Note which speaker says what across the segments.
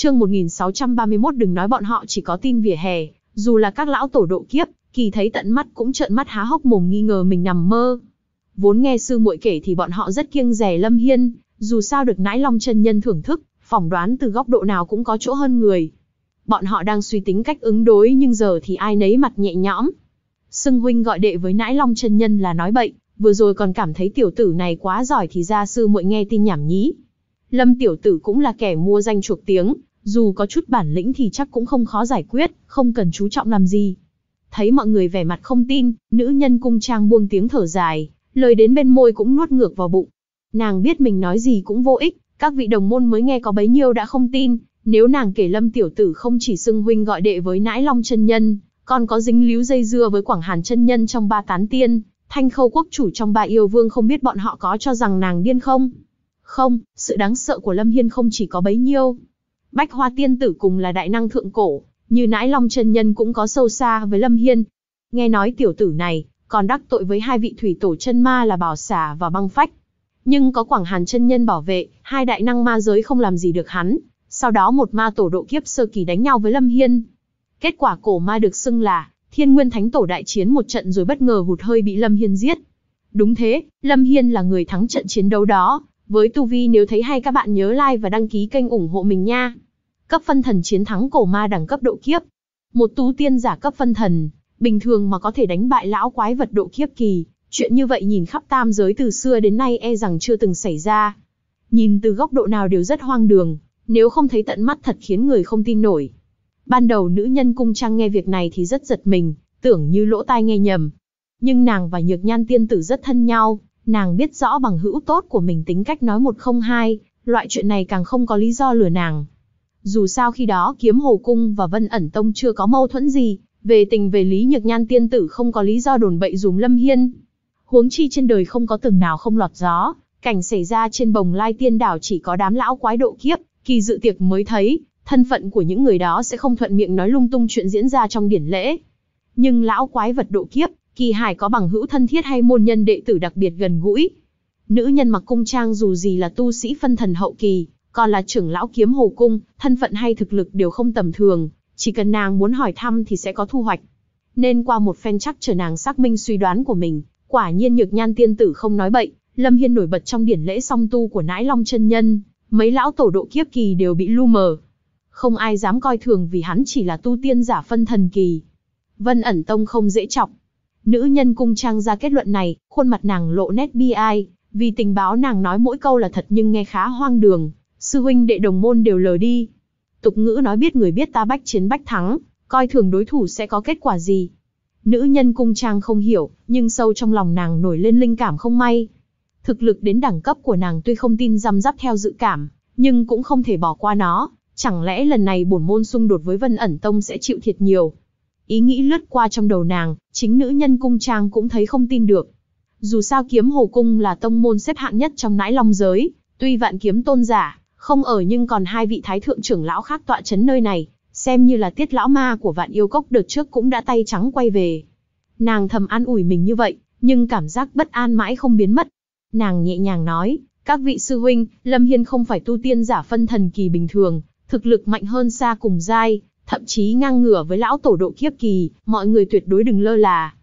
Speaker 1: Chương 1631 đừng nói bọn họ chỉ có tin vỉa hè, dù là các lão tổ độ kiếp, kỳ thấy tận mắt cũng trợn mắt há hốc mồm nghi ngờ mình nằm mơ. Vốn nghe sư muội kể thì bọn họ rất kiêng rẻ Lâm Hiên, dù sao được nãi long chân nhân thưởng thức, phỏng đoán từ góc độ nào cũng có chỗ hơn người. Bọn họ đang suy tính cách ứng đối nhưng giờ thì ai nấy mặt nhẹ nhõm. Sưng huynh gọi đệ với nãi long chân nhân là nói bậy, vừa rồi còn cảm thấy tiểu tử này quá giỏi thì ra sư muội nghe tin nhảm nhí. Lâm tiểu tử cũng là kẻ mua danh chuộc tiếng, dù có chút bản lĩnh thì chắc cũng không khó giải quyết, không cần chú trọng làm gì. Thấy mọi người vẻ mặt không tin, nữ nhân cung trang buông tiếng thở dài, lời đến bên môi cũng nuốt ngược vào bụng. Nàng biết mình nói gì cũng vô ích, các vị đồng môn mới nghe có bấy nhiêu đã không tin, nếu nàng kể lâm tiểu tử không chỉ xưng huynh gọi đệ với nãi long chân nhân, còn có dính líu dây dưa với quảng hàn chân nhân trong ba tán tiên, thanh khâu quốc chủ trong ba yêu vương không biết bọn họ có cho rằng nàng điên không. Không, sự đáng sợ của Lâm Hiên không chỉ có bấy nhiêu, Bách Hoa Tiên Tử cùng là đại năng thượng cổ, như nãi long chân nhân cũng có sâu xa với Lâm Hiên. Nghe nói tiểu tử này, còn đắc tội với hai vị thủy tổ chân ma là Bảo Xà và Băng Phách. Nhưng có Quảng Hàn chân nhân bảo vệ, hai đại năng ma giới không làm gì được hắn. Sau đó một ma tổ độ kiếp sơ kỳ đánh nhau với Lâm Hiên. Kết quả cổ ma được xưng là Thiên Nguyên Thánh Tổ đại chiến một trận rồi bất ngờ hụt hơi bị Lâm Hiên giết. Đúng thế, Lâm Hiên là người thắng trận chiến đấu đó, với tu vi nếu thấy hay các bạn nhớ like và đăng ký kênh ủng hộ mình nha. Cấp phân thần chiến thắng cổ ma đẳng cấp độ kiếp. Một tu tiên giả cấp phân thần, bình thường mà có thể đánh bại lão quái vật độ kiếp kỳ, chuyện như vậy nhìn khắp tam giới từ xưa đến nay e rằng chưa từng xảy ra. Nhìn từ góc độ nào đều rất hoang đường, nếu không thấy tận mắt thật khiến người không tin nổi. Ban đầu nữ nhân cung trang nghe việc này thì rất giật mình, tưởng như lỗ tai nghe nhầm. Nhưng nàng và nhược nhan tiên tử rất thân nhau, Nàng biết rõ bằng hữu tốt của mình tính cách nói một không hai, loại chuyện này càng không có lý do lừa nàng. Dù sao khi đó kiếm hồ cung và vân ẩn tông chưa có mâu thuẫn gì, về tình về lý nhược nhan tiên tử không có lý do đồn bậy dùm lâm hiên. Huống chi trên đời không có từng nào không lọt gió, cảnh xảy ra trên bồng lai tiên đảo chỉ có đám lão quái độ kiếp, kỳ dự tiệc mới thấy, thân phận của những người đó sẽ không thuận miệng nói lung tung chuyện diễn ra trong điển lễ. Nhưng lão quái vật độ kiếp, Kỳ Hải có bằng hữu thân thiết hay môn nhân đệ tử đặc biệt gần gũi. Nữ nhân mặc cung trang dù gì là tu sĩ phân thần hậu kỳ, còn là trưởng lão kiếm hồ cung, thân phận hay thực lực đều không tầm thường, chỉ cần nàng muốn hỏi thăm thì sẽ có thu hoạch. Nên qua một phen chắc chờ nàng xác minh suy đoán của mình, quả nhiên nhược nhan tiên tử không nói bậy, Lâm Hiên nổi bật trong điển lễ song tu của nãi long chân nhân, mấy lão tổ độ kiếp kỳ đều bị lu mờ. Không ai dám coi thường vì hắn chỉ là tu tiên giả phân thần kỳ. Vân ẩn tông không dễ chọc, Nữ nhân cung trang ra kết luận này, khuôn mặt nàng lộ nét bi ai, vì tình báo nàng nói mỗi câu là thật nhưng nghe khá hoang đường, sư huynh đệ đồng môn đều lờ đi. Tục ngữ nói biết người biết ta bách chiến bách thắng, coi thường đối thủ sẽ có kết quả gì. Nữ nhân cung trang không hiểu, nhưng sâu trong lòng nàng nổi lên linh cảm không may. Thực lực đến đẳng cấp của nàng tuy không tin răm rắp theo dự cảm, nhưng cũng không thể bỏ qua nó, chẳng lẽ lần này bổn môn xung đột với Vân ẩn tông sẽ chịu thiệt nhiều. Ý nghĩ lướt qua trong đầu nàng, chính nữ nhân cung trang cũng thấy không tin được. Dù sao kiếm hồ cung là tông môn xếp hạng nhất trong nãi long giới, tuy vạn kiếm tôn giả, không ở nhưng còn hai vị thái thượng trưởng lão khác tọa chấn nơi này, xem như là tiết lão ma của vạn yêu cốc đợt trước cũng đã tay trắng quay về. Nàng thầm an ủi mình như vậy, nhưng cảm giác bất an mãi không biến mất. Nàng nhẹ nhàng nói, các vị sư huynh, Lâm Hiên không phải tu tiên giả phân thần kỳ bình thường, thực lực mạnh hơn xa cùng dai thậm chí ngang ngửa với lão tổ độ kiếp kỳ, mọi người tuyệt đối đừng lơ là.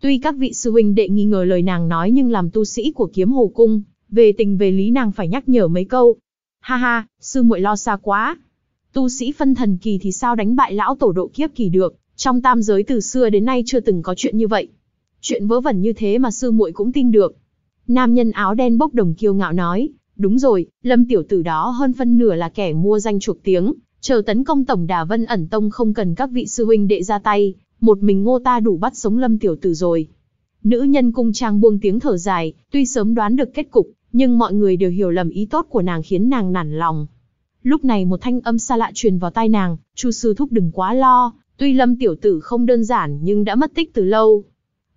Speaker 1: Tuy các vị sư huynh đệ nghi ngờ lời nàng nói nhưng làm tu sĩ của kiếm hồ cung, về tình về lý nàng phải nhắc nhở mấy câu. Ha ha, sư muội lo xa quá. Tu sĩ phân thần kỳ thì sao đánh bại lão tổ độ kiếp kỳ được, trong tam giới từ xưa đến nay chưa từng có chuyện như vậy. Chuyện vớ vẩn như thế mà sư muội cũng tin được. Nam nhân áo đen bốc đồng kiêu ngạo nói, đúng rồi, lâm tiểu tử đó hơn phân nửa là kẻ mua danh chuộc tiếng, Chờ tấn công tổng đà Vân ẩn tông không cần các vị sư huynh đệ ra tay, một mình ngô ta đủ bắt sống lâm tiểu tử rồi. Nữ nhân cung trang buông tiếng thở dài, tuy sớm đoán được kết cục, nhưng mọi người đều hiểu lầm ý tốt của nàng khiến nàng nản lòng. Lúc này một thanh âm xa lạ truyền vào tai nàng, chu sư thúc đừng quá lo, tuy lâm tiểu tử không đơn giản nhưng đã mất tích từ lâu.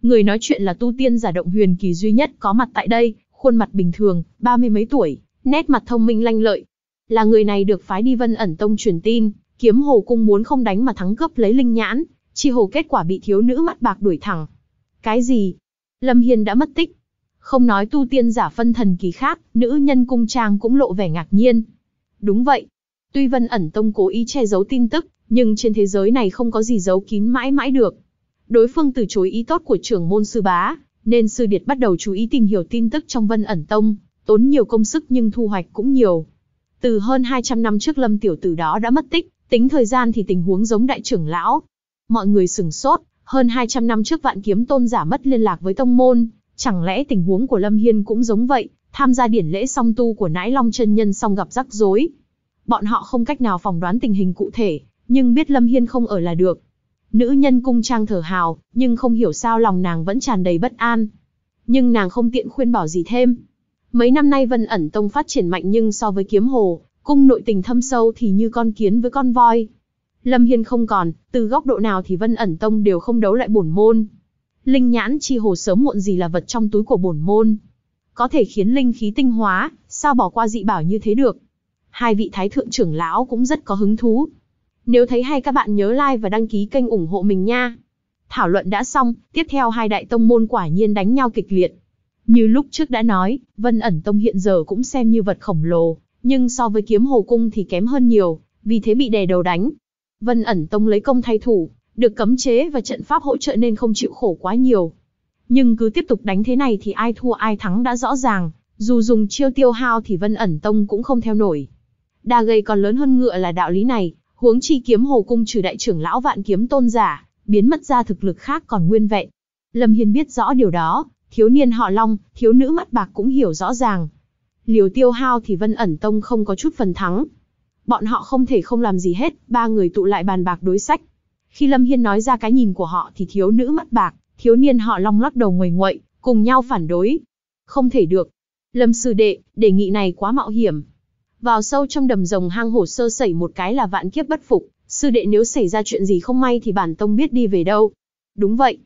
Speaker 1: Người nói chuyện là tu tiên giả động huyền kỳ duy nhất có mặt tại đây, khuôn mặt bình thường, ba mươi mấy tuổi, nét mặt thông minh lanh lợi, là người này được phái đi Vân ẩn tông truyền tin, kiếm hồ cung muốn không đánh mà thắng cướp lấy linh nhãn, chi hồ kết quả bị thiếu nữ mắt bạc đuổi thẳng. Cái gì? Lâm Hiên đã mất tích. Không nói tu tiên giả phân thần kỳ khác, nữ nhân cung trang cũng lộ vẻ ngạc nhiên. Đúng vậy. Tuy Vân ẩn tông cố ý che giấu tin tức, nhưng trên thế giới này không có gì giấu kín mãi mãi được. Đối phương từ chối ý tốt của trưởng môn sư bá, nên sư điệt bắt đầu chú ý tìm hiểu tin tức trong Vân ẩn tông, tốn nhiều công sức nhưng thu hoạch cũng nhiều. Từ hơn 200 năm trước lâm tiểu tử đó đã mất tích, tính thời gian thì tình huống giống đại trưởng lão. Mọi người sừng sốt, hơn 200 năm trước vạn kiếm tôn giả mất liên lạc với tông môn, chẳng lẽ tình huống của Lâm Hiên cũng giống vậy, tham gia điển lễ song tu của nãi long chân nhân xong gặp rắc rối. Bọn họ không cách nào phỏng đoán tình hình cụ thể, nhưng biết Lâm Hiên không ở là được. Nữ nhân cung trang thở hào, nhưng không hiểu sao lòng nàng vẫn tràn đầy bất an. Nhưng nàng không tiện khuyên bảo gì thêm. Mấy năm nay Vân ẩn tông phát triển mạnh nhưng so với kiếm hồ, cung nội tình thâm sâu thì như con kiến với con voi. Lâm Hiên không còn, từ góc độ nào thì Vân ẩn tông đều không đấu lại bổn môn. Linh nhãn chi hồ sớm muộn gì là vật trong túi của bổn môn. Có thể khiến linh khí tinh hóa, sao bỏ qua dị bảo như thế được. Hai vị thái thượng trưởng lão cũng rất có hứng thú. Nếu thấy hay các bạn nhớ like và đăng ký kênh ủng hộ mình nha. Thảo luận đã xong, tiếp theo hai đại tông môn quả nhiên đánh nhau kịch liệt. Như lúc trước đã nói, Vân ẩn tông hiện giờ cũng xem như vật khổng lồ, nhưng so với kiếm hồ cung thì kém hơn nhiều, vì thế bị đè đầu đánh. Vân ẩn tông lấy công thay thủ, được cấm chế và trận pháp hỗ trợ nên không chịu khổ quá nhiều. Nhưng cứ tiếp tục đánh thế này thì ai thua ai thắng đã rõ ràng, dù dùng chiêu tiêu hao thì Vân ẩn tông cũng không theo nổi. Đa gây còn lớn hơn ngựa là đạo lý này, huống chi kiếm hồ cung trừ đại trưởng lão vạn kiếm tôn giả, biến mất ra thực lực khác còn nguyên vẹn. Lâm Hiền biết rõ điều đó, thiếu niên họ Long, thiếu nữ mắt bạc cũng hiểu rõ ràng. Liều tiêu hao thì Vân ẩn tông không có chút phần thắng. Bọn họ không thể không làm gì hết, ba người tụ lại bàn bạc đối sách. Khi Lâm Hiên nói ra cái nhìn của họ thì thiếu nữ mắt bạc, thiếu niên họ Long lắc đầu nguầy nguậy, cùng nhau phản đối. Không thể được. Lâm sư đệ, đề nghị này quá mạo hiểm. Vào sâu trong đầm rồng hang hổ sơ sẩy một cái là vạn kiếp bất phục, sư đệ nếu xảy ra chuyện gì không may thì bản tông biết đi về đâu. Đúng vậy,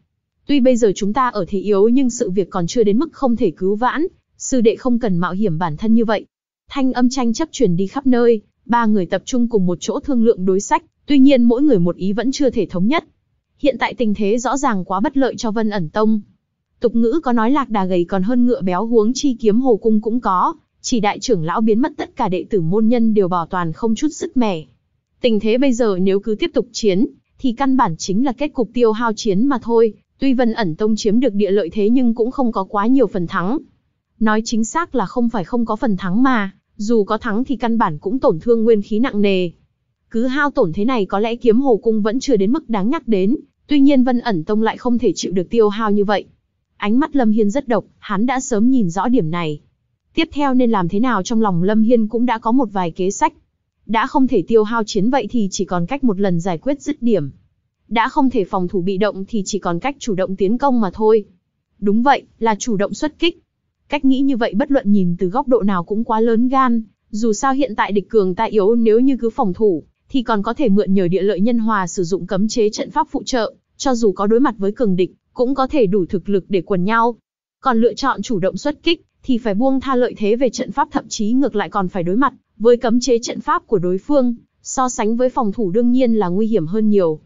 Speaker 1: Tuy bây giờ chúng ta ở thế yếu nhưng sự việc còn chưa đến mức không thể cứu vãn, sư đệ không cần mạo hiểm bản thân như vậy. Thanh âm tranh chấp truyền đi khắp nơi, ba người tập trung cùng một chỗ thương lượng đối sách, tuy nhiên mỗi người một ý vẫn chưa thể thống nhất. Hiện tại tình thế rõ ràng quá bất lợi cho Vân ẩn tông. Tục ngữ có nói lạc đà gầy còn hơn ngựa béo huống chi kiếm hồ cung cũng có, chỉ đại trưởng lão biến mất tất cả đệ tử môn nhân đều bỏ toàn không chút sức mẻ. Tình thế bây giờ nếu cứ tiếp tục chiến, thì căn bản chính là kết cục tiêu hao chiến mà thôi, Tuy Vân ẩn tông chiếm được địa lợi thế nhưng cũng không có quá nhiều phần thắng. Nói chính xác là không phải không có phần thắng mà, dù có thắng thì căn bản cũng tổn thương nguyên khí nặng nề. Cứ hao tổn thế này có lẽ kiếm hồ cung vẫn chưa đến mức đáng nhắc đến, tuy nhiên Vân ẩn tông lại không thể chịu được tiêu hao như vậy. Ánh mắt Lâm Hiên rất độc, hắn đã sớm nhìn rõ điểm này. Tiếp theo nên làm thế nào trong lòng Lâm Hiên cũng đã có một vài kế sách. Đã không thể tiêu hao chiến vậy thì chỉ còn cách một lần giải quyết dứt điểm đã không thể phòng thủ bị động thì chỉ còn cách chủ động tiến công mà thôi. Đúng vậy, là chủ động xuất kích. Cách nghĩ như vậy bất luận nhìn từ góc độ nào cũng quá lớn gan, dù sao hiện tại địch cường ta yếu nếu như cứ phòng thủ, thì còn có thể mượn nhờ địa lợi nhân hòa sử dụng cấm chế trận pháp phụ trợ, cho dù có đối mặt với cường địch, cũng có thể đủ thực lực để quần nhau. Còn lựa chọn chủ động xuất kích, thì phải buông tha lợi thế về trận pháp thậm chí ngược lại còn phải đối mặt với cấm chế trận pháp của đối phương, so sánh với phòng thủ đương nhiên là nguy hiểm hơn nhiều.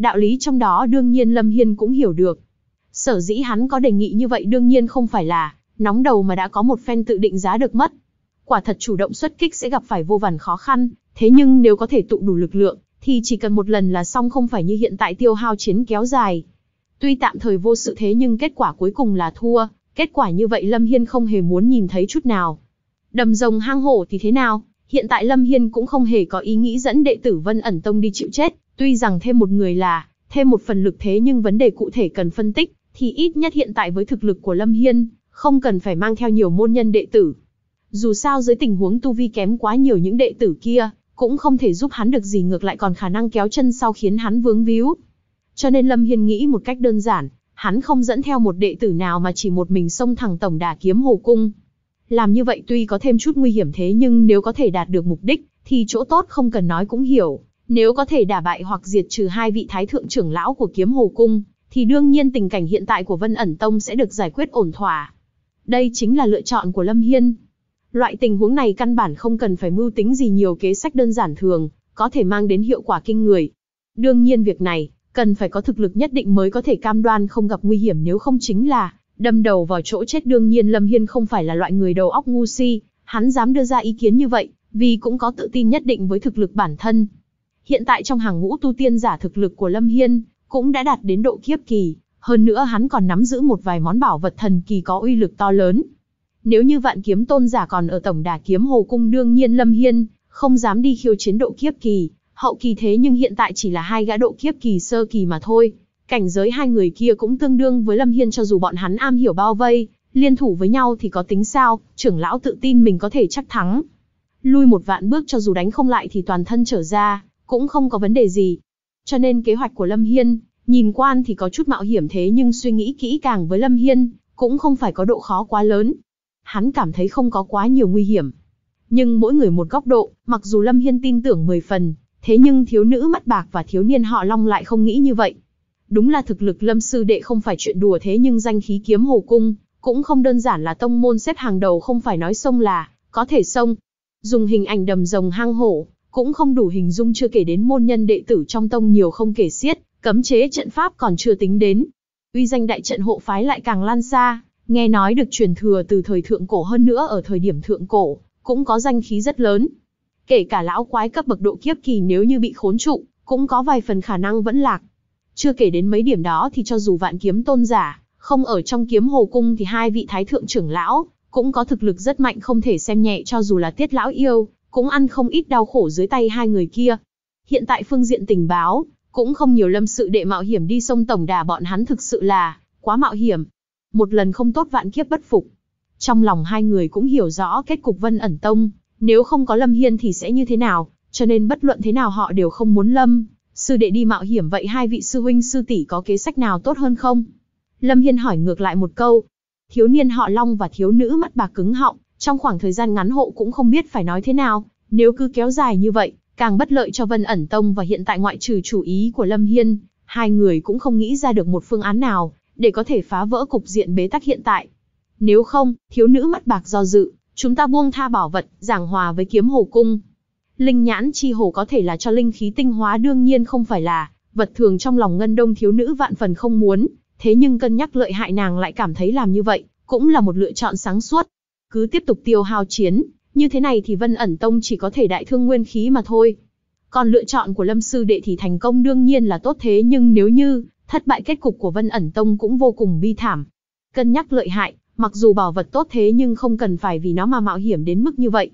Speaker 1: Đạo lý trong đó đương nhiên Lâm Hiên cũng hiểu được. Sở dĩ hắn có đề nghị như vậy đương nhiên không phải là nóng đầu mà đã có một phen tự định giá được mất. Quả thật chủ động xuất kích sẽ gặp phải vô vàn khó khăn, thế nhưng nếu có thể tụ đủ lực lượng, thì chỉ cần một lần là xong không phải như hiện tại tiêu hao chiến kéo dài. Tuy tạm thời vô sự thế nhưng kết quả cuối cùng là thua, kết quả như vậy Lâm Hiên không hề muốn nhìn thấy chút nào. Đầm rồng hang hổ thì thế nào? Hiện tại Lâm Hiên cũng không hề có ý nghĩ dẫn đệ tử Vân ẩn tông đi chịu chết, tuy rằng thêm một người là, thêm một phần lực thế nhưng vấn đề cụ thể cần phân tích, thì ít nhất hiện tại với thực lực của Lâm Hiên, không cần phải mang theo nhiều môn nhân đệ tử. Dù sao dưới tình huống tu vi kém quá nhiều những đệ tử kia, cũng không thể giúp hắn được gì ngược lại còn khả năng kéo chân sau khiến hắn vướng víu. Cho nên Lâm Hiên nghĩ một cách đơn giản, hắn không dẫn theo một đệ tử nào mà chỉ một mình xông thẳng tổng đà kiếm hồ cung. Làm như vậy tuy có thêm chút nguy hiểm thế nhưng nếu có thể đạt được mục đích, thì chỗ tốt không cần nói cũng hiểu. Nếu có thể đả bại hoặc diệt trừ hai vị thái thượng trưởng lão của kiếm hồ cung, thì đương nhiên tình cảnh hiện tại của Vân ẩn tông sẽ được giải quyết ổn thỏa. Đây chính là lựa chọn của Lâm Hiên. Loại tình huống này căn bản không cần phải mưu tính gì nhiều kế sách đơn giản thường, có thể mang đến hiệu quả kinh người. Đương nhiên việc này, cần phải có thực lực nhất định mới có thể cam đoan không gặp nguy hiểm nếu không chính là Đâm đầu vào chỗ chết đương nhiên Lâm Hiên không phải là loại người đầu óc ngu si, hắn dám đưa ra ý kiến như vậy, vì cũng có tự tin nhất định với thực lực bản thân. Hiện tại trong hàng ngũ tu tiên giả thực lực của Lâm Hiên, cũng đã đạt đến độ kiếp kỳ, hơn nữa hắn còn nắm giữ một vài món bảo vật thần kỳ có uy lực to lớn. Nếu như vạn kiếm tôn giả còn ở tổng đà kiếm hồ cung đương nhiên Lâm Hiên, không dám đi khiêu chiến độ kiếp kỳ, hậu kỳ thế nhưng hiện tại chỉ là hai gã độ kiếp kỳ sơ kỳ mà thôi. Cảnh giới hai người kia cũng tương đương với Lâm Hiên cho dù bọn hắn am hiểu bao vây, liên thủ với nhau thì có tính sao, trưởng lão tự tin mình có thể chắc thắng. Lui một vạn bước cho dù đánh không lại thì toàn thân trở ra, cũng không có vấn đề gì. Cho nên kế hoạch của Lâm Hiên, nhìn quan thì có chút mạo hiểm thế nhưng suy nghĩ kỹ càng với Lâm Hiên, cũng không phải có độ khó quá lớn. Hắn cảm thấy không có quá nhiều nguy hiểm. Nhưng mỗi người một góc độ, mặc dù Lâm Hiên tin tưởng 10 phần, thế nhưng thiếu nữ mắt bạc và thiếu niên họ long lại không nghĩ như vậy. Đúng là thực lực lâm sư đệ không phải chuyện đùa thế nhưng danh khí kiếm hồ cung, cũng không đơn giản là tông môn xếp hàng đầu không phải nói sông là, có thể sông. Dùng hình ảnh đầm rồng hang hổ, cũng không đủ hình dung chưa kể đến môn nhân đệ tử trong tông nhiều không kể xiết, cấm chế trận pháp còn chưa tính đến. Uy danh đại trận hộ phái lại càng lan xa, nghe nói được truyền thừa từ thời thượng cổ hơn nữa ở thời điểm thượng cổ, cũng có danh khí rất lớn. Kể cả lão quái cấp bậc độ kiếp kỳ nếu như bị khốn trụ, cũng có vài phần khả năng vẫn lạc. Chưa kể đến mấy điểm đó thì cho dù vạn kiếm tôn giả, không ở trong kiếm hồ cung thì hai vị thái thượng trưởng lão, cũng có thực lực rất mạnh không thể xem nhẹ cho dù là tiết lão yêu, cũng ăn không ít đau khổ dưới tay hai người kia. Hiện tại phương diện tình báo, cũng không nhiều lâm sự đệ mạo hiểm đi sông Tổng Đà bọn hắn thực sự là, quá mạo hiểm. Một lần không tốt vạn kiếp bất phục. Trong lòng hai người cũng hiểu rõ kết cục vân ẩn tông, nếu không có lâm hiên thì sẽ như thế nào, cho nên bất luận thế nào họ đều không muốn lâm, sư đệ đi mạo hiểm vậy hai vị sư huynh sư tỷ có kế sách nào tốt hơn không? Lâm Hiên hỏi ngược lại một câu. Thiếu niên họ Long và thiếu nữ mắt bạc cứng họng, trong khoảng thời gian ngắn hộ cũng không biết phải nói thế nào, nếu cứ kéo dài như vậy, càng bất lợi cho Vân ẩn tông và hiện tại ngoại trừ chủ ý của Lâm Hiên, hai người cũng không nghĩ ra được một phương án nào, để có thể phá vỡ cục diện bế tắc hiện tại. Nếu không, thiếu nữ mắt bạc do dự, chúng ta buông tha bảo vật, giảng hòa với kiếm hồ cung, Linh nhãn chi hồ có thể là cho linh khí tinh hóa đương nhiên không phải là vật thường trong lòng ngân đông thiếu nữ vạn phần không muốn, thế nhưng cân nhắc lợi hại nàng lại cảm thấy làm như vậy, cũng là một lựa chọn sáng suốt. Cứ tiếp tục tiêu hao chiến, như thế này thì vân ẩn tông chỉ có thể đại thương nguyên khí mà thôi. Còn lựa chọn của lâm sư đệ thì thành công đương nhiên là tốt thế nhưng nếu như thất bại kết cục của vân ẩn tông cũng vô cùng bi thảm. Cân nhắc lợi hại, mặc dù bảo vật tốt thế nhưng không cần phải vì nó mà mạo hiểm đến mức như vậy.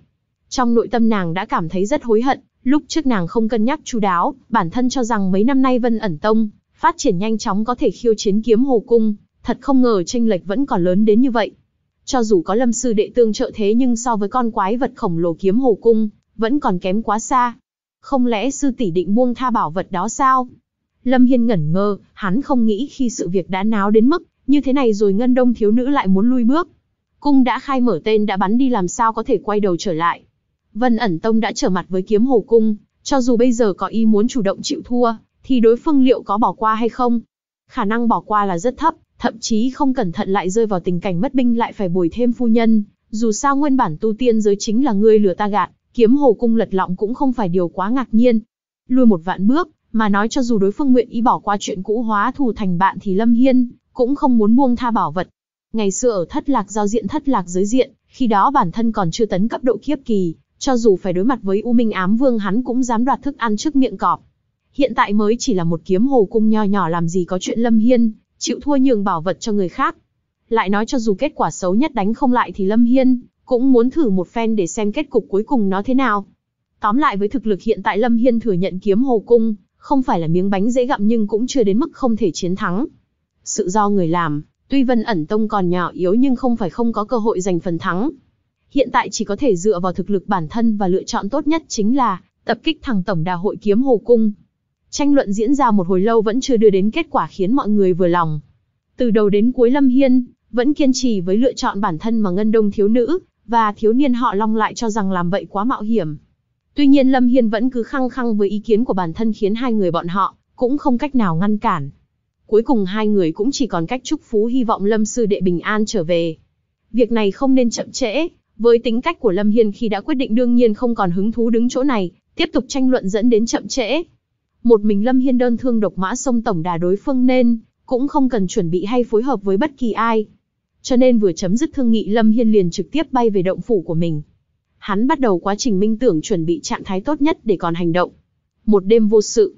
Speaker 1: Trong nội tâm nàng đã cảm thấy rất hối hận, lúc trước nàng không cân nhắc chú đáo, bản thân cho rằng mấy năm nay Vân ẩn tông phát triển nhanh chóng có thể khiêu chiến kiếm hồ cung, thật không ngờ tranh lệch vẫn còn lớn đến như vậy. Cho dù có lâm sư đệ tương trợ thế nhưng so với con quái vật khổng lồ kiếm hồ cung, vẫn còn kém quá xa. Không lẽ sư tỷ định buông tha bảo vật đó sao? Lâm Hiên ngẩn ngơ, hắn không nghĩ khi sự việc đã náo đến mức như thế này rồi ngân đông thiếu nữ lại muốn lui bước. Cung đã khai mở tên đã bắn đi làm sao có thể quay đầu trở lại. Vân ẩn tông đã trở mặt với kiếm hồ cung, cho dù bây giờ có ý muốn chủ động chịu thua, thì đối phương liệu có bỏ qua hay không? Khả năng bỏ qua là rất thấp, thậm chí không cẩn thận lại rơi vào tình cảnh mất binh lại phải bồi thêm phu nhân. Dù sao nguyên bản tu tiên giới chính là ngươi lừa ta gạt, kiếm hồ cung lật lọng cũng không phải điều quá ngạc nhiên. Lui một vạn bước, mà nói cho dù đối phương nguyện ý bỏ qua chuyện cũ hóa thù thành bạn thì Lâm Hiên cũng không muốn buông tha bảo vật. Ngày xưa ở thất lạc giao diện thất lạc giới diện, khi đó bản thân còn chưa tấn cấp độ kiếp kỳ, cho dù phải đối mặt với U Minh Ám Vương hắn cũng dám đoạt thức ăn trước miệng cọp. Hiện tại mới chỉ là một kiếm hồ cung nho nhỏ làm gì có chuyện Lâm Hiên, chịu thua nhường bảo vật cho người khác. Lại nói cho dù kết quả xấu nhất đánh không lại thì Lâm Hiên cũng muốn thử một phen để xem kết cục cuối cùng nó thế nào. Tóm lại với thực lực hiện tại Lâm Hiên thừa nhận kiếm hồ cung, không phải là miếng bánh dễ gặm nhưng cũng chưa đến mức không thể chiến thắng. Sự do người làm, tuy Vân ẩn tông còn nhỏ yếu nhưng không phải không có cơ hội giành phần thắng hiện tại chỉ có thể dựa vào thực lực bản thân và lựa chọn tốt nhất chính là tập kích thằng tổng đà hội kiếm hồ cung. Tranh luận diễn ra một hồi lâu vẫn chưa đưa đến kết quả khiến mọi người vừa lòng. Từ đầu đến cuối Lâm Hiên vẫn kiên trì với lựa chọn bản thân mà ngân đông thiếu nữ và thiếu niên họ Long lại cho rằng làm vậy quá mạo hiểm. Tuy nhiên Lâm Hiên vẫn cứ khăng khăng với ý kiến của bản thân khiến hai người bọn họ cũng không cách nào ngăn cản. Cuối cùng hai người cũng chỉ còn cách chúc phú hy vọng Lâm sư đệ bình an trở về. Việc này không nên chậm trễ, với tính cách của Lâm Hiên khi đã quyết định đương nhiên không còn hứng thú đứng chỗ này, tiếp tục tranh luận dẫn đến chậm trễ. Một mình Lâm Hiên đơn thương độc mã sông tổng đà đối phương nên, cũng không cần chuẩn bị hay phối hợp với bất kỳ ai. Cho nên vừa chấm dứt thương nghị Lâm Hiên liền trực tiếp bay về động phủ của mình. Hắn bắt đầu quá trình minh tưởng chuẩn bị trạng thái tốt nhất để còn hành động. Một đêm vô sự.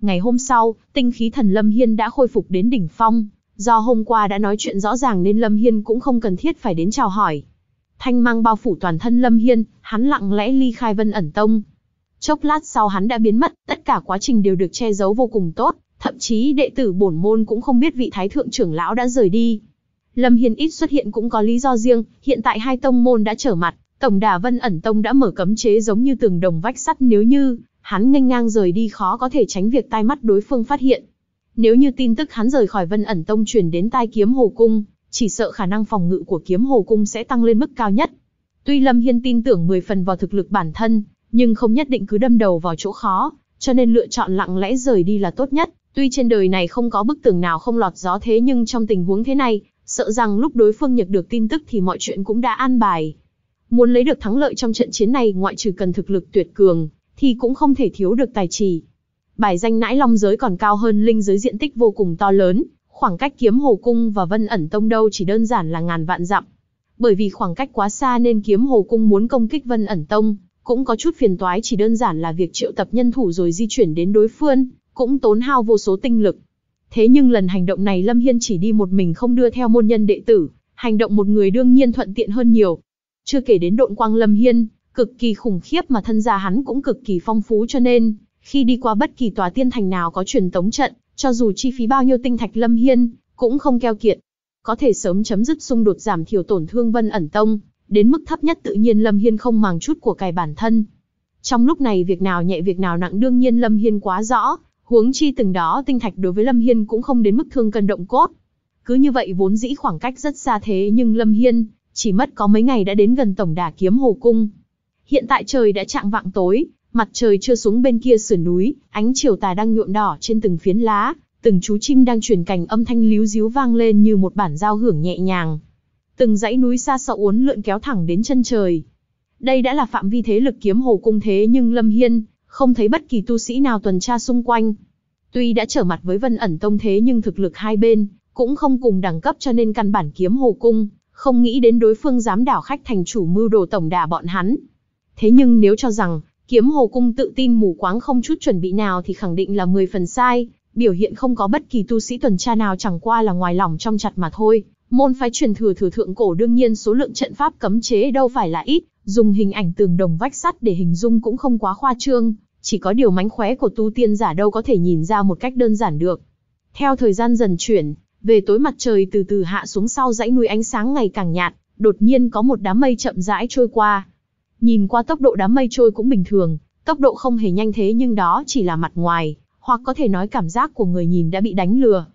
Speaker 1: Ngày hôm sau, tinh khí thần Lâm Hiên đã khôi phục đến đỉnh phong. Do hôm qua đã nói chuyện rõ ràng nên Lâm Hiên cũng không cần thiết phải đến chào hỏi thanh mang bao phủ toàn thân Lâm Hiên, hắn lặng lẽ ly khai Vân ẩn tông. Chốc lát sau hắn đã biến mất, tất cả quá trình đều được che giấu vô cùng tốt, thậm chí đệ tử bổn môn cũng không biết vị thái thượng trưởng lão đã rời đi. Lâm Hiên ít xuất hiện cũng có lý do riêng, hiện tại hai tông môn đã trở mặt, tổng đà Vân ẩn tông đã mở cấm chế giống như tường đồng vách sắt nếu như hắn nghênh ngang rời đi khó có thể tránh việc tai mắt đối phương phát hiện. Nếu như tin tức hắn rời khỏi Vân ẩn tông truyền đến tai kiếm hồ cung, chỉ sợ khả năng phòng ngự của kiếm hồ cung sẽ tăng lên mức cao nhất. Tuy Lâm Hiên tin tưởng 10 phần vào thực lực bản thân, nhưng không nhất định cứ đâm đầu vào chỗ khó, cho nên lựa chọn lặng lẽ rời đi là tốt nhất. Tuy trên đời này không có bức tường nào không lọt gió thế nhưng trong tình huống thế này, sợ rằng lúc đối phương nhật được tin tức thì mọi chuyện cũng đã an bài. Muốn lấy được thắng lợi trong trận chiến này ngoại trừ cần thực lực tuyệt cường, thì cũng không thể thiếu được tài trì. Bài danh nãi long giới còn cao hơn linh giới diện tích vô cùng to lớn, Khoảng cách kiếm hồ cung và vân ẩn tông đâu chỉ đơn giản là ngàn vạn dặm. Bởi vì khoảng cách quá xa nên kiếm hồ cung muốn công kích vân ẩn tông, cũng có chút phiền toái chỉ đơn giản là việc triệu tập nhân thủ rồi di chuyển đến đối phương, cũng tốn hao vô số tinh lực. Thế nhưng lần hành động này Lâm Hiên chỉ đi một mình không đưa theo môn nhân đệ tử, hành động một người đương nhiên thuận tiện hơn nhiều. Chưa kể đến độn quang Lâm Hiên, cực kỳ khủng khiếp mà thân gia hắn cũng cực kỳ phong phú cho nên, khi đi qua bất kỳ tòa tiên thành nào có truyền tống trận, cho dù chi phí bao nhiêu tinh thạch Lâm Hiên, cũng không keo kiệt. Có thể sớm chấm dứt xung đột giảm thiểu tổn thương Vân ẩn tông, đến mức thấp nhất tự nhiên Lâm Hiên không màng chút của cải bản thân. Trong lúc này việc nào nhẹ việc nào nặng đương nhiên Lâm Hiên quá rõ, huống chi từng đó tinh thạch đối với Lâm Hiên cũng không đến mức thương cần động cốt. Cứ như vậy vốn dĩ khoảng cách rất xa thế nhưng Lâm Hiên chỉ mất có mấy ngày đã đến gần tổng đà kiếm hồ cung. Hiện tại trời đã chạng vạng tối, Mặt trời chưa xuống bên kia sườn núi, ánh chiều tà đang nhuộm đỏ trên từng phiến lá, từng chú chim đang truyền cành âm thanh líu díu vang lên như một bản giao hưởng nhẹ nhàng. Từng dãy núi xa xọ uốn lượn kéo thẳng đến chân trời. Đây đã là phạm vi thế lực kiếm hồ cung thế nhưng Lâm Hiên không thấy bất kỳ tu sĩ nào tuần tra xung quanh. Tuy đã trở mặt với Vân ẩn tông thế nhưng thực lực hai bên cũng không cùng đẳng cấp cho nên căn bản kiếm hồ cung không nghĩ đến đối phương dám đảo khách thành chủ mưu đồ tổng đà bọn hắn. Thế nhưng nếu cho rằng Kiếm Hồ Cung tự tin mù quáng không chút chuẩn bị nào thì khẳng định là 10 phần sai, biểu hiện không có bất kỳ tu sĩ tuần tra nào chẳng qua là ngoài lòng trong chặt mà thôi. Môn phái truyền thừa thừa thượng cổ đương nhiên số lượng trận pháp cấm chế đâu phải là ít, dùng hình ảnh tường đồng vách sắt để hình dung cũng không quá khoa trương, chỉ có điều mánh khóe của tu tiên giả đâu có thể nhìn ra một cách đơn giản được. Theo thời gian dần chuyển, về tối mặt trời từ từ hạ xuống sau dãy núi ánh sáng ngày càng nhạt, đột nhiên có một đám mây chậm rãi trôi qua, Nhìn qua tốc độ đám mây trôi cũng bình thường, tốc độ không hề nhanh thế nhưng đó chỉ là mặt ngoài, hoặc có thể nói cảm giác của người nhìn đã bị đánh lừa.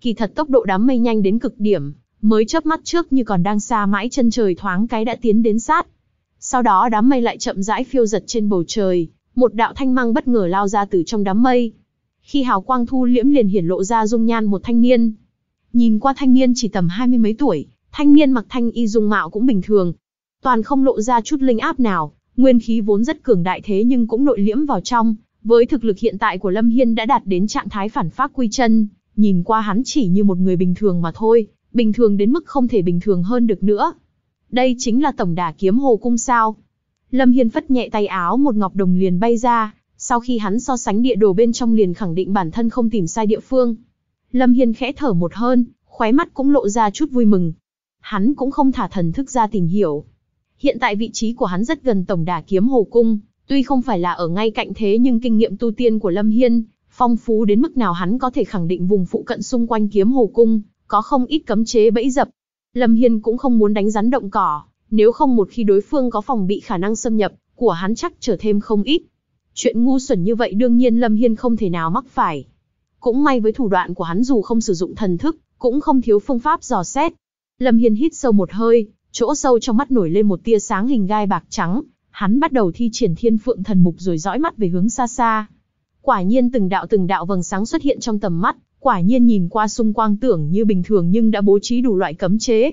Speaker 1: Kỳ thật tốc độ đám mây nhanh đến cực điểm, mới chớp mắt trước như còn đang xa mãi chân trời thoáng cái đã tiến đến sát. Sau đó đám mây lại chậm rãi phiêu giật trên bầu trời, một đạo thanh mang bất ngờ lao ra từ trong đám mây. Khi hào quang thu liễm liền hiển lộ ra dung nhan một thanh niên. Nhìn qua thanh niên chỉ tầm hai mươi mấy tuổi, thanh niên mặc thanh y dung mạo cũng bình thường, toàn không lộ ra chút linh áp nào, nguyên khí vốn rất cường đại thế nhưng cũng nội liễm vào trong, với thực lực hiện tại của Lâm Hiên đã đạt đến trạng thái phản phác quy chân, nhìn qua hắn chỉ như một người bình thường mà thôi, bình thường đến mức không thể bình thường hơn được nữa. Đây chính là tổng đà kiếm hồ cung sao. Lâm Hiên phất nhẹ tay áo một ngọc đồng liền bay ra, sau khi hắn so sánh địa đồ bên trong liền khẳng định bản thân không tìm sai địa phương. Lâm Hiên khẽ thở một hơn, khóe mắt cũng lộ ra chút vui mừng. Hắn cũng không thả thần thức ra tìm hiểu, Hiện tại vị trí của hắn rất gần tổng đà kiếm hồ cung, tuy không phải là ở ngay cạnh thế nhưng kinh nghiệm tu tiên của Lâm Hiên, phong phú đến mức nào hắn có thể khẳng định vùng phụ cận xung quanh kiếm hồ cung, có không ít cấm chế bẫy dập. Lâm Hiên cũng không muốn đánh rắn động cỏ, nếu không một khi đối phương có phòng bị khả năng xâm nhập, của hắn chắc trở thêm không ít. Chuyện ngu xuẩn như vậy đương nhiên Lâm Hiên không thể nào mắc phải. Cũng may với thủ đoạn của hắn dù không sử dụng thần thức, cũng không thiếu phương pháp dò xét. Lâm Hiên hít sâu một hơi, Chỗ sâu trong mắt nổi lên một tia sáng hình gai bạc trắng, hắn bắt đầu thi triển thiên phượng thần mục rồi dõi mắt về hướng xa xa. Quả nhiên từng đạo từng đạo vầng sáng xuất hiện trong tầm mắt, quả nhiên nhìn qua xung quanh tưởng như bình thường nhưng đã bố trí đủ loại cấm chế.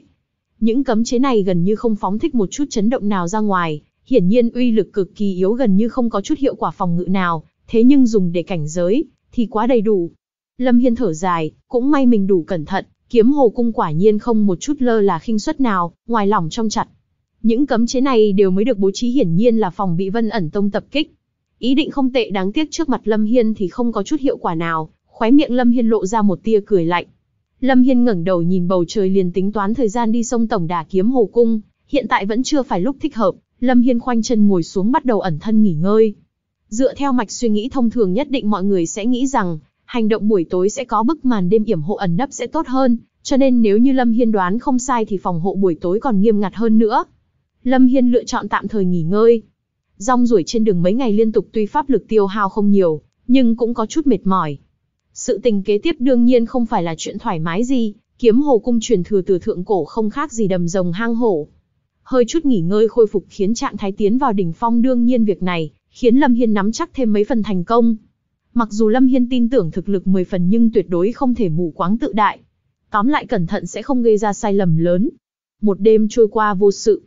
Speaker 1: Những cấm chế này gần như không phóng thích một chút chấn động nào ra ngoài, hiển nhiên uy lực cực kỳ yếu gần như không có chút hiệu quả phòng ngự nào, thế nhưng dùng để cảnh giới thì quá đầy đủ. Lâm Hiên thở dài, cũng may mình đủ cẩn thận, Kiếm hồ cung quả nhiên không một chút lơ là khinh suất nào, ngoài lòng trong chặt. Những cấm chế này đều mới được bố trí hiển nhiên là phòng bị Vân ẩn tông tập kích. Ý định không tệ đáng tiếc trước mặt Lâm Hiên thì không có chút hiệu quả nào, khóe miệng Lâm Hiên lộ ra một tia cười lạnh. Lâm Hiên ngẩng đầu nhìn bầu trời liền tính toán thời gian đi sông tổng đà kiếm hồ cung, hiện tại vẫn chưa phải lúc thích hợp, Lâm Hiên khoanh chân ngồi xuống bắt đầu ẩn thân nghỉ ngơi. Dựa theo mạch suy nghĩ thông thường nhất định mọi người sẽ nghĩ rằng, hành động buổi tối sẽ có bức màn đêm yểm hộ ẩn nấp sẽ tốt hơn, cho nên nếu như Lâm Hiên đoán không sai thì phòng hộ buổi tối còn nghiêm ngặt hơn nữa. Lâm Hiên lựa chọn tạm thời nghỉ ngơi. Rong ruổi trên đường mấy ngày liên tục tuy pháp lực tiêu hao không nhiều, nhưng cũng có chút mệt mỏi. Sự tình kế tiếp đương nhiên không phải là chuyện thoải mái gì, kiếm hồ cung truyền thừa từ thượng cổ không khác gì đầm rồng hang hổ. Hơi chút nghỉ ngơi khôi phục khiến trạng thái tiến vào đỉnh phong đương nhiên việc này, khiến Lâm Hiên nắm chắc thêm mấy phần thành công. Mặc dù Lâm Hiên tin tưởng thực lực 10 phần nhưng tuyệt đối không thể mù quáng tự đại. Tóm lại cẩn thận sẽ không gây ra sai lầm lớn. Một đêm trôi qua vô sự.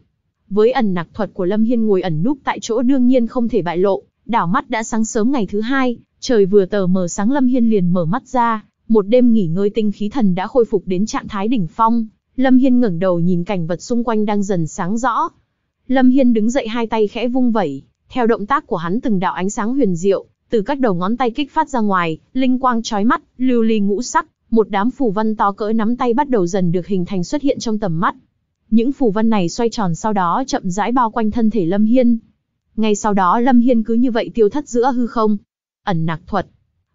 Speaker 1: Với ẩn nặc thuật của Lâm Hiên ngồi ẩn núp tại chỗ đương nhiên không thể bại lộ, đảo mắt đã sáng sớm ngày thứ hai, trời vừa tờ mờ sáng Lâm Hiên liền mở mắt ra, một đêm nghỉ ngơi tinh khí thần đã khôi phục đến trạng thái đỉnh phong, Lâm Hiên ngẩng đầu nhìn cảnh vật xung quanh đang dần sáng rõ. Lâm Hiên đứng dậy hai tay khẽ vung vẩy, theo động tác của hắn từng đạo ánh sáng huyền diệu, từ các đầu ngón tay kích phát ra ngoài, linh quang chói mắt, lưu ly ngũ sắc, một đám phù văn to cỡ nắm tay bắt đầu dần được hình thành xuất hiện trong tầm mắt. Những phù văn này xoay tròn sau đó chậm rãi bao quanh thân thể Lâm Hiên. Ngay sau đó Lâm Hiên cứ như vậy tiêu thất giữa hư không. Ẩn nặc thuật.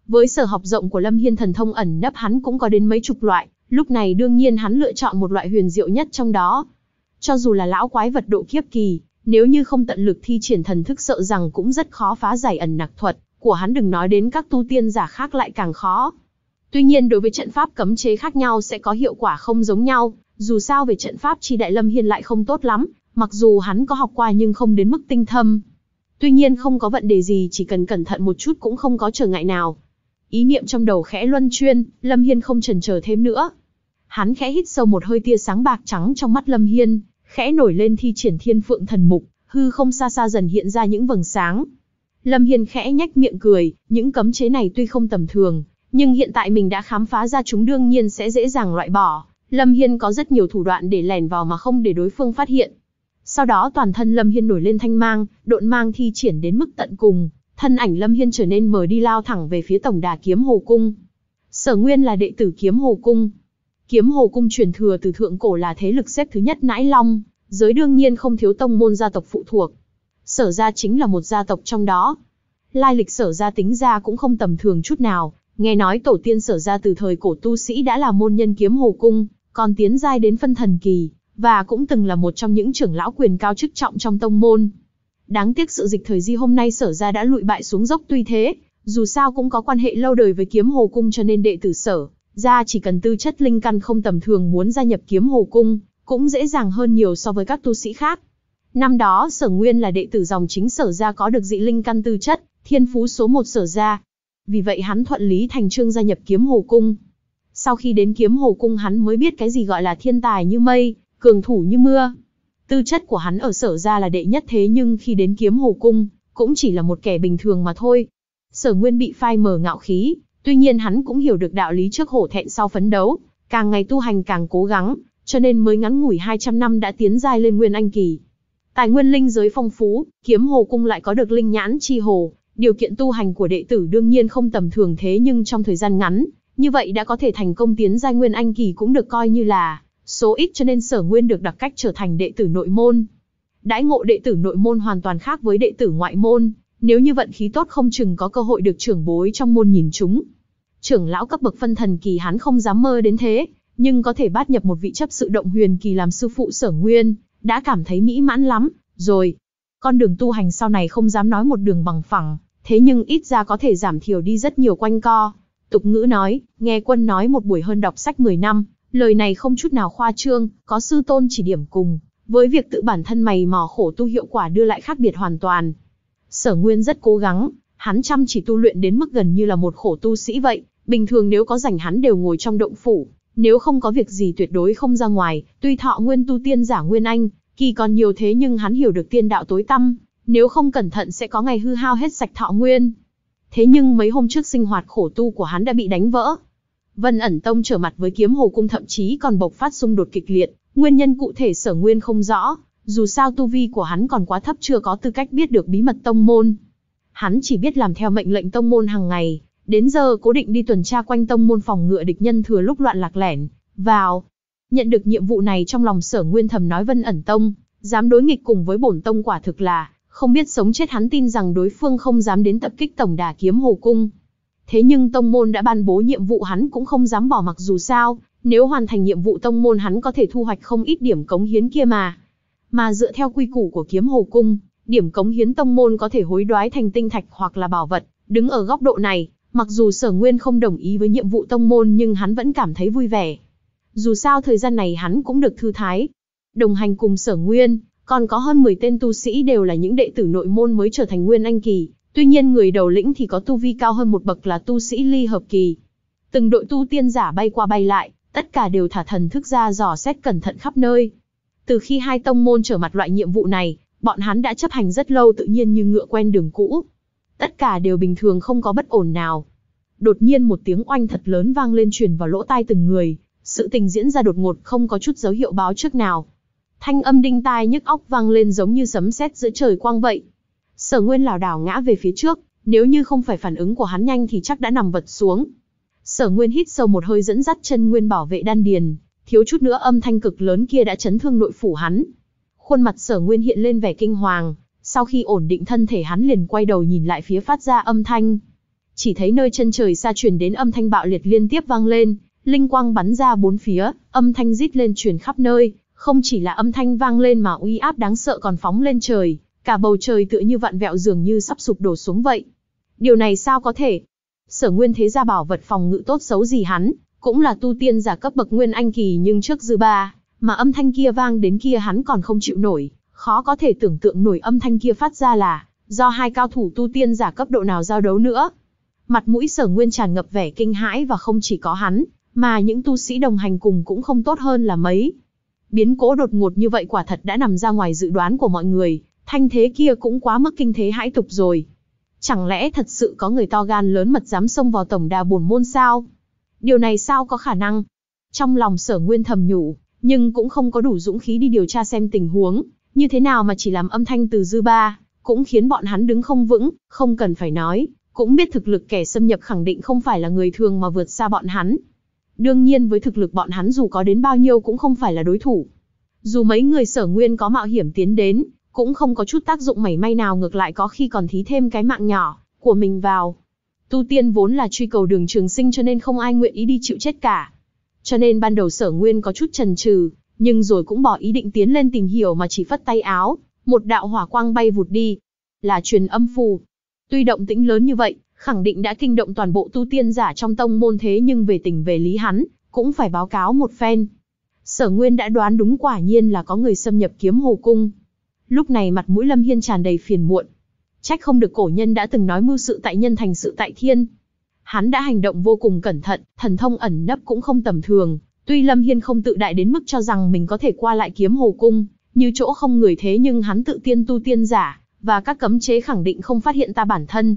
Speaker 1: Với sở học rộng của Lâm Hiên thần thông ẩn nấp hắn cũng có đến mấy chục loại, lúc này đương nhiên hắn lựa chọn một loại huyền diệu nhất trong đó. Cho dù là lão quái vật độ kiếp kỳ, nếu như không tận lực thi triển thần thức sợ rằng cũng rất khó phá giải ẩn nặc thuật của hắn đừng nói đến các tu tiên giả khác lại càng khó. Tuy nhiên đối với trận pháp cấm chế khác nhau sẽ có hiệu quả không giống nhau, dù sao về trận pháp chi đại lâm hiên lại không tốt lắm, mặc dù hắn có học qua nhưng không đến mức tinh thâm. Tuy nhiên không có vận đề gì chỉ cần cẩn thận một chút cũng không có trở ngại nào. Ý niệm trong đầu khẽ luân chuyên, Lâm Hiên không chần chờ thêm nữa. Hắn khẽ hít sâu một hơi tia sáng bạc trắng trong mắt Lâm Hiên, khẽ nổi lên thi triển thiên phượng thần mục, hư không xa xa dần hiện ra những vầng sáng, Lâm Hiên khẽ nhách miệng cười, những cấm chế này tuy không tầm thường, nhưng hiện tại mình đã khám phá ra chúng đương nhiên sẽ dễ dàng loại bỏ. Lâm Hiên có rất nhiều thủ đoạn để lẻn vào mà không để đối phương phát hiện. Sau đó toàn thân Lâm Hiên nổi lên thanh mang, độn mang thi triển đến mức tận cùng, thân ảnh Lâm Hiên trở nên mờ đi lao thẳng về phía tổng đà kiếm hồ cung. Sở Nguyên là đệ tử kiếm hồ cung. Kiếm hồ cung truyền thừa từ thượng cổ là thế lực xếp thứ nhất nãi long, giới đương nhiên không thiếu tông môn gia tộc phụ thuộc sở gia chính là một gia tộc trong đó. Lai lịch sở gia tính ra cũng không tầm thường chút nào, nghe nói tổ tiên sở gia từ thời cổ tu sĩ đã là môn nhân kiếm hồ cung, còn tiến giai đến phân thần kỳ, và cũng từng là một trong những trưởng lão quyền cao chức trọng trong tông môn. Đáng tiếc sự dịch thời di hôm nay sở gia đã lụi bại xuống dốc tuy thế, dù sao cũng có quan hệ lâu đời với kiếm hồ cung cho nên đệ tử sở, gia chỉ cần tư chất linh căn không tầm thường muốn gia nhập kiếm hồ cung, cũng dễ dàng hơn nhiều so với các tu sĩ khác. Năm đó Sở Nguyên là đệ tử dòng chính Sở gia có được dị linh căn tư chất, thiên phú số một Sở gia. Vì vậy hắn thuận lý thành trương gia nhập Kiếm Hồ cung. Sau khi đến Kiếm Hồ cung hắn mới biết cái gì gọi là thiên tài như mây, cường thủ như mưa. Tư chất của hắn ở Sở gia là đệ nhất thế nhưng khi đến Kiếm Hồ cung, cũng chỉ là một kẻ bình thường mà thôi. Sở Nguyên bị phai mờ ngạo khí, tuy nhiên hắn cũng hiểu được đạo lý trước hổ thẹn sau phấn đấu, càng ngày tu hành càng cố gắng, cho nên mới ngắn ngủi 200 năm đã tiến giai lên Nguyên Anh kỳ. Tài nguyên linh giới phong phú, kiếm hồ cung lại có được linh nhãn chi hồ, điều kiện tu hành của đệ tử đương nhiên không tầm thường thế nhưng trong thời gian ngắn, như vậy đã có thể thành công tiến giai nguyên anh kỳ cũng được coi như là số ít cho nên sở nguyên được đặc cách trở thành đệ tử nội môn. Đãi ngộ đệ tử nội môn hoàn toàn khác với đệ tử ngoại môn, nếu như vận khí tốt không chừng có cơ hội được trưởng bối trong môn nhìn chúng. Trưởng lão cấp bậc phân thần kỳ hắn không dám mơ đến thế, nhưng có thể bát nhập một vị chấp sự động huyền kỳ làm sư phụ sở nguyên, đã cảm thấy mỹ mãn lắm, rồi. Con đường tu hành sau này không dám nói một đường bằng phẳng, thế nhưng ít ra có thể giảm thiểu đi rất nhiều quanh co. Tục ngữ nói, nghe quân nói một buổi hơn đọc sách 10 năm, lời này không chút nào khoa trương, có sư tôn chỉ điểm cùng, với việc tự bản thân mày mò khổ tu hiệu quả đưa lại khác biệt hoàn toàn. Sở Nguyên rất cố gắng, hắn chăm chỉ tu luyện đến mức gần như là một khổ tu sĩ vậy, bình thường nếu có rảnh hắn đều ngồi trong động phủ, nếu không có việc gì tuyệt đối không ra ngoài, tuy thọ nguyên tu tiên giả Nguyên Anh, kỳ còn nhiều thế nhưng hắn hiểu được tiên đạo tối tăm, nếu không cẩn thận sẽ có ngày hư hao hết sạch thọ nguyên. Thế nhưng mấy hôm trước sinh hoạt khổ tu của hắn đã bị đánh vỡ. Vân ẩn tông trở mặt với kiếm hồ cung thậm chí còn bộc phát xung đột kịch liệt, nguyên nhân cụ thể sở nguyên không rõ, dù sao tu vi của hắn còn quá thấp chưa có tư cách biết được bí mật tông môn. Hắn chỉ biết làm theo mệnh lệnh tông môn hàng ngày, Đến giờ cố định đi tuần tra quanh tông môn phòng ngựa địch nhân thừa lúc loạn lạc lẻn, vào. Nhận được nhiệm vụ này trong lòng sở nguyên thầm nói vân ẩn tông, dám đối nghịch cùng với bổn tông quả thực là, không biết sống chết hắn tin rằng đối phương không dám đến tập kích tổng đà kiếm hồ cung. Thế nhưng tông môn đã ban bố nhiệm vụ hắn cũng không dám bỏ mặc dù sao, nếu hoàn thành nhiệm vụ tông môn hắn có thể thu hoạch không ít điểm cống hiến kia mà. Mà dựa theo quy củ của kiếm hồ cung, điểm cống hiến tông môn có thể hối đoái thành tinh thạch hoặc là bảo vật, đứng ở góc độ này, Mặc dù sở nguyên không đồng ý với nhiệm vụ tông môn nhưng hắn vẫn cảm thấy vui vẻ. Dù sao thời gian này hắn cũng được thư thái. Đồng hành cùng sở nguyên, còn có hơn 10 tên tu sĩ đều là những đệ tử nội môn mới trở thành nguyên anh kỳ. Tuy nhiên người đầu lĩnh thì có tu vi cao hơn một bậc là tu sĩ ly hợp kỳ. Từng đội tu tiên giả bay qua bay lại, tất cả đều thả thần thức ra dò xét cẩn thận khắp nơi. Từ khi hai tông môn trở mặt loại nhiệm vụ này, bọn hắn đã chấp hành rất lâu tự nhiên như ngựa quen đường cũ. Tất cả đều bình thường không có bất ổn nào. Đột nhiên một tiếng oanh thật lớn vang lên truyền vào lỗ tai từng người, sự tình diễn ra đột ngột không có chút dấu hiệu báo trước nào. Thanh âm đinh tai nhức óc vang lên giống như sấm sét giữa trời quang vậy. Sở Nguyên lảo đảo ngã về phía trước, nếu như không phải phản ứng của hắn nhanh thì chắc đã nằm vật xuống. Sở Nguyên hít sâu một hơi dẫn dắt chân Nguyên bảo vệ đan điền, thiếu chút nữa âm thanh cực lớn kia đã chấn thương nội phủ hắn. Khuôn mặt Sở Nguyên hiện lên vẻ kinh hoàng, sau khi ổn định thân thể hắn liền quay đầu nhìn lại phía phát ra âm thanh. Chỉ thấy nơi chân trời xa truyền đến âm thanh bạo liệt liên tiếp vang lên, linh quang bắn ra bốn phía, âm thanh rít lên truyền khắp nơi, không chỉ là âm thanh vang lên mà uy áp đáng sợ còn phóng lên trời, cả bầu trời tựa như vặn vẹo dường như sắp sụp đổ xuống vậy. Điều này sao có thể? Sở Nguyên Thế gia bảo vật phòng ngự tốt xấu gì hắn, cũng là tu tiên giả cấp bậc nguyên anh kỳ nhưng trước dư ba, mà âm thanh kia vang đến kia hắn còn không chịu nổi, khó có thể tưởng tượng nổi âm thanh kia phát ra là do hai cao thủ tu tiên giả cấp độ nào giao đấu nữa. Mặt mũi sở nguyên tràn ngập vẻ kinh hãi và không chỉ có hắn, mà những tu sĩ đồng hành cùng cũng không tốt hơn là mấy. Biến cố đột ngột như vậy quả thật đã nằm ra ngoài dự đoán của mọi người, thanh thế kia cũng quá mức kinh thế hãi tục rồi. Chẳng lẽ thật sự có người to gan lớn mật dám xông vào tổng đà bổn môn sao? Điều này sao có khả năng? Trong lòng sở nguyên thầm nhủ, nhưng cũng không có đủ dũng khí đi điều tra xem tình huống, như thế nào mà chỉ làm âm thanh từ dư ba, cũng khiến bọn hắn đứng không vững, không cần phải nói, cũng biết thực lực kẻ xâm nhập khẳng định không phải là người thường mà vượt xa bọn hắn. Đương nhiên với thực lực bọn hắn dù có đến bao nhiêu cũng không phải là đối thủ. Dù mấy người sở nguyên có mạo hiểm tiến đến, cũng không có chút tác dụng mảy may nào ngược lại có khi còn thí thêm cái mạng nhỏ của mình vào. Tu tiên vốn là truy cầu đường trường sinh cho nên không ai nguyện ý đi chịu chết cả. Cho nên ban đầu sở nguyên có chút trần trừ, nhưng rồi cũng bỏ ý định tiến lên tìm hiểu mà chỉ phất tay áo, một đạo hỏa quang bay vụt đi. Là truyền âm phù. Tuy động tĩnh lớn như vậy, khẳng định đã kinh động toàn bộ tu tiên giả trong tông môn thế nhưng về tình về lý hắn, cũng phải báo cáo một phen. Sở Nguyên đã đoán đúng quả nhiên là có người xâm nhập kiếm hồ cung. Lúc này mặt mũi Lâm Hiên tràn đầy phiền muộn. Trách không được cổ nhân đã từng nói mưu sự tại nhân thành sự tại thiên. Hắn đã hành động vô cùng cẩn thận, thần thông ẩn nấp cũng không tầm thường, Tuy Lâm Hiên không tự đại đến mức cho rằng mình có thể qua lại kiếm hồ cung, như chỗ không người thế nhưng hắn tự tiên tu tiên giả, và các cấm chế khẳng định không phát hiện ta bản thân.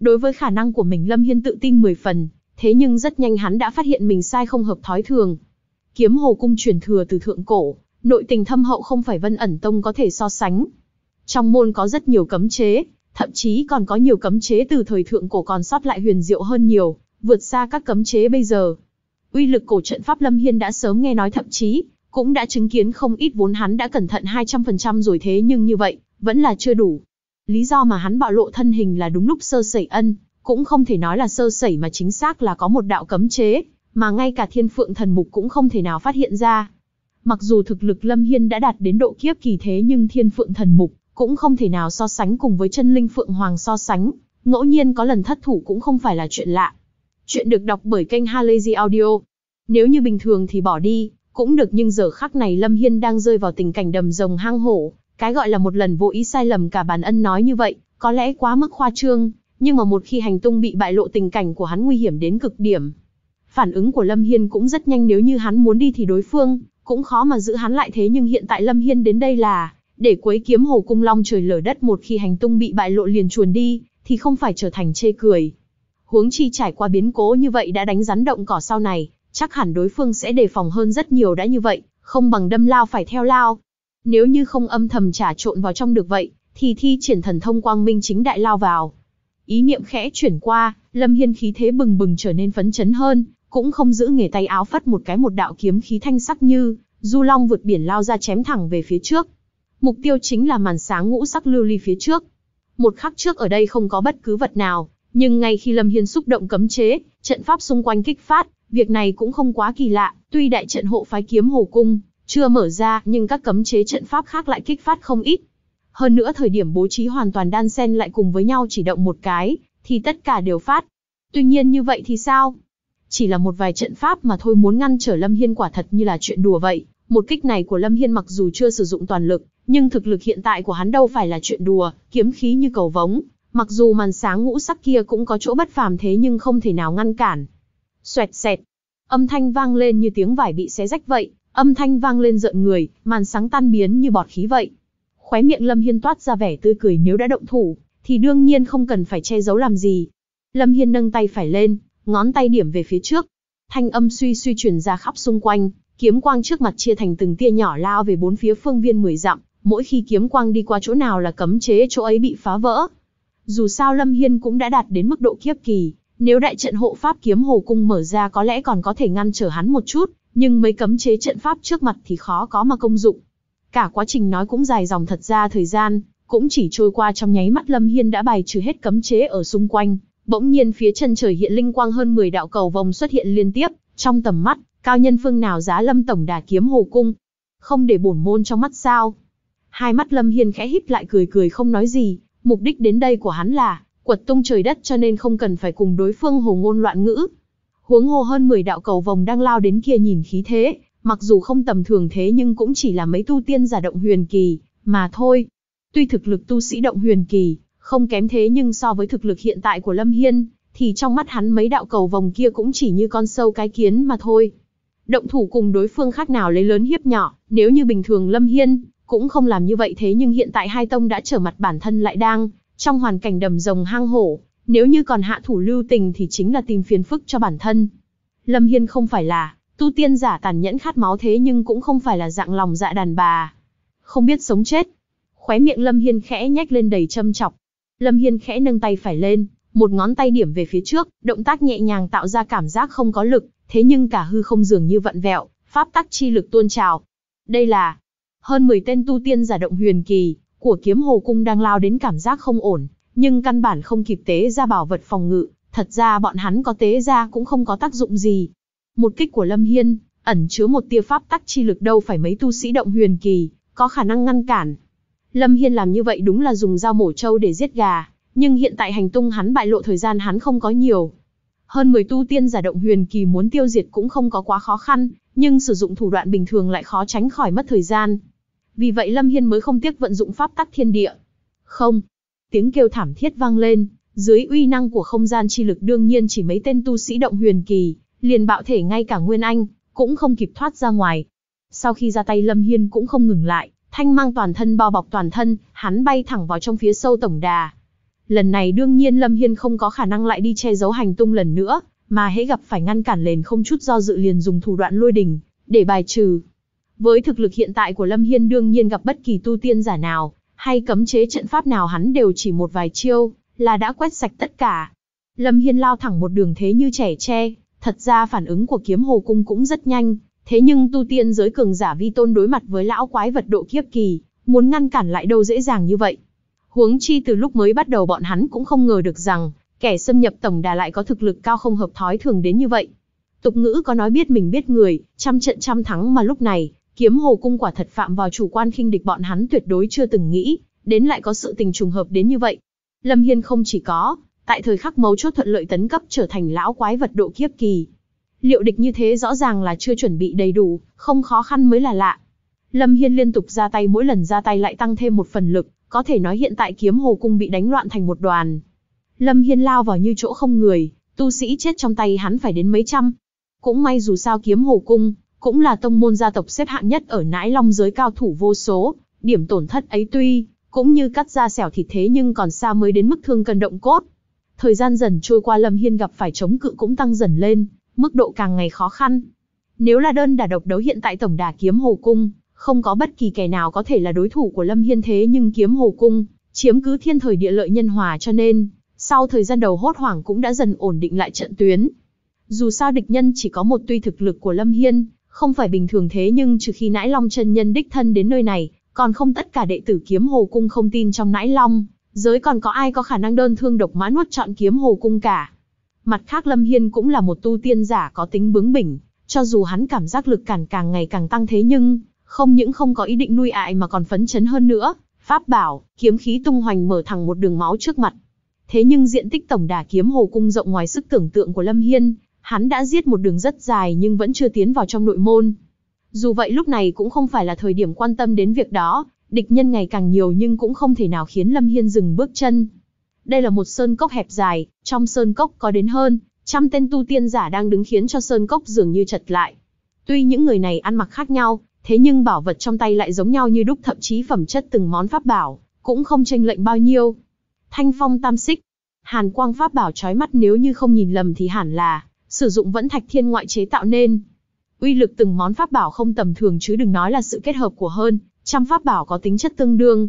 Speaker 1: Đối với khả năng của mình Lâm Hiên tự tin 10 phần, thế nhưng rất nhanh hắn đã phát hiện mình sai không hợp thói thường. Kiếm hồ cung truyền thừa từ thượng cổ, nội tình thâm hậu không phải vân ẩn tông có thể so sánh. Trong môn có rất nhiều cấm chế, thậm chí còn có nhiều cấm chế từ thời thượng cổ còn sót lại huyền diệu hơn nhiều, vượt xa các cấm chế bây giờ. Uy lực cổ trận pháp Lâm Hiên đã sớm nghe nói thậm chí, cũng đã chứng kiến không ít vốn hắn đã cẩn thận 200% rồi thế nhưng như vậy, vẫn là chưa đủ. Lý do mà hắn bạo lộ thân hình là đúng lúc sơ sẩy ân, cũng không thể nói là sơ sẩy mà chính xác là có một đạo cấm chế, mà ngay cả thiên phượng thần mục cũng không thể nào phát hiện ra. Mặc dù thực lực Lâm Hiên đã đạt đến độ kiếp kỳ thế nhưng thiên phượng thần mục cũng không thể nào so sánh cùng với chân linh phượng hoàng so sánh, ngẫu nhiên có lần thất thủ cũng không phải là chuyện lạ, Chuyện được đọc bởi kênh Halazy Audio. Nếu như bình thường thì bỏ đi, cũng được nhưng giờ khắc này Lâm Hiên đang rơi vào tình cảnh đầm rồng hang hổ. Cái gọi là một lần vô ý sai lầm cả bản ân nói như vậy, có lẽ quá mức khoa trương, nhưng mà một khi hành tung bị bại lộ tình cảnh của hắn nguy hiểm đến cực điểm. Phản ứng của Lâm Hiên cũng rất nhanh nếu như hắn muốn đi thì đối phương cũng khó mà giữ hắn lại thế nhưng hiện tại Lâm Hiên đến đây là để quấy kiếm hồ cung long trời lở đất một khi hành tung bị bại lộ liền chuồn đi thì không phải trở thành chê cười, huống chi trải qua biến cố như vậy đã đánh rắn động cỏ sau này, chắc hẳn đối phương sẽ đề phòng hơn rất nhiều đã như vậy, không bằng đâm lao phải theo lao. Nếu như không âm thầm trả trộn vào trong được vậy, thì thi triển thần thông quang minh chính đại lao vào. Ý niệm khẽ chuyển qua, Lâm Hiên khí thế bừng bừng trở nên phấn chấn hơn, cũng không giữ nghề tay áo phất một cái một đạo kiếm khí thanh sắc như du long vượt biển lao ra chém thẳng về phía trước. Mục tiêu chính là màn sáng ngũ sắc lưu ly phía trước. Một khắc trước ở đây không có bất cứ vật nào, nhưng ngay khi Lâm Hiên xúc động cấm chế, trận pháp xung quanh kích phát, việc này cũng không quá kỳ lạ, tuy đại trận hộ phái kiếm hồ cung chưa mở ra, nhưng các cấm chế trận pháp khác lại kích phát không ít. Hơn nữa thời điểm bố trí hoàn toàn đan xen lại cùng với nhau chỉ động một cái, thì tất cả đều phát. Tuy nhiên như vậy thì sao? Chỉ là một vài trận pháp mà thôi muốn ngăn trở Lâm Hiên quả thật như là chuyện đùa vậy. Một kích này của Lâm Hiên mặc dù chưa sử dụng toàn lực, nhưng thực lực hiện tại của hắn đâu phải là chuyện đùa, kiếm khí như cầu vống, Mặc dù màn sáng ngũ sắc kia cũng có chỗ bất phàm thế nhưng không thể nào ngăn cản. Xoẹt xẹt, âm thanh vang lên như tiếng vải bị xé rách vậy, âm thanh vang lên rợn người, màn sáng tan biến như bọt khí vậy. Khóe miệng Lâm Hiên toát ra vẻ tươi cười nếu đã động thủ, thì đương nhiên không cần phải che giấu làm gì. Lâm Hiên nâng tay phải lên, ngón tay điểm về phía trước. Thanh âm suy suy truyền ra khắp xung quanh, kiếm quang trước mặt chia thành từng tia nhỏ lao về bốn phía phương viên 10 dặm, mỗi khi kiếm quang đi qua chỗ nào là cấm chế chỗ ấy bị phá vỡ, dù sao Lâm Hiên cũng đã đạt đến mức độ kiếp kỳ, nếu đại trận hộ pháp kiếm hồ cung mở ra có lẽ còn có thể ngăn trở hắn một chút, nhưng mấy cấm chế trận pháp trước mặt thì khó có mà công dụng. Cả quá trình nói cũng dài dòng thật ra thời gian, cũng chỉ trôi qua trong nháy mắt Lâm Hiên đã bài trừ hết cấm chế ở xung quanh, bỗng nhiên phía chân trời hiện linh quang hơn 10 đạo cầu vòng xuất hiện liên tiếp, trong tầm mắt, cao nhân phương nào giá Lâm tổng đà kiếm hồ cung, không để bổn môn trong mắt sao? Hai mắt Lâm Hiên khẽ híp lại cười cười không nói gì, Mục đích đến đây của hắn là quật tung trời đất cho nên không cần phải cùng đối phương hồ ngôn loạn ngữ. Huống hồ hơn mười đạo cầu vòng đang lao đến kia nhìn khí thế, mặc dù không tầm thường thế nhưng cũng chỉ là mấy tu tiên giả động huyền kỳ, mà thôi. Tuy thực lực tu sĩ động huyền kỳ, không kém thế nhưng so với thực lực hiện tại của Lâm Hiên, thì trong mắt hắn mấy đạo cầu vòng kia cũng chỉ như con sâu cái kiến mà thôi. Động thủ cùng đối phương khác nào lấy lớn hiếp nhỏ, nếu như bình thường Lâm Hiên, cũng không làm như vậy thế nhưng hiện tại hai tông đã trở mặt bản thân lại đang trong hoàn cảnh đầm rồng hang hổ, nếu như còn hạ thủ lưu tình thì chính là tìm phiền phức cho bản thân. Lâm Hiên không phải là tu tiên giả tàn nhẫn khát máu thế nhưng cũng không phải là dạng lòng dạ đàn bà. Không biết sống chết. Khóe miệng Lâm Hiên khẽ nhách lên đầy châm chọc. Lâm Hiên khẽ nâng tay phải lên, một ngón tay điểm về phía trước, động tác nhẹ nhàng tạo ra cảm giác không có lực, thế nhưng cả hư không dường như vặn vẹo, pháp tắc chi lực tuôn trào. Đây là hơn 10 tên tu tiên giả động huyền kỳ của kiếm hồ cung đang lao đến cảm giác không ổn, nhưng căn bản không kịp tế ra bảo vật phòng ngự, thật ra bọn hắn có tế ra cũng không có tác dụng gì. Một kích của Lâm Hiên, ẩn chứa một tia pháp tắc chi lực đâu phải mấy tu sĩ động huyền kỳ, có khả năng ngăn cản. Lâm Hiên làm như vậy đúng là dùng dao mổ trâu để giết gà, nhưng hiện tại hành tung hắn bại lộ thời gian hắn không có nhiều. Hơn 10 tu tiên giả động huyền kỳ muốn tiêu diệt cũng không có quá khó khăn, nhưng sử dụng thủ đoạn bình thường lại khó tránh khỏi mất thời gian. Vì vậy Lâm Hiên mới không tiếc vận dụng pháp tắc thiên địa. Không. Tiếng kêu thảm thiết vang lên, dưới uy năng của không gian chi lực đương nhiên chỉ mấy tên tu sĩ động huyền kỳ, liền bạo thể ngay cả Nguyên Anh, cũng không kịp thoát ra ngoài. Sau khi ra tay Lâm Hiên cũng không ngừng lại, thanh mang toàn thân bao bọc toàn thân, hắn bay thẳng vào trong phía sâu tổng đà. Lần này đương nhiên Lâm Hiên không có khả năng lại đi che giấu hành tung lần nữa, mà hễ gặp phải ngăn cản lền không chút do dự liền dùng thủ đoạn lôi đình, để bài trừ. Với thực lực hiện tại của Lâm Hiên đương nhiên gặp bất kỳ tu tiên giả nào, hay cấm chế trận pháp nào hắn đều chỉ một vài chiêu, là đã quét sạch tất cả. Lâm Hiên lao thẳng một đường thế như trẻ tre, thật ra phản ứng của kiếm hồ cung cũng rất nhanh, thế nhưng tu tiên giới cường giả vi tôn đối mặt với lão quái vật độ kiếp kỳ, muốn ngăn cản lại đâu dễ dàng như vậy. Huống chi từ lúc mới bắt đầu bọn hắn cũng không ngờ được rằng, kẻ xâm nhập tổng đà lại có thực lực cao không hợp thói thường đến như vậy. Tục ngữ có nói biết mình biết người, trăm trận trăm thắng mà lúc này, Kiếm hồ cung quả thật phạm vào chủ quan khinh địch bọn hắn tuyệt đối chưa từng nghĩ, đến lại có sự tình trùng hợp đến như vậy. Lâm Hiên không chỉ có, tại thời khắc mấu chốt thuận lợi tấn cấp trở thành lão quái vật độ kiếp kỳ. Liệu địch như thế rõ ràng là chưa chuẩn bị đầy đủ, không khó khăn mới là lạ. Lâm Hiên liên tục ra tay mỗi lần ra tay lại tăng thêm một phần lực, có thể nói hiện tại kiếm hồ cung bị đánh loạn thành một đoàn. Lâm Hiên lao vào như chỗ không người, tu sĩ chết trong tay hắn phải đến mấy trăm. Cũng may dù sao kiếm hồ cung, cũng là tông môn gia tộc xếp hạng nhất ở nãi long giới cao thủ vô số, điểm tổn thất ấy tuy, cũng như cắt ra xẻo thịt thế nhưng còn xa mới đến mức thương cần động cốt. Thời gian dần trôi qua Lâm Hiên gặp phải chống cự cũng tăng dần lên, mức độ càng ngày khó khăn. Nếu là đơn đả độc đấu hiện tại tổng đà kiếm hồ cung, không có bất kỳ kẻ nào có thể là đối thủ của Lâm Hiên thế nhưng kiếm hồ cung, chiếm cứ thiên thời địa lợi nhân hòa cho nên, sau thời gian đầu hốt hoảng cũng đã dần ổn định lại trận tuyến. Dù sao địch nhân chỉ có một tuy thực lực của Lâm Hiên, không phải bình thường thế nhưng trừ khi nãi long chân nhân đích thân đến nơi này, còn không tất cả đệ tử kiếm hồ cung không tin trong nãi long, giới còn có ai có khả năng đơn thương độc mã nuốt chọn kiếm hồ cung cả. Mặt khác Lâm Hiên cũng là một tu tiên giả có tính bướng bỉnh, cho dù hắn cảm giác lực cản càng ngày càng tăng thế nhưng, không những không có ý định nuôi ại mà còn phấn chấn hơn nữa, pháp bảo, kiếm khí tung hoành mở thẳng một đường máu trước mặt. Thế nhưng diện tích tổng đà kiếm hồ cung rộng ngoài sức tưởng tượng của Lâm Hiên, hắn đã giết một đường rất dài nhưng vẫn chưa tiến vào trong nội môn. Dù vậy lúc này cũng không phải là thời điểm quan tâm đến việc đó, địch nhân ngày càng nhiều nhưng cũng không thể nào khiến Lâm Hiên dừng bước chân. Đây là một sơn cốc hẹp dài, trong sơn cốc có đến hơn trăm tên tu tiên giả đang đứng khiến cho sơn cốc dường như chật lại. Tuy những người này ăn mặc khác nhau, thế nhưng bảo vật trong tay lại giống nhau như đúc thậm chí phẩm chất từng món pháp bảo, cũng không tranh lệch bao nhiêu. Thanh phong tam xích, hàn quang pháp bảo trói mắt nếu như không nhìn lầm thì hẳn là sử dụng vẫn thạch thiên ngoại chế tạo nên. Uy lực từng món pháp bảo không tầm thường chứ đừng nói là sự kết hợp của hơn trăm pháp bảo có tính chất tương đương.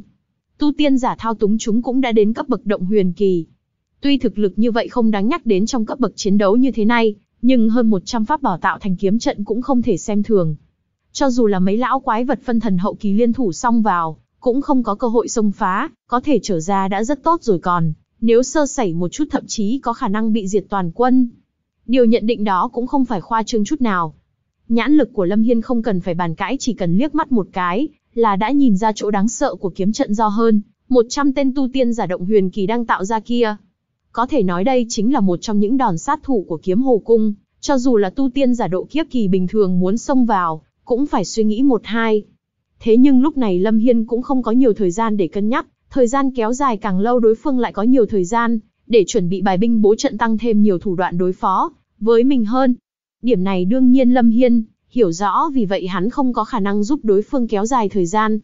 Speaker 1: Tu tiên giả thao túng chúng cũng đã đến cấp bậc động huyền kỳ. Tuy thực lực như vậy không đáng nhắc đến trong cấp bậc chiến đấu như thế này, nhưng hơn 100 pháp bảo tạo thành kiếm trận cũng không thể xem thường. Cho dù là mấy lão quái vật phân thần hậu kỳ liên thủ xong vào, cũng không có cơ hội xông phá, có thể trở ra đã rất tốt rồi còn, nếu sơ sẩy một chút thậm chí có khả năng bị diệt toàn quân. Điều nhận định đó cũng không phải khoa trương chút nào. Nhãn lực của Lâm Hiên không cần phải bàn cãi chỉ cần liếc mắt một cái, là đã nhìn ra chỗ đáng sợ của kiếm trận do hơn 100 tên tu tiên giả động huyền kỳ đang tạo ra kia. Có thể nói đây chính là một trong những đòn sát thủ của kiếm hồ cung, cho dù là tu tiên giả độ kiếp kỳ bình thường muốn xông vào, cũng phải suy nghĩ một hai. Thế nhưng lúc này Lâm Hiên cũng không có nhiều thời gian để cân nhắc, thời gian kéo dài càng lâu đối phương lại có nhiều thời gian, để chuẩn bị bài binh bố trận tăng thêm nhiều thủ đoạn đối phó, với mình hơn. Điểm này đương nhiên Lâm Hiên, hiểu rõ vì vậy hắn không có khả năng giúp đối phương kéo dài thời gian.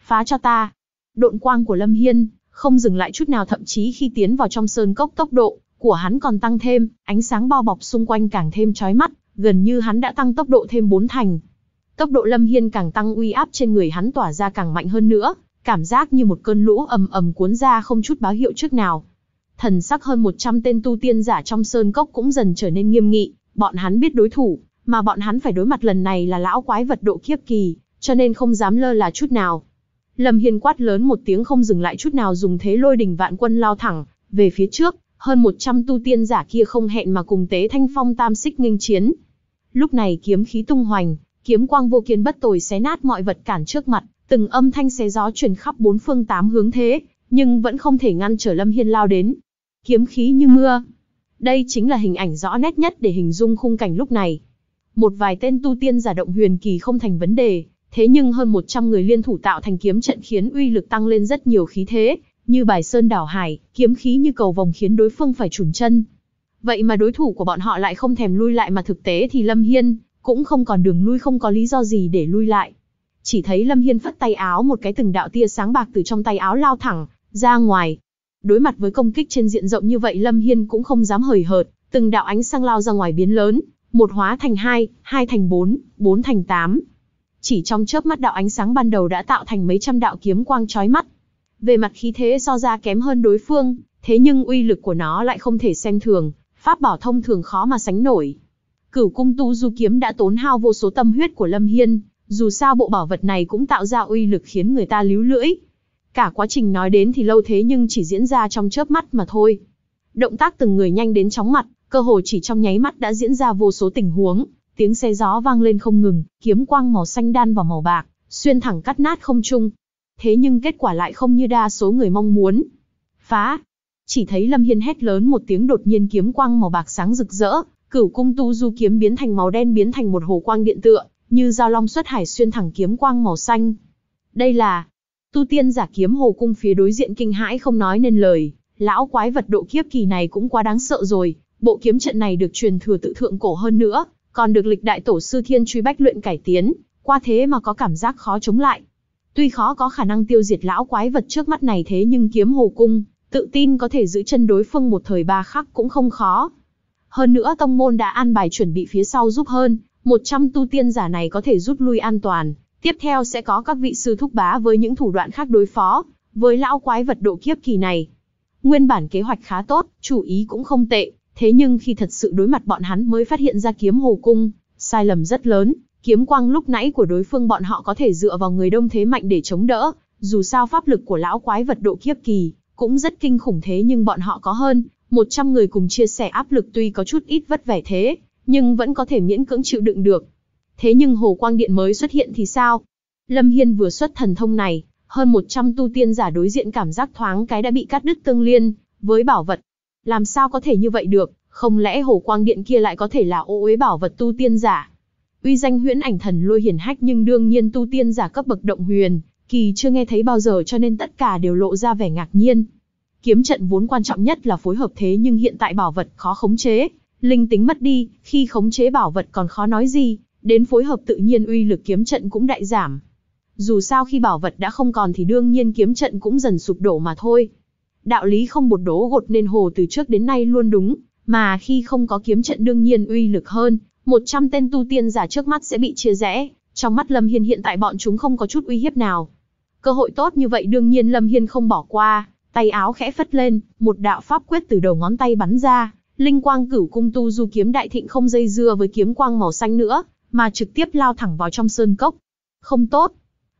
Speaker 1: Phá cho ta. Độn quang của Lâm Hiên, không dừng lại chút nào thậm chí khi tiến vào trong sơn cốc tốc độ của hắn còn tăng thêm, ánh sáng bao bọc xung quanh càng thêm chói mắt, gần như hắn đã tăng tốc độ thêm bốn thành. Tốc độ Lâm Hiên càng tăng uy áp trên người hắn tỏa ra càng mạnh hơn nữa, cảm giác như một cơn lũ ầm ầm cuốn ra không chút báo hiệu trước nào thần sắc hơn 100 tên tu tiên giả trong sơn cốc cũng dần trở nên nghiêm nghị, bọn hắn biết đối thủ, mà bọn hắn phải đối mặt lần này là lão quái vật độ kiếp kỳ, cho nên không dám lơ là chút nào. Lâm Hiên quát lớn một tiếng không dừng lại chút nào dùng thế lôi đỉnh vạn quân lao thẳng, về phía trước, hơn 100 tu tiên giả kia không hẹn mà cùng tế thanh phong tam xích nghênh chiến. Lúc này kiếm khí tung hoành, kiếm quang vô kiên bất tồi xé nát mọi vật cản trước mặt, từng âm thanh xé gió truyền khắp bốn phương tám hướng thế, nhưng vẫn không thể ngăn trở Lâm Hiên lao đến kiếm khí như mưa. Đây chính là hình ảnh rõ nét nhất để hình dung khung cảnh lúc này. Một vài tên tu tiên giả động huyền kỳ không thành vấn đề, thế nhưng hơn 100 người liên thủ tạo thành kiếm trận khiến uy lực tăng lên rất nhiều khí thế, như bài sơn đảo hải, kiếm khí như cầu vòng khiến đối phương phải chùn chân. Vậy mà đối thủ của bọn họ lại không thèm lui lại mà thực tế thì Lâm Hiên cũng không còn đường lui không có lý do gì để lui lại. Chỉ thấy Lâm Hiên phất tay áo một cái từng đạo tia sáng bạc từ trong tay áo lao thẳng ra ngoài, Đối mặt với công kích trên diện rộng như vậy Lâm Hiên cũng không dám hời hợt, từng đạo ánh sang lao ra ngoài biến lớn, một hóa thành hai, hai thành bốn, bốn thành tám. Chỉ trong chớp mắt đạo ánh sáng ban đầu đã tạo thành mấy trăm đạo kiếm quang trói mắt. Về mặt khí thế so ra kém hơn đối phương, thế nhưng uy lực của nó lại không thể xem thường, pháp bảo thông thường khó mà sánh nổi. Cửu cung tu du kiếm đã tốn hao vô số tâm huyết của Lâm Hiên, dù sao bộ bảo vật này cũng tạo ra uy lực khiến người ta líu lưỡi, Cả quá trình nói đến thì lâu thế nhưng chỉ diễn ra trong chớp mắt mà thôi. Động tác từng người nhanh đến chóng mặt, cơ hồ chỉ trong nháy mắt đã diễn ra vô số tình huống, tiếng xe gió vang lên không ngừng, kiếm quang màu xanh đan vào màu bạc, xuyên thẳng cắt nát không trung. Thế nhưng kết quả lại không như đa số người mong muốn. Phá! Chỉ thấy Lâm Hiên hét lớn một tiếng đột nhiên kiếm quang màu bạc sáng rực rỡ, cửu cung tu du kiếm biến thành màu đen biến thành một hồ quang điện tựa, như dao long xuất hải xuyên thẳng kiếm quang màu xanh. Đây là Tu tiên giả kiếm hồ cung phía đối diện kinh hãi không nói nên lời, lão quái vật độ kiếp kỳ này cũng quá đáng sợ rồi, bộ kiếm trận này được truyền thừa tự thượng cổ hơn nữa, còn được lịch đại tổ sư thiên truy bách luyện cải tiến, qua thế mà có cảm giác khó chống lại. Tuy khó có khả năng tiêu diệt lão quái vật trước mắt này thế nhưng kiếm hồ cung, tự tin có thể giữ chân đối phương một thời ba khắc cũng không khó. Hơn nữa tông môn đã an bài chuẩn bị phía sau giúp hơn, 100 tu tiên giả này có thể rút lui an toàn, Tiếp theo sẽ có các vị sư thúc bá với những thủ đoạn khác đối phó, với lão quái vật độ kiếp kỳ này. Nguyên bản kế hoạch khá tốt, chủ ý cũng không tệ, thế nhưng khi thật sự đối mặt bọn hắn mới phát hiện ra kiếm hồ cung, sai lầm rất lớn, kiếm quang lúc nãy của đối phương bọn họ có thể dựa vào người đông thế mạnh để chống đỡ, dù sao pháp lực của lão quái vật độ kiếp kỳ cũng rất kinh khủng thế nhưng bọn họ có hơn 100 người cùng chia sẻ áp lực tuy có chút ít vất vẻ thế, nhưng vẫn có thể miễn cưỡng chịu đựng được. Thế nhưng Hồ Quang Điện mới xuất hiện thì sao? Lâm Hiên vừa xuất thần thông này, hơn 100 tu tiên giả đối diện cảm giác thoáng cái đã bị cắt đứt tương liên, với bảo vật. Làm sao có thể như vậy được, không lẽ Hồ Quang Điện kia lại có thể là ô uế bảo vật tu tiên giả? Uy danh huyễn ảnh thần lôi hiển hách nhưng đương nhiên tu tiên giả cấp bậc động huyền, kỳ chưa nghe thấy bao giờ cho nên tất cả đều lộ ra vẻ ngạc nhiên. Kiếm trận vốn quan trọng nhất là phối hợp thế nhưng hiện tại bảo vật khó khống chế, linh tính mất đi, khi khống chế bảo vật còn khó nói gì, đến phối hợp tự nhiên uy lực kiếm trận cũng đại giảm. Dù sao khi bảo vật đã không còn thì đương nhiên kiếm trận cũng dần sụp đổ mà thôi. Đạo lý không bột đố gột nên hồ từ trước đến nay luôn đúng, mà khi không có kiếm trận đương nhiên uy lực hơn, 100 tên tu tiên giả trước mắt sẽ bị chia rẽ, trong mắt Lâm Hiên hiện tại bọn chúng không có chút uy hiếp nào. Cơ hội tốt như vậy đương nhiên Lâm Hiên không bỏ qua, tay áo khẽ phất lên, một đạo pháp quyết từ đầu ngón tay bắn ra, linh quang cửu cung tu du kiếm đại thịnh không dây dưa với kiếm quang màu xanh nữa, mà trực tiếp lao thẳng vào trong sơn cốc. Không tốt.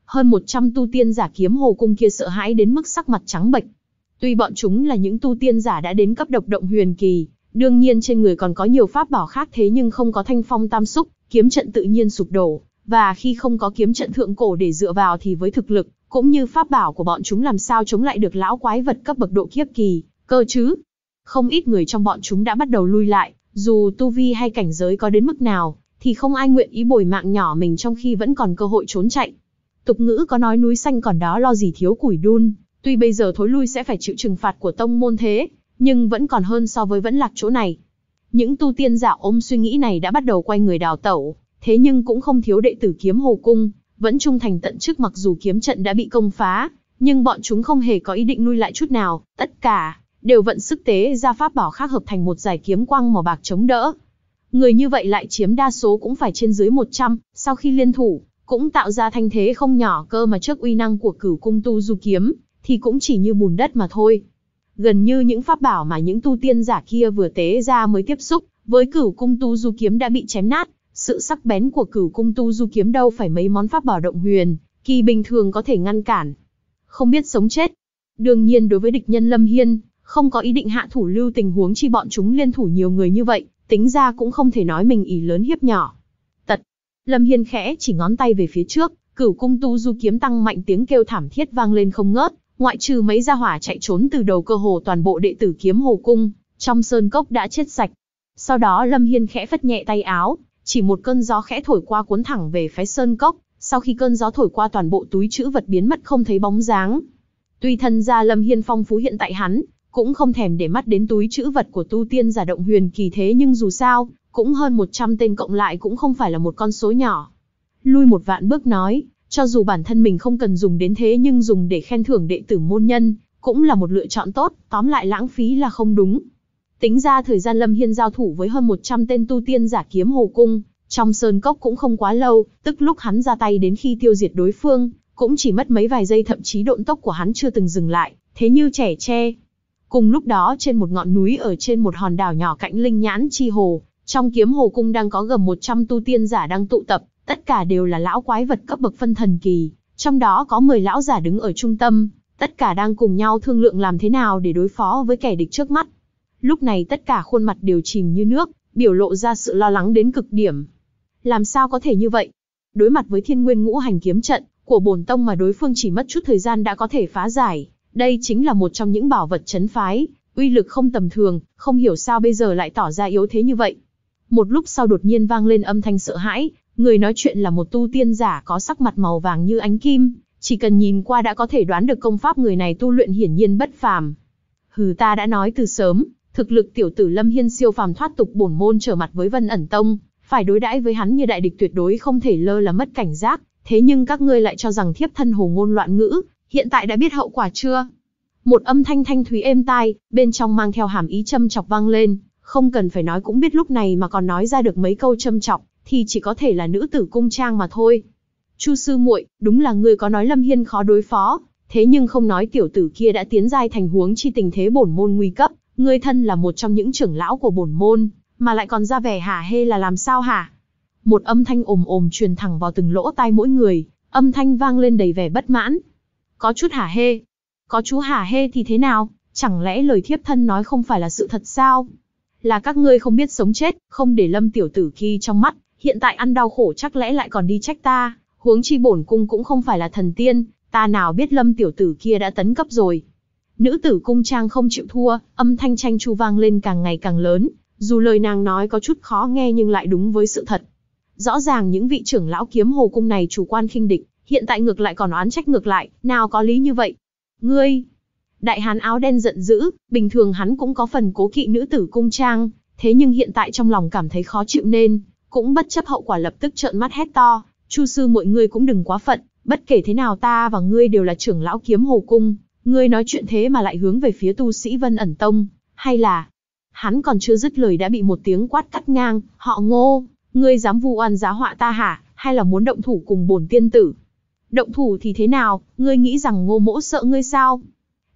Speaker 1: Hơn 100 tu tiên giả kiếm hồ cung kia sợ hãi đến mức sắc mặt trắng bệch. Tuy bọn chúng là những tu tiên giả đã đến cấp độc động huyền kỳ, đương nhiên trên người còn có nhiều pháp bảo khác thế nhưng không có thanh phong tam xúc, kiếm trận tự nhiên sụp đổ, và khi không có kiếm trận thượng cổ để dựa vào thì với thực lực, cũng như pháp bảo của bọn chúng làm sao chống lại được lão quái vật cấp bậc độ kiếp kỳ, cơ chứ. Không ít người trong bọn chúng đã bắt đầu lui lại, dù tu vi hay cảnh giới có đến mức nào, thì không ai nguyện ý bồi mạng nhỏ mình trong khi vẫn còn cơ hội trốn chạy. Tục ngữ có nói núi xanh còn đó lo gì thiếu củi đun, tuy bây giờ thối lui sẽ phải chịu trừng phạt của tông môn thế, nhưng vẫn còn hơn so với vẫn lạc chỗ này. Những tu tiên giả ôm suy nghĩ này đã bắt đầu quay người đào tẩu, thế nhưng cũng không thiếu đệ tử kiếm hồ cung, vẫn trung thành tận chức mặc dù kiếm trận đã bị công phá, nhưng bọn chúng không hề có ý định nuôi lại chút nào, tất cả đều vận sức tế ra pháp bảo khác hợp thành một giải kiếm quang màu bạc chống đỡ, Người như vậy lại chiếm đa số cũng phải trên dưới 100, sau khi liên thủ, cũng tạo ra thanh thế không nhỏ cơ mà trước uy năng của cửu cung tu du kiếm, thì cũng chỉ như bùn đất mà thôi. Gần như những pháp bảo mà những tu tiên giả kia vừa tế ra mới tiếp xúc, với cửu cung tu du kiếm đã bị chém nát, sự sắc bén của cửu cung tu du kiếm đâu phải mấy món pháp bảo động huyền, kỳ bình thường có thể ngăn cản. Không biết sống chết. Đương nhiên đối với địch nhân Lâm Hiên, không có ý định hạ thủ lưu tình huống chi bọn chúng liên thủ nhiều người như vậy, tính ra cũng không thể nói mình ỷ lớn hiếp nhỏ. Tật. Lâm Hiên khẽ chỉ ngón tay về phía trước, cửu cung tu du kiếm tăng mạnh tiếng kêu thảm thiết vang lên không ngớt, ngoại trừ mấy gia hỏa chạy trốn từ đầu cơ hồ toàn bộ đệ tử kiếm hồ cung, trong sơn cốc đã chết sạch. Sau đó Lâm Hiên khẽ phất nhẹ tay áo, chỉ một cơn gió khẽ thổi qua cuốn thẳng về phái sơn cốc, sau khi cơn gió thổi qua toàn bộ túi chữ vật biến mất không thấy bóng dáng. Tuy thân gia Lâm Hiên phong phú hiện tại hắn, cũng không thèm để mắt đến túi chữ vật của tu tiên giả động huyền kỳ thế nhưng dù sao, cũng hơn 100 tên cộng lại cũng không phải là một con số nhỏ. Lui một vạn bước nói, cho dù bản thân mình không cần dùng đến thế nhưng dùng để khen thưởng đệ tử môn nhân, cũng là một lựa chọn tốt, tóm lại lãng phí là không đúng. Tính ra thời gian Lâm Hiên giao thủ với hơn 100 tên tu tiên giả kiếm hồ cung, trong sơn cốc cũng không quá lâu, tức lúc hắn ra tay đến khi tiêu diệt đối phương, cũng chỉ mất mấy vài giây thậm chí độn tốc của hắn chưa từng dừng lại, thế như trẻ tre, Cùng lúc đó trên một ngọn núi ở trên một hòn đảo nhỏ cạnh Linh Nhãn Chi Hồ, trong kiếm hồ cung đang có gần 100 tu tiên giả đang tụ tập, tất cả đều là lão quái vật cấp bậc phân thần kỳ, trong đó có 10 lão giả đứng ở trung tâm, tất cả đang cùng nhau thương lượng làm thế nào để đối phó với kẻ địch trước mắt. Lúc này tất cả khuôn mặt đều chìm như nước, biểu lộ ra sự lo lắng đến cực điểm. Làm sao có thể như vậy? Đối mặt với thiên nguyên ngũ hành kiếm trận của bổn tông mà đối phương chỉ mất chút thời gian đã có thể phá giải, đây chính là một trong những bảo vật chấn phái, uy lực không tầm thường, không hiểu sao bây giờ lại tỏ ra yếu thế như vậy. Một lúc sau đột nhiên vang lên âm thanh sợ hãi, người nói chuyện là một tu tiên giả có sắc mặt màu vàng như ánh kim, chỉ cần nhìn qua đã có thể đoán được công pháp người này tu luyện hiển nhiên bất phàm. Hừ ta đã nói từ sớm, thực lực tiểu tử Lâm Hiên siêu phàm thoát tục bổn môn trở mặt với Vân ẩn tông, phải đối đãi với hắn như đại địch tuyệt đối không thể lơ là mất cảnh giác, thế nhưng các ngươi lại cho rằng thiếp thân hồ ngôn loạn ngữ, hiện tại đã biết hậu quả chưa? Một âm thanh thanh thúy êm tai, bên trong mang theo hàm ý châm chọc vang lên, không cần phải nói cũng biết lúc này mà còn nói ra được mấy câu châm chọc, thì chỉ có thể là nữ tử cung trang mà thôi. Chu sư muội, đúng là người có nói Lâm Hiên khó đối phó, thế nhưng không nói tiểu tử kia đã tiến giai thành huống chi tình thế bổn môn nguy cấp, người thân là một trong những trưởng lão của bổn môn, mà lại còn ra vẻ hả hê là làm sao hả? Một âm thanh ồm ồm truyền thẳng vào từng lỗ tai mỗi người, âm thanh vang lên đầy vẻ bất mãn có chút hả hê. Có chú hả hê thì thế nào, chẳng lẽ lời thiếp thân nói không phải là sự thật sao? Là các ngươi không biết sống chết, không để lâm tiểu tử khi trong mắt, hiện tại ăn đau khổ chắc lẽ lại còn đi trách ta, huống chi bổn cung cũng không phải là thần tiên, ta nào biết lâm tiểu tử kia đã tấn cấp rồi. Nữ tử cung trang không chịu thua, âm thanh tranh chu vang lên càng ngày càng lớn, dù lời nàng nói có chút khó nghe nhưng lại đúng với sự thật. Rõ ràng những vị trưởng lão kiếm hồ cung này chủ quan khinh địch, hiện tại ngược lại còn oán trách ngược lại, nào có lý như vậy. Ngươi, đại hán áo đen giận dữ, bình thường hắn cũng có phần cố kỵ nữ tử cung trang, thế nhưng hiện tại trong lòng cảm thấy khó chịu nên, cũng bất chấp hậu quả lập tức trợn mắt hét to, chu sư mọi người cũng đừng quá phận, bất kể thế nào ta và ngươi đều là trưởng lão kiếm hồ cung, ngươi nói chuyện thế mà lại hướng về phía tu sĩ vân ẩn tông, hay là... Hắn còn chưa dứt lời đã bị một tiếng quát cắt ngang, họ ngô, ngươi dám vu oan giá họa ta hả, hay là muốn động thủ cùng bổn tiên tử, Động thủ thì thế nào, ngươi nghĩ rằng ngô mỗ sợ ngươi sao?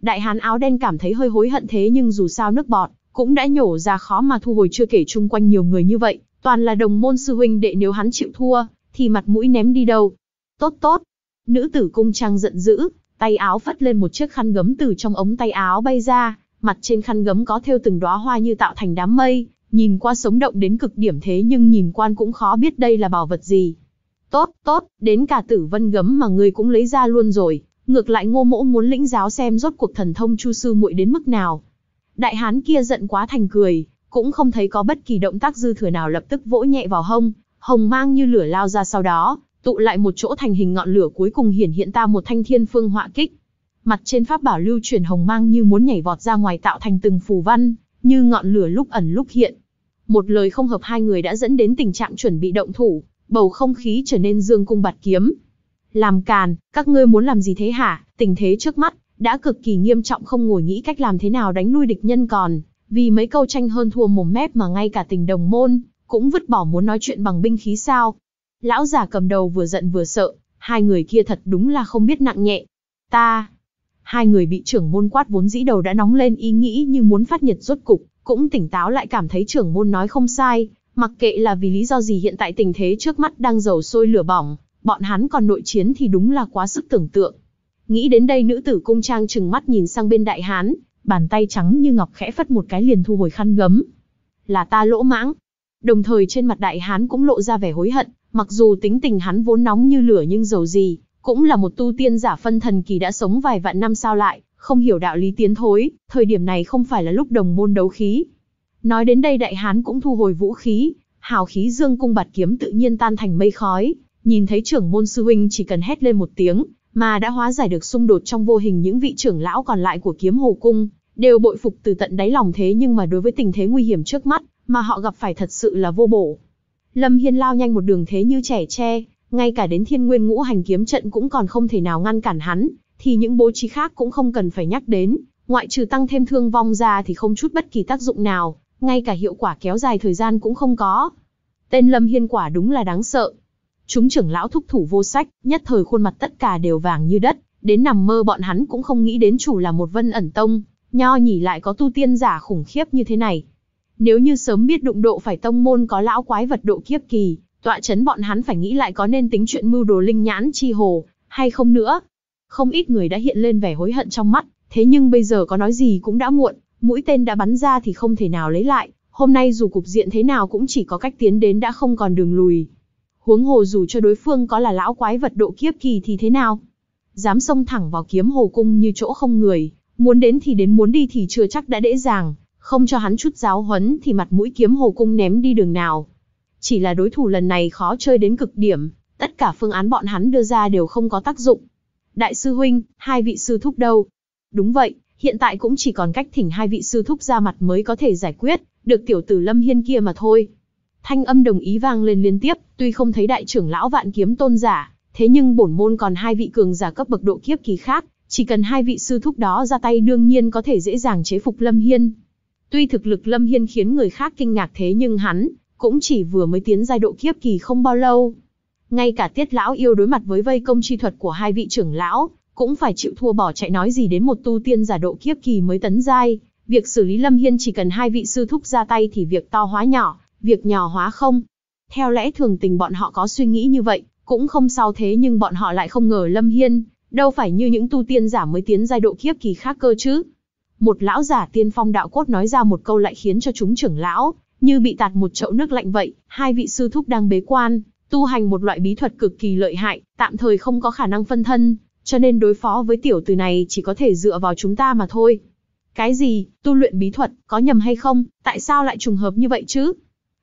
Speaker 1: Đại hán áo đen cảm thấy hơi hối hận thế nhưng dù sao nước bọt, cũng đã nhổ ra khó mà thu hồi chưa kể chung quanh nhiều người như vậy, toàn là đồng môn sư huynh đệ nếu hắn chịu thua, thì mặt mũi ném đi đâu. Tốt tốt. Nữ tử cung trang giận dữ, tay áo phất lên một chiếc khăn gấm từ trong ống tay áo bay ra, mặt trên khăn gấm có theo từng đóa hoa như tạo thành đám mây, nhìn qua sống động đến cực điểm thế nhưng nhìn quan cũng khó biết đây là bảo vật gì. Tốt, tốt, đến cả tử vân gấm mà ngươi cũng lấy ra luôn rồi. Ngược lại ngô mỗ muốn lĩnh giáo xem rốt cuộc thần thông chu sư muội đến mức nào. Đại hán kia giận quá thành cười, cũng không thấy có bất kỳ động tác dư thừa nào lập tức vỗ nhẹ vào hông, hồng mang như lửa lao ra sau đó, tụ lại một chỗ thành hình ngọn lửa cuối cùng hiển hiện ta một thanh thiên phương họa kích. Mặt trên pháp bảo lưu chuyển hồng mang như muốn nhảy vọt ra ngoài tạo thành từng phù văn, như ngọn lửa lúc ẩn lúc hiện. Một lời không hợp hai người đã dẫn đến tình trạng chuẩn bị động thủ, bầu không khí trở nên dương cung bạt kiếm. Làm càn, các ngươi muốn làm gì thế hả? Tình thế trước mắt, đã cực kỳ nghiêm trọng không ngồi nghĩ cách làm thế nào đánh lui địch nhân còn. Vì mấy câu tranh hơn thua mồm mép mà ngay cả tình đồng môn, cũng vứt bỏ muốn nói chuyện bằng binh khí sao. Lão già cầm đầu vừa giận vừa sợ, hai người kia thật đúng là không biết nặng nhẹ. Ta, hai người bị trưởng môn quát vốn dĩ đầu đã nóng lên ý nghĩ như muốn phát nhiệt rốt cục, cũng tỉnh táo lại cảm thấy trưởng môn nói không sai, Mặc kệ là vì lý do gì hiện tại tình thế trước mắt đang dầu sôi lửa bỏng, bọn hắn còn nội chiến thì đúng là quá sức tưởng tượng. Nghĩ đến đây nữ tử cung trang trừng mắt nhìn sang bên đại hán, bàn tay trắng như ngọc khẽ phất một cái liền thu hồi khăn gấm. Là ta lỗ mãng. Đồng thời trên mặt đại hán cũng lộ ra vẻ hối hận, mặc dù tính tình hắn vốn nóng như lửa nhưng dầu gì, cũng là một tu tiên giả phân thần kỳ đã sống vài vạn năm sao lại, không hiểu đạo lý tiến thối, thời điểm này không phải là lúc đồng môn đấu khí. Nói đến đây đại hán cũng thu hồi vũ khí, hào khí dương cung bạt kiếm tự nhiên tan thành mây khói, nhìn thấy trưởng môn sư huynh chỉ cần hét lên một tiếng, mà đã hóa giải được xung đột trong vô hình những vị trưởng lão còn lại của kiếm hồ cung, đều bội phục từ tận đáy lòng thế nhưng mà đối với tình thế nguy hiểm trước mắt, mà họ gặp phải thật sự là vô bổ. Lâm Hiên lao nhanh một đường thế như trẻ tre, ngay cả đến thiên nguyên ngũ hành kiếm trận cũng còn không thể nào ngăn cản hắn, thì những bố trí khác cũng không cần phải nhắc đến, ngoại trừ tăng thêm thương vong ra thì không chút bất kỳ tác dụng nào ngay cả hiệu quả kéo dài thời gian cũng không có. Tên Lâm Hiên quả đúng là đáng sợ. Chúng trưởng lão thúc thủ vô sách, nhất thời khuôn mặt tất cả đều vàng như đất, đến nằm mơ bọn hắn cũng không nghĩ đến chủ là một vân ẩn tông, nho nhỉ lại có tu tiên giả khủng khiếp như thế này. Nếu như sớm biết đụng độ phải tông môn có lão quái vật độ kiếp kỳ, tọa chấn bọn hắn phải nghĩ lại có nên tính chuyện mưu đồ linh nhãn chi hồ, hay không nữa. Không ít người đã hiện lên vẻ hối hận trong mắt, thế nhưng bây giờ có nói gì cũng đã muộn, mũi tên đã bắn ra thì không thể nào lấy lại, hôm nay dù cục diện thế nào cũng chỉ có cách tiến đến đã không còn đường lùi. Huống hồ dù cho đối phương có là lão quái vật độ kiếp kỳ thì thế nào? Dám xông thẳng vào kiếm hồ cung như chỗ không người, muốn đến thì đến muốn đi thì chưa chắc đã dễ dàng, không cho hắn chút giáo huấn thì mặt mũi kiếm hồ cung ném đi đường nào. Chỉ là đối thủ lần này khó chơi đến cực điểm, tất cả phương án bọn hắn đưa ra đều không có tác dụng. Đại sư huynh, hai vị sư thúc đâu? Đúng vậy, hiện tại cũng chỉ còn cách thỉnh hai vị sư thúc ra mặt mới có thể giải quyết, được tiểu tử Lâm Hiên kia mà thôi. Thanh âm đồng ý vang lên liên tiếp, tuy không thấy đại trưởng lão vạn kiếm tôn giả, thế nhưng bổn môn còn hai vị cường giả cấp bậc độ kiếp kỳ khác, chỉ cần hai vị sư thúc đó ra tay đương nhiên có thể dễ dàng chế phục Lâm Hiên. Tuy thực lực Lâm Hiên khiến người khác kinh ngạc thế nhưng hắn, cũng chỉ vừa mới tiến giai độ kiếp kỳ không bao lâu. Ngay cả tiết lão yêu đối mặt với vây công chi thuật của hai vị trưởng lão, cũng phải chịu thua bỏ chạy nói gì đến một tu tiên giả độ kiếp kỳ mới tấn giai, việc xử lý Lâm Hiên chỉ cần hai vị sư thúc ra tay thì việc to hóa nhỏ, việc nhỏ hóa không. Theo lẽ thường tình bọn họ có suy nghĩ như vậy, cũng không sao thế nhưng bọn họ lại không ngờ Lâm Hiên, đâu phải như những tu tiên giả mới tiến giai độ kiếp kỳ khác cơ chứ. Một lão giả tiên phong đạo cốt nói ra một câu lại khiến cho chúng trưởng lão, như bị tạt một chậu nước lạnh vậy, hai vị sư thúc đang bế quan, tu hành một loại bí thuật cực kỳ lợi hại, tạm thời không có khả năng phân thân, cho nên đối phó với tiểu tử này chỉ có thể dựa vào chúng ta mà thôi. Cái gì, tu luyện bí thuật, có nhầm hay không, tại sao lại trùng hợp như vậy chứ?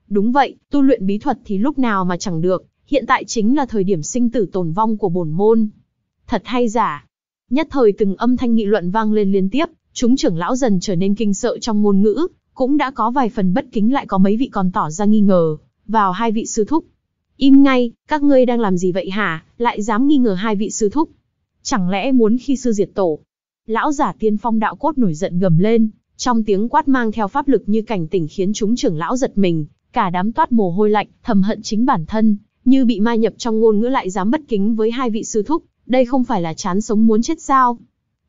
Speaker 1: Đúng vậy, tu luyện bí thuật thì lúc nào mà chẳng được, hiện tại chính là thời điểm sinh tử tồn vong của bổn môn. Thật hay giả? Nhất thời từng âm thanh nghị luận vang lên liên tiếp, chúng trưởng lão dần trở nên kinh sợ trong ngôn ngữ, cũng đã có vài phần bất kính lại có mấy vị còn tỏ ra nghi ngờ, vào hai vị sư thúc. Im ngay, các ngươi đang làm gì vậy hả, lại dám nghi ngờ hai vị sư thúc. Chẳng lẽ muốn khi sư diệt tổ? Lão giả tiên phong đạo cốt nổi giận gầm lên, trong tiếng quát mang theo pháp lực như cảnh tỉnh khiến chúng trưởng lão giật mình, cả đám toát mồ hôi lạnh, thầm hận chính bản thân, như bị ma nhập trong ngôn ngữ lại dám bất kính với hai vị sư thúc, đây không phải là chán sống muốn chết sao?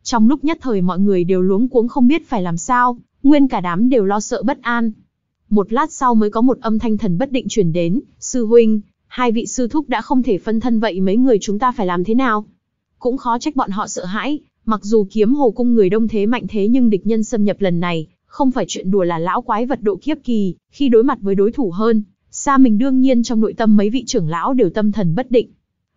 Speaker 1: Trong lúc nhất thời mọi người đều luống cuống không biết phải làm sao, nguyên cả đám đều lo sợ bất an. Một lát sau mới có một âm thanh thần bất định truyền đến, sư huynh, hai vị sư thúc đã không thể phân thân vậy mấy người chúng ta phải làm thế nào? Cũng khó trách bọn họ sợ hãi, mặc dù kiếm hồ cung người đông thế mạnh thế nhưng địch nhân xâm nhập lần này, không phải chuyện đùa là lão quái vật độ kiếp kỳ, khi đối mặt với đối thủ hơn, xa mình đương nhiên trong nội tâm mấy vị trưởng lão đều tâm thần bất định.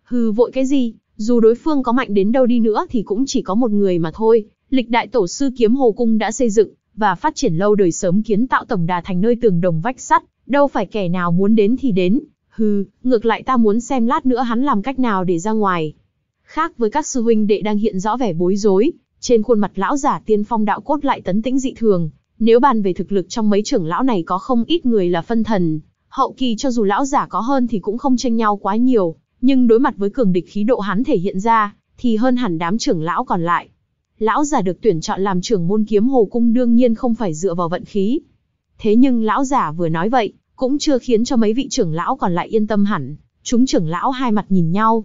Speaker 1: Hừ vội cái gì, dù đối phương có mạnh đến đâu đi nữa thì cũng chỉ có một người mà thôi, lịch đại tổ sư kiếm hồ cung đã xây dựng, và phát triển lâu đời sớm kiến tạo tổng đà thành nơi tường đồng vách sắt, đâu phải kẻ nào muốn đến thì đến, hừ, ngược lại ta muốn xem lát nữa hắn làm cách nào để ra ngoài. Khác với các sư huynh đệ đang hiện rõ vẻ bối rối, trên khuôn mặt lão giả tiên phong đạo cốt lại tấn tĩnh dị thường, nếu bàn về thực lực trong mấy trưởng lão này có không ít người là phân thần, hậu kỳ cho dù lão giả có hơn thì cũng không tranh nhau quá nhiều, nhưng đối mặt với cường địch khí độ hắn thể hiện ra, thì hơn hẳn đám trưởng lão còn lại. Lão giả được tuyển chọn làm trưởng môn kiếm hồ cung đương nhiên không phải dựa vào vận khí. Thế nhưng lão giả vừa nói vậy, cũng chưa khiến cho mấy vị trưởng lão còn lại yên tâm hẳn, chúng trưởng lão hai mặt nhìn nhau,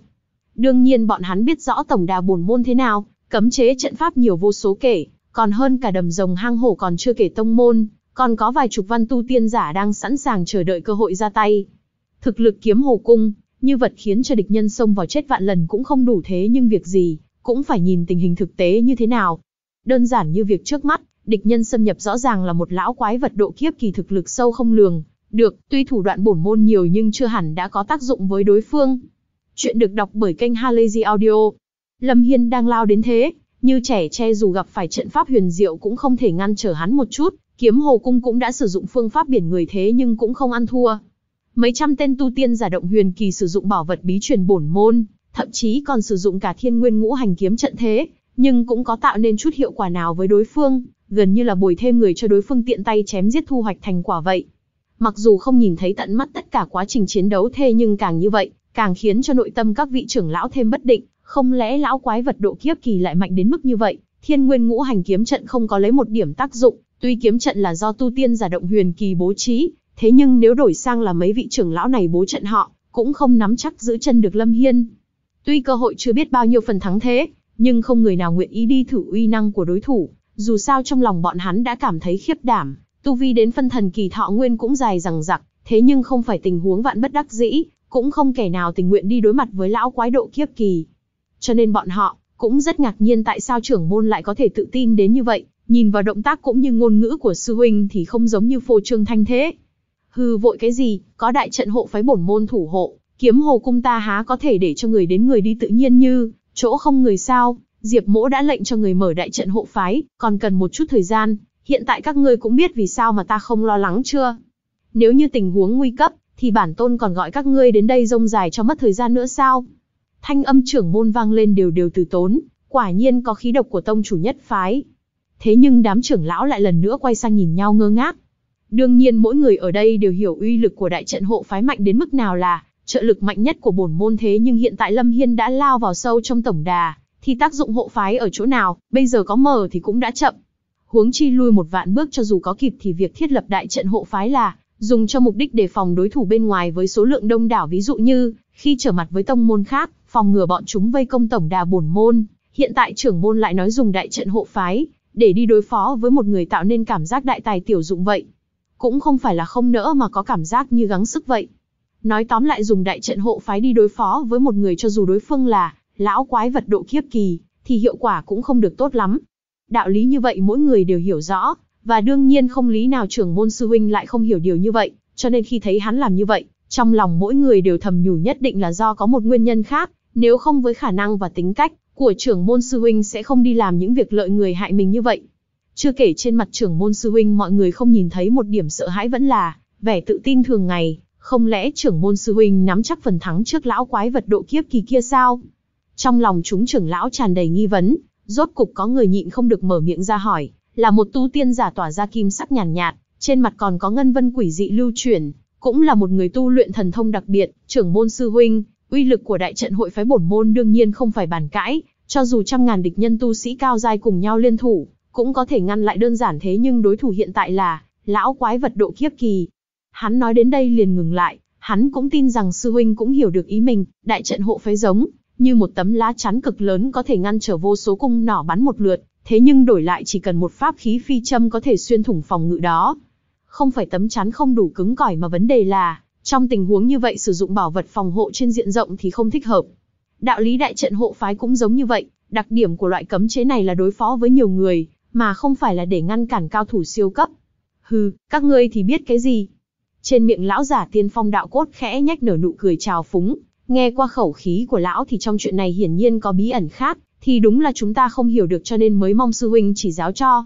Speaker 1: Đương nhiên bọn hắn biết rõ tổng đà bổn môn thế nào, cấm chế trận pháp nhiều vô số kể, còn hơn cả đầm rồng hang hổ còn chưa kể tông môn, còn có vài chục văn tu tiên giả đang sẵn sàng chờ đợi cơ hội ra tay. Thực lực kiếm hồ cung, như vật khiến cho địch nhân xông vào chết vạn lần cũng không đủ thế nhưng việc gì, cũng phải nhìn tình hình thực tế như thế nào. Đơn giản như việc trước mắt, địch nhân xâm nhập rõ ràng là một lão quái vật độ kiếp kỳ thực lực sâu không lường. Được, tuy thủ đoạn bổn môn nhiều nhưng chưa hẳn đã có tác dụng với đối phương. Chuyện được đọc bởi kênh Halazy Audio. Lâm Hiên đang lao đến thế, như trẻ che dù gặp phải trận pháp huyền diệu cũng không thể ngăn trở hắn một chút, kiếm hồ cung cũng đã sử dụng phương pháp biển người thế nhưng cũng không ăn thua. Mấy trăm tên tu tiên giả động huyền kỳ sử dụng bảo vật bí truyền bổn môn, thậm chí còn sử dụng cả thiên nguyên ngũ hành kiếm trận thế, nhưng cũng có tạo nên chút hiệu quả nào với đối phương, gần như là bồi thêm người cho đối phương tiện tay chém giết thu hoạch thành quả vậy. Mặc dù không nhìn thấy tận mắt tất cả quá trình chiến đấu thế nhưng càng như vậy, càng khiến cho nội tâm các vị trưởng lão thêm bất định, không lẽ lão quái vật độ kiếp kỳ lại mạnh đến mức như vậy, thiên nguyên ngũ hành kiếm trận không có lấy một điểm tác dụng, tuy kiếm trận là do tu tiên giả động huyền kỳ bố trí, thế nhưng nếu đổi sang là mấy vị trưởng lão này bố trận họ, cũng không nắm chắc giữ chân được Lâm Hiên. Tuy cơ hội chưa biết bao nhiêu phần thắng thế, nhưng không người nào nguyện ý đi thử uy năng của đối thủ, dù sao trong lòng bọn hắn đã cảm thấy khiếp đảm, tu vi đến phân thần kỳ thọ nguyên cũng dài rằng rặc, thế nhưng không phải tình huống vạn bất đắc dĩ, cũng không kẻ nào tình nguyện đi đối mặt với lão quái độ kiếp kỳ. Cho nên bọn họ cũng rất ngạc nhiên tại sao trưởng môn lại có thể tự tin đến như vậy, nhìn vào động tác cũng như ngôn ngữ của sư huynh thì không giống như phô trương thanh thế. Hư vội cái gì, có đại trận hộ phái bổn môn thủ hộ, kiếm hồ cung ta há có thể để cho người đến người đi tự nhiên như, chỗ không người sao, Diệp Mỗ đã lệnh cho người mở đại trận hộ phái, còn cần một chút thời gian, hiện tại các ngươi cũng biết vì sao mà ta không lo lắng chưa? Nếu như tình huống nguy cấp, thì bản tôn còn gọi các ngươi đến đây rông dài cho mất thời gian nữa sao? Thanh âm trưởng môn vang lên đều đều từ tốn, quả nhiên có khí độc của tông chủ nhất phái. Thế nhưng đám trưởng lão lại lần nữa quay sang nhìn nhau ngơ ngác. Đương nhiên mỗi người ở đây đều hiểu uy lực của đại trận hộ phái mạnh đến mức nào là trợ lực mạnh nhất của bổn môn thế nhưng hiện tại Lâm Hiên đã lao vào sâu trong tổng đà, thì tác dụng hộ phái ở chỗ nào, bây giờ có mở thì cũng đã chậm. Huống chi lui một vạn bước cho dù có kịp thì việc thiết lập đại trận hộ phái là dùng cho mục đích để phòng đối thủ bên ngoài với số lượng đông đảo ví dụ như khi trở mặt với tông môn khác, phòng ngừa bọn chúng vây công tổng đà bổn môn. Hiện tại trưởng môn lại nói dùng đại trận hộ phái, để đi đối phó với một người tạo nên cảm giác đại tài tiểu dụng vậy. Cũng không phải là không nỡ mà có cảm giác như gắng sức vậy. Nói tóm lại dùng đại trận hộ phái đi đối phó với một người cho dù đối phương là lão quái vật độ kiếp kỳ, thì hiệu quả cũng không được tốt lắm. Đạo lý như vậy mỗi người đều hiểu rõ, và đương nhiên không lý nào trưởng môn sư huynh lại không hiểu điều như vậy, cho nên khi thấy hắn làm như vậy, trong lòng mỗi người đều thầm nhủ nhất định là do có một nguyên nhân khác, nếu không với khả năng và tính cách của trưởng môn sư huynh sẽ không đi làm những việc lợi người hại mình như vậy. Chưa kể trên mặt trưởng môn sư huynh mọi người không nhìn thấy một điểm sợ hãi vẫn là vẻ tự tin thường ngày, không lẽ trưởng môn sư huynh nắm chắc phần thắng trước lão quái vật độ kiếp kỳ kia sao? Trong lòng chúng trưởng lão tràn đầy nghi vấn, rốt cục có người nhịn không được mở miệng ra hỏi là một tu tiên giả tỏa ra kim sắc nhàn nhạt, nhạt, trên mặt còn có ngân vân quỷ dị lưu chuyển, cũng là một người tu luyện thần thông đặc biệt, trưởng môn sư huynh, uy lực của đại trận hội phái bổn môn đương nhiên không phải bàn cãi, cho dù trăm ngàn địch nhân tu sĩ cao giai cùng nhau liên thủ, cũng có thể ngăn lại đơn giản thế nhưng đối thủ hiện tại là lão quái vật độ kiếp kỳ. Hắn nói đến đây liền ngừng lại, hắn cũng tin rằng sư huynh cũng hiểu được ý mình, đại trận hộ phái giống như một tấm lá chắn cực lớn có thể ngăn trở vô số cung nỏ bắn một lượt, thế nhưng đổi lại chỉ cần một pháp khí phi châm có thể xuyên thủng phòng ngự đó. Không phải tấm chắn không đủ cứng cỏi mà vấn đề là, trong tình huống như vậy sử dụng bảo vật phòng hộ trên diện rộng thì không thích hợp. Đạo lý đại trận hộ phái cũng giống như vậy, đặc điểm của loại cấm chế này là đối phó với nhiều người, mà không phải là để ngăn cản cao thủ siêu cấp. Hừ, các ngươi thì biết cái gì? Trên miệng lão giả tiên phong đạo cốt khẽ nhách nở nụ cười trào phúng, nghe qua khẩu khí của lão thì trong chuyện này hiển nhiên có bí ẩn khác, thì đúng là chúng ta không hiểu được cho nên mới mong sư huynh chỉ giáo cho.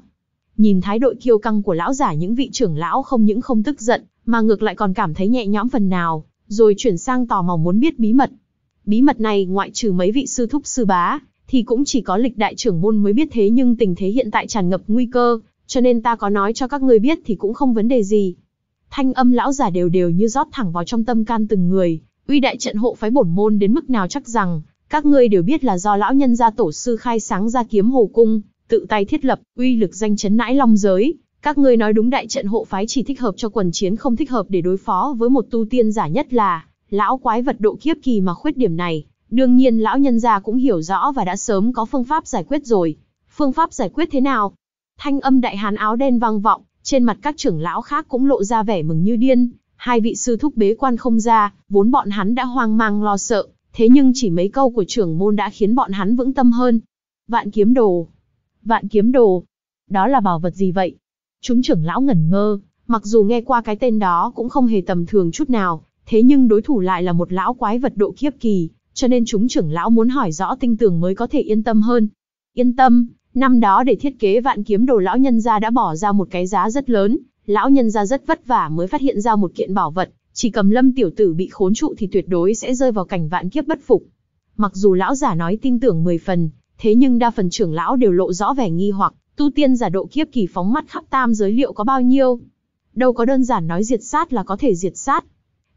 Speaker 1: Nhìn thái độ kiêu căng của lão giả những vị trưởng lão không những không tức giận, mà ngược lại còn cảm thấy nhẹ nhõm phần nào, rồi chuyển sang tò mò muốn biết bí mật. Bí mật này ngoại trừ mấy vị sư thúc sư bá, thì cũng chỉ có lịch đại trưởng môn mới biết thế nhưng tình thế hiện tại tràn ngập nguy cơ, cho nên ta có nói cho các ngươi biết thì cũng không vấn đề gì. Thanh âm lão giả đều đều như rót thẳng vào trong tâm can từng người, uy đại trận hộ phái bổn môn đến mức nào chắc rằng, các ngươi đều biết là do lão nhân gia tổ sư khai sáng ra kiếm hồ cung, tự tay thiết lập, uy lực danh chấn nãi long giới. Các ngươi nói đúng đại trận hộ phái chỉ thích hợp cho quần chiến không thích hợp để đối phó với một tu tiên giả nhất là lão quái vật độ kiếp kỳ mà khuyết điểm này. Đương nhiên lão nhân gia cũng hiểu rõ và đã sớm có phương pháp giải quyết rồi. Phương pháp giải quyết thế nào? Thanh âm đại hán áo đen vang vọng, trên mặt các trưởng lão khác cũng lộ ra vẻ mừng như điên. Hai vị sư thúc bế quan không ra, vốn bọn hắn đã hoang mang lo sợ, Thế nhưng chỉ mấy câu của trưởng môn đã khiến bọn hắn vững tâm hơn. Vạn kiếm đồ. Vạn kiếm đồ. Đó là bảo vật gì vậy? Chúng trưởng lão ngẩn ngơ, mặc dù nghe qua cái tên đó cũng không hề tầm thường chút nào, thế nhưng đối thủ lại là một lão quái vật độ kiếp kỳ, cho nên chúng trưởng lão muốn hỏi rõ tinh tường mới có thể yên tâm hơn. Yên tâm, năm đó để thiết kế vạn kiếm đồ lão nhân gia đã bỏ ra một cái giá rất lớn, lão nhân gia rất vất vả mới phát hiện ra một kiện bảo vật, chỉ cầm lâm tiểu tử bị khốn trụ thì tuyệt đối sẽ rơi vào cảnh vạn kiếp bất phục. Mặc dù lão giả nói tin tưởng 10 phần, thế nhưng đa phần trưởng lão đều lộ rõ vẻ nghi hoặc, tu tiên giả độ kiếp kỳ phóng mắt khắp tam giới liệu có bao nhiêu. Đâu có đơn giản nói diệt sát là có thể diệt sát.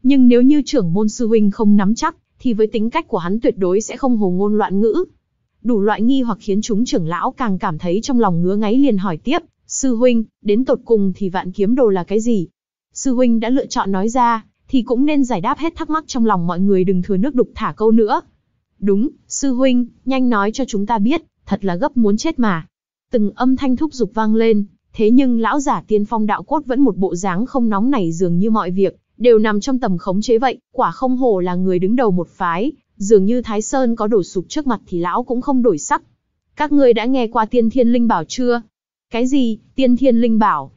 Speaker 1: Nhưng nếu như trưởng môn sư huynh không nắm chắc, thì với tính cách của hắn tuyệt đối sẽ không hồ ngôn loạn ngữ. Đủ loại nghi hoặc khiến chúng trưởng lão càng cảm thấy trong lòng ngứa ngáy liền hỏi tiếp, sư huynh, đến tột cùng thì vạn kiếm đồ là cái gì, sư huynh đã lựa chọn nói ra, thì cũng nên giải đáp hết thắc mắc trong lòng mọi người đừng thừa nước đục thả câu nữa. Đúng, sư huynh, nhanh nói cho chúng ta biết, thật là gấp muốn chết mà. Từng âm thanh thúc giục vang lên, thế nhưng lão giả tiên phong đạo cốt vẫn một bộ dáng không nóng nảy, dường như mọi việc, đều nằm trong tầm khống chế vậy, quả không hồ là người đứng đầu một phái, dường như Thái Sơn có đổ sụp trước mặt thì lão cũng không đổi sắc. Các ngươi đã nghe qua tiên thiên linh bảo chưa? Cái gì, tiên thiên linh bảo,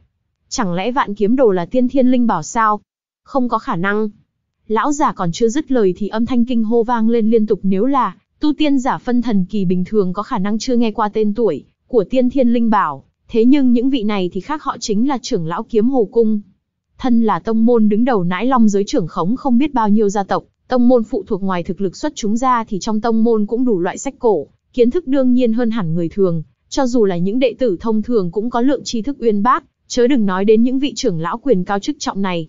Speaker 1: Chẳng lẽ vạn kiếm đồ là tiên thiên linh bảo sao? Không có khả năng. Lão giả còn chưa dứt lời thì âm thanh kinh hô vang lên liên tục nếu là tu tiên giả phân thần kỳ bình thường có khả năng chưa nghe qua tên tuổi của tiên thiên linh bảo. Thế nhưng những vị này thì khác họ chính là trưởng lão kiếm hồ cung. Thân là tông môn đứng đầu nãi long giới trưởng khống không biết bao nhiêu gia tộc, tông môn phụ thuộc ngoài thực lực xuất chúng ra thì trong tông môn cũng đủ loại sách cổ, kiến thức đương nhiên hơn hẳn người thường, cho dù là những đệ tử thông thường cũng có lượng tri thức uyên bác, Chớ đừng nói đến những vị trưởng lão quyền cao chức trọng này.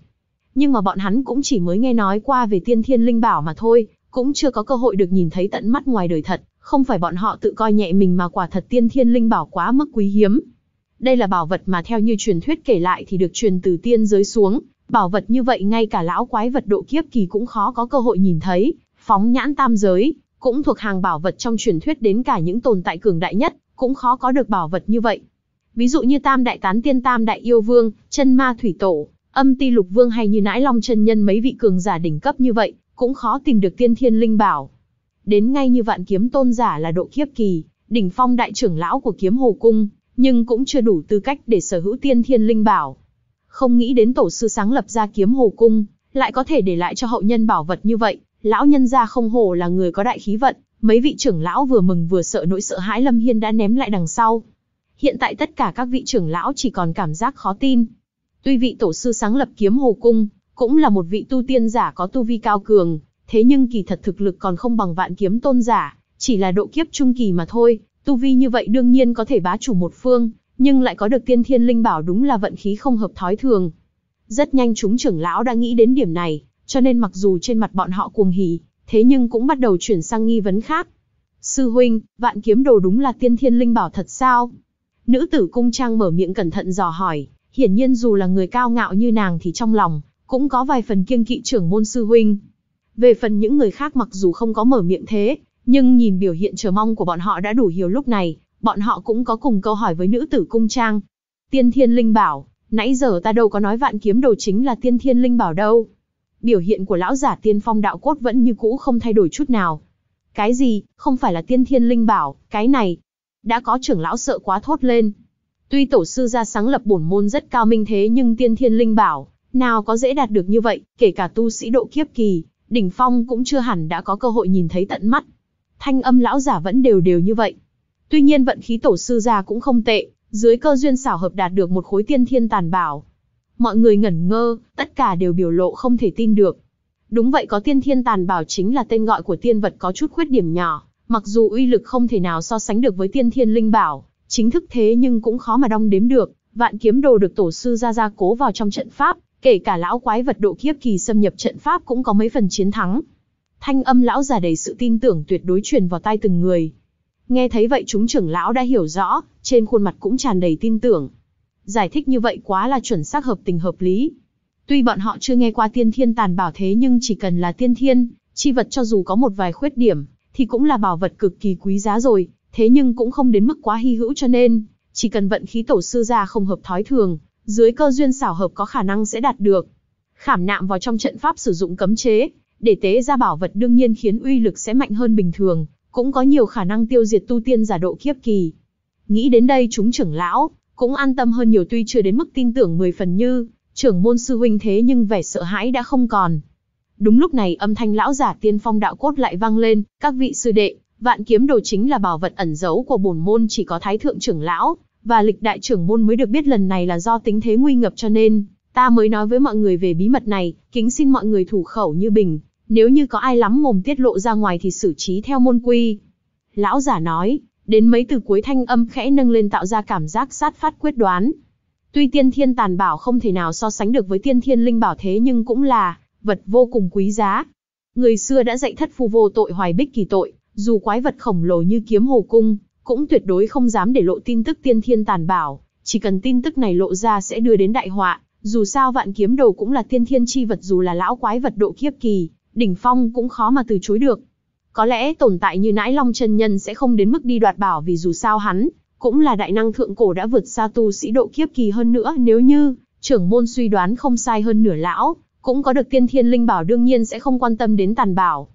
Speaker 1: Nhưng mà bọn hắn cũng chỉ mới nghe nói qua về tiên thiên linh bảo mà thôi, cũng chưa có cơ hội được nhìn thấy tận mắt ngoài đời thật, không phải bọn họ tự coi nhẹ mình mà quả thật tiên thiên linh bảo quá mức quý hiếm. Đây là bảo vật mà theo như truyền thuyết kể lại thì được truyền từ tiên giới xuống, bảo vật như vậy ngay cả lão quái vật độ kiếp kỳ cũng khó có cơ hội nhìn thấy, phóng nhãn tam giới, cũng thuộc hàng bảo vật trong truyền thuyết đến cả những tồn tại cường đại nhất, cũng khó có được bảo vật như vậy ví dụ như Tam Đại Tán Tiên Tam Đại Yêu Vương, Chân Ma Thủy Tổ, Âm Ti Lục Vương hay như nãi Long Chân Nhân mấy vị cường giả đỉnh cấp như vậy, cũng khó tìm được tiên thiên linh bảo. Đến ngay như vạn kiếm tôn giả là độ kiếp kỳ, đỉnh phong đại trưởng lão của kiếm hồ cung, nhưng cũng chưa đủ tư cách để sở hữu tiên thiên linh bảo. Không nghĩ đến tổ sư sáng lập ra kiếm hồ cung, lại có thể để lại cho hậu nhân bảo vật như vậy, lão nhân gia không hồ là người có đại khí vận, mấy vị trưởng lão vừa mừng vừa sợ nỗi sợ hãi Lâm Hiên đã ném lại đằng sau hiện tại tất cả các vị trưởng lão chỉ còn cảm giác khó tin. Tuy vị tổ sư sáng lập kiếm hồ cung, cũng là một vị tu tiên giả có tu vi cao cường, thế nhưng kỳ thật thực lực còn không bằng vạn kiếm tôn giả, chỉ là độ kiếp trung kỳ mà thôi, tu vi như vậy đương nhiên có thể bá chủ một phương, nhưng lại có được tiên thiên linh bảo đúng là vận khí không hợp thói thường. Rất nhanh chúng trưởng lão đã nghĩ đến điểm này, cho nên mặc dù trên mặt bọn họ cuồng hỉ, thế nhưng cũng bắt đầu chuyển sang nghi vấn khác. Sư huynh, vạn kiếm đồ đúng là tiên thiên linh bảo thật sao? Nữ tử cung trang mở miệng cẩn thận dò hỏi, hiển nhiên dù là người cao ngạo như nàng thì trong lòng, cũng có vài phần kiêng kỵ trưởng môn sư huynh. Về phần những người khác mặc dù không có mở miệng thế, nhưng nhìn biểu hiện chờ mong của bọn họ đã đủ hiểu lúc này, bọn họ cũng có cùng câu hỏi với nữ tử cung trang. Tiên thiên linh bảo, nãy giờ ta đâu có nói vạn kiếm đồ chính là tiên thiên linh bảo đâu. Biểu hiện của lão giả tiên phong đạo cốt vẫn như cũ không thay đổi chút nào. Cái gì, không phải là tiên thiên linh bảo, cái này, đã có trưởng lão sợ quá thốt lên. Tuy tổ sư gia sáng lập bổn môn rất cao minh thế nhưng tiên thiên linh bảo, nào có dễ đạt được như vậy, kể cả tu sĩ độ kiếp kỳ, đỉnh phong cũng chưa hẳn đã có cơ hội nhìn thấy tận mắt. Thanh âm lão giả vẫn đều đều như vậy. Tuy nhiên vận khí tổ sư gia cũng không tệ, dưới cơ duyên xảo hợp đạt được một khối tiên thiên tàn bảo. Mọi người ngẩn ngơ, tất cả đều biểu lộ không thể tin được. Đúng vậy có tiên thiên tàn bảo chính là tên gọi của tiên vật có chút khuyết điểm nhỏ, Mặc dù uy lực không thể nào so sánh được với tiên thiên linh bảo, chính thức thế nhưng cũng khó mà đong đếm được, vạn kiếm đồ được tổ sư ra ra cố vào trong trận pháp, kể cả lão quái vật độ kiếp kỳ xâm nhập trận pháp cũng có mấy phần chiến thắng. Thanh âm lão già đầy sự tin tưởng tuyệt đối truyền vào tai từng người. Nghe thấy vậy chúng trưởng lão đã hiểu rõ, trên khuôn mặt cũng tràn đầy tin tưởng. Giải thích như vậy quá là chuẩn xác hợp tình hợp lý. Tuy bọn họ chưa nghe qua tiên thiên tàn bảo thế nhưng chỉ cần là tiên thiên, chi vật cho dù có một vài khuyết điểm, thì cũng là bảo vật cực kỳ quý giá rồi, thế nhưng cũng không đến mức quá hy hữu cho nên, chỉ cần vận khí tổ sư ra không hợp thói thường, dưới cơ duyên xảo hợp có khả năng sẽ đạt được. Khảm nạm vào trong trận pháp sử dụng cấm chế, để tế ra bảo vật đương nhiên khiến uy lực sẽ mạnh hơn bình thường, cũng có nhiều khả năng tiêu diệt tu tiên giả độ kiếp kỳ. Nghĩ đến đây chúng trưởng lão, cũng an tâm hơn nhiều tuy chưa đến mức tin tưởng 10 phần như, trưởng môn sư huynh thế nhưng vẻ sợ hãi đã không còn, Đúng lúc này âm thanh lão giả tiên phong đạo cốt lại vang lên, các vị sư đệ, vạn kiếm đồ chính là bảo vật ẩn giấu của bổn môn chỉ có thái thượng trưởng lão, và lịch đại trưởng môn mới được biết lần này là do tính thế nguy ngập cho nên, ta mới nói với mọi người về bí mật này, kính xin mọi người thủ khẩu như bình, nếu như có ai lắm mồm tiết lộ ra ngoài thì xử trí theo môn quy. Lão giả nói, đến mấy từ cuối thanh âm khẽ nâng lên tạo ra cảm giác sát phát quyết đoán. Tuy tiên thiên tàn bảo không thể nào so sánh được với tiên thiên linh bảo thế nhưng cũng là vật vô cùng quý giá. Người xưa đã dạy thất phu vô tội hoài bích kỳ tội, dù quái vật khổng lồ như kiếm hồ cung, cũng tuyệt đối không dám để lộ tin tức tiên thiên tàn bảo, chỉ cần tin tức này lộ ra sẽ đưa đến đại họa, dù sao vạn kiếm đầu cũng là tiên thiên chi vật dù là lão quái vật độ kiếp kỳ, đỉnh phong cũng khó mà từ chối được. Có lẽ tồn tại như nãi long chân nhân sẽ không đến mức đi đoạt bảo vì dù sao hắn, cũng là đại năng thượng cổ đã vượt xa tu sĩ độ kiếp kỳ hơn nữa nếu như trưởng môn suy đoán không sai hơn nửa lão, cũng có được tiên thiên linh bảo đương nhiên sẽ không quan tâm đến tàn bảo.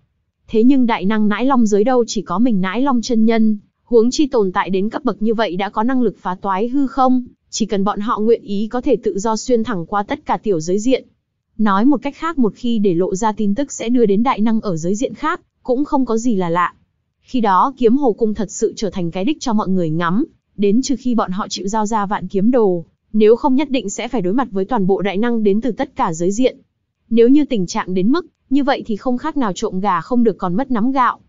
Speaker 1: Thế nhưng đại năng nãi long dưới đâu chỉ có mình nãi long chân nhân, huống chi tồn tại đến cấp bậc như vậy đã có năng lực phá toái hư không, chỉ cần bọn họ nguyện ý có thể tự do xuyên thẳng qua tất cả tiểu giới diện. Nói một cách khác một khi để lộ ra tin tức sẽ đưa đến đại năng ở giới diện khác, cũng không có gì là lạ. Khi đó kiếm hồ cung thật sự trở thành cái đích cho mọi người ngắm, đến trừ khi bọn họ chịu giao ra vạn kiếm đồ, nếu không nhất định sẽ phải đối mặt với toàn bộ đại năng đến từ tất cả giới diện. Nếu như tình trạng đến mức, như vậy thì không khác nào trộm gà không được còn mất nắm gạo.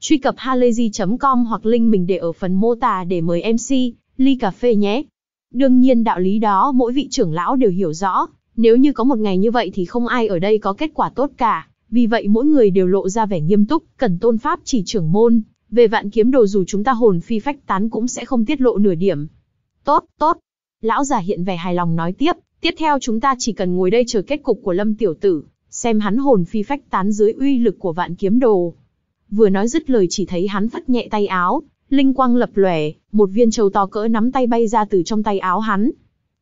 Speaker 1: Truy cập halayzi.com hoặc link mình để ở phần mô tả để mời MC, ly cà phê nhé. Đương nhiên đạo lý đó mỗi vị trưởng lão đều hiểu rõ, nếu như có một ngày như vậy thì không ai ở đây có kết quả tốt cả, vì vậy mỗi người đều lộ ra vẻ nghiêm túc, cần tôn pháp chỉ trưởng môn, về vạn kiếm đồ dù chúng ta hồn phi phách tán cũng sẽ không tiết lộ nửa điểm. Tốt, tốt. Lão già hiện vẻ hài lòng nói tiếp, Tiếp theo chúng ta chỉ cần ngồi đây chờ kết cục của Lâm Tiểu Tử, xem hắn hồn phi phách tán dưới uy lực của vạn kiếm đồ. Vừa nói dứt lời chỉ thấy hắn phất nhẹ tay áo, linh quang lập lòe, một viên châu to cỡ nắm tay bay ra từ trong tay áo hắn.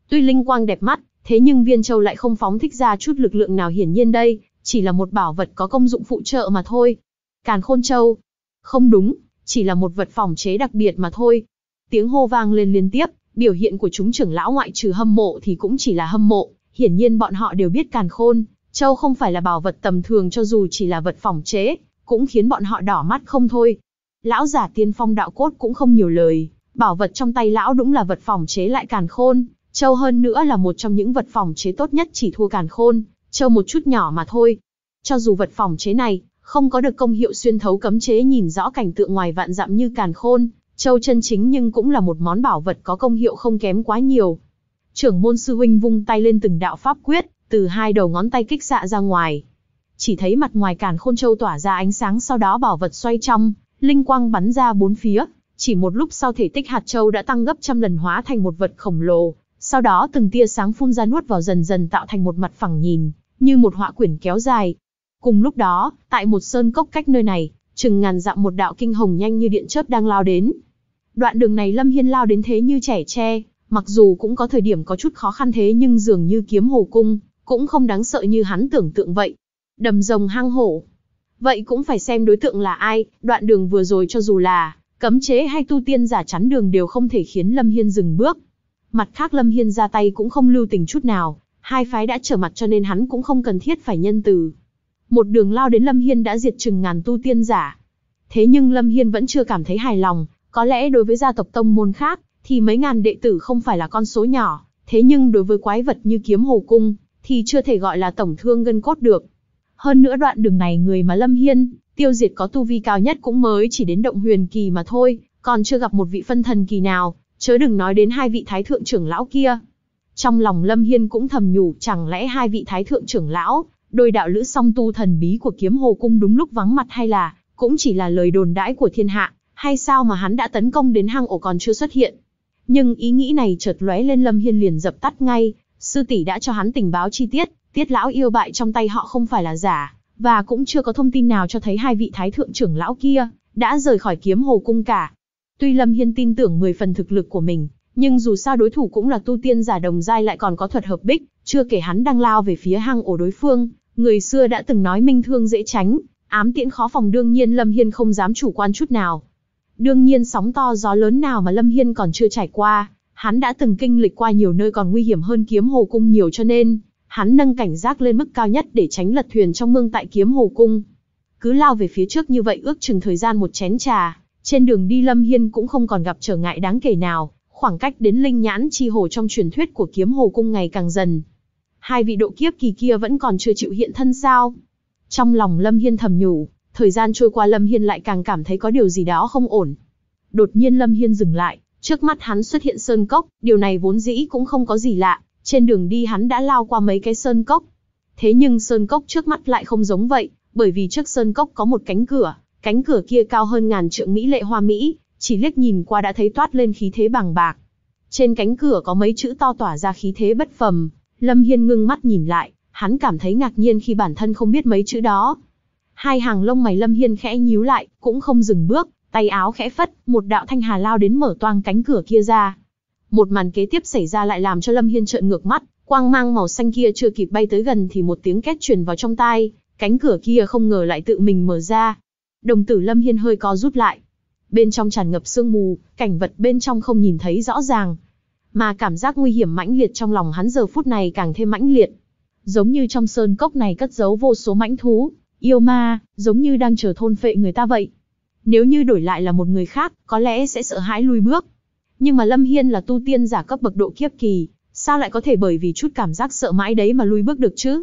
Speaker 1: Tuy linh quang đẹp mắt, thế nhưng viên châu lại không phóng thích ra chút lực lượng nào hiển nhiên đây, chỉ là một bảo vật có công dụng phụ trợ mà thôi. Càn khôn châu. Không đúng, chỉ là một vật phòng chế đặc biệt mà thôi. Tiếng hô vang lên liên tiếp, Biểu hiện của chúng trưởng lão ngoại trừ hâm mộ thì cũng chỉ là hâm mộ, hiển nhiên bọn họ đều biết càn khôn, châu không phải là bảo vật tầm thường cho dù chỉ là vật phòng chế, cũng khiến bọn họ đỏ mắt không thôi. Lão giả tiên phong đạo cốt cũng không nhiều lời, bảo vật trong tay lão đúng là vật phòng chế lại càn khôn, châu hơn nữa là một trong những vật phòng chế tốt nhất chỉ thua càn khôn, châu một chút nhỏ mà thôi. Cho dù vật phòng chế này không có được công hiệu xuyên thấu cấm chế nhìn rõ cảnh tượng ngoài vạn dặm như càn khôn, Châu chân chính nhưng cũng là một món bảo vật có công hiệu không kém quá nhiều. Trưởng môn sư huynh vung tay lên từng đạo pháp quyết, từ hai đầu ngón tay kích xạ ra ngoài. Chỉ thấy mặt ngoài càn khôn châu tỏa ra ánh sáng sau đó bảo vật xoay trong, linh quang bắn ra bốn phía, chỉ một lúc sau thể tích hạt châu đã tăng gấp trăm lần hóa thành một vật khổng lồ, sau đó từng tia sáng phun ra nuốt vào dần dần tạo thành một mặt phẳng nhìn, như một họa quyển kéo dài. Cùng lúc đó, tại một sơn cốc cách nơi này, chừng ngàn dặm một đạo kinh hồng nhanh như điện chớp đang lao đến, Đoạn đường này Lâm Hiên lao đến thế như trẻ tre, mặc dù cũng có thời điểm có chút khó khăn thế nhưng dường như kiếm hồ cung, cũng không đáng sợ như hắn tưởng tượng vậy. Đầm rồng hang hổ. Vậy cũng phải xem đối tượng là ai, đoạn đường vừa rồi cho dù là cấm chế hay tu tiên giả chắn đường đều không thể khiến Lâm Hiên dừng bước. Mặt khác Lâm Hiên ra tay cũng không lưu tình chút nào, hai phái đã trở mặt cho nên hắn cũng không cần thiết phải nhân từ. Một đường lao đến Lâm Hiên đã diệt chừng ngàn tu tiên giả. Thế nhưng Lâm Hiên vẫn chưa cảm thấy hài lòng, có lẽ đối với gia tộc tông môn khác, thì mấy ngàn đệ tử không phải là con số nhỏ, thế nhưng đối với quái vật như kiếm hồ cung, thì chưa thể gọi là tổng thương gân cốt được. Hơn nữa đoạn đường này người mà Lâm Hiên, tiêu diệt có tu vi cao nhất cũng mới chỉ đến động huyền kỳ mà thôi, còn chưa gặp một vị phân thần kỳ nào, chớ đừng nói đến hai vị thái thượng trưởng lão kia. Trong lòng Lâm Hiên cũng thầm nhủ chẳng lẽ hai vị thái thượng trưởng lão, đôi đạo lữ song tu thần bí của kiếm hồ cung đúng lúc vắng mặt hay là, cũng chỉ là lời đồn đãi của thiên hạ, hay sao mà hắn đã tấn công đến hang ổ còn chưa xuất hiện. Nhưng ý nghĩ này chợt lóe lên Lâm Hiên liền dập tắt ngay, sư tỷ đã cho hắn tình báo chi tiết, tiết lão yêu bại trong tay họ không phải là giả, và cũng chưa có thông tin nào cho thấy hai vị thái thượng trưởng lão kia, đã rời khỏi kiếm hồ cung cả. Tuy Lâm Hiên tin tưởng 10 phần thực lực của mình, nhưng dù sao đối thủ cũng là tu tiên giả đồng giai lại còn có thuật hợp bích, chưa kể hắn đang lao về phía hang ổ đối phương, người xưa đã từng nói minh thương dễ tránh, ám tiễn khó phòng đương nhiên Lâm Hiên không dám chủ quan chút nào, Đương nhiên sóng to gió lớn nào mà Lâm Hiên còn chưa trải qua, hắn đã từng kinh lịch qua nhiều nơi còn nguy hiểm hơn kiếm hồ cung nhiều cho nên, hắn nâng cảnh giác lên mức cao nhất để tránh lật thuyền trong mương tại kiếm hồ cung. Cứ lao về phía trước như vậy ước chừng thời gian một chén trà, trên đường đi Lâm Hiên cũng không còn gặp trở ngại đáng kể nào, khoảng cách đến linh nhãn chi hồ trong truyền thuyết của kiếm hồ cung ngày càng dần. Hai vị độ kiếp kỳ kia vẫn còn chưa chịu hiện thân sao? Trong lòng Lâm Hiên thầm nhủ, Thời gian trôi qua Lâm Hiên lại càng cảm thấy có điều gì đó không ổn. Đột nhiên Lâm Hiên dừng lại, trước mắt hắn xuất hiện sơn cốc, điều này vốn dĩ cũng không có gì lạ, trên đường đi hắn đã lao qua mấy cái sơn cốc. Thế nhưng sơn cốc trước mắt lại không giống vậy, bởi vì trước sơn cốc có một cánh cửa, cánh cửa kia cao hơn ngàn trượng mỹ lệ hoa mỹ, chỉ liếc nhìn qua đã thấy toát lên khí thế bằng bạc. Trên cánh cửa có mấy chữ to tỏa ra khí thế bất phẩm, Lâm Hiên ngưng mắt nhìn lại, hắn cảm thấy ngạc nhiên khi bản thân không biết mấy chữ đó. Hai hàng lông mày Lâm Hiên khẽ nhíu lại, cũng không dừng bước, tay áo khẽ phất, một đạo thanh hà lao đến mở toang cánh cửa kia ra. Một màn kế tiếp xảy ra lại làm cho Lâm Hiên trợn ngược mắt, quang mang màu xanh kia chưa kịp bay tới gần thì một tiếng két truyền vào trong tai, cánh cửa kia không ngờ lại tự mình mở ra. Đồng tử Lâm Hiên hơi co rút lại. Bên trong tràn ngập sương mù, cảnh vật bên trong không nhìn thấy rõ ràng, mà cảm giác nguy hiểm mãnh liệt trong lòng hắn giờ phút này càng thêm mãnh liệt. Giống như trong sơn cốc này cất giấu vô số mãnh thú, Yêu ma, giống như đang chờ thôn phệ người ta vậy. Nếu như đổi lại là một người khác, có lẽ sẽ sợ hãi lùi bước. Nhưng mà Lâm Hiên là tu tiên giả cấp bậc độ kiếp kỳ, sao lại có thể bởi vì chút cảm giác sợ mãi đấy mà lùi bước được chứ?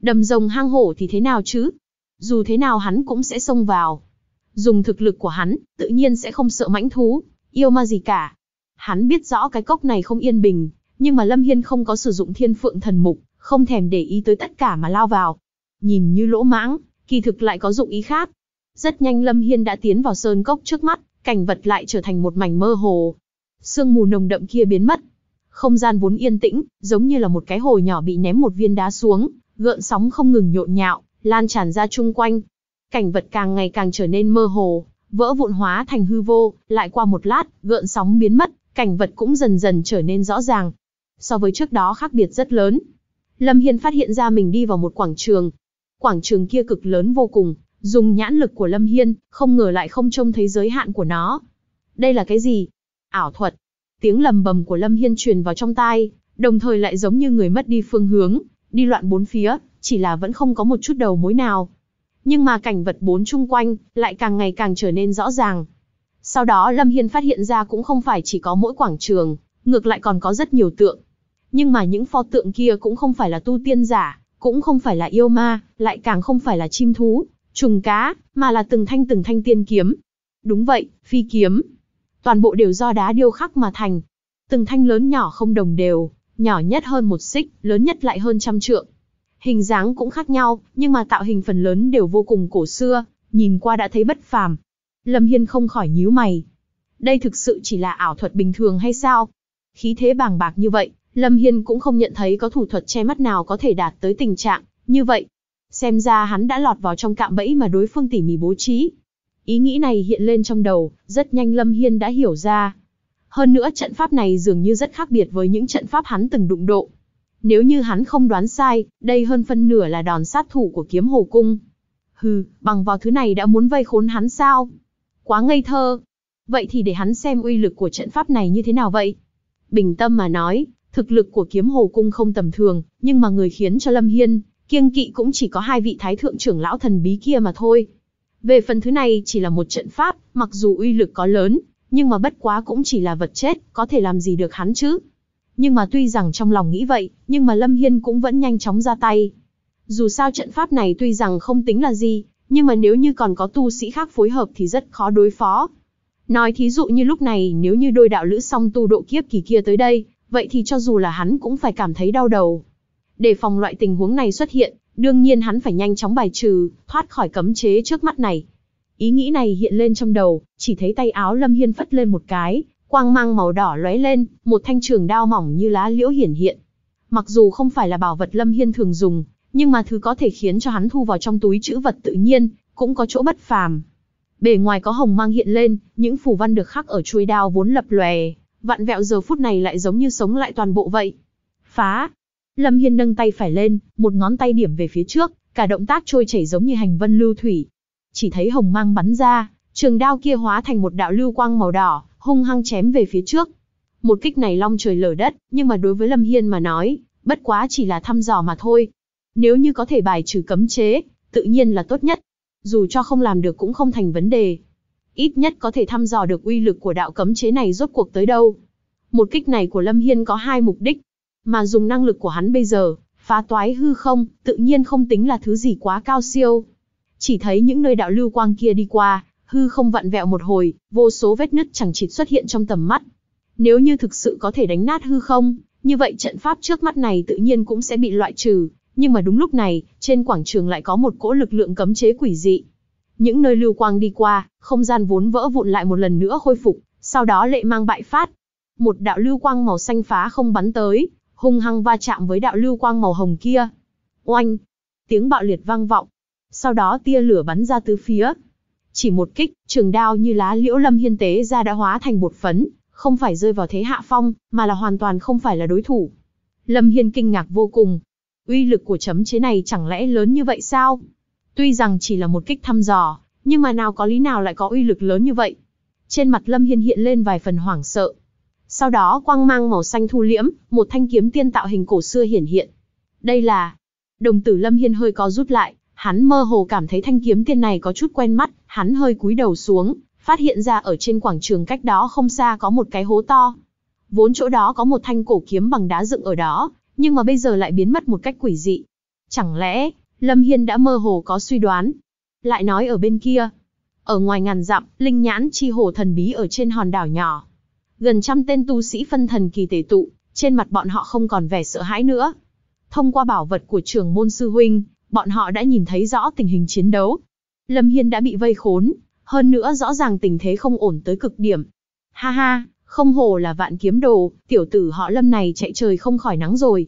Speaker 1: Đầm rồng hang hổ thì thế nào chứ? Dù thế nào hắn cũng sẽ xông vào. Dùng thực lực của hắn, tự nhiên sẽ không sợ mãnh thú, yêu ma gì cả. Hắn biết rõ cái cốc này không yên bình, nhưng mà Lâm Hiên không có sử dụng thiên phượng thần mục, không thèm để ý tới tất cả mà lao vào. Nhìn như lỗ mãng, kỳ thực lại có dụng ý khác. Rất nhanh Lâm Hiên đã tiến vào sơn cốc trước mắt, cảnh vật lại trở thành một mảnh mơ hồ. Sương mù nồng đậm kia biến mất. Không gian vốn yên tĩnh, giống như là một cái hồ nhỏ bị ném một viên đá xuống, gợn sóng không ngừng nhộn nhạo, lan tràn ra chung quanh. Cảnh vật càng ngày càng trở nên mơ hồ, vỡ vụn hóa thành hư vô, lại qua một lát, gợn sóng biến mất, cảnh vật cũng dần dần trở nên rõ ràng. So với trước đó khác biệt rất lớn. Lâm Hiên phát hiện ra mình đi vào một quảng trường, Quảng trường kia cực lớn vô cùng, dùng nhãn lực của Lâm Hiên, không ngờ lại không trông thấy giới hạn của nó. Đây là cái gì? Ảo thuật. Tiếng lầm bầm của Lâm Hiên truyền vào trong tai, đồng thời lại giống như người mất đi phương hướng, đi loạn bốn phía, chỉ là vẫn không có một chút đầu mối nào. Nhưng mà cảnh vật bốn chung quanh lại càng ngày càng trở nên rõ ràng. Sau đó Lâm Hiên phát hiện ra cũng không phải chỉ có mỗi quảng trường, ngược lại còn có rất nhiều tượng. Nhưng mà những pho tượng kia cũng không phải là tu tiên giả, cũng không phải là yêu ma, lại càng không phải là chim thú, trùng cá, mà là từng thanh từng thanh tiên kiếm. Đúng vậy, phi kiếm. Toàn bộ đều do đá điêu khắc mà thành. Từng thanh lớn nhỏ không đồng đều, nhỏ nhất hơn một xích, lớn nhất lại hơn trăm trượng. Hình dáng cũng khác nhau, nhưng mà tạo hình phần lớn đều vô cùng cổ xưa, nhìn qua đã thấy bất phàm. Lâm Hiên không khỏi nhíu mày. Đây thực sự chỉ là ảo thuật bình thường hay sao? Khí thế bàng bạc như vậy, Lâm Hiên cũng không nhận thấy có thủ thuật che mắt nào có thể đạt tới tình trạng như vậy. Xem ra hắn đã lọt vào trong cạm bẫy mà đối phương tỉ mỉ bố trí. Ý nghĩ này hiện lên trong đầu, rất nhanh Lâm Hiên đã hiểu ra. Hơn nữa trận pháp này dường như rất khác biệt với những trận pháp hắn từng đụng độ. Nếu như hắn không đoán sai, đây hơn phân nửa là đòn sát thủ của kiếm hồ cung. Hừ, bằng vào thứ này đã muốn vây khốn hắn sao? Quá ngây thơ. Vậy thì để hắn xem uy lực của trận pháp này như thế nào vậy? Bình tâm mà nói, Thực lực của kiếm hồ cung không tầm thường, nhưng mà người khiến cho Lâm Hiên, kiêng kỵ cũng chỉ có hai vị thái thượng trưởng lão thần bí kia mà thôi. Về phần thứ này chỉ là một trận pháp, mặc dù uy lực có lớn, nhưng mà bất quá cũng chỉ là vật chết, có thể làm gì được hắn chứ. Nhưng mà tuy rằng trong lòng nghĩ vậy, nhưng mà Lâm Hiên cũng vẫn nhanh chóng ra tay. Dù sao trận pháp này tuy rằng không tính là gì, nhưng mà nếu như còn có tu sĩ khác phối hợp thì rất khó đối phó. Nói thí dụ như lúc này nếu như đôi đạo lữ song tu độ kiếp kỳ kia tới đây, vậy thì cho dù là hắn cũng phải cảm thấy đau đầu. Để phòng loại tình huống này xuất hiện, đương nhiên hắn phải nhanh chóng bài trừ, thoát khỏi cấm chế trước mắt này. Ý nghĩ này hiện lên trong đầu, chỉ thấy tay áo Lâm Hiên phất lên một cái, quang mang màu đỏ lóe lên, một thanh trường đao mỏng như lá liễu hiển hiện. Mặc dù không phải là bảo vật Lâm Hiên thường dùng, nhưng mà thứ có thể khiến cho hắn thu vào trong túi chữ vật tự nhiên, cũng có chỗ bất phàm. Bề ngoài có hồng mang hiện lên, những phù văn được khắc ở chuôi đao vốn lập lòe, vặn vẹo giờ phút này lại giống như sống lại toàn bộ vậy. Phá! Lâm Hiên nâng tay phải lên, một ngón tay điểm về phía trước, cả động tác trôi chảy giống như hành vân lưu thủy. Chỉ thấy hồng mang bắn ra, trường đao kia hóa thành một đạo lưu quang màu đỏ, hung hăng chém về phía trước. Một kích này long trời lở đất, nhưng mà đối với Lâm Hiên mà nói, bất quá chỉ là thăm dò mà thôi. Nếu như có thể bài trừ cấm chế, tự nhiên là tốt nhất. Dù cho không làm được cũng không thành vấn đề, ít nhất có thể thăm dò được uy lực của đạo cấm chế này rốt cuộc tới đâu. Một kích này của Lâm Hiên có hai mục đích, mà dùng năng lực của hắn bây giờ, phá toái hư không, tự nhiên không tính là thứ gì quá cao siêu. Chỉ thấy những nơi đạo lưu quang kia đi qua, hư không vặn vẹo một hồi, vô số vết nứt chẳng chịt xuất hiện trong tầm mắt. Nếu như thực sự có thể đánh nát hư không, như vậy trận pháp trước mắt này tự nhiên cũng sẽ bị loại trừ, nhưng mà đúng lúc này, trên quảng trường lại có một cỗ lực lượng cấm chế quỷ dị, những nơi lưu quang đi qua, không gian vốn vỡ vụn lại một lần nữa khôi phục, sau đó lệ mang bại phát. Một đạo lưu quang màu xanh phá không bắn tới, hung hăng va chạm với đạo lưu quang màu hồng kia. Oanh! Tiếng bạo liệt vang vọng. Sau đó tia lửa bắn ra tứ phía. Chỉ một kích, trường đao như lá liễu lâm hiên tế ra đã hóa thành bột phấn, không phải rơi vào thế hạ phong, mà là hoàn toàn không phải là đối thủ. Lâm Hiên kinh ngạc vô cùng. Uy lực của chấm chế này chẳng lẽ lớn như vậy sao? Tuy rằng chỉ là một kích thăm dò, nhưng mà nào có lý nào lại có uy lực lớn như vậy. Trên mặt Lâm Hiên hiện lên vài phần hoảng sợ. Sau đó quang mang màu xanh thu liễm, một thanh kiếm tiên tạo hình cổ xưa hiển hiện. Đây là... Đồng tử Lâm Hiên hơi có rút lại, hắn mơ hồ cảm thấy thanh kiếm tiên này có chút quen mắt, hắn hơi cúi đầu xuống, phát hiện ra ở trên quảng trường cách đó không xa có một cái hố to. Vốn chỗ đó có một thanh cổ kiếm bằng đá dựng ở đó, nhưng mà bây giờ lại biến mất một cách quỷ dị. Chẳng lẽ, Lâm Hiên đã mơ hồ có suy đoán. Lại nói ở bên kia, ở ngoài ngàn dặm, linh nhãn chi hồ thần bí ở trên hòn đảo nhỏ. Gần trăm tên tu sĩ phân thần kỳ tề tụ, trên mặt bọn họ không còn vẻ sợ hãi nữa. Thông qua bảo vật của trường môn sư huynh, bọn họ đã nhìn thấy rõ tình hình chiến đấu. Lâm Hiên đã bị vây khốn, hơn nữa rõ ràng tình thế không ổn tới cực điểm. Ha ha, không hồ là vạn kiếm đồ, tiểu tử họ Lâm này chạy trời không khỏi nắng rồi.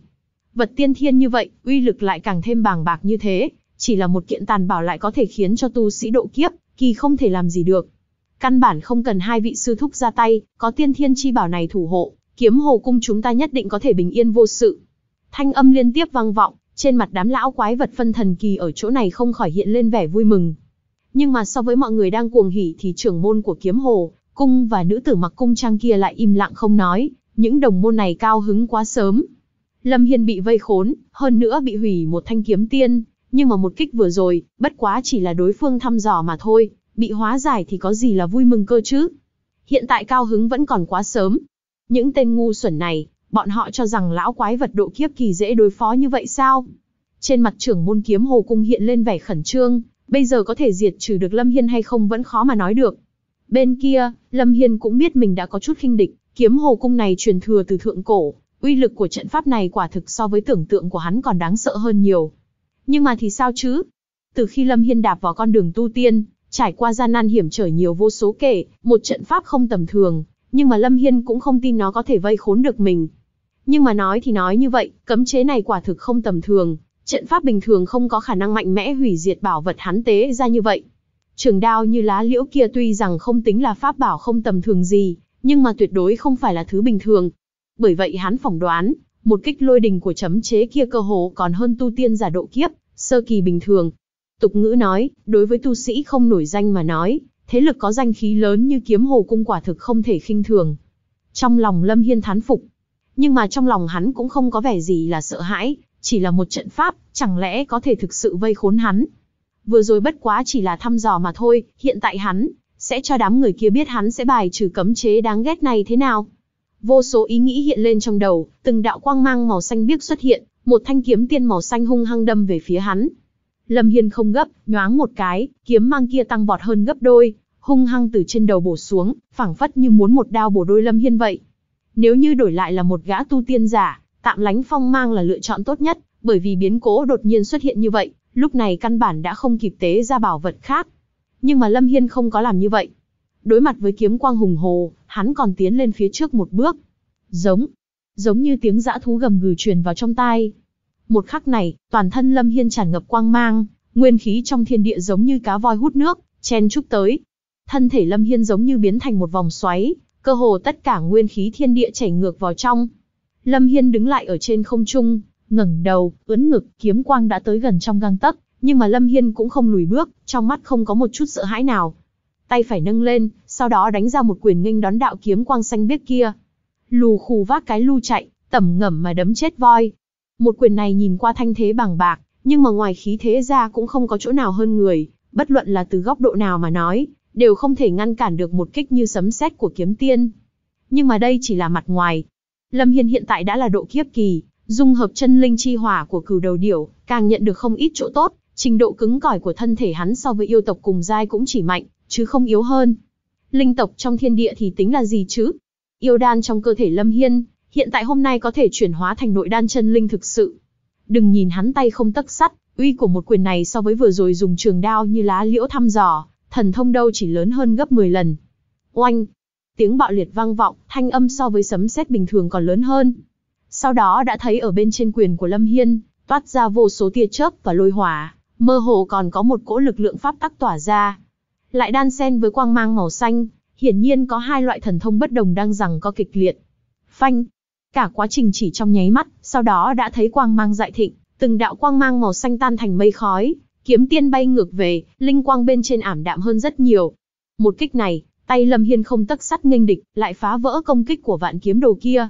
Speaker 1: Vật tiên thiên như vậy, uy lực lại càng thêm bàng bạc như thế, chỉ là một kiện tàn bảo lại có thể khiến cho tu sĩ độ kiếp, kỳ không thể làm gì được. Căn bản không cần hai vị sư thúc ra tay, có tiên thiên chi bảo này thủ hộ, kiếm hồ cung chúng ta nhất định có thể bình yên vô sự. Thanh âm liên tiếp vang vọng, trên mặt đám lão quái vật phân thần kỳ ở chỗ này không khỏi hiện lên vẻ vui mừng. Nhưng mà so với mọi người đang cuồng hỉ thì trưởng môn của kiếm hồ, cung và nữ tử mặc cung trang kia lại im lặng không nói, những đồng môn này cao hứng quá sớm, Lâm Hiên bị vây khốn, hơn nữa bị hủy một thanh kiếm tiên, nhưng mà một kích vừa rồi, bất quá chỉ là đối phương thăm dò mà thôi, bị hóa giải thì có gì là vui mừng cơ chứ. Hiện tại cao hứng vẫn còn quá sớm. Những tên ngu xuẩn này, bọn họ cho rằng lão quái vật độ kiếp kỳ dễ đối phó như vậy sao? Trên mặt trưởng môn kiếm hồ cung hiện lên vẻ khẩn trương, bây giờ có thể diệt trừ được Lâm Hiên hay không vẫn khó mà nói được. Bên kia, Lâm Hiên cũng biết mình đã có chút khinh địch, kiếm hồ cung này truyền thừa từ thượng cổ, uy lực của trận pháp này quả thực so với tưởng tượng của hắn còn đáng sợ hơn nhiều. Nhưng mà thì sao chứ? Từ khi Lâm Hiên đạp vào con đường tu tiên, trải qua gian nan hiểm trở nhiều vô số kể, một trận pháp không tầm thường, nhưng mà Lâm Hiên cũng không tin nó có thể vây khốn được mình. Nhưng mà nói thì nói như vậy, cấm chế này quả thực không tầm thường, trận pháp bình thường không có khả năng mạnh mẽ hủy diệt bảo vật hắn tế ra như vậy. Trường đao như lá liễu kia tuy rằng không tính là pháp bảo không tầm thường gì, nhưng mà tuyệt đối không phải là thứ bình thường, bởi vậy hắn phỏng đoán, một kích lôi đình của chấm chế kia cơ hồ còn hơn tu tiên giả độ kiếp, sơ kỳ bình thường. Tục ngữ nói, đối với tu sĩ không nổi danh mà nói, thế lực có danh khí lớn như kiếm hồ cung quả thực không thể khinh thường. Trong lòng Lâm Hiên thán phục, nhưng mà trong lòng hắn cũng không có vẻ gì là sợ hãi, chỉ là một trận pháp, chẳng lẽ có thể thực sự vây khốn hắn. Vừa rồi bất quá chỉ là thăm dò mà thôi, hiện tại hắn, sẽ cho đám người kia biết hắn sẽ bài trừ cấm chế đáng ghét này thế nào. Vô số ý nghĩ hiện lên trong đầu, từng đạo quang mang màu xanh biếc xuất hiện, một thanh kiếm tiên màu xanh hung hăng đâm về phía hắn. Lâm Hiên không gấp, nhoáng một cái, kiếm mang kia tăng vọt hơn gấp đôi, hung hăng từ trên đầu bổ xuống, phảng phất như muốn một đao bổ đôi Lâm Hiên vậy. Nếu như đổi lại là một gã tu tiên giả, tạm lánh phong mang là lựa chọn tốt nhất, bởi vì biến cố đột nhiên xuất hiện như vậy, lúc này căn bản đã không kịp tế ra bảo vật khác. Nhưng mà Lâm Hiên không có làm như vậy. Đối mặt với kiếm quang hùng hồ, hắn còn tiến lên phía trước một bước. Giống, giống như tiếng dã thú gầm gừ truyền vào trong tai. Một khắc này, toàn thân Lâm Hiên tràn ngập quang mang, nguyên khí trong thiên địa giống như cá voi hút nước, chen chúc tới. Thân thể Lâm Hiên giống như biến thành một vòng xoáy, cơ hồ tất cả nguyên khí thiên địa chảy ngược vào trong. Lâm Hiên đứng lại ở trên không trung, ngẩng đầu, ưỡn ngực, kiếm quang đã tới gần trong gang tấc, nhưng mà Lâm Hiên cũng không lùi bước, trong mắt không có một chút sợ hãi nào. Tay phải nâng lên, sau đó đánh ra một quyền nghênh đón đạo kiếm quang xanh biếc kia. Lù khù vác cái lu chạy, tẩm ngẩm mà đấm chết voi. Một quyền này nhìn qua thanh thế bằng bạc, nhưng mà ngoài khí thế ra cũng không có chỗ nào hơn người, bất luận là từ góc độ nào mà nói, đều không thể ngăn cản được một kích như sấm sét của kiếm tiên. Nhưng mà đây chỉ là mặt ngoài. Lâm Hiên hiện tại đã là độ kiếp kỳ, dung hợp chân linh chi hỏa của cửu đầu điểu, càng nhận được không ít chỗ tốt, trình độ cứng cỏi của thân thể hắn so với yêu tộc cùng giai cũng chỉ mạnh, chứ không yếu hơn linh tộc trong thiên địa thì tính là gì chứ? Yêu đan trong cơ thể Lâm Hiên, hiện tại hôm nay có thể chuyển hóa thành nội đan chân linh thực sự. Đừng nhìn hắn tay không tấc sắt, uy của một quyền này so với vừa rồi dùng trường đao như lá liễu thăm dò, thần thông đâu chỉ lớn hơn gấp 10 lần. Oanh! Tiếng bạo liệt vang vọng, thanh âm so với sấm sét bình thường còn lớn hơn. Sau đó đã thấy ở bên trên quyền của Lâm Hiên, toát ra vô số tia chớp và lôi hỏa, mơ hồ còn có một cỗ lực lượng pháp tắc tỏa ra, lại đan xen với quang mang màu xanh, hiển nhiên có hai loại thần thông bất đồng đang rằng co kịch liệt. Phanh! Cả quá trình chỉ trong nháy mắt, sau đó đã thấy quang mang dại thịnh, từng đạo quang mang màu xanh tan thành mây khói, kiếm tiên bay ngược về, linh quang bên trên ảm đạm hơn rất nhiều. Một kích này, tay Lâm Hiên không tất sắt nghênh địch, lại phá vỡ công kích của vạn kiếm đồ kia.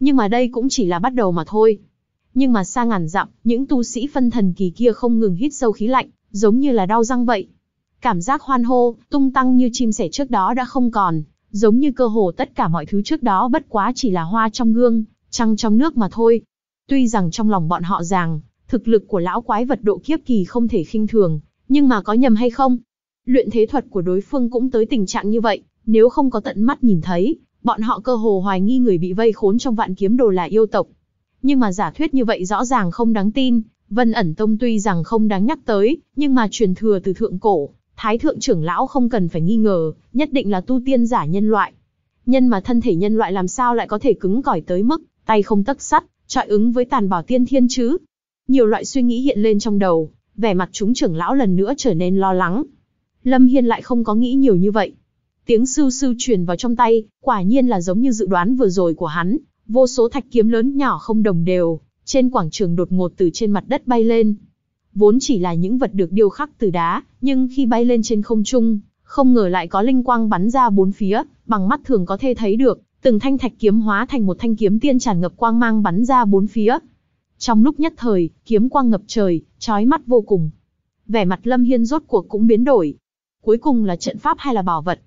Speaker 1: Nhưng mà đây cũng chỉ là bắt đầu mà thôi. Nhưng mà xa ngàn dặm, những tu sĩ phân thần kỳ kia không ngừng hít sâu khí lạnh, giống như là đau răng vậy. Cảm giác hoan hô, tung tăng như chim sẻ trước đó đã không còn, giống như cơ hồ tất cả mọi thứ trước đó bất quá chỉ là hoa trong gương, trăng trong nước mà thôi. Tuy rằng trong lòng bọn họ rằng, thực lực của lão quái vật độ kiếp kỳ không thể khinh thường, nhưng mà có nhầm hay không? Luyện thế thuật của đối phương cũng tới tình trạng như vậy, nếu không có tận mắt nhìn thấy, bọn họ cơ hồ hoài nghi người bị vây khốn trong vạn kiếm đồ là yêu tộc. Nhưng mà giả thuyết như vậy rõ ràng không đáng tin, Vân ẩn tông tuy rằng không đáng nhắc tới, nhưng mà truyền thừa từ thượng cổ, Thái thượng trưởng lão không cần phải nghi ngờ, nhất định là tu tiên giả nhân loại. Nhân mà thân thể nhân loại làm sao lại có thể cứng cỏi tới mức, tay không tấc sắt, trọi ứng với tàn bảo tiên thiên chứ. Nhiều loại suy nghĩ hiện lên trong đầu, vẻ mặt chúng trưởng lão lần nữa trở nên lo lắng. Lâm Hiên lại không có nghĩ nhiều như vậy. Tiếng sư sư truyền vào trong tay, quả nhiên là giống như dự đoán vừa rồi của hắn, vô số thạch kiếm lớn nhỏ không đồng đều, trên quảng trường đột ngột từ trên mặt đất bay lên, vốn chỉ là những vật được điêu khắc từ đá, nhưng khi bay lên trên không trung, không ngờ lại có linh quang bắn ra bốn phía, bằng mắt thường có thể thấy được, từng thanh thạch kiếm hóa thành một thanh kiếm tiên tràn ngập quang mang bắn ra bốn phía. Trong lúc nhất thời, kiếm quang ngập trời, chói mắt vô cùng. Vẻ mặt Lâm Hiên rốt cuộc cũng biến đổi. Cuối cùng là trận pháp hay là bảo vật?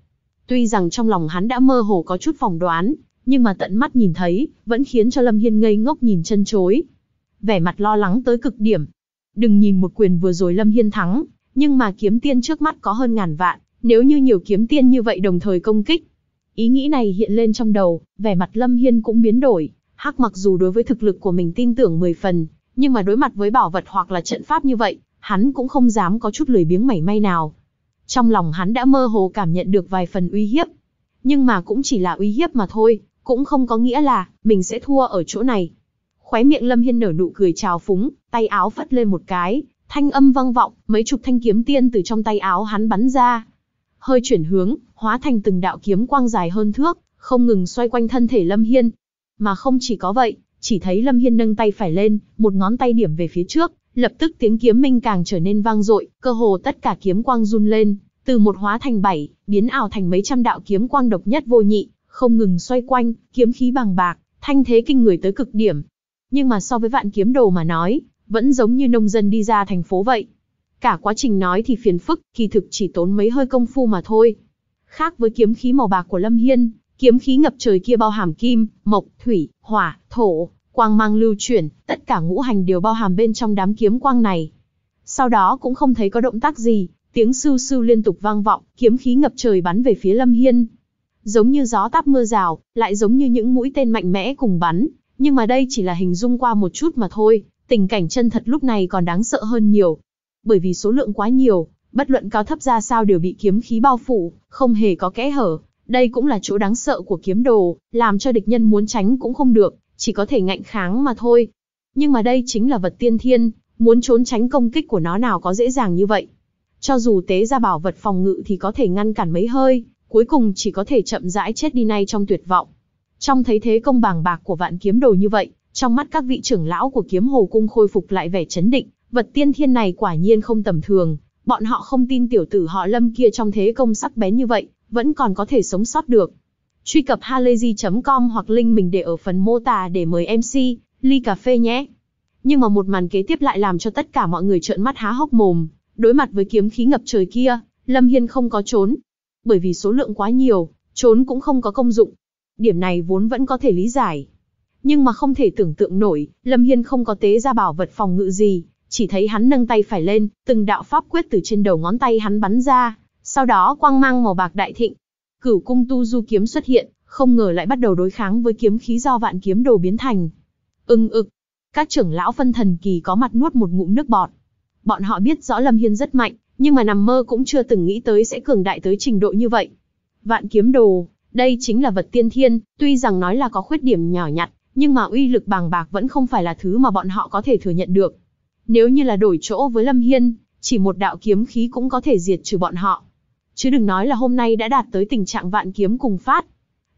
Speaker 1: Tuy rằng trong lòng hắn đã mơ hồ có chút phỏng đoán, nhưng mà tận mắt nhìn thấy, vẫn khiến cho Lâm Hiên ngây ngốc nhìn chân chối. Vẻ mặt lo lắng tới cực điểm, Đừng nhìn một quyền vừa rồi Lâm Hiên thắng, nhưng mà kiếm tiên trước mắt có hơn ngàn vạn, nếu như nhiều kiếm tiên như vậy đồng thời công kích. Ý nghĩ này hiện lên trong đầu, vẻ mặt Lâm Hiên cũng biến đổi, hắc mặc dù đối với thực lực của mình tin tưởng 10 phần, nhưng mà đối mặt với bảo vật hoặc là trận pháp như vậy, hắn cũng không dám có chút lười biếng mảy may nào. Trong lòng hắn đã mơ hồ cảm nhận được vài phần uy hiếp, nhưng mà cũng chỉ là uy hiếp mà thôi, cũng không có nghĩa là mình sẽ thua ở chỗ này. Khóe miệng Lâm Hiên nở nụ cười trào phúng, tay áo phất lên một cái, thanh âm vang vọng, mấy chục thanh kiếm tiên từ trong tay áo hắn bắn ra. Hơi chuyển hướng, hóa thành từng đạo kiếm quang dài hơn thước, không ngừng xoay quanh thân thể Lâm Hiên. Mà không chỉ có vậy, chỉ thấy Lâm Hiên nâng tay phải lên, một ngón tay điểm về phía trước, lập tức tiếng kiếm minh càng trở nên vang dội, cơ hồ tất cả kiếm quang run lên, từ một hóa thành bảy, biến ảo thành mấy trăm đạo kiếm quang độc nhất vô nhị, không ngừng xoay quanh, kiếm khí bằng bạc, thanh thế kinh người tới cực điểm, nhưng mà so với vạn kiếm đồ mà nói, vẫn giống như nông dân đi ra thành phố vậy. Cả quá trình nói thì phiền phức, kỳ thực chỉ tốn mấy hơi công phu mà thôi. Khác với kiếm khí màu bạc của Lâm Hiên, kiếm khí ngập trời kia bao hàm kim, mộc, thủy, hỏa, thổ, quang mang lưu chuyển, tất cả ngũ hành đều bao hàm bên trong đám kiếm quang này. Sau đó cũng không thấy có động tác gì, tiếng sưu sưu liên tục vang vọng, kiếm khí ngập trời bắn về phía Lâm Hiên. Giống như gió táp mưa rào, lại giống như những mũi tên mạnh mẽ cùng bắn, nhưng mà đây chỉ là hình dung qua một chút mà thôi, tình cảnh chân thật lúc này còn đáng sợ hơn nhiều. Bởi vì số lượng quá nhiều, bất luận cao thấp ra sao đều bị kiếm khí bao phủ, không hề có kẽ hở. Đây cũng là chỗ đáng sợ của kiếm đồ, làm cho địch nhân muốn tránh cũng không được, chỉ có thể ngạnh kháng mà thôi. Nhưng mà đây chính là vật tiên thiên, muốn trốn tránh công kích của nó nào có dễ dàng như vậy. Cho dù tế ra bảo vật phòng ngự thì có thể ngăn cản mấy hơi, cuối cùng chỉ có thể chậm rãi chết đi nay trong tuyệt vọng. Trong thấy thế công bằng bạc của vạn kiếm đồ như vậy, trong mắt các vị trưởng lão của kiếm hồ cung khôi phục lại vẻ chấn định, vật tiên thiên này quả nhiên không tầm thường, bọn họ không tin tiểu tử họ lâm kia trong thế công sắc bén như vậy, vẫn còn có thể sống sót được. Truy cập halayzi.com hoặc link mình để ở phần mô tả để mời MC, ly cà phê nhé. Nhưng mà một màn kế tiếp lại làm cho tất cả mọi người trợn mắt há hốc mồm, đối mặt với kiếm khí ngập trời kia, Lâm Hiên không có trốn. Bởi vì số lượng quá nhiều, trốn cũng không có công dụng, điểm này vốn vẫn có thể lý giải. Nhưng mà không thể tưởng tượng nổi, Lâm Hiên không có tế ra bảo vật phòng ngự gì, chỉ thấy hắn nâng tay phải lên, từng đạo pháp quyết từ trên đầu ngón tay hắn bắn ra, sau đó quang mang màu bạc đại thịnh. Cửu cung tu du kiếm xuất hiện, không ngờ lại bắt đầu đối kháng với kiếm khí do vạn kiếm đồ biến thành. Ưng ực, các trưởng lão phân thần kỳ có mặt nuốt một ngụm nước bọt. Bọn họ biết rõ Lâm Hiên rất mạnh, nhưng mà nằm mơ cũng chưa từng nghĩ tới sẽ cường đại tới trình độ như vậy. Vạn kiếm đồ, đây chính là vật tiên thiên, tuy rằng nói là có khuyết điểm nhỏ nhặt, nhưng mà uy lực bàng bạc vẫn không phải là thứ mà bọn họ có thể thừa nhận được. Nếu như là đổi chỗ với Lâm Hiên, chỉ một đạo kiếm khí cũng có thể diệt trừ bọn họ. Chứ đừng nói là hôm nay đã đạt tới tình trạng vạn kiếm cùng phát.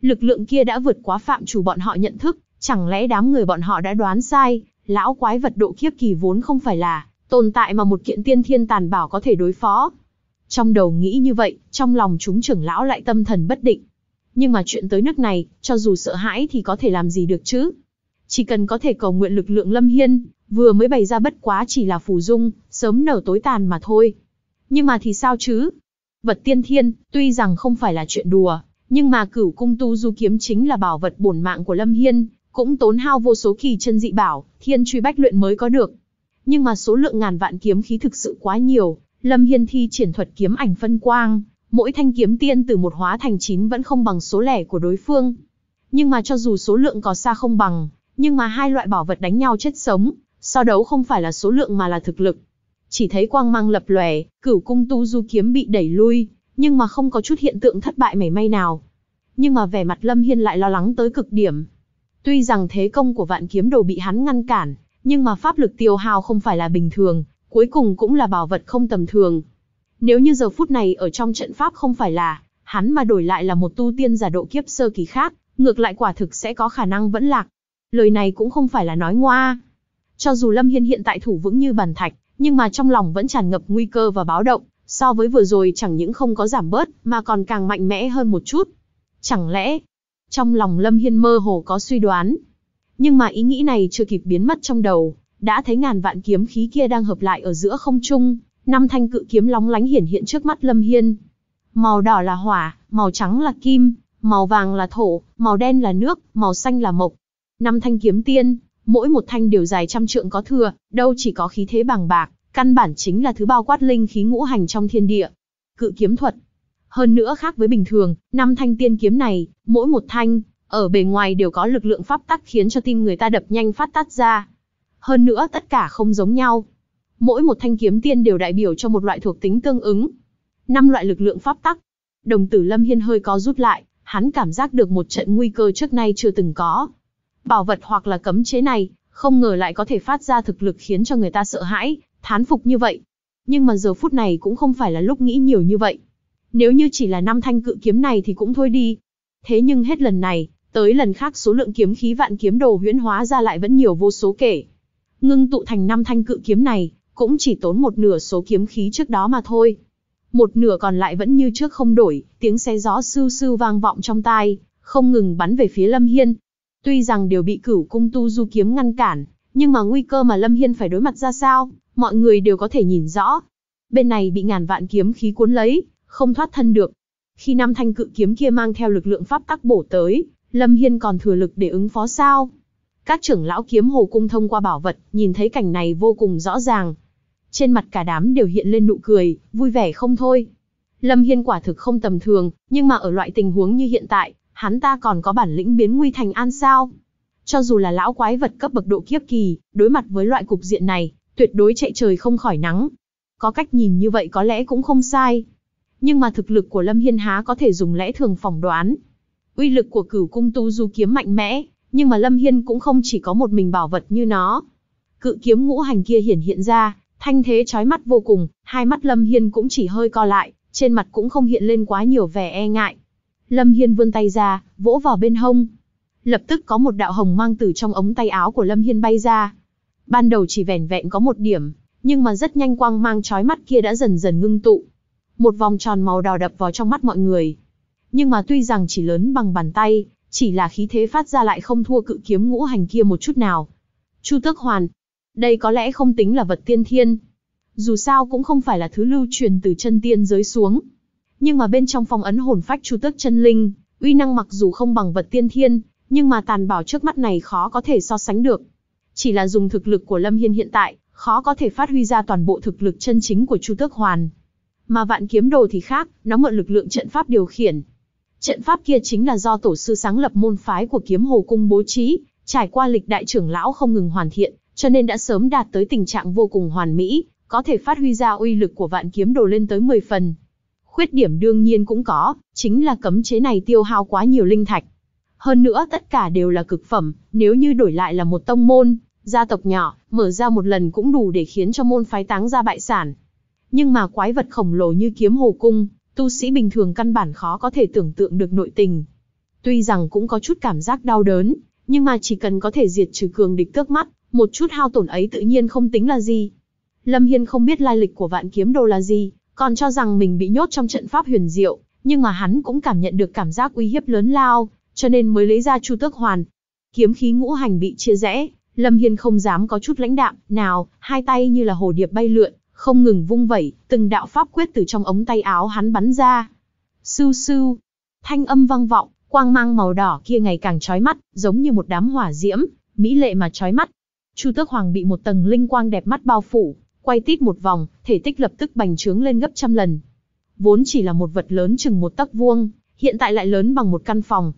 Speaker 1: Lực lượng kia đã vượt quá phạm chủ bọn họ nhận thức, chẳng lẽ đám người bọn họ đã đoán sai, lão quái vật độ kiếp kỳ vốn không phải là tồn tại mà một kiện tiên thiên tàn bảo có thể đối phó. Trong đầu nghĩ như vậy, trong lòng chúng trưởng lão lại tâm thần bất định. Nhưng mà chuyện tới nước này, cho dù sợ hãi thì có thể làm gì được chứ? Chỉ cần có thể cầu nguyện lực lượng Lâm Hiên, vừa mới bày ra bất quá chỉ là phù dung, sớm nở tối tàn mà thôi. Nhưng mà thì sao chứ? Vật tiên thiên, tuy rằng không phải là chuyện đùa, nhưng mà cửu cung tu du kiếm chính là bảo vật bổn mạng của Lâm Hiên, cũng tốn hao vô số kỳ chân dị bảo, thiên truy bách luyện mới có được. Nhưng mà số lượng ngàn vạn kiếm khí thực sự quá nhiều, Lâm Hiên thi triển thuật kiếm ảnh phân quang, mỗi thanh kiếm tiên từ một hóa thành chín vẫn không bằng số lẻ của đối phương. Nhưng mà cho dù số lượng có xa không bằng, nhưng mà hai loại bảo vật đánh nhau chết sống, so đấu không phải là số lượng mà là thực lực. Chỉ thấy quang mang lập lòe, cửu cung tu du kiếm bị đẩy lui, nhưng mà không có chút hiện tượng thất bại mảy may nào. Nhưng mà vẻ mặt Lâm Hiên lại lo lắng tới cực điểm. Tuy rằng thế công của vạn kiếm đồ bị hắn ngăn cản, nhưng mà pháp lực tiêu hao không phải là bình thường, cuối cùng cũng là bảo vật không tầm thường. Nếu như giờ phút này ở trong trận pháp không phải là, hắn mà đổi lại là một tu tiên giả độ kiếp sơ kỳ khác, ngược lại quả thực sẽ có khả năng vẫn lạc. Lời này cũng không phải là nói ngoa. Cho dù Lâm Hiên hiện tại thủ vững như bàn thạch, nhưng mà trong lòng vẫn tràn ngập nguy cơ và báo động, so với vừa rồi chẳng những không có giảm bớt, mà còn càng mạnh mẽ hơn một chút. Chẳng lẽ, trong lòng Lâm Hiên mơ hồ có suy đoán, nhưng mà ý nghĩ này chưa kịp biến mất trong đầu, đã thấy ngàn vạn kiếm khí kia đang hợp lại ở giữa không trung, năm thanh cự kiếm lóng lánh hiển hiện trước mắt Lâm Hiên. Màu đỏ là hỏa, màu trắng là kim, màu vàng là thổ, màu đen là nước, màu xanh là mộc. Năm thanh kiếm tiên, mỗi một thanh đều dài trăm trượng có thừa, đâu chỉ có khí thế bằng bạc, căn bản chính là thứ bao quát linh khí ngũ hành trong thiên địa. Cự kiếm thuật. Hơn nữa khác với bình thường, năm thanh tiên kiếm này, mỗi một thanh, ở bề ngoài đều có lực lượng pháp tắc khiến cho tim người ta đập nhanh phát tát ra. Hơn nữa tất cả không giống nhau, Mỗi một thanh kiếm tiên đều đại biểu cho một loại thuộc tính tương ứng. Năm loại lực lượng pháp tắc. Đồng tử Lâm Hiên hơi có rút lại, hắn cảm giác được một trận nguy cơ trước nay chưa từng có. Bảo vật hoặc là cấm chế này, không ngờ lại có thể phát ra thực lực khiến cho người ta sợ hãi, thán phục như vậy. Nhưng mà giờ phút này cũng không phải là lúc nghĩ nhiều như vậy. Nếu như chỉ là năm thanh cự kiếm này thì cũng thôi đi. Thế nhưng hết lần này, tới lần khác số lượng kiếm khí vạn kiếm đồ huyễn hóa ra lại vẫn nhiều vô số kể. Ngưng tụ thành năm thanh cự kiếm này, cũng chỉ tốn một nửa số kiếm khí trước đó mà thôi. Một nửa còn lại vẫn như trước không đổi, tiếng xe gió sưu sưu vang vọng trong tai, không ngừng bắn về phía Lâm Hiên. Tuy rằng đều bị cửu cung tu du kiếm ngăn cản, nhưng mà nguy cơ mà Lâm Hiên phải đối mặt ra sao, mọi người đều có thể nhìn rõ. Bên này bị ngàn vạn kiếm khí cuốn lấy, không thoát thân được. Khi năm thanh cự kiếm kia mang theo lực lượng pháp tắc bổ tới, Lâm Hiên còn thừa lực để ứng phó sao? Các trưởng lão kiếm hồ cung thông qua bảo vật, nhìn thấy cảnh này vô cùng rõ ràng, trên mặt cả đám đều hiện lên nụ cười, vui vẻ không thôi. Lâm Hiên quả thực không tầm thường, nhưng mà ở loại tình huống như hiện tại, hắn ta còn có bản lĩnh biến nguy thành an sao. Cho dù là lão quái vật cấp bậc độ kiếp kỳ, đối mặt với loại cục diện này, tuyệt đối chạy trời không khỏi nắng. Có cách nhìn như vậy có lẽ cũng không sai. Nhưng mà thực lực của Lâm Hiên há có thể dùng lẽ thường phỏng đoán. Uy lực của cửu cung tu du kiếm mạnh mẽ, nhưng mà Lâm Hiên cũng không chỉ có một mình bảo vật như nó. Cự kiếm ngũ hành kia hiển hiện ra, Thanh thế chói mắt vô cùng, hai mắt Lâm Hiên cũng chỉ hơi co lại, trên mặt cũng không hiện lên quá nhiều vẻ e ngại. Lâm Hiên vươn tay ra, vỗ vào bên hông. Lập tức có một đạo hồng mang từ trong ống tay áo của Lâm Hiên bay ra. Ban đầu chỉ vẻn vẹn có một điểm, nhưng mà rất nhanh quang mang chói mắt kia đã dần dần ngưng tụ. Một vòng tròn màu đỏ đập vào trong mắt mọi người. Nhưng mà tuy rằng chỉ lớn bằng bàn tay, chỉ là khí thế phát ra lại không thua cự kiếm ngũ hành kia một chút nào. Chu Tước Hoàn, đây có lẽ không tính là vật tiên thiên. Dù sao cũng không phải là thứ lưu truyền từ chân tiên giới xuống. Nhưng mà bên trong phong ấn hồn phách chu tước chân linh, uy năng mặc dù không bằng vật tiên thiên, nhưng mà tàn bảo trước mắt này khó có thể so sánh được. Chỉ là dùng thực lực của Lâm Hiên hiện tại, khó có thể phát huy ra toàn bộ thực lực chân chính của Chu Tước Hoàn. Mà vạn kiếm đồ thì khác, nó mượn lực lượng trận pháp điều khiển. Trận pháp kia chính là do tổ sư sáng lập môn phái của kiếm hồ cung bố trí, trải qua lịch đại trưởng lão không ngừng hoàn thiện, cho nên đã sớm đạt tới tình trạng vô cùng hoàn mỹ, có thể phát huy ra uy lực của vạn kiếm đồ lên tới 10 phần. Khuyết điểm đương nhiên cũng có, chính là cấm chế này tiêu hao quá nhiều linh thạch. Hơn nữa tất cả đều là cực phẩm, nếu như đổi lại là một tông môn, gia tộc nhỏ, mở ra một lần cũng đủ để khiến cho môn phái táng ra bại sản. Nhưng mà quái vật khổng lồ như kiếm hồ cung, tu sĩ bình thường căn bản khó có thể tưởng tượng được nội tình. Tuy rằng cũng có chút cảm giác đau đớn, nhưng mà chỉ cần có thể diệt trừ cường địch tước mắt, một chút hao tổn ấy tự nhiên không tính là gì. Lâm Hiên không biết lai lịch của vạn kiếm đồ là gì, còn cho rằng mình bị nhốt trong trận pháp huyền diệu, nhưng mà hắn cũng cảm nhận được cảm giác uy hiếp lớn lao, cho nên mới lấy ra Chu Tước Hoàn. Kiếm khí ngũ hành bị chia rẽ, Lâm Hiên không dám có chút lãnh đạm, nào, hai tay như là hồ điệp bay lượn, không ngừng vung vẩy, từng đạo pháp quyết từ trong ống tay áo hắn bắn ra. Sưu sưu, thanh âm vang vọng, quang mang màu đỏ kia ngày càng chói mắt, giống như một đám hỏa diễm, mỹ lệ mà chói mắt, Chu Tước Hoàng bị một tầng linh quang đẹp mắt bao phủ, quay tít một vòng, thể tích lập tức bành trướng lên gấp trăm lần. Vốn chỉ là một vật lớn chừng một tấc vuông, hiện tại lại lớn bằng một căn phòng.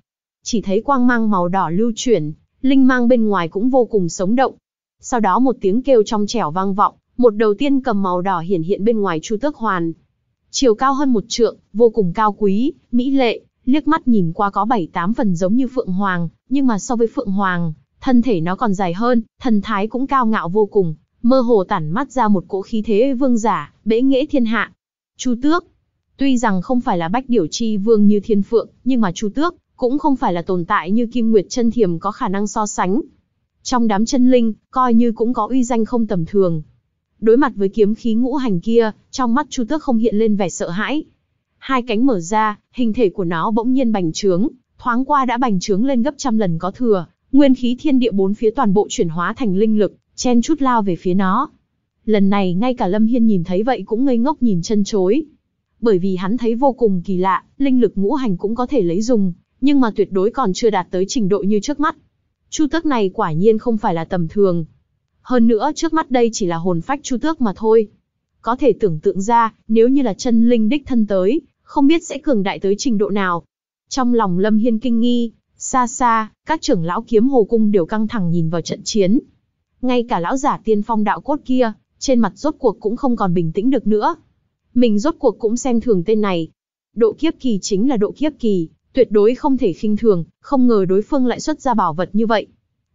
Speaker 1: Chỉ thấy quang mang màu đỏ lưu chuyển, linh mang bên ngoài cũng vô cùng sống động. Sau đó một tiếng kêu trong trẻo vang vọng, một đầu tiên cầm màu đỏ hiển hiện bên ngoài Chu Tước Hoàn. Chiều cao hơn một trượng, vô cùng cao quý, mỹ lệ, liếc mắt nhìn qua có bảy tám phần giống như Phượng Hoàng, nhưng mà so với Phượng Hoàng, Thân thể nó còn dài hơn, thần thái cũng cao ngạo vô cùng, mơ hồ tản mắt ra một cỗ khí thế vương giả, bế nghĩa thiên hạ. Chu Tước, tuy rằng không phải là bách điểu chi vương như thiên phượng, nhưng mà Chu Tước cũng không phải là tồn tại như Kim Nguyệt chân thiềm có khả năng so sánh. Trong đám chân linh, coi như cũng có uy danh không tầm thường. Đối mặt với kiếm khí ngũ hành kia, trong mắt Chu Tước không hiện lên vẻ sợ hãi. Hai cánh mở ra, hình thể của nó bỗng nhiên bành trướng, thoáng qua đã bành trướng lên gấp trăm lần có thừa, nguyên khí thiên địa bốn phía toàn bộ chuyển hóa thành linh lực, chen chút lao về phía nó. Lần này ngay cả Lâm Hiên nhìn thấy vậy cũng ngây ngốc nhìn chân chối. Bởi vì hắn thấy vô cùng kỳ lạ, linh lực ngũ hành cũng có thể lấy dùng, nhưng mà tuyệt đối còn chưa đạt tới trình độ như trước mắt. Chu tước này quả nhiên không phải là tầm thường. Hơn nữa trước mắt đây chỉ là hồn phách chu tước mà thôi. Có thể tưởng tượng ra, nếu như là chân linh đích thân tới, không biết sẽ cường đại tới trình độ nào. Trong lòng Lâm Hiên kinh nghi, Xa xa, các trưởng lão kiếm hồ cung đều căng thẳng nhìn vào trận chiến. Ngay cả lão giả tiên phong đạo cốt kia, trên mặt rốt cuộc cũng không còn bình tĩnh được nữa. Mình rốt cuộc cũng xem thường tên này. Độ kiếp kỳ chính là độ kiếp kỳ, tuyệt đối không thể khinh thường, không ngờ đối phương lại xuất ra bảo vật như vậy.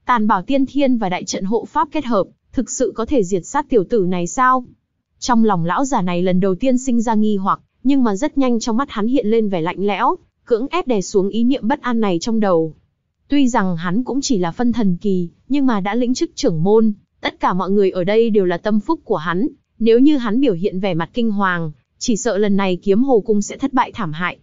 Speaker 1: Tàn bảo tiên thiên và đại trận hộ pháp kết hợp, thực sự có thể diệt sát tiểu tử này sao? Trong lòng lão giả này lần đầu tiên sinh ra nghi hoặc, nhưng mà rất nhanh trong mắt hắn hiện lên vẻ lạnh lẽo, cưỡng ép đè xuống ý niệm bất an này trong đầu. Tuy rằng hắn cũng chỉ là phân thần kỳ, nhưng mà đã lĩnh chức trưởng môn, tất cả mọi người ở đây đều là tâm phúc của hắn, nếu như hắn biểu hiện vẻ mặt kinh hoàng, chỉ sợ lần này kiếm hồ cung sẽ thất bại thảm hại.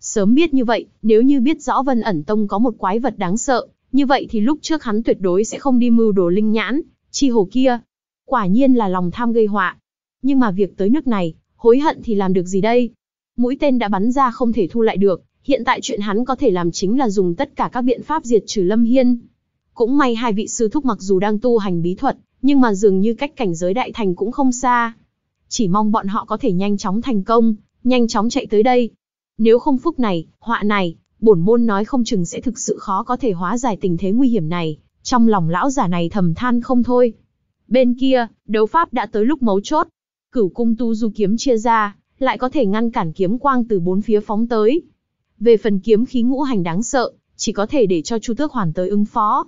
Speaker 1: Sớm biết như vậy, nếu như biết rõ Vân ẩn tông có một quái vật đáng sợ, như vậy thì lúc trước hắn tuyệt đối sẽ không đi mưu đồ linh nhãn, chi hồ kia. Quả nhiên là lòng tham gây họa. Nhưng mà việc tới nước này, hối hận thì làm được gì đây? Mũi tên đã bắn ra không thể thu lại được, hiện tại chuyện hắn có thể làm chính là dùng tất cả các biện pháp diệt trừ Lâm Hiên. Cũng may hai vị sư thúc mặc dù đang tu hành bí thuật, nhưng mà dường như cách cảnh giới đại thành cũng không xa. Chỉ mong bọn họ có thể nhanh chóng thành công, nhanh chóng chạy tới đây. Nếu không phúc này, họa này, bổn môn nói không chừng sẽ thực sự khó có thể hóa giải tình thế nguy hiểm này, trong lòng lão giả này thầm than không thôi. Bên kia, đấu pháp đã tới lúc mấu chốt. Cửu cung tu du kiếm chia ra, lại có thể ngăn cản kiếm quang từ bốn phía phóng tới, về phần kiếm khí ngũ hành đáng sợ, chỉ có thể để cho Chu Tước Hoàn tới ứng phó.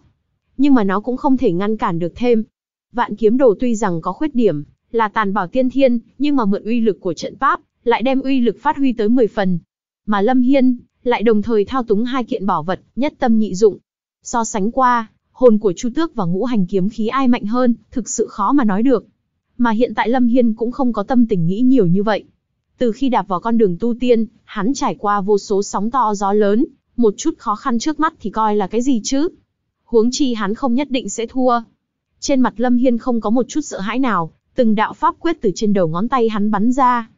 Speaker 1: Nhưng mà nó cũng không thể ngăn cản được thêm. Vạn kiếm đồ tuy rằng có khuyết điểm, là tàn bảo tiên thiên, nhưng mà mượn uy lực của trận pháp, lại đem uy lực phát huy tới 10 phần. Mà Lâm Hiên, lại đồng thời thao túng hai kiện bảo vật, nhất tâm nhị dụng. So sánh qua, hồn của Chu Tước và ngũ hành kiếm khí ai mạnh hơn, thực sự khó mà nói được. Mà hiện tại Lâm Hiên cũng không có tâm tình nghĩ nhiều như vậy. Từ khi đạp vào con đường tu tiên, hắn trải qua vô số sóng to gió lớn, một chút khó khăn trước mắt thì coi là cái gì chứ? Huống chi hắn không nhất định sẽ thua. Trên mặt Lâm Hiên không có một chút sợ hãi nào, từng đạo pháp quyết từ trên đầu ngón tay hắn bắn ra.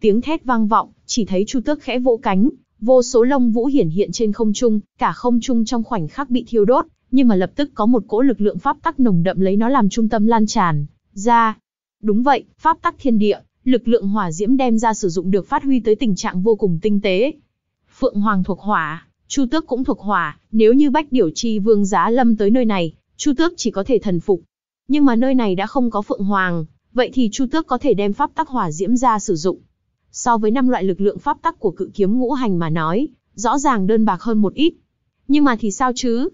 Speaker 1: Tiếng thét vang vọng, chỉ thấy Chu Tước khẽ vỗ cánh, vô số lông vũ hiển hiện trên không trung, cả không trung trong khoảnh khắc bị thiêu đốt, nhưng mà lập tức có một cỗ lực lượng pháp tắc nồng đậm lấy nó làm trung tâm lan tràn ra. Đúng vậy, pháp tắc thiên địa, lực lượng hỏa diễm đem ra sử dụng được phát huy tới tình trạng vô cùng tinh tế. Phượng Hoàng thuộc hỏa, Chu Tước cũng thuộc hỏa, nếu như Bách Điểu Chi Vương Giá Lâm tới nơi này, Chu Tước chỉ có thể thần phục. Nhưng mà nơi này đã không có Phượng Hoàng, vậy thì Chu Tước có thể đem pháp tắc hỏa diễm ra sử dụng. So với năm loại lực lượng pháp tắc của cự kiếm ngũ hành mà nói, rõ ràng đơn bạc hơn một ít. Nhưng mà thì sao chứ?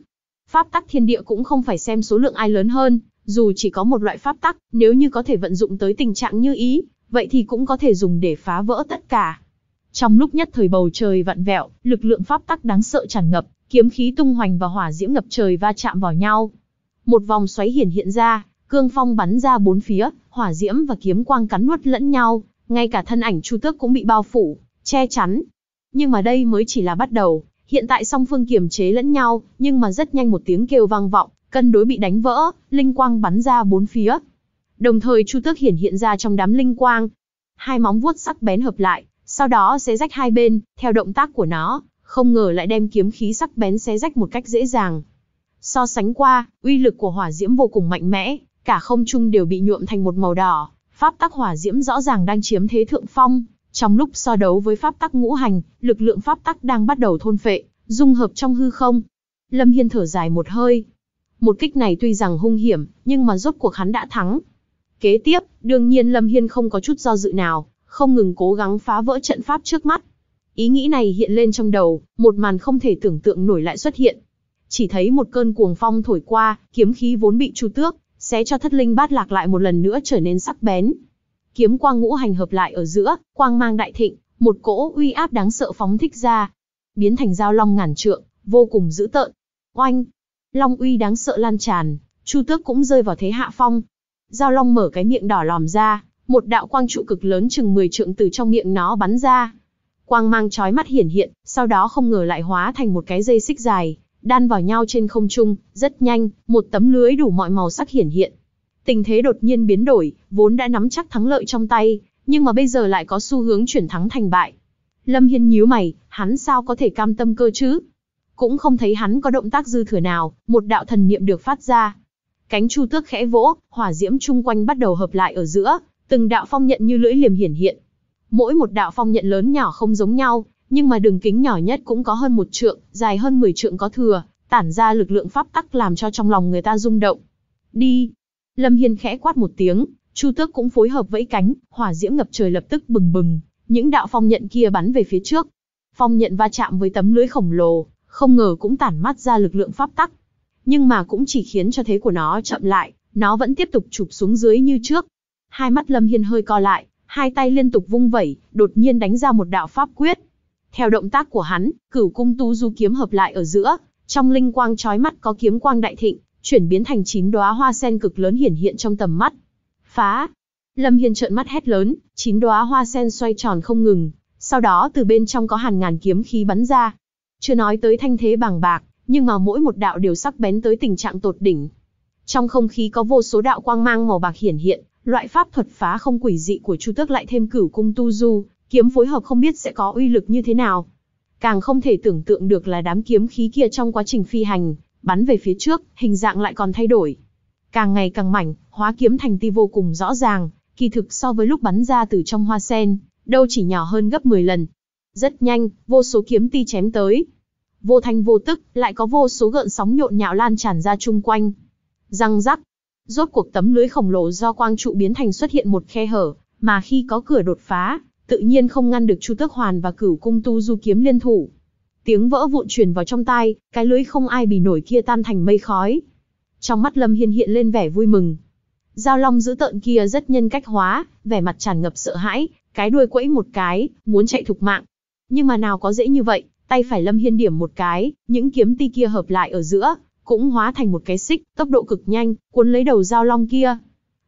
Speaker 1: Pháp tắc thiên địa cũng không phải xem số lượng ai lớn hơn, dù chỉ có một loại pháp tắc, nếu như có thể vận dụng tới tình trạng như ý, vậy thì cũng có thể dùng để phá vỡ tất cả. Trong lúc nhất thời bầu trời vặn vẹo, lực lượng pháp tắc đáng sợ tràn ngập, kiếm khí tung hoành và hỏa diễm ngập trời va chạm vào nhau. Một vòng xoáy hiển hiện ra, cương phong bắn ra bốn phía, hỏa diễm và kiếm quang cắn nuốt lẫn nhau, ngay cả thân ảnh Chu Tước cũng bị bao phủ, che chắn. Nhưng mà đây mới chỉ là bắt đầu, hiện tại song phương kiềm chế lẫn nhau, nhưng mà rất nhanh một tiếng kêu vang vọng, cân đối bị đánh vỡ, linh quang bắn ra bốn phía, Đồng thời Chu Tước hiển hiện ra trong đám linh quang. Hai móng vuốt sắc bén hợp lại, sau đó xé rách hai bên, theo động tác của nó, không ngờ lại đem kiếm khí sắc bén xé rách một cách dễ dàng. So sánh qua, uy lực của hỏa diễm vô cùng mạnh mẽ, cả không trung đều bị nhuộm thành một màu đỏ, pháp tắc hỏa diễm rõ ràng đang chiếm thế thượng phong. Trong lúc so đấu với pháp tắc ngũ hành, lực lượng pháp tắc đang bắt đầu thôn phệ, dung hợp trong hư không. Lâm Hiên thở dài một hơi. Một kích này tuy rằng hung hiểm, nhưng mà rốt cuộc hắn đã thắng. Kế tiếp, đương nhiên Lâm Hiên không có chút do dự nào, không ngừng cố gắng phá vỡ trận pháp trước mắt. Ý nghĩ này hiện lên trong đầu, một màn không thể tưởng tượng nổi lại xuất hiện. Chỉ thấy một cơn cuồng phong thổi qua, kiếm khí vốn bị chu tước, xé cho thất linh bát lạc lại một lần nữa trở nên sắc bén. Kiếm quang ngũ hành hợp lại ở giữa, quang mang đại thịnh, một cỗ uy áp đáng sợ phóng thích ra, biến thành dao long ngàn trượng, vô cùng dữ tợn. Oanh! Long uy đáng sợ lan tràn, Chu Tước cũng rơi vào thế hạ phong, Giao Long mở cái miệng đỏ lòm ra, một đạo quang trụ cực lớn chừng 10 trượng từ trong miệng nó bắn ra. Quang mang chói mắt hiển hiện, sau đó không ngờ lại hóa thành một cái dây xích dài, đan vào nhau trên không trung, rất nhanh, một tấm lưới đủ mọi màu sắc hiển hiện. Tình thế đột nhiên biến đổi, vốn đã nắm chắc thắng lợi trong tay, nhưng mà bây giờ lại có xu hướng chuyển thắng thành bại. Lâm Hiên nhíu mày, hắn sao có thể cam tâm cơ chứ? Cũng không thấy hắn có động tác dư thừa nào, một đạo thần niệm được phát ra, Cánh chu tước khẽ vỗ, hỏa diễm chung quanh bắt đầu hợp lại ở giữa, từng đạo phong nhận như lưỡi liềm hiển hiện. Mỗi một đạo phong nhận lớn nhỏ không giống nhau, nhưng mà đường kính nhỏ nhất cũng có hơn một trượng, dài hơn 10 trượng có thừa, tản ra lực lượng pháp tắc làm cho trong lòng người ta rung động. Đi! Lâm Hiên khẽ quát một tiếng, chu tước cũng phối hợp vẫy cánh, hỏa diễm ngập trời lập tức bừng bừng, những đạo phong nhận kia bắn về phía trước. Phong nhận va chạm với tấm lưới khổng lồ, không ngờ cũng tản mắt ra lực lượng pháp tắc nhưng mà cũng chỉ khiến cho thế của nó chậm lại, nó vẫn tiếp tục chụp xuống dưới như trước. Hai mắt Lâm Hiên hơi co lại, hai tay liên tục vung vẩy, đột nhiên đánh ra một đạo pháp quyết. Theo động tác của hắn, cửu cung tu du kiếm hợp lại ở giữa, trong linh quang trói mắt có kiếm quang đại thịnh, chuyển biến thành chín đóa hoa sen cực lớn hiển hiện trong tầm mắt. Phá! Lâm Hiên trợn mắt hét lớn, chín đóa hoa sen xoay tròn không ngừng, sau đó từ bên trong có hàng ngàn kiếm khí bắn ra. Chưa nói tới thanh thế bằng bạc, nhưng mà mỗi một đạo đều sắc bén tới tình trạng tột đỉnh. Trong không khí có vô số đạo quang mang màu bạc hiển hiện, loại pháp thuật phá không quỷ dị của Chu Tước lại thêm cửu cung tu du, kiếm phối hợp không biết sẽ có uy lực như thế nào. Càng không thể tưởng tượng được là đám kiếm khí kia trong quá trình phi hành, bắn về phía trước, hình dạng lại còn thay đổi. Càng ngày càng mảnh, hóa kiếm thành ti vô cùng rõ ràng, kỳ thực so với lúc bắn ra từ trong hoa sen, đâu chỉ nhỏ hơn gấp 10 lần. Rất nhanh, vô số kiếm ti chém tới, vô thanh vô tức, lại có vô số gợn sóng nhộn nhạo lan tràn ra chung quanh. Răng rắc, rốt cuộc tấm lưới khổng lồ do quang trụ biến thành xuất hiện một khe hở, mà khi có cửa đột phá, tự nhiên không ngăn được Chu Tước Hoàn và Cửu Cung Tu Du kiếm liên thủ. Tiếng vỡ vụn truyền vào trong tai, cái lưới không ai bì nổi kia tan thành mây khói. Trong mắt Lâm Hiên hiện lên vẻ vui mừng. Giao Long giữ tợn kia rất nhân cách hóa, vẻ mặt tràn ngập sợ hãi, cái đuôi quẫy một cái, muốn chạy thục mạng. Nhưng mà nào có dễ như vậy, Tay phải Lâm Hiên điểm một cái, những kiếm ti kia hợp lại ở giữa, cũng hóa thành một cái xích, tốc độ cực nhanh, cuốn lấy đầu dao long kia.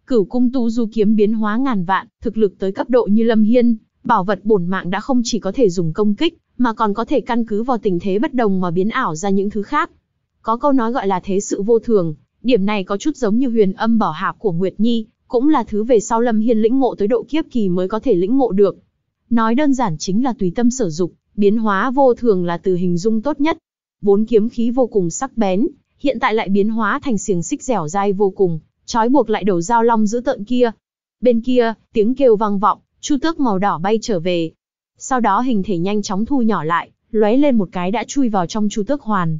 Speaker 1: Cửu cung tu du kiếm biến hóa ngàn vạn, thực lực tới cấp độ như Lâm Hiên, bảo vật bổn mạng đã không chỉ có thể dùng công kích, mà còn có thể căn cứ vào tình thế bất đồng mà biến ảo ra những thứ khác. Có câu nói gọi là thế sự vô thường, điểm này có chút giống như huyền âm bảo hạp của Nguyệt Nhi, cũng là thứ về sau Lâm Hiên lĩnh ngộ tới độ kiếp kỳ mới có thể lĩnh ngộ được. Nói đơn giản chính là tùy tâm sử dụng biến hóa vô thường là từ hình dung tốt nhất. Vốn kiếm khí vô cùng sắc bén, hiện tại lại biến hóa thành xiềng xích dẻo dai vô cùng, trói buộc lại đầu dao long dữ tợn kia. Bên kia, tiếng kêu vang vọng, chu tước màu đỏ bay trở về. Sau đó hình thể nhanh chóng thu nhỏ lại, lóe lên một cái đã chui vào trong chu tước hoàn.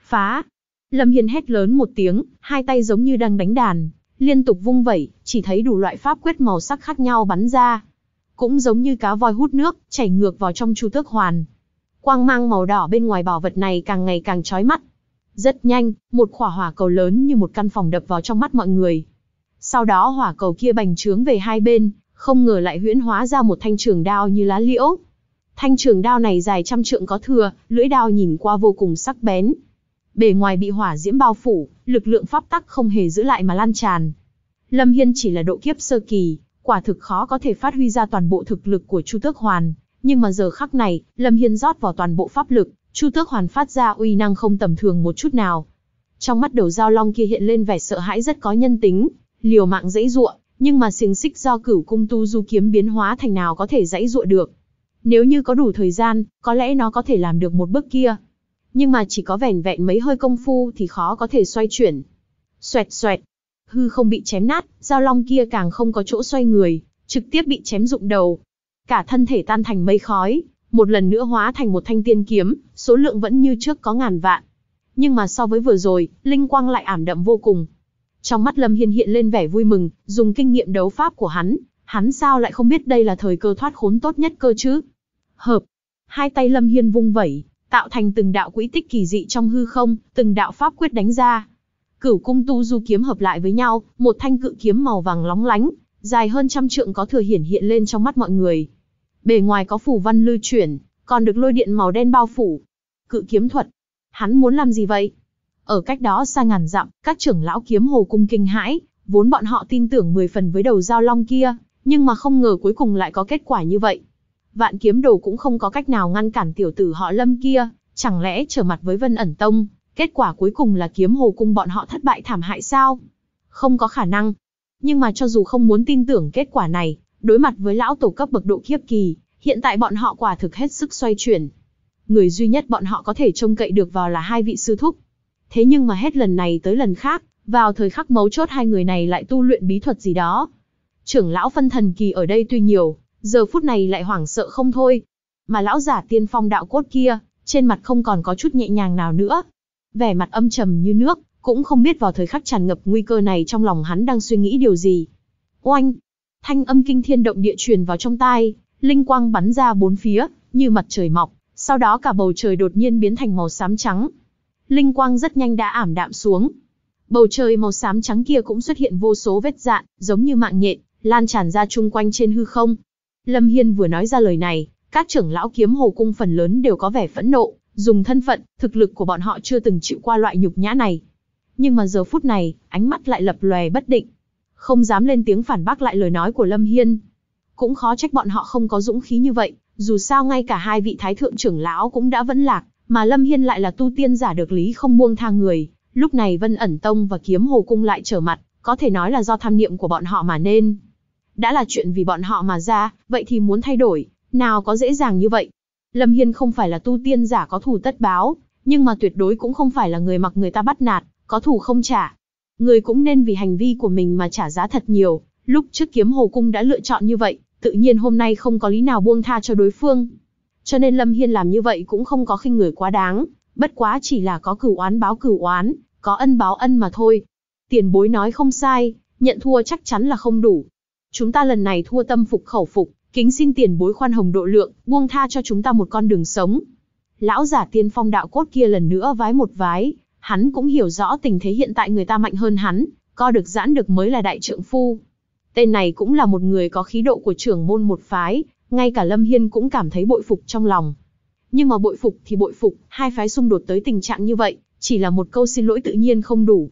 Speaker 1: Phá! Lâm Hiên hét lớn một tiếng, hai tay giống như đang đánh đàn, liên tục vung vẩy, chỉ thấy đủ loại pháp quyết màu sắc khác nhau bắn ra, cũng giống như cá voi hút nước, chảy ngược vào trong chu tước hoàn. Quang mang màu đỏ bên ngoài bảo vật này càng ngày càng chói mắt. Rất nhanh, một quả hỏa cầu lớn như một căn phòng đập vào trong mắt mọi người. Sau đó hỏa cầu kia bành trướng về hai bên, không ngờ lại huyễn hóa ra một thanh trường đao như lá liễu. Thanh trường đao này dài trăm trượng có thừa, lưỡi đao nhìn qua vô cùng sắc bén. Bề ngoài bị hỏa diễm bao phủ, lực lượng pháp tắc không hề giữ lại mà lan tràn. Lâm Hiên chỉ là độ kiếp sơ kỳ, quả thực khó có thể phát huy ra toàn bộ thực lực của Chu Tước Hoàn, nhưng mà giờ khắc này, Lâm Hiên rót vào toàn bộ pháp lực, Chu Tước Hoàn phát ra uy năng không tầm thường một chút nào. Trong mắt đầu giao long kia hiện lên vẻ sợ hãi rất có nhân tính, liều mạng dãy dụa, nhưng mà xiềng xích do cửu cung tu du kiếm biến hóa thành nào có thể dãy dụa được. Nếu như có đủ thời gian, có lẽ nó có thể làm được một bước kia. Nhưng mà chỉ có vẻn vẹn mấy hơi công phu thì khó có thể xoay chuyển. Xoẹt xoẹt, hư không bị chém nát, dao long kia càng không có chỗ xoay người, trực tiếp bị chém rụng đầu. Cả thân thể tan thành mây khói, một lần nữa hóa thành một thanh tiên kiếm, số lượng vẫn như trước có ngàn vạn. Nhưng mà so với vừa rồi, linh quang lại ảm đậm vô cùng. Trong mắt Lâm Hiên hiện lên vẻ vui mừng, dùng kinh nghiệm đấu pháp của hắn, hắn sao lại không biết đây là thời cơ thoát khốn tốt nhất cơ chứ? Hợp, hai tay Lâm Hiên vung vẩy, tạo thành từng đạo quỹ tích kỳ dị trong hư không, từng đạo pháp quyết đánh ra, Cửu cung tu du kiếm hợp lại với nhau, một thanh cự kiếm màu vàng lóng lánh, dài hơn trăm trượng có thừa hiển hiện lên trong mắt mọi người. Bề ngoài có phù văn lưu chuyển, còn được lôi điện màu đen bao phủ. Cự kiếm thuật, hắn muốn làm gì vậy? Ở cách đó xa ngàn dặm, các trưởng lão kiếm hồ cung kinh hãi, vốn bọn họ tin tưởng 10 phần với đầu dao long kia, nhưng mà không ngờ cuối cùng lại có kết quả như vậy. Vạn kiếm đồ cũng không có cách nào ngăn cản tiểu tử họ lâm kia, chẳng lẽ trở mặt với Vân ẩn tông, Kết quả cuối cùng là kiếm hồ cung bọn họ thất bại thảm hại sao? Không có khả năng. Nhưng mà cho dù không muốn tin tưởng kết quả này, đối mặt với lão tổ cấp bậc độ kiếp kỳ, hiện tại bọn họ quả thực hết sức xoay chuyển. Người duy nhất bọn họ có thể trông cậy được vào là hai vị sư thúc. Thế nhưng mà hết lần này tới lần khác, vào thời khắc mấu chốt hai người này lại tu luyện bí thuật gì đó. Trưởng lão phân thần kỳ ở đây tuy nhiều, giờ phút này lại hoảng sợ không thôi. Mà lão giả tiên phong đạo cốt kia, trên mặt không còn có chút nhẹ nhàng nào nữa, vẻ mặt âm trầm như nước, cũng không biết vào thời khắc tràn ngập nguy cơ này trong lòng hắn đang suy nghĩ điều gì. Oanh! Thanh âm kinh thiên động địa truyền vào trong tai, linh quang bắn ra bốn phía, như mặt trời mọc, sau đó cả bầu trời đột nhiên biến thành màu xám trắng. Linh quang rất nhanh đã ảm đạm xuống. Bầu trời màu xám trắng kia cũng xuất hiện vô số vết dạn, giống như mạng nhện, lan tràn ra chung quanh trên hư không. Lâm Hiên vừa nói ra lời này, các trưởng lão kiếm hồ cung phần lớn đều có vẻ phẫn nộ, Dùng thân phận, thực lực của bọn họ chưa từng chịu qua loại nhục nhã này. Nhưng mà giờ phút này, ánh mắt lại lập lòe bất định. Không dám lên tiếng phản bác lại lời nói của Lâm Hiên. Cũng khó trách bọn họ không có dũng khí như vậy, dù sao ngay cả hai vị thái thượng trưởng lão cũng đã vẫn lạc, mà Lâm Hiên lại là tu tiên giả được lý không buông tha người. Lúc này Vân ẩn tông và kiếm hồ cung lại trở mặt, có thể nói là do tham niệm của bọn họ mà nên. Đã là chuyện vì bọn họ mà ra, vậy thì muốn thay đổi, nào có dễ dàng như vậy. Lâm Hiên không phải là tu tiên giả có thù tất báo, nhưng mà tuyệt đối cũng không phải là người mặc người ta bắt nạt, có thù không trả. Người cũng nên vì hành vi của mình mà trả giá thật nhiều, lúc trước kiếm hồ cung đã lựa chọn như vậy, tự nhiên hôm nay không có lý nào buông tha cho đối phương. Cho nên Lâm Hiên làm như vậy cũng không có khinh người quá đáng, bất quá chỉ là có cửu oán báo cửu oán, có ân báo ân mà thôi. Tiền bối nói không sai, nhận thua chắc chắn là không đủ. Chúng ta lần này thua tâm phục khẩu phục, kính xin tiền bối khoan hồng độ lượng, buông tha cho chúng ta một con đường sống. Lão giả tiên phong đạo cốt kia lần nữa vái một vái, hắn cũng hiểu rõ tình thế hiện tại người ta mạnh hơn hắn, co được giãn được mới là đại trượng phu. Tên này cũng là một người có khí độ của trưởng môn một phái, ngay cả Lâm Hiên cũng cảm thấy bội phục trong lòng. Nhưng mà bội phục thì bội phục, hai phái xung đột tới tình trạng như vậy, chỉ là một câu xin lỗi tự nhiên không đủ.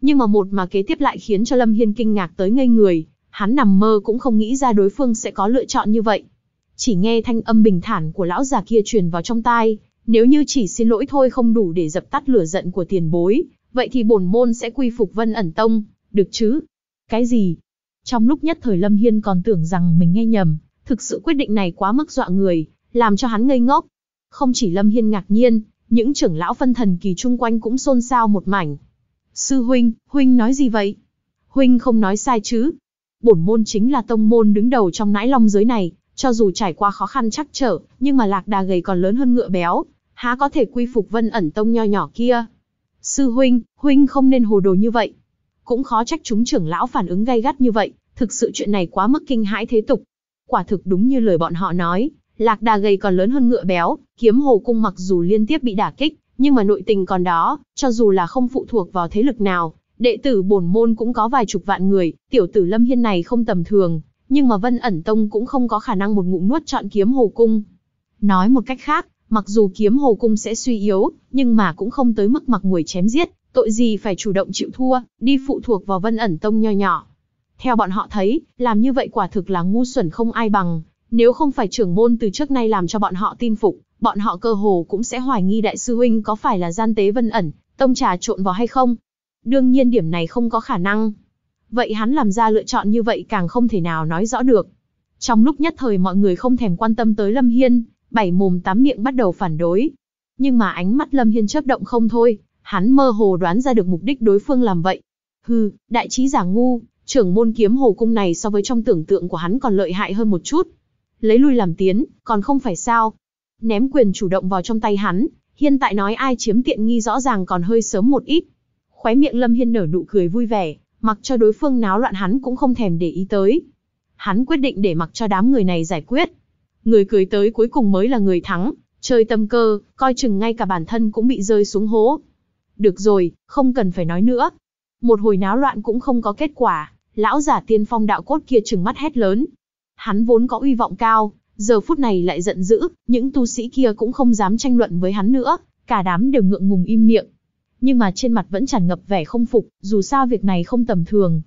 Speaker 1: Nhưng mà một mà kế tiếp lại khiến cho Lâm Hiên kinh ngạc tới ngây người, Hắn nằm mơ cũng không nghĩ ra đối phương sẽ có lựa chọn như vậy. Chỉ nghe thanh âm bình thản của lão già kia truyền vào trong tai, nếu như chỉ xin lỗi thôi không đủ để dập tắt lửa giận của tiền bối, vậy thì bổn môn sẽ quy phục vân ẩn tông, được chứ? Cái gì? Trong lúc nhất thời Lâm Hiên còn tưởng rằng mình nghe nhầm, thực sự quyết định này quá mức dọa người, làm cho hắn ngây ngốc. Không chỉ Lâm Hiên ngạc nhiên, những trưởng lão phân thần kỳ chung quanh cũng xôn xao một mảnh. Sư Huynh, Huynh nói gì vậy? Huynh không nói sai chứ? bổn môn chính là tông môn đứng đầu trong nãi long giới này, cho dù trải qua khó khăn chắc trở, nhưng mà lạc đà gầy còn lớn hơn ngựa béo, há có thể quy phục vân ẩn tông nho nhỏ kia. Sư huynh, huynh không nên hồ đồ như vậy. Cũng khó trách chúng trưởng lão phản ứng gay gắt như vậy, thực sự chuyện này quá mức kinh hãi thế tục. Quả thực đúng như lời bọn họ nói, lạc đà gầy còn lớn hơn ngựa béo, kiếm hồ cung mặc dù liên tiếp bị đả kích, nhưng mà nội tình còn đó, cho dù là không phụ thuộc vào thế lực nào, Đệ tử bổn môn cũng có vài chục vạn người, tiểu tử Lâm Hiên này không tầm thường, nhưng mà Vân ẩn tông cũng không có khả năng một ngụm nuốt trọn kiếm hồ cung. Nói một cách khác, mặc dù kiếm hồ cung sẽ suy yếu, nhưng mà cũng không tới mức mặc người chém giết, tội gì phải chủ động chịu thua, đi phụ thuộc vào Vân ẩn tông nho nhỏ. Theo bọn họ thấy, làm như vậy quả thực là ngu xuẩn không ai bằng, nếu không phải trưởng môn từ trước nay làm cho bọn họ tin phục, bọn họ cơ hồ cũng sẽ hoài nghi đại sư huynh có phải là gian tế Vân ẩn, tông trà trộn vào hay không, đương nhiên điểm này không có khả năng. Vậy hắn làm ra lựa chọn như vậy càng không thể nào nói rõ được. Trong lúc nhất thời mọi người không thèm quan tâm tới Lâm Hiên, bảy mồm tám miệng bắt đầu phản đối. Nhưng mà ánh mắt Lâm Hiên chớp động không thôi, hắn mơ hồ đoán ra được mục đích đối phương làm vậy. Hừ, đại trí giả ngu, trưởng môn kiếm hồ cung này so với trong tưởng tượng của hắn còn lợi hại hơn một chút. Lấy lui làm tiến, còn không phải sao. Ném quyền chủ động vào trong tay hắn, hiện tại nói ai chiếm tiện nghi rõ ràng còn hơi sớm một ít. Khóe miệng Lâm Hiên nở nụ cười vui vẻ, mặc cho đối phương náo loạn hắn cũng không thèm để ý tới. Hắn quyết định để mặc cho đám người này giải quyết. Người cười tới cuối cùng mới là người thắng, chơi tâm cơ, coi chừng ngay cả bản thân cũng bị rơi xuống hố. Được rồi, không cần phải nói nữa. Một hồi náo loạn cũng không có kết quả, lão giả tiên phong đạo cốt kia chừng mắt hét lớn. Hắn vốn có uy vọng cao, giờ phút này lại giận dữ, những tu sĩ kia cũng không dám tranh luận với hắn nữa, cả đám đều ngượng ngùng im miệng nhưng mà trên mặt vẫn tràn ngập vẻ không phục, dù sao việc này không tầm thường.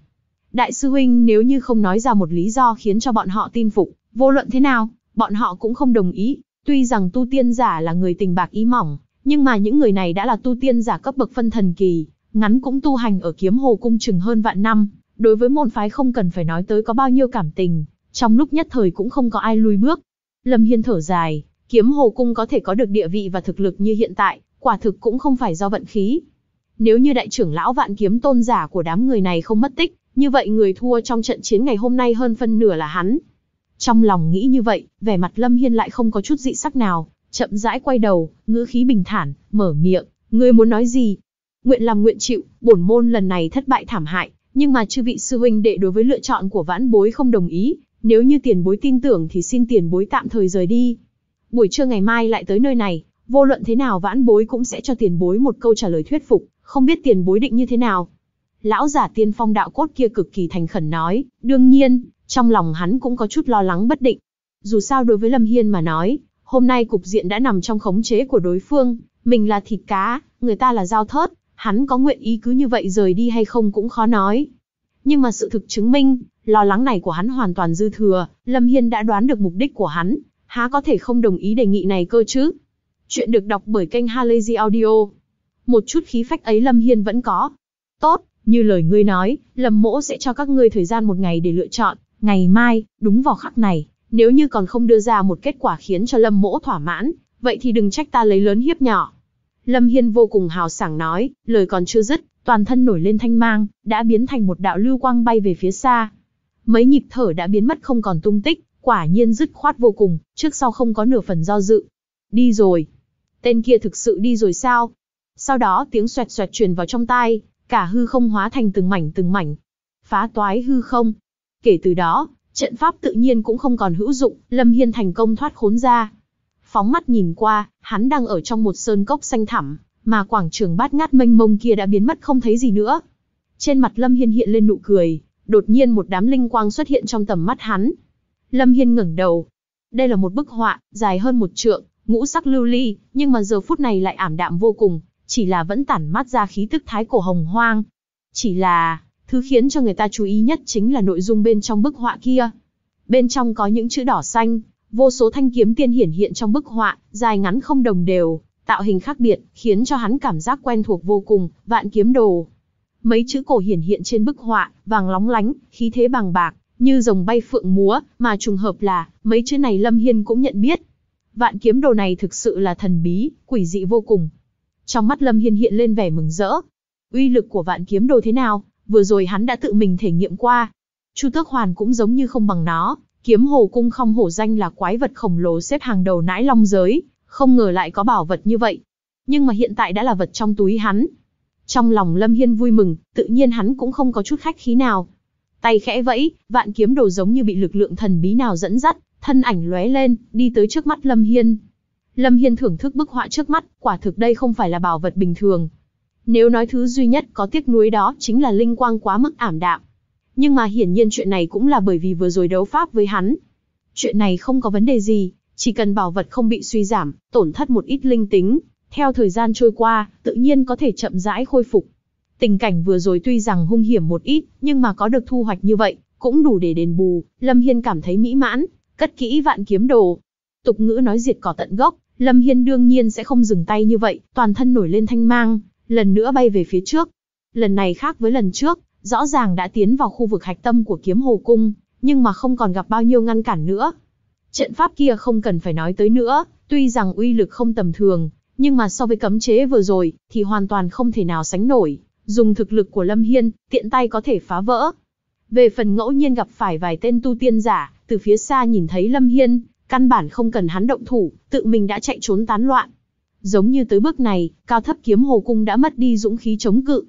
Speaker 1: Đại sư huynh nếu như không nói ra một lý do khiến cho bọn họ tin phục, vô luận thế nào, bọn họ cũng không đồng ý. Tuy rằng tu tiên giả là người tình bạc ý mỏng, nhưng mà những người này đã là tu tiên giả cấp bậc phân thần kỳ, ngắn cũng tu hành ở kiếm hồ cung chừng hơn vạn năm, đối với môn phái không cần phải nói tới có bao nhiêu cảm tình, trong lúc nhất thời cũng không có ai lùi bước. Lâm Hiên thở dài, kiếm hồ cung có thể có được địa vị và thực lực như hiện tại, quả thực cũng không phải do vận khí. Nếu như đại trưởng lão vạn kiếm tôn giả của đám người này không mất tích, như vậy người thua trong trận chiến ngày hôm nay hơn phân nửa là hắn. Trong lòng nghĩ như vậy, vẻ mặt Lâm Hiên lại không có chút dị sắc nào, chậm rãi quay đầu, ngữ khí bình thản, mở miệng, ngươi muốn nói gì? Nguyện làm nguyện chịu, bổn môn lần này thất bại thảm hại, nhưng mà chư vị sư huynh đệ đối với lựa chọn của vãn bối không đồng ý, nếu như tiền bối tin tưởng thì xin tiền bối tạm thời rời đi. Buổi trưa ngày mai lại tới nơi này, Vô luận thế nào vãn bối cũng sẽ cho tiền bối một câu trả lời thuyết phục, không biết tiền bối định như thế nào. Lão giả tiên phong đạo cốt kia cực kỳ thành khẩn nói, đương nhiên, trong lòng hắn cũng có chút lo lắng bất định. Dù sao đối với Lâm Hiên mà nói, hôm nay cục diện đã nằm trong khống chế của đối phương, mình là thịt cá, người ta là dao thớt, hắn có nguyện ý cứ như vậy rời đi hay không cũng khó nói. Nhưng mà sự thực chứng minh, lo lắng này của hắn hoàn toàn dư thừa, Lâm Hiên đã đoán được mục đích của hắn, há có thể không đồng ý đề nghị này cơ chứ. Chuyện được đọc bởi kênh Halazy Audio. Một chút khí phách ấy Lâm Hiên vẫn có. Tốt, như lời ngươi nói, Lâm Mỗ sẽ cho các ngươi thời gian một ngày để lựa chọn. Ngày mai, đúng vào khắc này, nếu như còn không đưa ra một kết quả khiến cho Lâm Mỗ thỏa mãn, vậy thì đừng trách ta lấy lớn hiếp nhỏ. Lâm Hiên vô cùng hào sảng nói, lời còn chưa dứt, toàn thân nổi lên thanh mang, đã biến thành một đạo lưu quang bay về phía xa. Mấy nhịp thở đã biến mất không còn tung tích, quả nhiên dứt khoát vô cùng, trước sau không có nửa phần do dự, Đi rồi. Tên kia thực sự đi rồi sao? Sau đó tiếng xoẹt xoẹt truyền vào trong tai, cả hư không hóa thành từng mảnh từng mảnh. Phá toái hư không. Kể từ đó, trận pháp tự nhiên cũng không còn hữu dụng, Lâm Hiên thành công thoát khốn ra. Phóng mắt nhìn qua, hắn đang ở trong một sơn cốc xanh thẳm, mà quảng trường bát ngát mênh mông kia đã biến mất không thấy gì nữa. Trên mặt Lâm Hiên hiện lên nụ cười, đột nhiên một đám linh quang xuất hiện trong tầm mắt hắn. Lâm Hiên ngẩng đầu. Đây là một bức họa, dài hơn một trượng, ngũ sắc lưu ly, nhưng mà giờ phút này lại ảm đạm vô cùng, chỉ là vẫn tản mát ra khí tức thái cổ hồng hoang. Chỉ là, thứ khiến cho người ta chú ý nhất chính là nội dung bên trong bức họa kia. Bên trong có những chữ đỏ xanh, vô số thanh kiếm tiên hiển hiện trong bức họa, dài ngắn không đồng đều, tạo hình khác biệt, khiến cho hắn cảm giác quen thuộc vô cùng, vạn kiếm đồ. Mấy chữ cổ hiển hiện trên bức họa, vàng lóng lánh, khí thế bằng bạc, như rồng bay phượng múa, mà trùng hợp là, mấy chữ này Lâm Hiên cũng nhận biết, Vạn kiếm đồ này thực sự là thần bí, quỷ dị vô cùng. Trong mắt Lâm Hiên hiện lên vẻ mừng rỡ. Uy lực của vạn kiếm đồ thế nào, vừa rồi hắn đã tự mình thể nghiệm qua. Chu Tước Hoàn cũng giống như không bằng nó, kiếm hồ cung không hổ danh là quái vật khổng lồ xếp hàng đầu nãi long giới, không ngờ lại có bảo vật như vậy. Nhưng mà hiện tại đã là vật trong túi hắn. Trong lòng Lâm Hiên vui mừng, tự nhiên hắn cũng không có chút khách khí nào. Tay khẽ vẫy, vạn kiếm đồ giống như bị lực lượng thần bí nào dẫn dắt, thân ảnh lóe lên, đi tới trước mắt Lâm Hiên. Lâm Hiên thưởng thức bức họa trước mắt, quả thực đây không phải là bảo vật bình thường. Nếu nói thứ duy nhất có tiếc nuối đó chính là linh quang quá mức ảm đạm. Nhưng mà hiển nhiên chuyện này cũng là bởi vì vừa rồi đấu pháp với hắn. Chuyện này không có vấn đề gì, chỉ cần bảo vật không bị suy giảm, tổn thất một ít linh tính, theo thời gian trôi qua, tự nhiên có thể chậm rãi khôi phục. Tình cảnh vừa rồi tuy rằng hung hiểm một ít, nhưng mà có được thu hoạch như vậy, cũng đủ để đền bù, Lâm Hiên cảm thấy mỹ mãn, cất kỹ vạn kiếm đồ. Tục ngữ nói diệt cỏ tận gốc, Lâm Hiên đương nhiên sẽ không dừng tay như vậy, toàn thân nổi lên thanh mang, lần nữa bay về phía trước. Lần này khác với lần trước, rõ ràng đã tiến vào khu vực hạch tâm của kiếm hồ cung, nhưng mà không còn gặp bao nhiêu ngăn cản nữa. Trận pháp kia không cần phải nói tới nữa, tuy rằng uy lực không tầm thường, nhưng mà so với cấm chế vừa rồi, thì hoàn toàn không thể nào sánh nổi. Dùng thực lực của Lâm Hiên, tiện tay có thể phá vỡ. Về phần ngẫu nhiên gặp phải vài tên tu tiên giả, từ phía xa nhìn thấy Lâm Hiên, căn bản không cần hắn động thủ, tự mình đã chạy trốn tán loạn. Giống như tới bước này, cao thấp kiếm hồ cung đã mất đi dũng khí chống cự.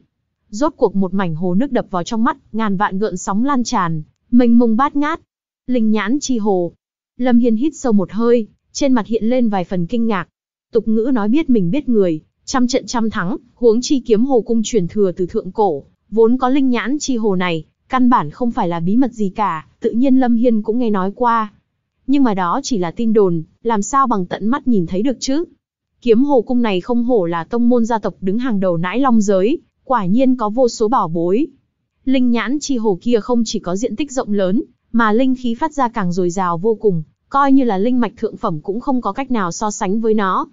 Speaker 1: Rốt cuộc một mảnh hồ nước đập vào trong mắt, ngàn vạn gợn sóng lan tràn, mênh mông bát ngát. Linh nhãn chi hồ. Lâm Hiên hít sâu một hơi, trên mặt hiện lên vài phần kinh ngạc. Tục ngữ nói biết mình biết người, trăm trận trăm thắng, huống chi kiếm hồ cung truyền thừa từ thượng cổ, vốn có linh nhãn chi hồ này, Căn bản không phải là bí mật gì cả, tự nhiên Lâm Hiên cũng nghe nói qua. Nhưng mà đó chỉ là tin đồn, làm sao bằng tận mắt nhìn thấy được chứ? Kiếm hồ cung này không hổ là tông môn gia tộc đứng hàng đầu nãi long giới, quả nhiên có vô số bảo bối. Linh nhãn chi hồ kia không chỉ có diện tích rộng lớn, mà linh khí phát ra càng dồi dào vô cùng, coi như là linh mạch thượng phẩm cũng không có cách nào so sánh với nó.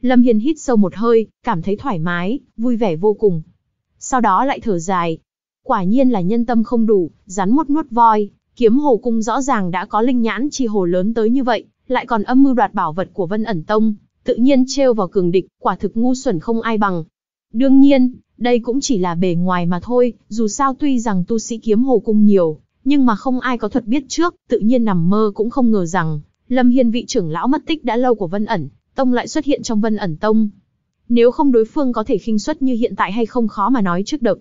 Speaker 1: Lâm Hiên hít sâu một hơi, cảm thấy thoải mái, vui vẻ vô cùng. Sau đó lại thở dài, Quả nhiên là nhân tâm không đủ, rắn mốt nuốt voi, kiếm hồ cung rõ ràng đã có linh nhãn chi hồ lớn tới như vậy, lại còn âm mưu đoạt bảo vật của Vân ẩn tông, tự nhiên trêu vào cường địch, quả thực ngu xuẩn không ai bằng. Đương nhiên, đây cũng chỉ là bề ngoài mà thôi, dù sao tuy rằng tu sĩ kiếm hồ cung nhiều, nhưng mà không ai có thuật biết trước, tự nhiên nằm mơ cũng không ngờ rằng, Lâm Hiên vị trưởng lão mất tích đã lâu của Vân ẩn, tông lại xuất hiện trong Vân ẩn tông. Nếu không đối phương có thể khinh suất như hiện tại hay không khó mà nói trước động.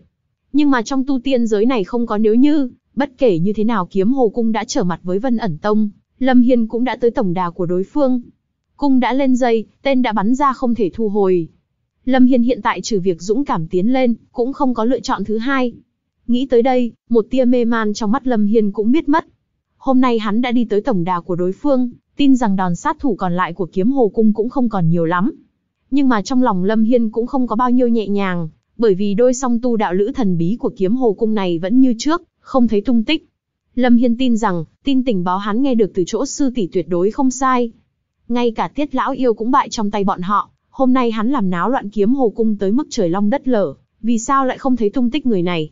Speaker 1: Nhưng mà trong tu tiên giới này không có nếu như, bất kể như thế nào kiếm hồ cung đã trở mặt với Vân ẩn tông, Lâm Hiên cũng đã tới tổng đà của đối phương. Cung đã lên dây, tên đã bắn ra không thể thu hồi. Lâm Hiên hiện tại trừ việc dũng cảm tiến lên, cũng không có lựa chọn thứ hai. Nghĩ tới đây, một tia mê man trong mắt Lâm Hiên cũng biết mất. Hôm nay hắn đã đi tới tổng đà của đối phương, tin rằng đòn sát thủ còn lại của kiếm hồ cung cũng không còn nhiều lắm. Nhưng mà trong lòng Lâm Hiên cũng không có bao nhiêu nhẹ nhàng, bởi vì đôi song tu đạo lữ thần bí của kiếm hồ cung này vẫn như trước, không thấy tung tích. Lâm Hiên tin rằng, tin tình báo hắn nghe được từ chỗ sư tỷ tuyệt đối không sai. Ngay cả tiết lão yêu cũng bại trong tay bọn họ, hôm nay hắn làm náo loạn kiếm hồ cung tới mức trời long đất lở, vì sao lại không thấy tung tích người này.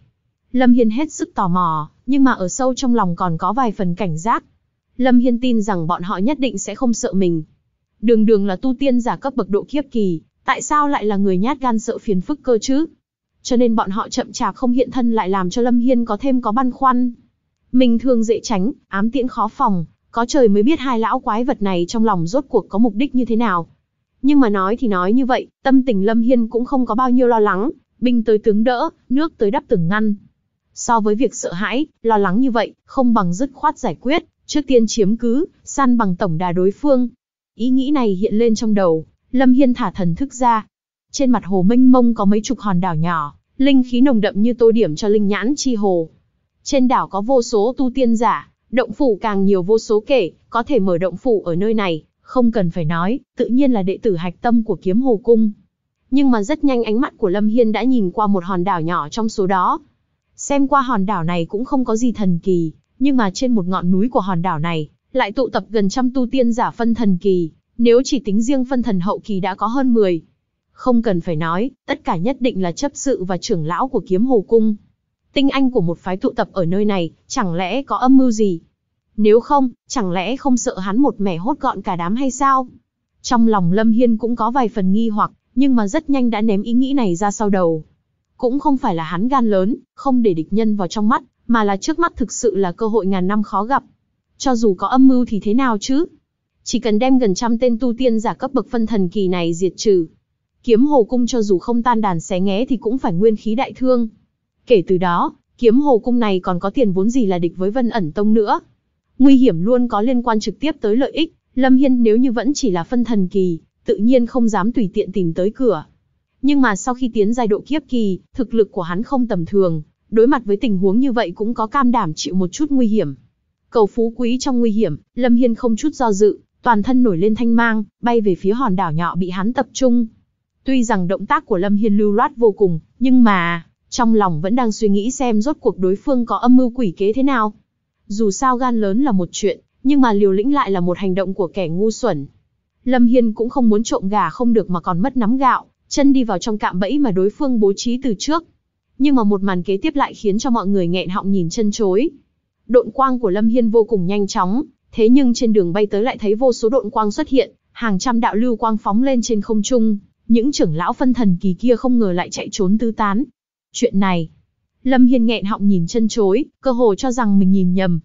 Speaker 1: Lâm Hiên hết sức tò mò, nhưng mà ở sâu trong lòng còn có vài phần cảnh giác. Lâm Hiên tin rằng bọn họ nhất định sẽ không sợ mình. Đường đường là tu tiên giả cấp bậc độ kiếp kỳ, tại sao lại là người nhát gan sợ phiền phức cơ chứ? Cho nên bọn họ chậm chạp không hiện thân lại làm cho Lâm Hiên có thêm có băn khoăn. Mình thường dễ tránh, ám tiễn khó phòng, có trời mới biết hai lão quái vật này trong lòng rốt cuộc có mục đích như thế nào. Nhưng mà nói thì nói như vậy, tâm tình Lâm Hiên cũng không có bao nhiêu lo lắng, binh tới tướng đỡ, nước tới đắp từng ngăn. So với việc sợ hãi, lo lắng như vậy, không bằng dứt khoát giải quyết, trước tiên chiếm cứ, săn bằng tổng đà đối phương. Ý nghĩ này hiện lên trong đầu, Lâm Hiên thả thần thức ra, trên mặt hồ mênh mông có mấy chục hòn đảo nhỏ, linh khí nồng đậm như tô điểm cho linh nhãn chi hồ. Trên đảo có vô số tu tiên giả, động phủ càng nhiều vô số kể, có thể mở động phủ ở nơi này, không cần phải nói, tự nhiên là đệ tử hạch tâm của kiếm hồ cung. Nhưng mà rất nhanh ánh mắt của Lâm Hiên đã nhìn qua một hòn đảo nhỏ trong số đó. Xem qua hòn đảo này cũng không có gì thần kỳ, nhưng mà trên một ngọn núi của hòn đảo này, lại tụ tập gần trăm tu tiên giả phân thần kỳ, nếu chỉ tính riêng phân thần hậu kỳ đã có hơn 10, không cần phải nói, tất cả nhất định là chấp sự và trưởng lão của kiếm hồ cung. Tinh anh của một phái tụ tập ở nơi này, chẳng lẽ có âm mưu gì? Nếu không, chẳng lẽ không sợ hắn một mẻ hốt gọn cả đám hay sao? Trong lòng Lâm Hiên cũng có vài phần nghi hoặc, nhưng mà rất nhanh đã ném ý nghĩ này ra sau đầu. Cũng không phải là hắn gan lớn, không để địch nhân vào trong mắt, mà là trước mắt thực sự là cơ hội ngàn năm khó gặp. Cho dù có âm mưu thì thế nào chứ? Chỉ cần đem gần trăm tên tu tiên giả cấp bậc phân thần kỳ này diệt trừ, kiếm hồ cung cho dù không tan đàn xé nghé thì cũng phải nguyên khí đại thương. Kể từ đó, kiếm hồ cung này còn có tiền vốn gì là địch với vân ẩn tông nữa. Nguy hiểm luôn có liên quan trực tiếp tới lợi ích, Lâm Hiên nếu như vẫn chỉ là phân thần kỳ, tự nhiên không dám tùy tiện tìm tới cửa. Nhưng mà sau khi tiến giai độ kiếp kỳ, thực lực của hắn không tầm thường, đối mặt với tình huống như vậy cũng có cam đảm chịu một chút nguy hiểm. Cầu phú quý trong nguy hiểm, Lâm Hiên không chút do dự, toàn thân nổi lên thanh mang, bay về phía hòn đảo nhỏ bị hắn tập trung, Tuy rằng động tác của Lâm Hiên lưu loát vô cùng, nhưng mà, trong lòng vẫn đang suy nghĩ xem rốt cuộc đối phương có âm mưu quỷ kế thế nào. Dù sao gan lớn là một chuyện, nhưng mà liều lĩnh lại là một hành động của kẻ ngu xuẩn. Lâm Hiên cũng không muốn trộm gà không được mà còn mất nắm gạo, chân đi vào trong cạm bẫy mà đối phương bố trí từ trước. Nhưng mà một màn kế tiếp lại khiến cho mọi người nghẹn họng nhìn chân chối. Độn quang của Lâm Hiên vô cùng nhanh chóng, thế nhưng trên đường bay tới lại thấy vô số độn quang xuất hiện, hàng trăm đạo lưu quang phóng lên trên không trung, những trưởng lão phân thần kỳ kia không ngờ lại chạy trốn tứ tán. Chuyện này, Lâm Hiên nghẹn họng nhìn chân chối, cơ hồ cho rằng mình nhìn nhầm.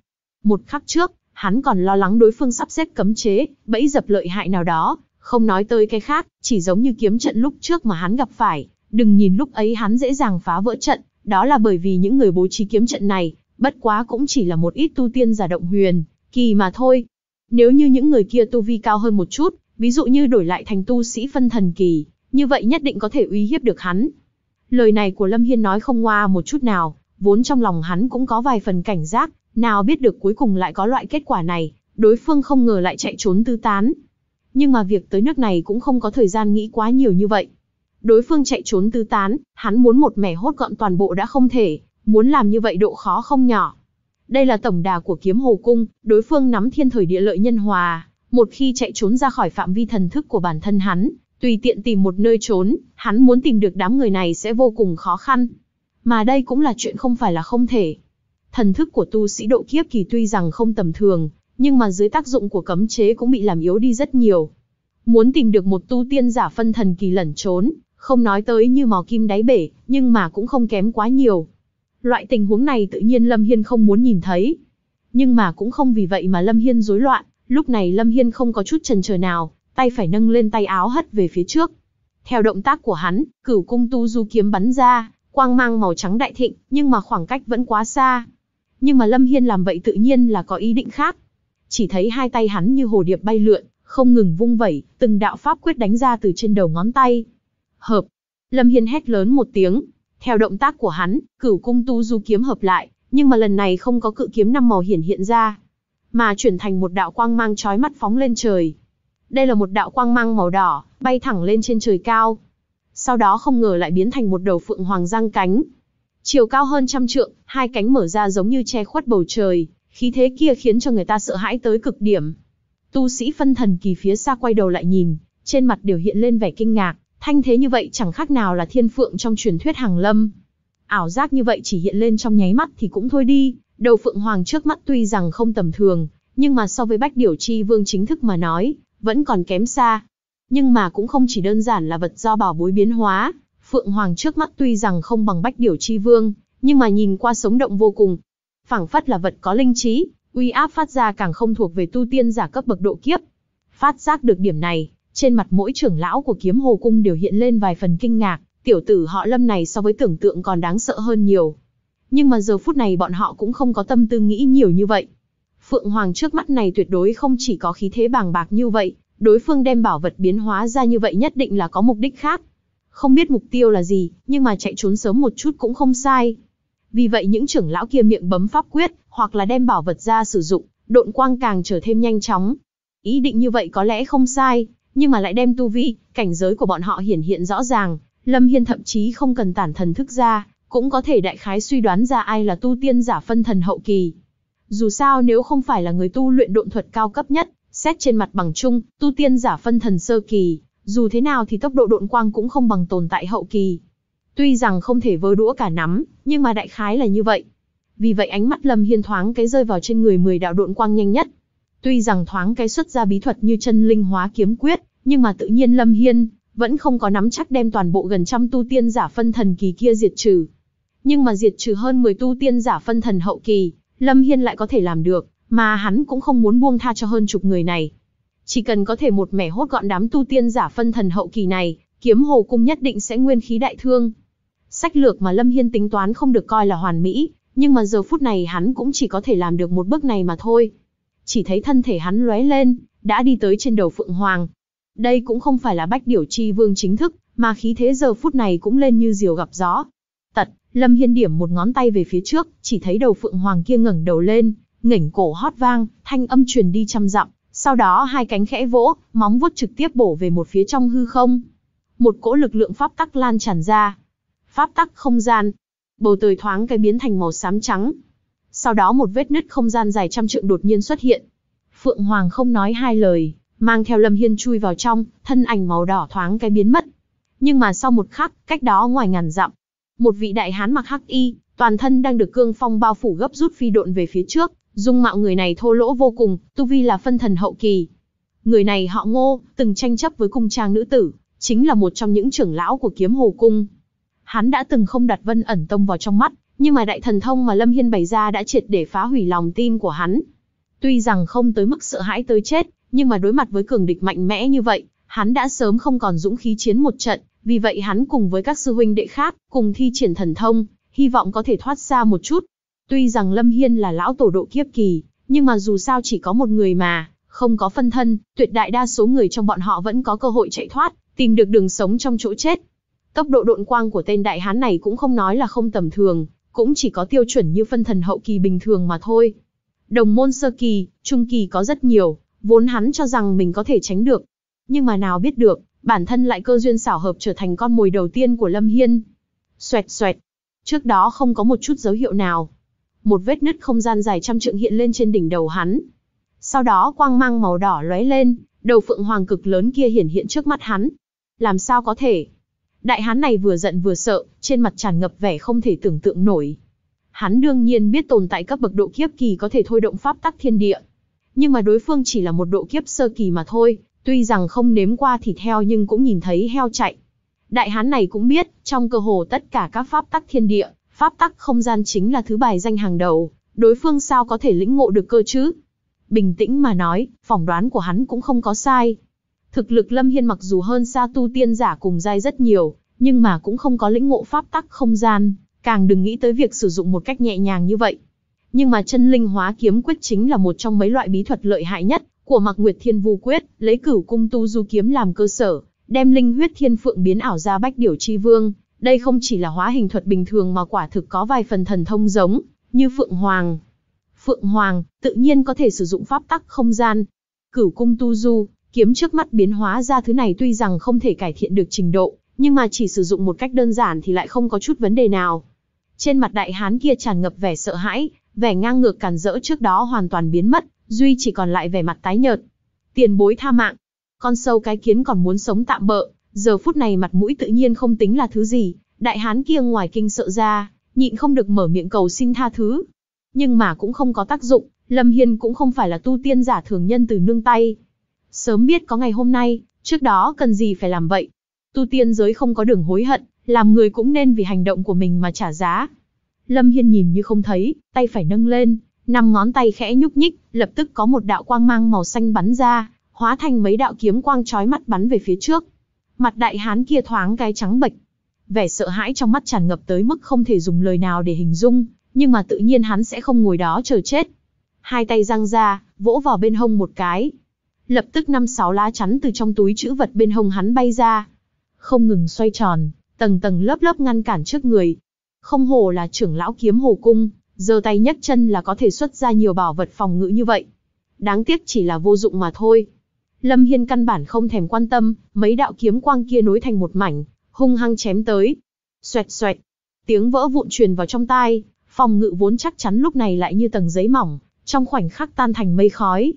Speaker 1: Một khắc trước, hắn còn lo lắng đối phương sắp xếp cấm chế, bẫy dập lợi hại nào đó, không nói tới cái khác, chỉ giống như kiếm trận lúc trước mà hắn gặp phải, đừng nhìn lúc ấy hắn dễ dàng phá vỡ trận, đó là bởi vì những người bố trí kiếm trận này, bất quá cũng chỉ là một ít tu tiên giả động huyền, kỳ mà thôi. Nếu như những người kia tu vi cao hơn một chút, ví dụ như đổi lại thành tu sĩ phân thần kỳ, như vậy nhất định có thể uy hiếp được hắn. Lời này của Lâm Hiên nói không qua một chút nào, vốn trong lòng hắn cũng có vài phần cảnh giác, nào biết được cuối cùng lại có loại kết quả này, đối phương không ngờ lại chạy trốn tứ tán. Nhưng mà việc tới nước này cũng không có thời gian nghĩ quá nhiều như vậy. Đối phương chạy trốn tứ tán, hắn muốn một mẻ hốt gọn toàn bộ đã không thể, muốn làm như vậy độ khó không nhỏ. Đây là tổng đà của kiếm hồ cung, đối phương nắm thiên thời địa lợi nhân hòa, một khi chạy trốn ra khỏi phạm vi thần thức của bản thân hắn, Tùy tiện tìm một nơi trốn, hắn muốn tìm được đám người này sẽ vô cùng khó khăn. Mà đây cũng là chuyện không phải là không thể. Thần thức của tu sĩ độ kiếp kỳ tuy rằng không tầm thường, nhưng mà dưới tác dụng của cấm chế cũng bị làm yếu đi rất nhiều. Muốn tìm được một tu tiên giả phân thần kỳ lẩn trốn, không nói tới như mò kim đáy bể, nhưng mà cũng không kém quá nhiều. Loại tình huống này tự nhiên Lâm Hiên không muốn nhìn thấy. Nhưng mà cũng không vì vậy mà Lâm Hiên rối loạn, lúc này Lâm Hiên không có chút trần chờ nào, tay phải nâng lên tay áo hất về phía trước. Theo động tác của hắn, cửu cung tu du kiếm bắn ra, quang mang màu trắng đại thịnh, nhưng mà khoảng cách vẫn quá xa. Nhưng mà Lâm Hiên làm vậy tự nhiên là có ý định khác. Chỉ thấy hai tay hắn như hồ điệp bay lượn, không ngừng vung vẩy, từng đạo pháp quyết đánh ra từ trên đầu ngón tay. Hợp. Lâm Hiên hét lớn một tiếng, theo động tác của hắn, cửu cung tu du kiếm hợp lại, nhưng mà lần này không có cự kiếm năm màu hiển hiện ra, mà chuyển thành một đạo quang mang chói mắt phóng lên trời. Đây là một đạo quang mang màu đỏ, bay thẳng lên trên trời cao. Sau đó không ngờ lại biến thành một đầu phượng hoàng giang cánh. Chiều cao hơn trăm trượng, hai cánh mở ra giống như che khuất bầu trời, khí thế kia khiến cho người ta sợ hãi tới cực điểm. Tu sĩ phân thần kỳ phía xa quay đầu lại nhìn, trên mặt đều hiện lên vẻ kinh ngạc, thanh thế như vậy chẳng khác nào là thiên phượng trong truyền thuyết hàng lâm. Ảo giác như vậy chỉ hiện lên trong nháy mắt thì cũng thôi đi, đầu phượng hoàng trước mắt tuy rằng không tầm thường, nhưng mà so với bách điểu chi vương chính thức mà nói, vẫn còn kém xa. Nhưng mà cũng không chỉ đơn giản là vật do bảo bối biến hóa, Phượng Hoàng trước mắt tuy rằng không bằng Bách Điểu Chi Vương, nhưng mà nhìn qua sống động vô cùng. phảng phất là vật có linh trí, uy áp phát ra càng không thuộc về tu tiên giả cấp bậc độ kiếp. Phát giác được điểm này, trên mặt mỗi trưởng lão của kiếm hồ cung đều hiện lên vài phần kinh ngạc, tiểu tử họ lâm này so với tưởng tượng còn đáng sợ hơn nhiều. Nhưng mà giờ phút này bọn họ cũng không có tâm tư nghĩ nhiều như vậy, Phượng Hoàng trước mắt này tuyệt đối không chỉ có khí thế bàng bạc như vậy, đối phương đem bảo vật biến hóa ra như vậy nhất định là có mục đích khác. Không biết mục tiêu là gì, nhưng mà chạy trốn sớm một chút cũng không sai. Vì vậy những trưởng lão kia miệng bấm pháp quyết, hoặc là đem bảo vật ra sử dụng, độn quang càng trở thêm nhanh chóng. Ý định như vậy có lẽ không sai, nhưng mà lại đem tu vi, cảnh giới của bọn họ hiển hiện rõ ràng, Lâm Hiên thậm chí không cần tản thần thức ra, cũng có thể đại khái suy đoán ra ai là tu tiên giả phân thần hậu kỳ. Dù sao nếu không phải là người tu luyện độn thuật cao cấp nhất, xét trên mặt bằng chung, tu tiên giả phân thần sơ kỳ, dù thế nào thì tốc độ độn quang cũng không bằng tồn tại hậu kỳ. Tuy rằng không thể vơ đũa cả nắm, nhưng mà đại khái là như vậy. Vì vậy ánh mắt Lâm Hiên thoáng cái rơi vào trên người 10 đạo độn quang nhanh nhất. Tuy rằng thoáng cái xuất ra bí thuật như chân linh hóa kiếm quyết, nhưng mà tự nhiên Lâm Hiên vẫn không có nắm chắc đem toàn bộ gần trăm tu tiên giả phân thần kỳ kia diệt trừ. Nhưng mà diệt trừ hơn 10 tu tiên giả phân thần hậu kỳ, Lâm Hiên lại có thể làm được, mà hắn cũng không muốn buông tha cho hơn chục người này. Chỉ cần có thể một mẻ hốt gọn đám tu tiên giả phân thần hậu kỳ này, kiếm hồ cung nhất định sẽ nguyên khí đại thương. Sách lược mà Lâm Hiên tính toán không được coi là hoàn mỹ, nhưng mà giờ phút này hắn cũng chỉ có thể làm được một bước này mà thôi. Chỉ thấy thân thể hắn lóe lên, đã đi tới trên đầu Phượng Hoàng. Đây cũng không phải là bách điểu chi vương chính thức, mà khí thế giờ phút này cũng lên như diều gặp gió, Lâm Hiên điểm một ngón tay về phía trước, chỉ thấy đầu phượng hoàng kia ngẩng đầu lên, ngẩng cổ hót vang, thanh âm truyền đi trăm dặm, sau đó hai cánh khẽ vỗ, móng vuốt trực tiếp bổ về một phía trong hư không. Một cỗ lực lượng pháp tắc lan tràn ra. Pháp tắc không gian. Bầu trời thoáng cái biến thành màu xám trắng. Sau đó một vết nứt không gian dài trăm trượng đột nhiên xuất hiện. Phượng Hoàng không nói hai lời, mang theo Lâm Hiên chui vào trong, thân ảnh màu đỏ thoáng cái biến mất. Nhưng mà sau một khắc, cách đó ngoài ngàn dặm, một vị đại hán mặc hắc y, toàn thân đang được cương phong bao phủ gấp rút phi độn về phía trước, dung mạo người này thô lỗ vô cùng, tu vi là phân thần hậu kỳ. Người này họ Ngô, từng tranh chấp với cung trang nữ tử, chính là một trong những trưởng lão của Kiếm Hồ cung. Hắn đã từng không đặt Vân Ẩn Tông vào trong mắt, nhưng mà đại thần thông mà Lâm Hiên bày ra đã triệt để phá hủy lòng tin của hắn. Tuy rằng không tới mức sợ hãi tới chết, nhưng mà đối mặt với cường địch mạnh mẽ như vậy, hắn đã sớm không còn dũng khí chiến một trận, vì vậy hắn cùng với các sư huynh đệ khác, cùng thi triển thần thông, hy vọng có thể thoát ra một chút. Tuy rằng Lâm Hiên là lão tổ độ kiếp kỳ, nhưng mà dù sao chỉ có một người mà, không có phân thân, tuyệt đại đa số người trong bọn họ vẫn có cơ hội chạy thoát, tìm được đường sống trong chỗ chết. Tốc độ độn quang của tên đại hán này cũng không nói là không tầm thường, cũng chỉ có tiêu chuẩn như phân thần hậu kỳ bình thường mà thôi. Đồng môn sơ kỳ, trung kỳ có rất nhiều, vốn hắn cho rằng mình có thể tránh được. Nhưng mà nào biết được, bản thân lại cơ duyên xảo hợp trở thành con mồi đầu tiên của Lâm Hiên. Xoẹt xoẹt, trước đó không có một chút dấu hiệu nào. Một vết nứt không gian dài trăm trượng hiện lên trên đỉnh đầu hắn. Sau đó quang mang màu đỏ lóe lên, đầu phượng hoàng cực lớn kia hiển hiện trước mắt hắn. Làm sao có thể? Đại hán này vừa giận vừa sợ, trên mặt tràn ngập vẻ không thể tưởng tượng nổi. Hắn đương nhiên biết tồn tại các bậc độ kiếp kỳ có thể thôi động pháp tắc thiên địa. Nhưng mà đối phương chỉ là một độ kiếp sơ kỳ mà thôi, Tuy rằng không nếm qua thịt heo nhưng cũng nhìn thấy heo chạy. Đại hán này cũng biết, trong cơ hồ tất cả các pháp tắc thiên địa, pháp tắc không gian chính là thứ bài danh hàng đầu, đối phương sao có thể lĩnh ngộ được cơ chứ? Bình tĩnh mà nói, phỏng đoán của hắn cũng không có sai. Thực lực Lâm Hiên mặc dù hơn xa tu tiên giả cùng giai rất nhiều, nhưng mà cũng không có lĩnh ngộ pháp tắc không gian, càng đừng nghĩ tới việc sử dụng một cách nhẹ nhàng như vậy. Nhưng mà chân linh hóa kiếm quyết chính là một trong mấy loại bí thuật lợi hại nhất của Mạc Nguyệt Thiên Vu Quyết, lấy cửu cung tu du kiếm làm cơ sở, đem linh huyết thiên phượng biến ảo ra bách điểu chi vương. Đây không chỉ là hóa hình thuật bình thường mà quả thực có vài phần thần thông giống, như Phượng Hoàng. Phượng Hoàng, tự nhiên có thể sử dụng pháp tắc không gian. Cửu cung tu du, kiếm trước mắt biến hóa ra thứ này tuy rằng không thể cải thiện được trình độ, nhưng mà chỉ sử dụng một cách đơn giản thì lại không có chút vấn đề nào. Trên mặt đại hán kia tràn ngập vẻ sợ hãi, vẻ ngang ngược càn rỡ trước đó hoàn toàn biến mất, duy chỉ còn lại vẻ mặt tái nhợt. Tiền bối tha mạng, con sâu cái kiến còn muốn sống tạm bợ, giờ phút này mặt mũi tự nhiên không tính là thứ gì, đại hán kia ngoài kinh sợ ra, nhịn không được mở miệng cầu xin tha thứ. Nhưng mà cũng không có tác dụng, Lâm Hiên cũng không phải là tu tiên giả thường nhân từ nương tay. Sớm biết có ngày hôm nay, trước đó cần gì phải làm vậy. Tu tiên giới không có đường hối hận, làm người cũng nên vì hành động của mình mà trả giá. Lâm Hiên nhìn như không thấy, tay phải nâng lên, Năm ngón tay khẽ nhúc nhích, lập tức có một đạo quang mang màu xanh bắn ra, hóa thành mấy đạo kiếm quang chói mắt bắn về phía trước. Mặt đại hán kia thoáng cái trắng bệch. Vẻ sợ hãi trong mắt tràn ngập tới mức không thể dùng lời nào để hình dung, nhưng mà tự nhiên hắn sẽ không ngồi đó chờ chết. Hai tay giang ra, vỗ vào bên hông một cái. Lập tức năm sáu lá chắn từ trong túi chữ vật bên hông hắn bay ra. Không ngừng xoay tròn, tầng tầng lớp lớp ngăn cản trước người. Không hồ là trưởng lão kiếm hồ cung, giơ tay nhấc chân là có thể xuất ra nhiều bảo vật phòng ngự như vậy. Đáng tiếc chỉ là vô dụng mà thôi. Lâm Hiên căn bản không thèm quan tâm, mấy đạo kiếm quang kia nối thành một mảnh, hung hăng chém tới. Xoẹt xoẹt, tiếng vỡ vụn truyền vào trong tai, phòng ngự vốn chắc chắn lúc này lại như tầng giấy mỏng, trong khoảnh khắc tan thành mây khói.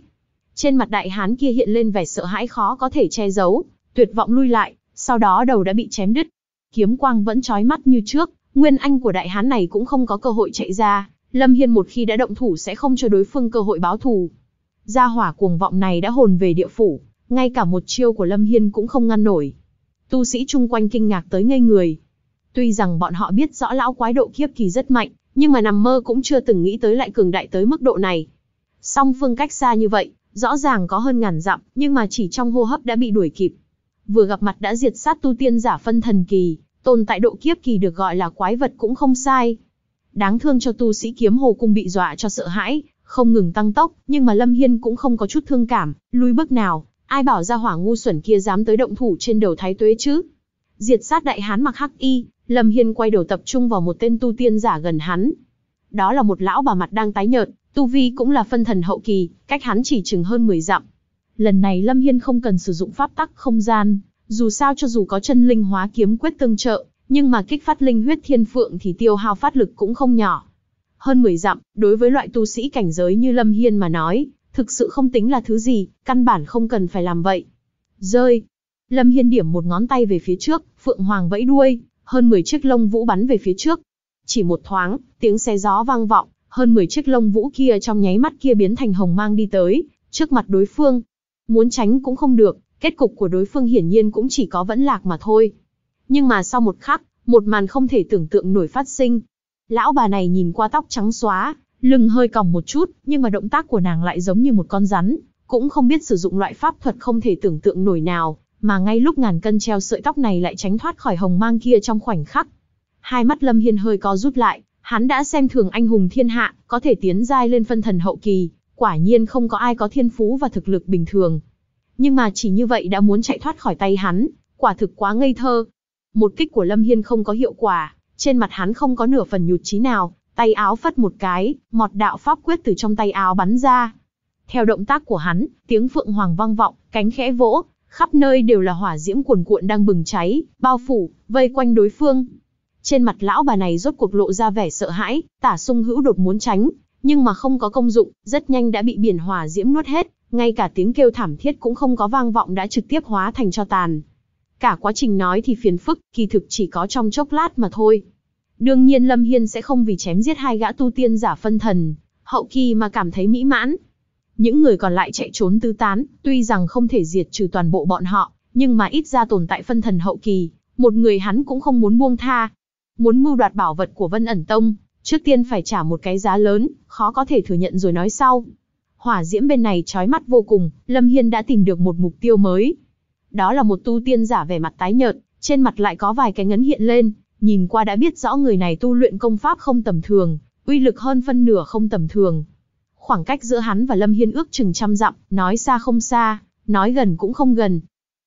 Speaker 1: Trên mặt đại hán kia hiện lên vẻ sợ hãi khó có thể che giấu, tuyệt vọng lui lại, sau đó đầu đã bị chém đứt. Kiếm quang vẫn trói mắt như trước, Nguyên Anh của đại hán này cũng không có cơ hội chạy ra, Lâm Hiên một khi đã động thủ sẽ không cho đối phương cơ hội báo thù. Gia hỏa cuồng vọng này đã hồn về địa phủ, ngay cả một chiêu của Lâm Hiên cũng không ngăn nổi. Tu sĩ chung quanh kinh ngạc tới ngây người. Tuy rằng bọn họ biết rõ lão quái độ kiếp kỳ rất mạnh, nhưng mà nằm mơ cũng chưa từng nghĩ tới lại cường đại tới mức độ này. Song phương cách xa như vậy, rõ ràng có hơn ngàn dặm, nhưng mà chỉ trong hô hấp đã bị đuổi kịp. Vừa gặp mặt đã diệt sát tu tiên giả phân thần kỳ, Tồn tại độ kiếp kỳ được gọi là quái vật cũng không sai. Đáng thương cho tu sĩ kiếm hồ cung bị dọa cho sợ hãi, không ngừng tăng tốc, nhưng mà Lâm Hiên cũng không có chút thương cảm, lùi bước nào, ai bảo ra hỏa ngu xuẩn kia dám tới động thủ trên đầu thái tuế chứ. Diệt sát đại hán mặc hắc y, Lâm Hiên quay đầu tập trung vào một tên tu tiên giả gần hắn. Đó là một lão bà mặt đang tái nhợt, tu vi cũng là phân thần hậu kỳ, cách hắn chỉ chừng hơn 10 dặm. Lần này Lâm Hiên không cần sử dụng pháp tắc không gian, dù sao cho dù có chân linh hóa kiếm quyết tương trợ, nhưng mà kích phát linh huyết thiên phượng thì tiêu hao phát lực cũng không nhỏ. Hơn 10 dặm, đối với loại tu sĩ cảnh giới như Lâm Hiên mà nói, thực sự không tính là thứ gì, căn bản không cần phải làm vậy. Rơi. Lâm Hiên điểm một ngón tay về phía trước, Phượng Hoàng vẫy đuôi, hơn 10 chiếc lông vũ bắn về phía trước. Chỉ một thoáng, tiếng xe gió vang vọng, hơn 10 chiếc lông vũ kia trong nháy mắt kia biến thành hồng mang đi tới, trước mặt đối phương. Muốn tránh cũng không được, Kết cục của đối phương hiển nhiên cũng chỉ có vẫn lạc mà thôi. Nhưng mà sau một khắc, một màn không thể tưởng tượng nổi phát sinh. Lão bà này nhìn qua tóc trắng xóa, lưng hơi còng một chút, nhưng mà động tác của nàng lại giống như một con rắn, cũng không biết sử dụng loại pháp thuật không thể tưởng tượng nổi nào, mà ngay lúc ngàn cân treo sợi tóc này lại tránh thoát khỏi hồng mang kia trong khoảnh khắc. Hai mắt Lâm Hiên hơi co rút lại, hắn đã xem thường anh hùng thiên hạ, có thể tiến giai lên phân thần hậu kỳ, quả nhiên không có ai có thiên phú và thực lực bình thường, nhưng mà chỉ như vậy đã muốn chạy thoát khỏi tay hắn, quả thực quá ngây thơ. Một kích của Lâm Hiên không có hiệu quả, trên mặt hắn không có nửa phần nhụt chí nào, tay áo phất một cái, mọt đạo pháp quyết từ trong tay áo bắn ra. Theo động tác của hắn, tiếng phượng hoàng vang vọng, cánh khẽ vỗ, khắp nơi đều là hỏa diễm cuồn cuộn đang bừng cháy, bao phủ, vây quanh đối phương. Trên mặt lão bà này rốt cuộc lộ ra vẻ sợ hãi, tả sung hữu đột muốn tránh, nhưng mà không có công dụng, rất nhanh đã bị biển hỏa diễm nuốt hết, ngay cả tiếng kêu thảm thiết cũng không có vang vọng đã trực tiếp hóa thành cho tàn. Cả quá trình nói thì phiền phức, kỳ thực chỉ có trong chốc lát mà thôi. Đương nhiên Lâm Hiên sẽ không vì chém giết hai gã tu tiên giả phân thần, hậu kỳ mà cảm thấy mỹ mãn. Những người còn lại chạy trốn tứ tán, tuy rằng không thể diệt trừ toàn bộ bọn họ, nhưng mà ít ra tồn tại phân thần hậu kỳ, một người hắn cũng không muốn buông tha. Muốn mưu đoạt bảo vật của Vân ẩn tông, Trước tiên phải trả một cái giá lớn, khó có thể thừa nhận rồi nói sau. Hỏa diễm bên này trói mắt vô cùng, Lâm Hiên đã tìm được một mục tiêu mới. Đó là một tu tiên giả vẻ mặt tái nhợt, trên mặt lại có vài cái ngấn hiện lên, nhìn qua đã biết rõ người này tu luyện công pháp không tầm thường, uy lực hơn phân nửa không tầm thường. Khoảng cách giữa hắn và Lâm Hiên ước chừng trăm dặm, nói xa không xa, nói gần cũng không gần.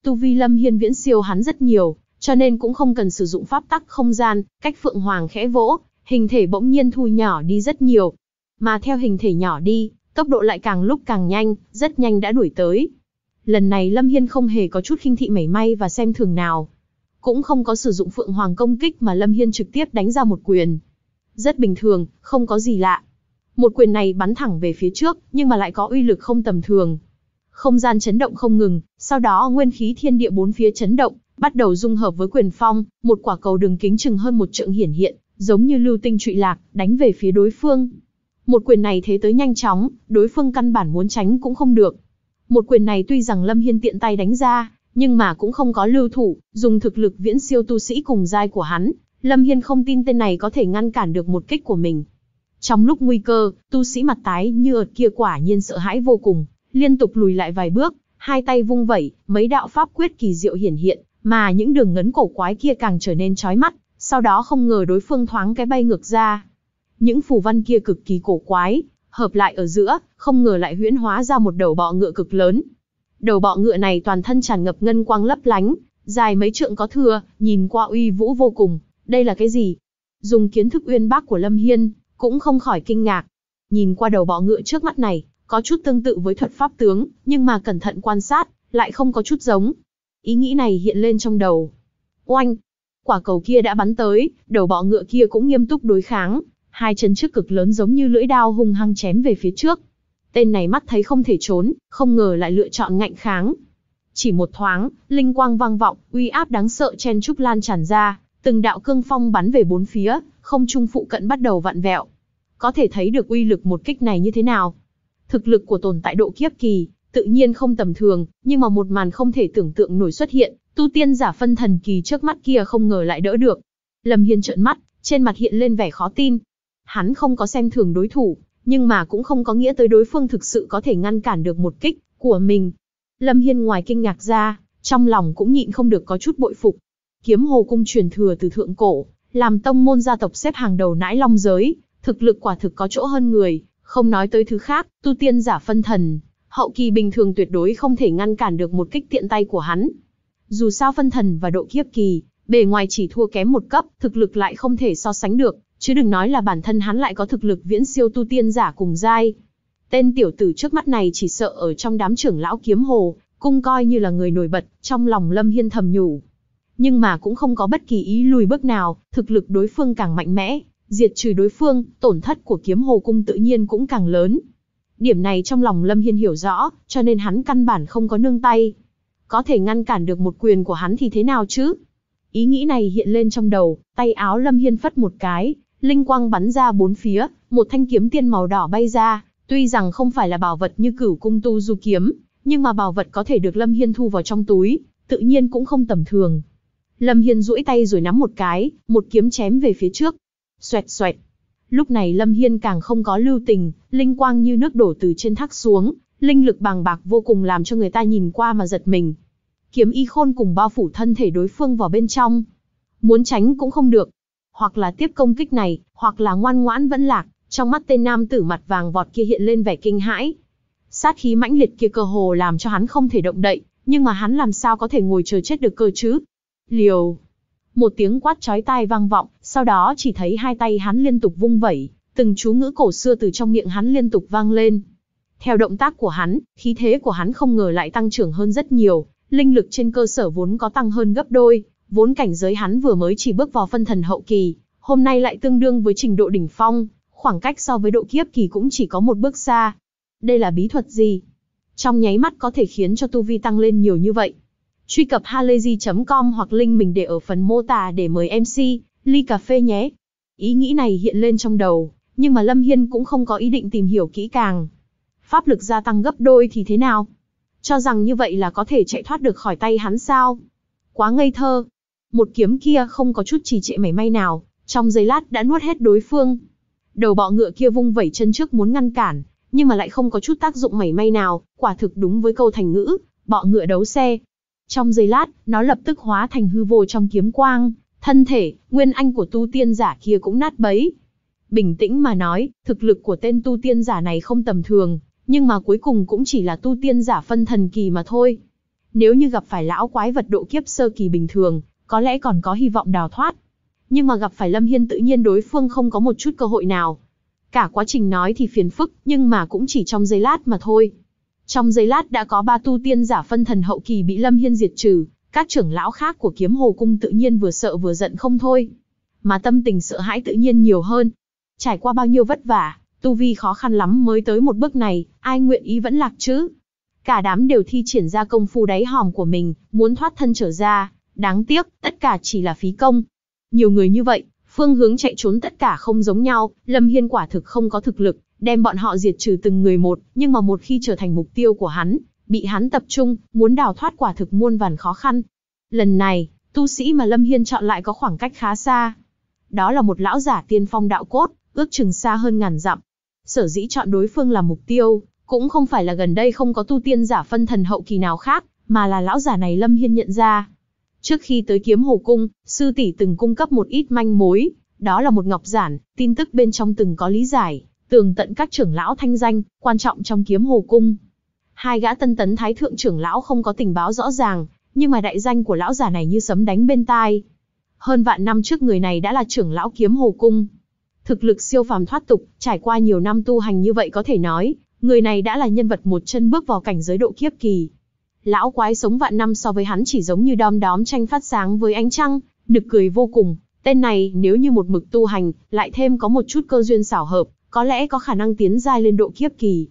Speaker 1: Tu vi Lâm Hiên viễn siêu hắn rất nhiều, cho nên cũng không cần sử dụng pháp tắc không gian, cách Phượng Hoàng khẽ vỗ, hình thể bỗng nhiên thu nhỏ đi rất nhiều. Mà theo hình thể nhỏ đi, tốc độ lại càng lúc càng nhanh, rất nhanh đã đuổi tới. Lần này Lâm Hiên không hề có chút khinh thị mảy may và xem thường nào. Cũng không có sử dụng Phượng Hoàng công kích mà Lâm Hiên trực tiếp đánh ra một quyền. Rất bình thường, không có gì lạ. Một quyền này bắn thẳng về phía trước, nhưng mà lại có uy lực không tầm thường. Không gian chấn động không ngừng, sau đó nguyên khí thiên địa bốn phía chấn động, bắt đầu dung hợp với quyền phong, một quả cầu đường kính chừng hơn một trượng hiển hiện, giống như lưu tinh trụy lạc, đánh về phía đối phương. Một quyền này thế tới nhanh chóng, đối phương căn bản muốn tránh cũng không được. Một quyền này tuy rằng Lâm Hiên tiện tay đánh ra, nhưng mà cũng không có lưu thủ, dùng thực lực viễn siêu tu sĩ cùng giai của hắn, Lâm Hiên không tin tên này có thể ngăn cản được một kích của mình. Trong lúc nguy cơ, tu sĩ mặt tái như ợt kia quả nhiên sợ hãi vô cùng, liên tục lùi lại vài bước, hai tay vung vẩy, mấy đạo pháp quyết kỳ diệu hiển hiện, mà những đường ngấn cổ quái kia càng trở nên chói mắt, sau đó không ngờ đối phương thoáng cái bay ngược ra. Những phù văn kia cực kỳ cổ quái, hợp lại ở giữa, không ngờ lại huyễn hóa ra một đầu bọ ngựa cực lớn. Đầu bọ ngựa này toàn thân tràn ngập ngân quang lấp lánh, dài mấy trượng có thừa, nhìn qua uy vũ vô cùng, đây là cái gì? Dùng kiến thức uyên bác của Lâm Hiên, cũng không khỏi kinh ngạc. Nhìn qua đầu bọ ngựa trước mắt này, có chút tương tự với thuật pháp tướng, nhưng mà cẩn thận quan sát, lại không có chút giống. Ý nghĩ này hiện lên trong đầu. Oanh, Quả cầu kia đã bắn tới, đầu bọ ngựa kia cũng nghiêm túc đối kháng, hai chân trước cực lớn giống như lưỡi đao hung hăng chém về phía trước. Tên này mắt thấy không thể trốn, không ngờ lại lựa chọn ngạnh kháng. Chỉ một thoáng, linh quang vang vọng, uy áp đáng sợ chen trúc lan tràn ra, từng đạo cương phong bắn về bốn phía, không trung phụ cận bắt đầu vặn vẹo. Có thể thấy được uy lực một kích này như thế nào. Thực lực của tồn tại độ kiếp kỳ, tự nhiên không tầm thường, nhưng mà một màn không thể tưởng tượng nổi xuất hiện, Tu tiên giả phân thần kỳ trước mắt kia không ngờ lại đỡ được. Lâm Hiên trợn mắt, trên mặt hiện lên vẻ khó tin. Hắn không có xem thường đối thủ, nhưng mà cũng không có nghĩa tới đối phương thực sự có thể ngăn cản được một kích của mình. Lâm Hiên ngoài kinh ngạc ra, trong lòng cũng nhịn không được có chút bội phục. Kiếm hồ cung truyền thừa từ thượng cổ, làm tông môn gia tộc xếp hàng đầu nãi long giới, thực lực quả thực có chỗ hơn người, không nói tới thứ khác, tu tiên giả phân thần, hậu kỳ bình thường tuyệt đối không thể ngăn cản được một kích tiện tay của hắn, dù sao phân thần và độ kiếp kỳ, bề ngoài chỉ thua kém một cấp, thực lực lại không thể so sánh được, chứ đừng nói là bản thân hắn lại có thực lực viễn siêu tu tiên giả cùng giai. Tên tiểu tử trước mắt này chỉ sợ ở trong đám trưởng lão kiếm hồ, cung coi như là người nổi bật, trong lòng Lâm Hiên thầm nhủ. Nhưng mà cũng không có bất kỳ ý lùi bước nào, thực lực đối phương càng mạnh mẽ, diệt trừ đối phương, tổn thất của kiếm hồ cung tự nhiên cũng càng lớn. Điểm này trong lòng Lâm Hiên hiểu rõ, cho nên hắn căn bản không có nương tay có thể ngăn cản được một quyền của hắn thì thế nào chứ? Ý nghĩ này hiện lên trong đầu, tay áo Lâm Hiên phất một cái, linh quang bắn ra bốn phía, một thanh kiếm tiên màu đỏ bay ra, tuy rằng không phải là bảo vật như cửu cung tu du kiếm, nhưng mà bảo vật có thể được Lâm Hiên thu vào trong túi, tự nhiên cũng không tầm thường. Lâm Hiên duỗi tay rồi nắm một cái, một kiếm chém về phía trước. Xoẹt xoẹt. Lúc này Lâm Hiên càng không có lưu tình, linh quang như nước đổ từ trên thác xuống, linh lực bàng bạc vô cùng làm cho người ta nhìn qua mà giật mình. Kiếm y khôn cùng bao phủ thân thể đối phương vào bên trong. Muốn tránh cũng không được. Hoặc là tiếp công kích này, hoặc là ngoan ngoãn vẫn lạc, trong mắt tên nam tử mặt vàng vọt kia hiện lên vẻ kinh hãi. Sát khí mãnh liệt kia cơ hồ làm cho hắn không thể động đậy, nhưng mà hắn làm sao có thể ngồi chờ chết được cơ chứ? Liều! Một tiếng quát chói tai vang vọng, sau đó chỉ thấy hai tay hắn liên tục vung vẩy, từng chú ngữ cổ xưa từ trong miệng hắn liên tục vang lên. Theo động tác của hắn, khí thế của hắn không ngờ lại tăng trưởng hơn rất nhiều, linh lực trên cơ sở vốn có tăng hơn gấp đôi, vốn cảnh giới hắn vừa mới chỉ bước vào phân thần hậu kỳ, hôm nay lại tương đương với trình độ đỉnh phong, khoảng cách so với độ kiếp kỳ cũng chỉ có một bước xa. Đây là bí thuật gì? Trong nháy mắt có thể khiến cho tu vi tăng lên nhiều như vậy. Truy cập halayzi.com hoặc link mình để ở phần mô tả để mời MC, ly cà phê nhé. Ý nghĩ này hiện lên trong đầu, nhưng mà Lâm Hiên cũng không có ý định tìm hiểu kỹ càng, pháp lực gia tăng gấp đôi thì thế nào? Cho rằng như vậy là có thể chạy thoát được khỏi tay hắn sao? Quá ngây thơ. Một kiếm kia không có chút trì trệ mảy may nào, trong giây lát đã nuốt hết đối phương. Đầu bọ ngựa kia vung vẩy chân trước muốn ngăn cản, nhưng mà lại không có chút tác dụng mảy may nào, quả thực đúng với câu thành ngữ, bọ ngựa đấu xe. Trong giây lát, nó lập tức hóa thành hư vô trong kiếm quang, thân thể, nguyên anh của tu tiên giả kia cũng nát bấy. Bình tĩnh mà nói, thực lực của tên tu tiên giả này không tầm thường, nhưng mà cuối cùng cũng chỉ là tu tiên giả phân thần kỳ mà thôi. Nếu như gặp phải lão quái vật độ kiếp sơ kỳ bình thường, có lẽ còn có hy vọng đào thoát. Nhưng mà gặp phải Lâm Hiên tự nhiên đối phương không có một chút cơ hội nào. Cả quá trình nói thì phiền phức, nhưng mà cũng chỉ trong giây lát mà thôi. Trong giây lát đã có ba tu tiên giả phân thần hậu kỳ bị Lâm Hiên diệt trừ, các trưởng lão khác của kiếm hồ cung tự nhiên vừa sợ vừa giận không thôi. Mà tâm tình sợ hãi tự nhiên nhiều hơn. Trải qua bao nhiêu vất vả, Tu vi khó khăn lắm mới tới một bước này, ai nguyện ý vẫn lạc chứ? Cả đám đều thi triển ra công phu đáy hòm của mình, muốn thoát thân trở ra, đáng tiếc, tất cả chỉ là phí công. Nhiều người như vậy, phương hướng chạy trốn tất cả không giống nhau, Lâm Hiên quả thực không có thực lực, đem bọn họ diệt trừ từng người một, nhưng mà một khi trở thành mục tiêu của hắn, bị hắn tập trung, muốn đào thoát quả thực muôn vàn khó khăn. Lần này, tu sĩ mà Lâm Hiên chọn lại có khoảng cách khá xa. Đó là một lão giả tiên phong đạo cốt, ước chừng xa hơn ngàn dặm, sở dĩ chọn đối phương làm mục tiêu, cũng không phải là gần đây không có tu tiên giả phân thần hậu kỳ nào khác, mà là lão giả này Lâm Hiên nhận ra. Trước khi tới kiếm hồ cung, sư tỷ từng cung cấp một ít manh mối, đó là một ngọc giản, tin tức bên trong từng có lý giải, tường tận các trưởng lão thanh danh, quan trọng trong kiếm hồ cung. Hai gã tân tấn thái thượng trưởng lão không có tình báo rõ ràng, nhưng mà đại danh của lão giả này như sấm đánh bên tai. Hơn vạn năm trước người này đã là trưởng lão kiếm hồ cung, Thực lực siêu phàm thoát tục, trải qua nhiều năm tu hành như vậy có thể nói, người này đã là nhân vật một chân bước vào cảnh giới độ kiếp kỳ. Lão quái sống vạn năm so với hắn chỉ giống như đom đóm tranh phát sáng với ánh trăng, nực cười vô cùng. Tên này nếu như một mực tu hành, lại thêm có một chút cơ duyên xảo hợp, có lẽ có khả năng tiến giai lên độ kiếp kỳ.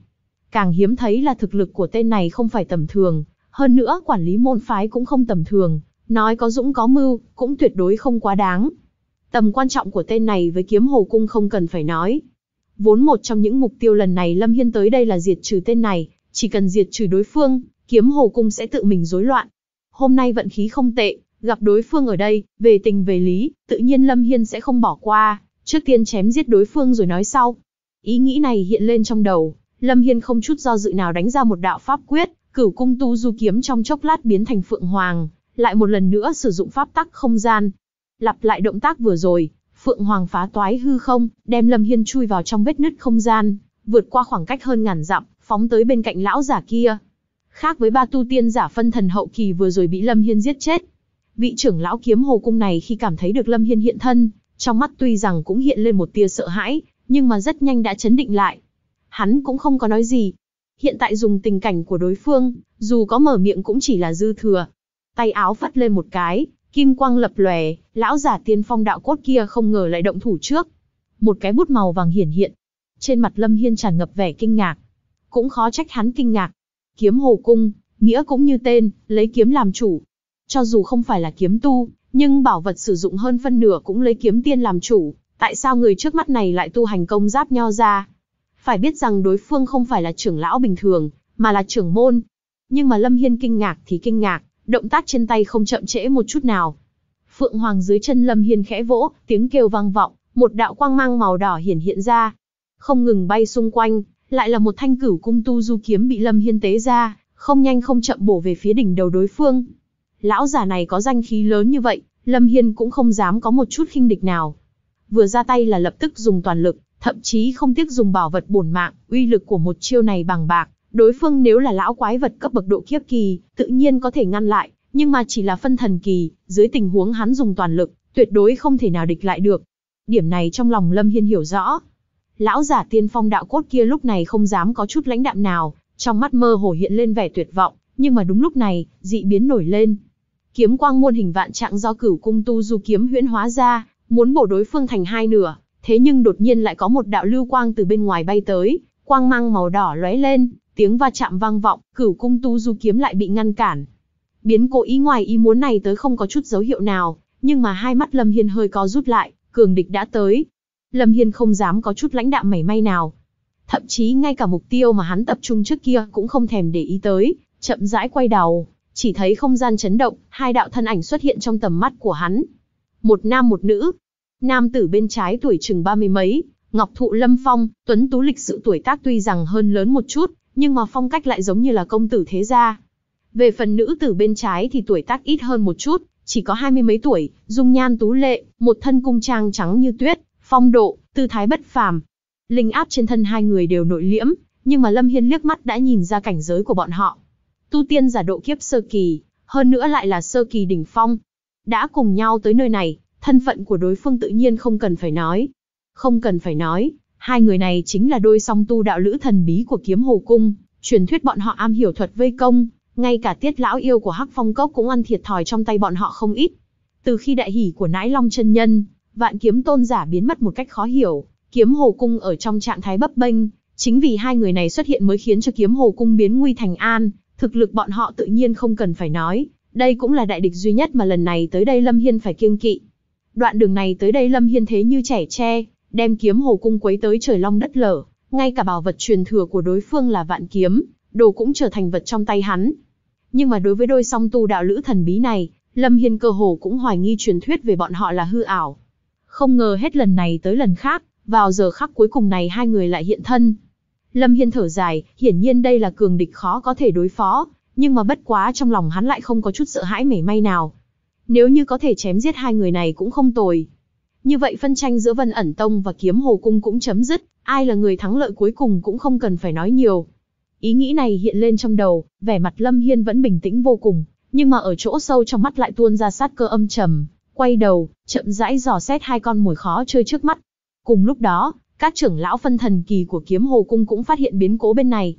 Speaker 1: Càng hiếm thấy là thực lực của tên này không phải tầm thường, hơn nữa quản lý môn phái cũng không tầm thường, nói có dũng có mưu, cũng tuyệt đối không quá đáng. Tầm quan trọng của tên này với kiếm hồ cung không cần phải nói. Vốn một trong những mục tiêu lần này Lâm Hiên tới đây là diệt trừ tên này, chỉ cần diệt trừ đối phương, kiếm hồ cung sẽ tự mình rối loạn. Hôm nay vận khí không tệ, gặp đối phương ở đây, về tình về lý, tự nhiên Lâm Hiên sẽ không bỏ qua, trước tiên chém giết đối phương rồi nói sau. Ý nghĩ này hiện lên trong đầu, Lâm Hiên không chút do dự nào đánh ra một đạo pháp quyết, cửu cung tu du kiếm trong chốc lát biến thành phượng hoàng, lại một lần nữa sử dụng pháp tắc không gian, Lặp lại động tác vừa rồi, Phượng Hoàng phá toái hư không, đem Lâm Hiên chui vào trong vết nứt không gian, vượt qua khoảng cách hơn ngàn dặm, phóng tới bên cạnh lão giả kia. Khác với ba tu tiên giả phân thần hậu kỳ vừa rồi bị Lâm Hiên giết chết, vị trưởng lão kiếm hồ cung này khi cảm thấy được Lâm Hiên hiện thân, trong mắt tuy rằng cũng hiện lên một tia sợ hãi, nhưng mà rất nhanh đã chấn định lại. Hắn cũng không có nói gì. Hiện tại dùng tình cảnh của đối phương, dù có mở miệng cũng chỉ là dư thừa. Tay áo phất lên một cái, Kim quang lập lòe, lão giả tiên phong đạo cốt kia không ngờ lại động thủ trước. Một cái bút màu vàng hiển hiện. Trên mặt Lâm Hiên tràn ngập vẻ kinh ngạc. Cũng khó trách hắn kinh ngạc. Kiếm hồ cung, nghĩa cũng như tên, lấy kiếm làm chủ. Cho dù không phải là kiếm tu, nhưng bảo vật sử dụng hơn phân nửa cũng lấy kiếm tiên làm chủ. Tại sao người trước mắt này lại tu hành công giáp nho ra? Phải biết rằng đối phương không phải là trưởng lão bình thường, mà là trưởng môn. Nhưng mà Lâm Hiên kinh ngạc thì kinh ngạc, động tác trên tay không chậm trễ một chút nào. Phượng Hoàng dưới chân Lâm Hiên khẽ vỗ, tiếng kêu vang vọng, một đạo quang mang màu đỏ hiển hiện ra. Không ngừng bay xung quanh, lại là một thanh cửu cung tu du kiếm bị Lâm Hiên tế ra, không nhanh không chậm bổ về phía đỉnh đầu đối phương. Lão giả này có danh khí lớn như vậy, Lâm Hiên cũng không dám có một chút khinh địch nào. Vừa ra tay là lập tức dùng toàn lực, thậm chí không tiếc dùng bảo vật bổn mạng, uy lực của một chiêu này bằng bạc, Đối phương nếu là lão quái vật cấp bậc độ kiếp kỳ, tự nhiên có thể ngăn lại, nhưng mà chỉ là phân thần kỳ, dưới tình huống hắn dùng toàn lực, tuyệt đối không thể nào địch lại được. Điểm này trong lòng Lâm Hiên hiểu rõ. Lão giả tiên phong đạo cốt kia lúc này không dám có chút lãnh đạm nào, trong mắt mơ hồ hiện lên vẻ tuyệt vọng, nhưng mà đúng lúc này, dị biến nổi lên. Kiếm quang muôn hình vạn trạng do cửu cung tu du kiếm huyễn hóa ra, muốn bổ đối phương thành hai nửa, thế nhưng đột nhiên lại có một đạo lưu quang từ bên ngoài bay tới, quang mang màu đỏ lóe lên, tiếng va chạm vang vọng, cửu cung tu du kiếm lại bị ngăn cản. Biến cố ý ngoài ý muốn này tới không có chút dấu hiệu nào, nhưng mà hai mắt Lâm Hiên hơi có rút lại, cường địch đã tới. Lâm Hiên không dám có chút lãnh đạm mảy may nào. Thậm chí ngay cả mục tiêu mà hắn tập trung trước kia cũng không thèm để ý tới, chậm rãi quay đầu, chỉ thấy không gian chấn động, hai đạo thân ảnh xuất hiện trong tầm mắt của hắn. Một nam một nữ. Nam tử bên trái tuổi chừng ba mươi mấy, ngọc thụ lâm phong, tuấn tú lịch sự tuổi tác tuy rằng hơn lớn một chút, nhưng mà phong cách lại giống như là công tử thế gia. Về phần nữ tử bên trái thì tuổi tác ít hơn một chút, chỉ có hai mươi mấy tuổi, dung nhan tú lệ, một thân cung trang trắng như tuyết, phong độ, tư thái bất phàm. Linh áp trên thân hai người đều nội liễm, nhưng mà Lâm Hiên liếc mắt đã nhìn ra cảnh giới của bọn họ. Tu tiên giả độ kiếp sơ kỳ, hơn nữa lại là sơ kỳ đỉnh phong. Đã cùng nhau tới nơi này, thân phận của đối phương tự nhiên không cần phải nói. Không cần phải nói, Hai người này chính là đôi song tu đạo lữ thần bí của kiếm hồ cung, truyền thuyết bọn họ am hiểu thuật vây công, ngay cả tiết lão yêu của Hắc Phong Cốc cũng ăn thiệt thòi trong tay bọn họ không ít. Từ khi đại hỷ của nãi long chân nhân, vạn kiếm tôn giả biến mất một cách khó hiểu, kiếm hồ cung ở trong trạng thái bấp bênh, chính vì hai người này xuất hiện mới khiến cho kiếm hồ cung biến nguy thành an, thực lực bọn họ tự nhiên không cần phải nói, đây cũng là đại địch duy nhất mà lần này tới đây Lâm Hiên phải kiêng kỵ. Đoạn đường này tới đây Lâm Hiên thế như trẻ tre, đem kiếm hồ cung quấy tới trời long đất lở, ngay cả bảo vật truyền thừa của đối phương là vạn kiếm, đồ cũng trở thành vật trong tay hắn. Nhưng mà đối với đôi song tu đạo lữ thần bí này, Lâm Hiên cơ hồ cũng hoài nghi truyền thuyết về bọn họ là hư ảo. Không ngờ hết lần này tới lần khác, vào giờ khắc cuối cùng này hai người lại hiện thân. Lâm Hiên thở dài, hiển nhiên đây là cường địch khó có thể đối phó, nhưng mà bất quá trong lòng hắn lại không có chút sợ hãi mảy may nào. Nếu như có thể chém giết hai người này cũng không tồi. Như vậy phân tranh giữa Vân ẩn tông và kiếm hồ cung cũng chấm dứt, ai là người thắng lợi cuối cùng cũng không cần phải nói nhiều. Ý nghĩ này hiện lên trong đầu, vẻ mặt Lâm Hiên vẫn bình tĩnh vô cùng, nhưng mà ở chỗ sâu trong mắt lại tuôn ra sát cơ âm trầm, quay đầu, chậm rãi dò xét hai con mồi khó chơi trước mắt. Cùng lúc đó, các trưởng lão phân thần kỳ của kiếm hồ cung cũng phát hiện biến cố bên này.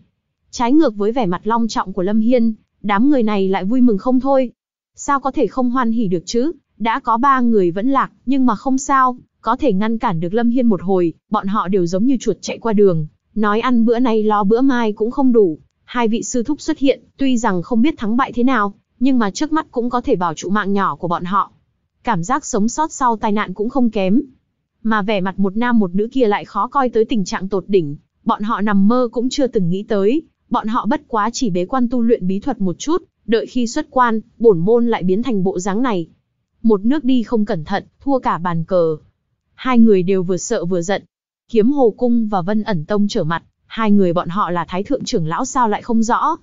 Speaker 1: Trái ngược với vẻ mặt long trọng của Lâm Hiên, đám người này lại vui mừng không thôi. Sao có thể không hoan hỉ được chứ, đã có ba người vẫn lạc, nhưng mà không sao, có thể ngăn cản được Lâm Hiên một hồi, bọn họ đều giống như chuột chạy qua đường, nói ăn bữa nay lo bữa mai cũng không đủ. Hai vị sư thúc xuất hiện, tuy rằng không biết thắng bại thế nào, nhưng mà trước mắt cũng có thể bảo trụ mạng nhỏ của bọn họ. Cảm giác sống sót sau tai nạn cũng không kém. Mà vẻ mặt một nam một nữ kia lại khó coi tới tình trạng tột đỉnh, bọn họ nằm mơ cũng chưa từng nghĩ tới, bọn họ bất quá chỉ bế quan tu luyện bí thuật một chút, đợi khi xuất quan, bổn môn lại biến thành bộ dáng này một nước đi không cẩn thận, thua cả bàn cờ. Hai người đều vừa sợ vừa giận. Kiếm Hồ Cung và Vân ẩn Tông trở mặt, hai người bọn họ là Thái Thượng trưởng lão sao lại không rõ.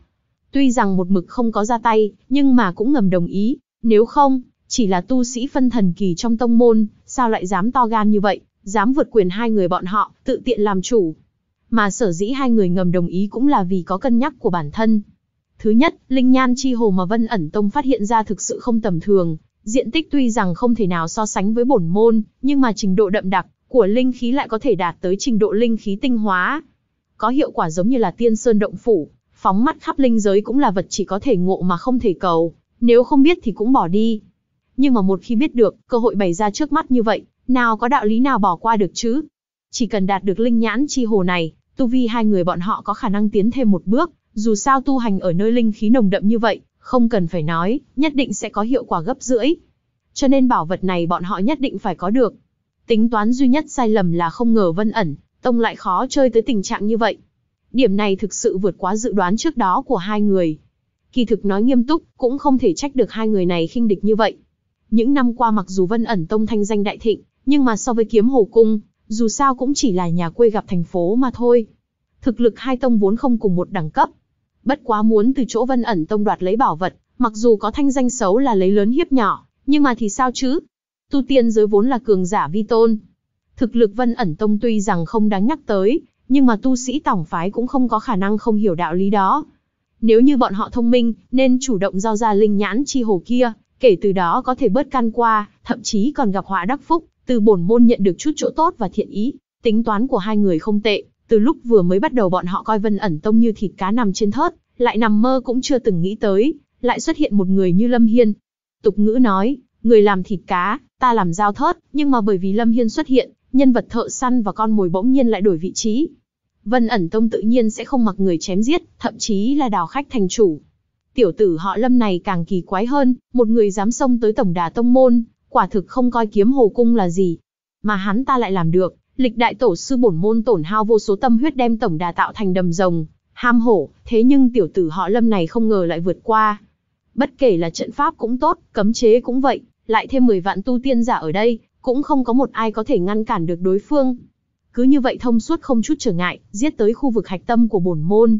Speaker 1: Tuy rằng một mực không có ra tay, nhưng mà cũng ngầm đồng ý, nếu không, chỉ là tu sĩ phân thần kỳ trong tông môn, sao lại dám to gan như vậy, dám vượt quyền hai người bọn họ, tự tiện làm chủ. Mà sở dĩ hai người ngầm đồng ý cũng là vì có cân nhắc của bản thân. Thứ nhất, linh nhan chi hồ mà Vân ẩn tông phát hiện ra thực sự không tầm thường, Diện tích tuy rằng không thể nào so sánh với bổn môn, nhưng mà trình độ đậm đặc của linh khí lại có thể đạt tới trình độ linh khí tinh hóa. Có hiệu quả giống như là tiên sơn động phủ, phóng mắt khắp linh giới cũng là vật chỉ có thể ngộ mà không thể cầu, nếu không biết thì cũng bỏ đi. Nhưng mà một khi biết được, cơ hội bày ra trước mắt như vậy, nào có đạo lý nào bỏ qua được chứ? Chỉ cần đạt được linh nhãn chi hồ này, tu vi hai người bọn họ có khả năng tiến thêm một bước, dù sao tu hành ở nơi linh khí nồng đậm như vậy, không cần phải nói, nhất định sẽ có hiệu quả gấp rưỡi. Cho nên bảo vật này bọn họ nhất định phải có được. Tính toán duy nhất sai lầm là không ngờ Vân ẩn, tông lại khó chơi tới tình trạng như vậy. Điểm này thực sự vượt quá dự đoán trước đó của hai người. Kỳ thực nói nghiêm túc, cũng không thể trách được hai người này khinh địch như vậy. Những năm qua mặc dù Vân ẩn tông thanh danh đại thịnh, nhưng mà so với kiếm hồ cung, dù sao cũng chỉ là nhà quê gặp thành phố mà thôi. Thực lực hai tông vốn không cùng một đẳng cấp, Bất quá muốn từ chỗ vân ẩn tông đoạt lấy bảo vật, mặc dù có thanh danh xấu là lấy lớn hiếp nhỏ, nhưng mà thì sao chứ? Tu tiên giới vốn là cường giả vi tôn. Thực lực vân ẩn tông tuy rằng không đáng nhắc tới, nhưng mà tu sĩ tổng phái cũng không có khả năng không hiểu đạo lý đó. Nếu như bọn họ thông minh, nên chủ động giao ra linh nhãn chi hồ kia, kể từ đó có thể bớt can qua, thậm chí còn gặp họa đắc phúc, từ bổn môn nhận được chút chỗ tốt và thiện ý, tính toán của hai người không tệ, từ lúc vừa mới bắt đầu bọn họ coi Vân ẩn tông như thịt cá nằm trên thớt, lại nằm mơ cũng chưa từng nghĩ tới, lại xuất hiện một người như Lâm Hiên. Tục ngữ nói, người làm thịt cá, ta làm dao thớt, nhưng mà bởi vì Lâm Hiên xuất hiện, nhân vật thợ săn và con mồi bỗng nhiên lại đổi vị trí. Vân ẩn tông tự nhiên sẽ không mặc người chém giết, thậm chí là đào khách thành chủ. Tiểu tử họ Lâm này càng kỳ quái hơn, một người dám xông tới tổng đà tông môn, quả thực không coi kiếm hồ cung là gì. Mà hắn ta lại làm được, Lịch đại tổ sư bổn môn tổn hao vô số tâm huyết đem tổng đà tạo thành đầm rồng, ham hổ, thế nhưng tiểu tử họ Lâm này không ngờ lại vượt qua. Bất kể là trận pháp cũng tốt, cấm chế cũng vậy, lại thêm 10 vạn tu tiên giả ở đây, cũng không có một ai có thể ngăn cản được đối phương. Cứ như vậy thông suốt không chút trở ngại, giết tới khu vực hạch tâm của bổn môn.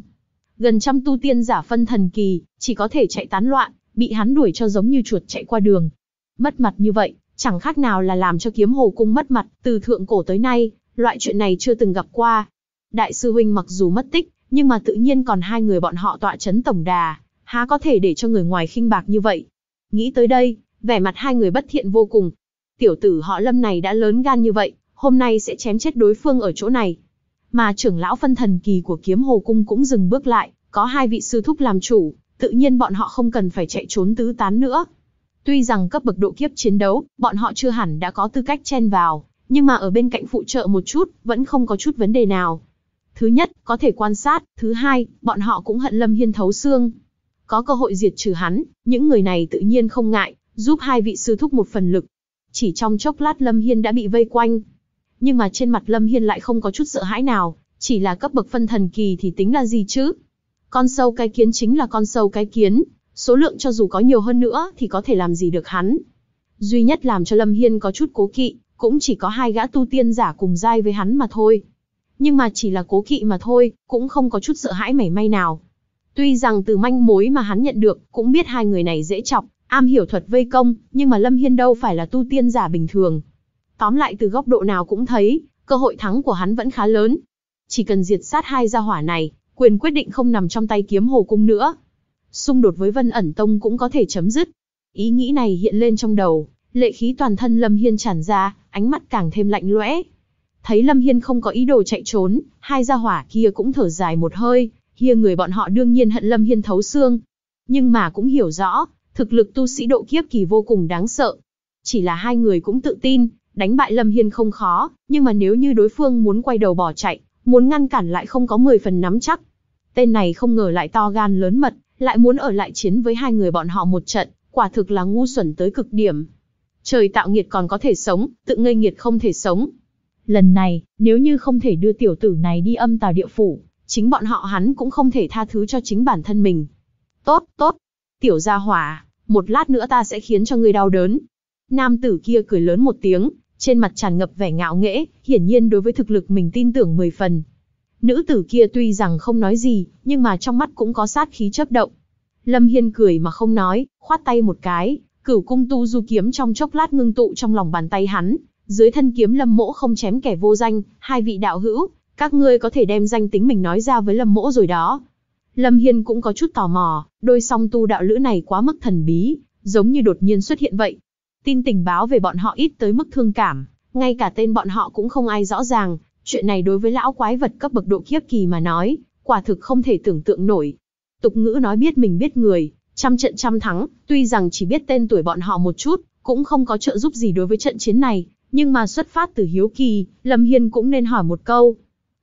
Speaker 1: Gần trăm tu tiên giả phân thần kỳ, chỉ có thể chạy tán loạn, bị hắn đuổi cho giống như chuột chạy qua đường. Mất mặt như vậy, Chẳng khác nào là làm cho kiếm hồ cung mất mặt, từ thượng cổ tới nay, loại chuyện này chưa từng gặp qua. Đại sư huynh mặc dù mất tích, nhưng mà tự nhiên còn hai người bọn họ tọa chấn tổng đà, há có thể để cho người ngoài khinh bạc như vậy. Nghĩ tới đây, vẻ mặt hai người bất thiện vô cùng. Tiểu tử họ lâm này đã lớn gan như vậy, hôm nay sẽ chém chết đối phương ở chỗ này. Mà trưởng lão phân thần kỳ của kiếm hồ cung cũng dừng bước lại, có hai vị sư thúc làm chủ, tự nhiên bọn họ không cần phải chạy trốn tứ tán nữa, Tuy rằng cấp bậc độ kiếp chiến đấu, bọn họ chưa hẳn đã có tư cách chen vào, nhưng mà ở bên cạnh phụ trợ một chút, vẫn không có chút vấn đề nào. Thứ nhất, có thể quan sát, thứ hai, bọn họ cũng hận Lâm Hiên thấu xương. Có cơ hội diệt trừ hắn, những người này tự nhiên không ngại, giúp hai vị sư thúc một phần lực. Chỉ trong chốc lát Lâm Hiên đã bị vây quanh. Nhưng mà trên mặt Lâm Hiên lại không có chút sợ hãi nào, chỉ là cấp bậc phân thần kỳ thì tính là gì chứ? Con sâu cái kiến chính là con sâu cái kiến, Số lượng cho dù có nhiều hơn nữa thì có thể làm gì được hắn. Duy nhất làm cho Lâm Hiên có chút cố kỵ, cũng chỉ có hai gã tu tiên giả cùng dai với hắn mà thôi. Nhưng mà chỉ là cố kỵ mà thôi, cũng không có chút sợ hãi mảy may nào. Tuy rằng từ manh mối mà hắn nhận được, cũng biết hai người này dễ chọc, am hiểu thuật vây công, nhưng mà Lâm Hiên đâu phải là tu tiên giả bình thường. Tóm lại từ góc độ nào cũng thấy, cơ hội thắng của hắn vẫn khá lớn. Chỉ cần diệt sát hai gia hỏa này, quyền quyết định không nằm trong tay kiếm hồ cung nữa, xung đột với Vân ẩn tông cũng có thể chấm dứt. Ý nghĩ này hiện lên trong đầu, lệ khí toàn thân Lâm Hiên tràn ra, ánh mắt càng thêm lạnh lẽo. Thấy Lâm Hiên không có ý đồ chạy trốn, hai gia hỏa kia cũng thở dài một hơi, hia người bọn họ đương nhiên hận Lâm Hiên thấu xương. Nhưng mà cũng hiểu rõ, thực lực tu sĩ độ kiếp kỳ vô cùng đáng sợ. Chỉ là hai người cũng tự tin, đánh bại Lâm Hiên không khó, nhưng mà nếu như đối phương muốn quay đầu bỏ chạy, muốn ngăn cản lại không có 10 phần nắm chắc. Tên này không ngờ lại to gan lớn mật, lại muốn ở lại chiến với hai người bọn họ một trận, quả thực là ngu xuẩn tới cực điểm. Trời tạo nghiệt còn có thể sống, tự ngây nghiệt không thể sống. Lần này, nếu như không thể đưa tiểu tử này đi âm tào địa phủ, chính bọn họ hắn cũng không thể tha thứ cho chính bản thân mình. Tốt, tốt, tiểu gia hỏa, một lát nữa ta sẽ khiến cho ngươi đau đớn. Nam tử kia cười lớn một tiếng, trên mặt tràn ngập vẻ ngạo nghễ, hiển nhiên đối với thực lực mình tin tưởng mười phần, Nữ tử kia tuy rằng không nói gì, nhưng mà trong mắt cũng có sát khí chớp động. Lâm Hiên cười mà không nói, khoát tay một cái, cửu cung tu du kiếm trong chốc lát ngưng tụ trong lòng bàn tay hắn, dưới thân kiếm Lâm Mỗ không chém kẻ vô danh, hai vị đạo hữu, các ngươi có thể đem danh tính mình nói ra với Lâm Mỗ rồi đó. Lâm Hiên cũng có chút tò mò, đôi song tu đạo lữ này quá mức thần bí, giống như đột nhiên xuất hiện vậy. Tin tình báo về bọn họ ít tới mức thương cảm, ngay cả tên bọn họ cũng không ai rõ ràng, Chuyện này đối với lão quái vật cấp bậc độ kiếp kỳ mà nói, quả thực không thể tưởng tượng nổi. Tục ngữ nói biết mình biết người, trăm trận trăm thắng, tuy rằng chỉ biết tên tuổi bọn họ một chút, cũng không có trợ giúp gì đối với trận chiến này, nhưng mà xuất phát từ hiếu kỳ, Lâm Hiên cũng nên hỏi một câu.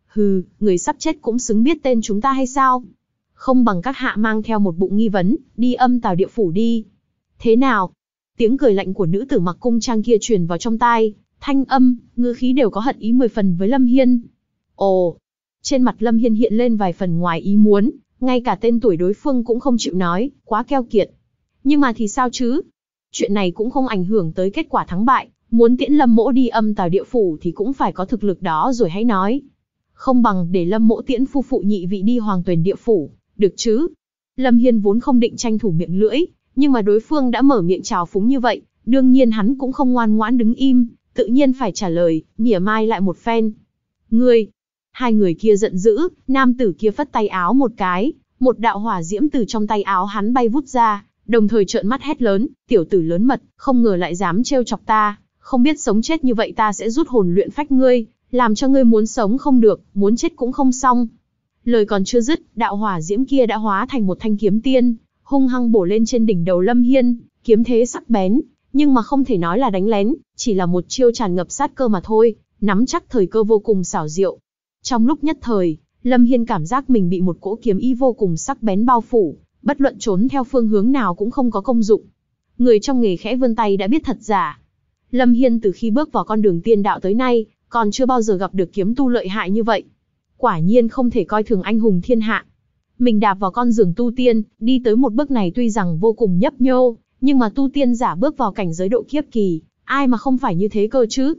Speaker 1: Hừ, người sắp chết cũng xứng biết tên chúng ta hay sao? Không bằng các hạ mang theo một bụng nghi vấn, đi âm tào địa phủ đi. Thế nào? Tiếng cười lạnh của nữ tử mặc cung trang kia truyền vào trong tai, thanh âm, ngư khí đều có hận ý mười phần với Lâm Hiên. Ồ, trên mặt Lâm Hiên hiện lên vài phần ngoài ý muốn, ngay cả tên tuổi đối phương cũng không chịu nói, quá keo kiệt. Nhưng mà thì sao chứ? Chuyện này cũng không ảnh hưởng tới kết quả thắng bại, muốn tiễn Lâm Mỗ đi âm tào địa phủ thì cũng phải có thực lực đó rồi hãy nói. Không bằng để Lâm Mỗ tiễn phu phụ nhị vị đi hoàng tuyển địa phủ, được chứ? Lâm Hiên vốn không định tranh thủ miệng lưỡi, nhưng mà đối phương đã mở miệng trào phúng như vậy, đương nhiên hắn cũng không ngoan ngoãn đứng im, tự nhiên phải trả lời, mỉa mai lại một phen. Ngươi, hai người kia giận dữ, nam tử kia phất tay áo một cái, một đạo hỏa diễm từ trong tay áo hắn bay vút ra, đồng thời trợn mắt hét lớn, tiểu tử lớn mật, không ngờ lại dám trêu chọc ta, không biết sống chết như vậy ta sẽ rút hồn luyện phách ngươi, làm cho ngươi muốn sống không được, muốn chết cũng không xong. Lời còn chưa dứt, đạo hỏa diễm kia đã hóa thành một thanh kiếm tiên, hung hăng bổ lên trên đỉnh đầu Lâm Hiên, kiếm thế sắc bén, nhưng mà không thể nói là đánh lén, chỉ là một chiêu tràn ngập sát cơ mà thôi, nắm chắc thời cơ vô cùng xảo diệu. Trong lúc nhất thời, Lâm Hiên cảm giác mình bị một cỗ kiếm y vô cùng sắc bén bao phủ, bất luận trốn theo phương hướng nào cũng không có công dụng. Người trong nghề khẽ vươn tay đã biết thật giả. Lâm Hiên từ khi bước vào con đường tiên đạo tới nay, còn chưa bao giờ gặp được kiếm tu lợi hại như vậy. Quả nhiên không thể coi thường anh hùng thiên hạ. Mình đạp vào con giường tu tiên, đi tới một bước này tuy rằng vô cùng nhấp nhô, nhưng mà tu tiên giả bước vào cảnh giới độ kiếp kỳ, ai mà không phải như thế cơ chứ?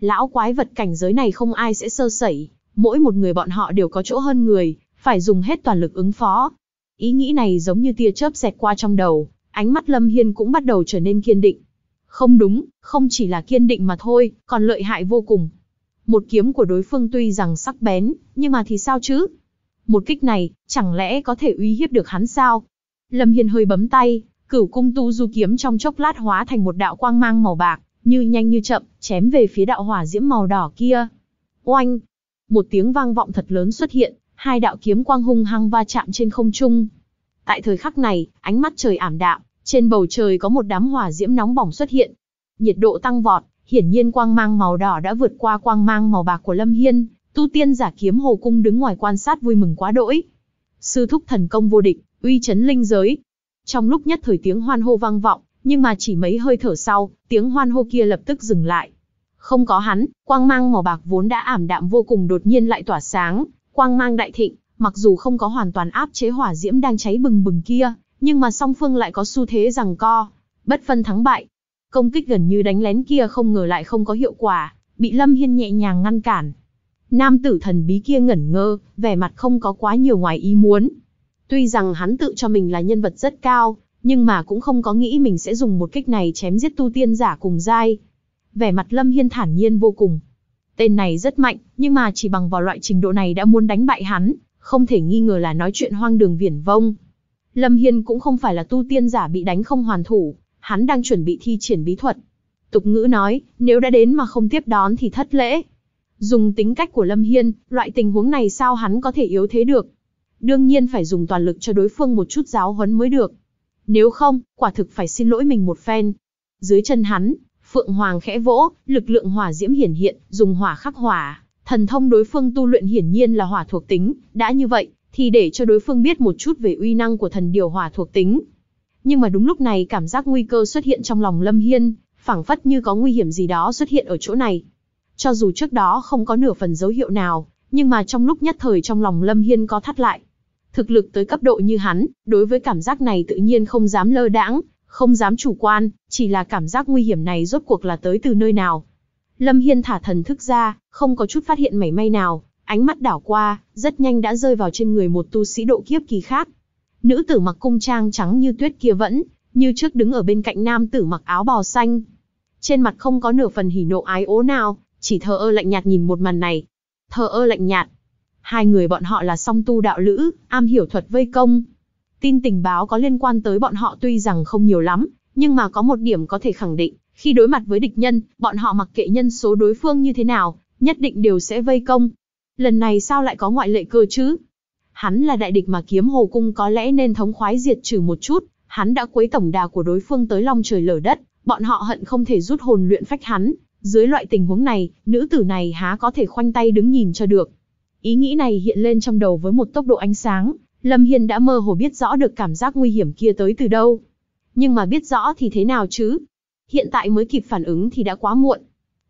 Speaker 1: Lão quái vật cảnh giới này không ai sẽ sơ sẩy, mỗi một người bọn họ đều có chỗ hơn người, phải dùng hết toàn lực ứng phó. Ý nghĩ này giống như tia chớp xẹt qua trong đầu, ánh mắt Lâm Hiên cũng bắt đầu trở nên kiên định. Không đúng, không chỉ là kiên định mà thôi, còn lợi hại vô cùng. Một kiếm của đối phương tuy rằng sắc bén, nhưng mà thì sao chứ? Một kích này, chẳng lẽ có thể uy hiếp được hắn sao? Lâm Hiên hơi bấm tay, Cửu cung tu du kiếm trong chốc lát hóa thành một đạo quang mang màu bạc, như nhanh như chậm, chém về phía đạo hỏa diễm màu đỏ kia. Oanh! Một tiếng vang vọng thật lớn xuất hiện, hai đạo kiếm quang hung hăng va chạm trên không trung. Tại thời khắc này, ánh mắt trời ảm đạm, trên bầu trời có một đám hỏa diễm nóng bỏng xuất hiện. Nhiệt độ tăng vọt, hiển nhiên quang mang màu đỏ đã vượt qua quang mang màu bạc của Lâm Hiên, tu tiên giả kiếm hồ cung đứng ngoài quan sát vui mừng quá đỗi. Sư thúc thần công vô địch, uy chấn linh giới, trong lúc nhất thời tiếng hoan hô vang vọng, nhưng mà chỉ mấy hơi thở sau, tiếng hoan hô kia lập tức dừng lại. Không có hắn, quang mang màu bạc vốn đã ảm đạm vô cùng đột nhiên lại tỏa sáng, quang mang đại thịnh, mặc dù không có hoàn toàn áp chế hỏa diễm đang cháy bừng bừng kia, nhưng mà song phương lại có xu thế rằng co, bất phân thắng bại. Công kích gần như đánh lén kia không ngờ lại không có hiệu quả, bị Lâm Hiên nhẹ nhàng ngăn cản. Nam tử thần bí kia ngẩn ngơ, vẻ mặt không có quá nhiều ngoài ý muốn, Tuy rằng hắn tự cho mình là nhân vật rất cao, nhưng mà cũng không có nghĩ mình sẽ dùng một kích này chém giết tu tiên giả cùng giai. Vẻ mặt Lâm Hiên thản nhiên vô cùng. Tên này rất mạnh, nhưng mà chỉ bằng vào loại trình độ này đã muốn đánh bại hắn, không thể nghi ngờ là nói chuyện hoang đường viển vông. Lâm Hiên cũng không phải là tu tiên giả bị đánh không hoàn thủ, hắn đang chuẩn bị thi triển bí thuật. Tục ngữ nói, nếu đã đến mà không tiếp đón thì thất lễ. Dùng tính cách của Lâm Hiên, loại tình huống này sao hắn có thể yếu thế được, đương nhiên phải dùng toàn lực cho đối phương một chút giáo huấn mới được. Nếu không, quả thực phải xin lỗi mình một phen. Dưới chân hắn, Phượng Hoàng khẽ vỗ, lực lượng hỏa diễm hiển hiện, dùng hỏa khắc hỏa. Thần thông đối phương tu luyện hiển nhiên là hỏa thuộc tính, đã như vậy, thì để cho đối phương biết một chút về uy năng của thần điều hỏa thuộc tính. Nhưng mà đúng lúc này cảm giác nguy cơ xuất hiện trong lòng Lâm Hiên, phảng phất như có nguy hiểm gì đó xuất hiện ở chỗ này. Cho dù trước đó không có nửa phần dấu hiệu nào, nhưng mà trong lúc nhất thời trong lòng Lâm Hiên có thắt lại. Thực lực tới cấp độ như hắn, đối với cảm giác này tự nhiên không dám lơ đãng, không dám chủ quan, chỉ là cảm giác nguy hiểm này rốt cuộc là tới từ nơi nào. Lâm Hiên thả thần thức ra, không có chút phát hiện mảy may nào, ánh mắt đảo qua, rất nhanh đã rơi vào trên người một tu sĩ độ kiếp kỳ khác. Nữ tử mặc cung trang trắng như tuyết kia vẫn, như trước đứng ở bên cạnh nam tử mặc áo bào xanh. Trên mặt không có nửa phần hỉ nộ ái ố nào, chỉ thờ ơ lạnh nhạt nhìn một màn này. Thờ ơ lạnh nhạt, Hai người bọn họ là song tu đạo lữ, am hiểu thuật vây công. Tin tình báo có liên quan tới bọn họ tuy rằng không nhiều lắm, nhưng mà có một điểm có thể khẳng định, khi đối mặt với địch nhân, bọn họ mặc kệ nhân số đối phương như thế nào, nhất định đều sẽ vây công. Lần này sao lại có ngoại lệ cơ chứ? Hắn là đại địch mà kiếm hồ cung có lẽ nên thống khoái diệt trừ một chút, hắn đã quấy tổng đà của đối phương tới long trời lở đất, bọn họ hận không thể rút hồn luyện phách hắn, dưới loại tình huống này, nữ tử này há có thể khoanh tay đứng nhìn cho được. Ý nghĩ này hiện lên trong đầu với một tốc độ ánh sáng, Lâm Hiên đã mơ hồ biết rõ được cảm giác nguy hiểm kia tới từ đâu. Nhưng mà biết rõ thì thế nào chứ? Hiện tại mới kịp phản ứng thì đã quá muộn.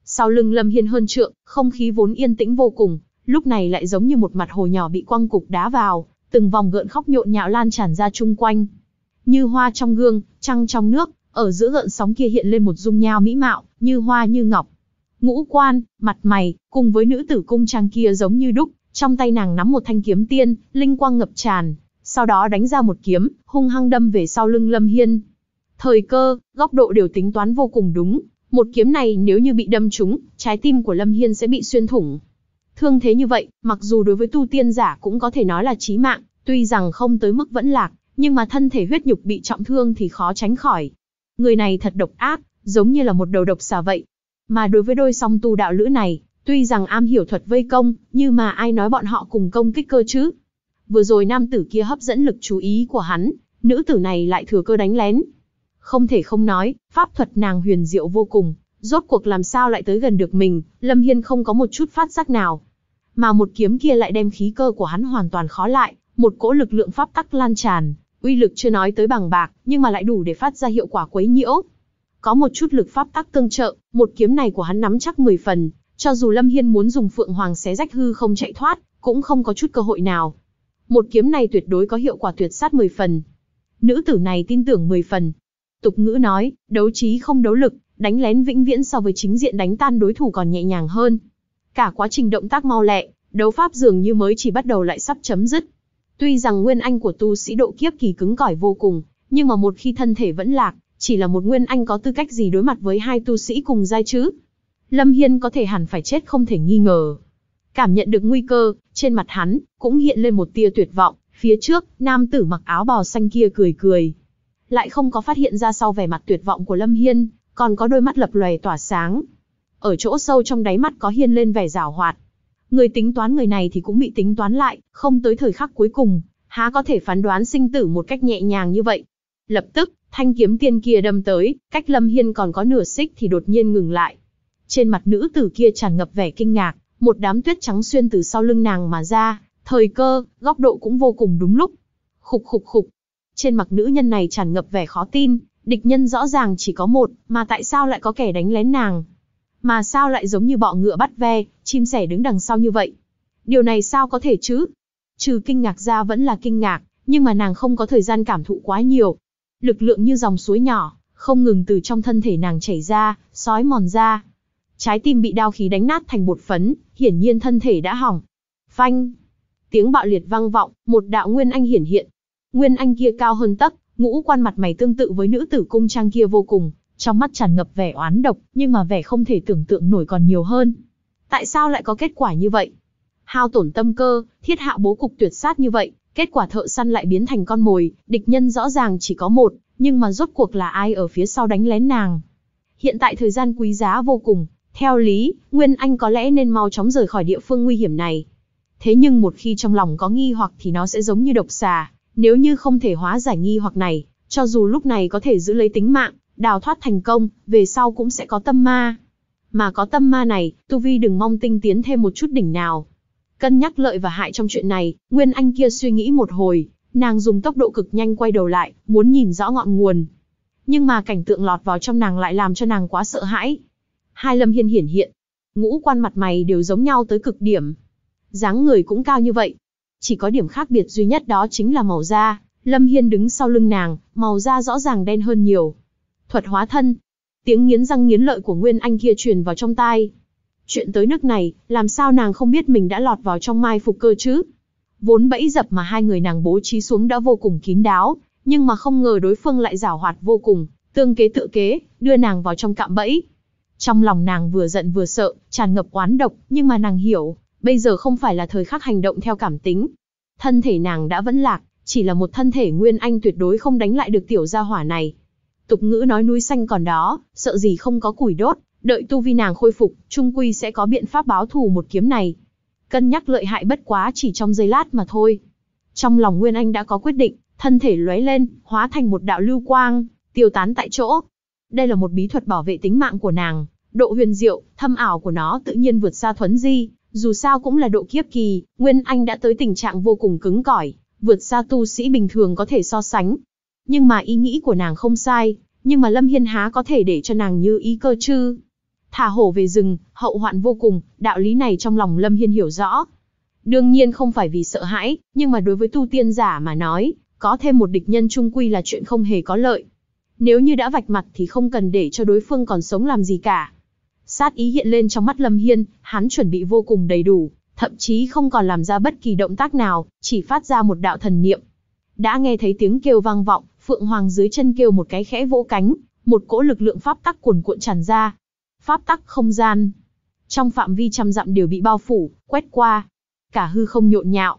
Speaker 1: Sau lưng Lâm Hiên hơn trượng, không khí vốn yên tĩnh vô cùng, lúc này lại giống như một mặt hồ nhỏ bị quăng cục đá vào, từng vòng gợn khóc nhộn nhạo lan tràn ra chung quanh. Như hoa trong gương, trăng trong nước, ở giữa gợn sóng kia hiện lên một dung nhao mỹ mạo, như hoa như ngọc. Ngũ quan, mặt mày, cùng với nữ tử cung trang kia giống như đúc, trong tay nàng nắm một thanh kiếm tiên, linh quang ngập tràn, sau đó đánh ra một kiếm, hung hăng đâm về sau lưng Lâm Hiên. Thời cơ, góc độ đều tính toán vô cùng đúng, một kiếm này nếu như bị đâm trúng, trái tim của Lâm Hiên sẽ bị xuyên thủng. Thương thế như vậy, mặc dù đối với tu tiên giả cũng có thể nói là chí mạng, tuy rằng không tới mức vẫn lạc, nhưng mà thân thể huyết nhục bị trọng thương thì khó tránh khỏi. Người này thật độc ác, giống như là một đầu độc xà vậy. Mà đối với đôi song tu đạo lữ này, Tuy rằng am hiểu thuật vây công, nhưng mà ai nói bọn họ cùng công kích cơ chứ? Vừa rồi nam tử kia hấp dẫn lực chú ý của hắn, nữ tử này lại thừa cơ đánh lén. Không thể không nói, pháp thuật nàng huyền diệu vô cùng, rốt cuộc làm sao lại tới gần được mình, Lâm Hiên không có một chút phát giác nào. Mà một kiếm kia lại đem khí cơ của hắn hoàn toàn khó lại, một cỗ lực lượng pháp tắc lan tràn, uy lực chưa nói tới bằng bạc, nhưng mà lại đủ để phát ra hiệu quả quấy nhiễu. Có một chút lực pháp tắc tương trợ, một kiếm này của hắn nắm chắc 10 phần, cho dù Lâm Hiên muốn dùng Phượng Hoàng xé rách hư không chạy thoát, cũng không có chút cơ hội nào. Một kiếm này tuyệt đối có hiệu quả tuyệt sát 10 phần. Nữ tử này tin tưởng 10 phần. Tục ngữ nói, đấu trí không đấu lực, đánh lén vĩnh viễn so với chính diện đánh tan đối thủ còn nhẹ nhàng hơn. Cả quá trình động tác mau lẹ, đấu pháp dường như mới chỉ bắt đầu lại sắp chấm dứt. Tuy rằng nguyên anh của tu sĩ độ kiếp kỳ cứng cỏi vô cùng, nhưng mà một khi thân thể vẫn lạc, chỉ là một nguyên anh có tư cách gì đối mặt với hai tu sĩ cùng giai chứ? Lâm Hiên có thể hẳn phải chết không thể nghi ngờ. Cảm nhận được nguy cơ, trên mặt hắn, cũng hiện lên một tia tuyệt vọng, phía trước, nam tử mặc áo bò xanh kia cười cười. Lại không có phát hiện ra sau vẻ mặt tuyệt vọng của Lâm Hiên, còn có đôi mắt lập lòe tỏa sáng. Ở chỗ sâu trong đáy mắt có hiên lên vẻ rào hoạt. Người tính toán người này thì cũng bị tính toán lại, không tới thời khắc cuối cùng, há có thể phán đoán sinh tử một cách nhẹ nhàng như vậy. Lập tức, thanh kiếm tiên kia đâm tới, cách Lâm Hiên còn có nửa xích thì đột nhiên ngừng lại. Trên mặt nữ tử kia tràn ngập vẻ kinh ngạc, một đám tuyết trắng xuyên từ sau lưng nàng mà ra, thời cơ, góc độ cũng vô cùng đúng lúc. Khục khục khục. Trên mặt nữ nhân này tràn ngập vẻ khó tin, địch nhân rõ ràng chỉ có một, mà tại sao lại có kẻ đánh lén nàng? Mà sao lại giống như bọ ngựa bắt ve, chim sẻ đứng đằng sau như vậy? Điều này sao có thể chứ? Trừ kinh ngạc ra vẫn là kinh ngạc, nhưng mà nàng không có thời gian cảm thụ quá nhiều. Lực lượng như dòng suối nhỏ, không ngừng từ trong thân thể nàng chảy ra, sói mòn ra. Trái tim bị đao khí đánh nát thành bột phấn, hiển nhiên thân thể đã hỏng. Phanh! Tiếng bạo liệt vang vọng, một đạo nguyên anh hiển hiện. Nguyên anh kia cao hơn tấc, ngũ quan mặt mày tương tự với nữ tử cung trang kia vô cùng, trong mắt tràn ngập vẻ oán độc, nhưng mà vẻ không thể tưởng tượng nổi còn nhiều hơn. Tại sao lại có kết quả như vậy? Hao tổn tâm cơ, thiết hạ bố cục tuyệt sát như vậy, kết quả thợ săn lại biến thành con mồi, địch nhân rõ ràng chỉ có một, nhưng mà rốt cuộc là ai ở phía sau đánh lén nàng. Hiện tại thời gian quý giá vô cùng, theo lý, Nguyên Anh có lẽ nên mau chóng rời khỏi địa phương nguy hiểm này. Thế nhưng một khi trong lòng có nghi hoặc thì nó sẽ giống như độc xà, nếu như không thể hóa giải nghi hoặc này, cho dù lúc này có thể giữ lấy tính mạng, đào thoát thành công, về sau cũng sẽ có tâm ma. Mà có tâm ma này, Tu Vi đừng mong tinh tiến thêm một chút đỉnh nào. Cân nhắc lợi và hại trong chuyện này, Nguyên Anh kia suy nghĩ một hồi, nàng dùng tốc độ cực nhanh quay đầu lại, muốn nhìn rõ ngọn nguồn. Nhưng mà cảnh tượng lọt vào trong nàng lại làm cho nàng quá sợ hãi, hai Lâm Hiên hiển hiện. Ngũ quan mặt mày đều giống nhau tới cực điểm. dáng người cũng cao như vậy. Chỉ có điểm khác biệt duy nhất đó chính là màu da. Lâm Hiên đứng sau lưng nàng, màu da rõ ràng đen hơn nhiều. Thuật hóa thân. Tiếng nghiến răng nghiến lợi của Nguyên Anh kia truyền vào trong tai. Chuyện tới nước này, làm sao nàng không biết mình đã lọt vào trong mai phục cơ chứ? Vốn bẫy dập mà hai người nàng bố trí xuống đã vô cùng kín đáo, nhưng mà không ngờ đối phương lại giảo hoạt vô cùng, tương kế tự kế, đưa nàng vào trong cạm bẫy. Trong lòng nàng vừa giận vừa sợ, tràn ngập oán độc, nhưng mà nàng hiểu, bây giờ không phải là thời khắc hành động theo cảm tính. Thân thể nàng đã vẫn lạc, chỉ là một thân thể nguyên anh tuyệt đối không đánh lại được tiểu gia hỏa này. Tục ngữ nói núi xanh còn đó, sợ gì không có củi đốt, đợi tu vi nàng khôi phục, trung quy sẽ có biện pháp báo thù một kiếm này. Cân nhắc lợi hại bất quá chỉ trong giây lát mà thôi. Trong lòng Nguyên Anh đã có quyết định, thân thể lóe lên, hóa thành một đạo lưu quang, tiêu tán tại chỗ. Đây là một bí thuật bảo vệ tính mạng của nàng, độ huyền diệu, thâm ảo của nó tự nhiên vượt xa thuấn di, dù sao cũng là độ kiếp kỳ, Nguyên Anh đã tới tình trạng vô cùng cứng cỏi, vượt xa tu sĩ bình thường có thể so sánh. Nhưng mà ý nghĩ của nàng không sai, nhưng mà Lâm Hiên há có thể để cho nàng như ý cơ chứ. Thả hổ về rừng, hậu hoạn vô cùng, đạo lý này trong lòng Lâm Hiên hiểu rõ. Đương nhiên không phải vì sợ hãi, nhưng mà đối với tu tiên giả mà nói, có thêm một địch nhân trung quy là chuyện không hề có lợi. Nếu như đã vạch mặt thì không cần để cho đối phương còn sống làm gì cả. Sát ý hiện lên trong mắt Lâm Hiên, hắn chuẩn bị vô cùng đầy đủ, thậm chí không còn làm ra bất kỳ động tác nào, chỉ phát ra một đạo thần niệm. Đã nghe thấy tiếng kêu vang vọng, Phượng Hoàng dưới chân kêu một cái khẽ vỗ cánh, một cỗ lực lượng pháp tắc cuồn cuộn tràn ra. Pháp tắc không gian. Trong phạm vi trăm dặm đều bị bao phủ, quét qua. Cả hư không nhộn nhạo.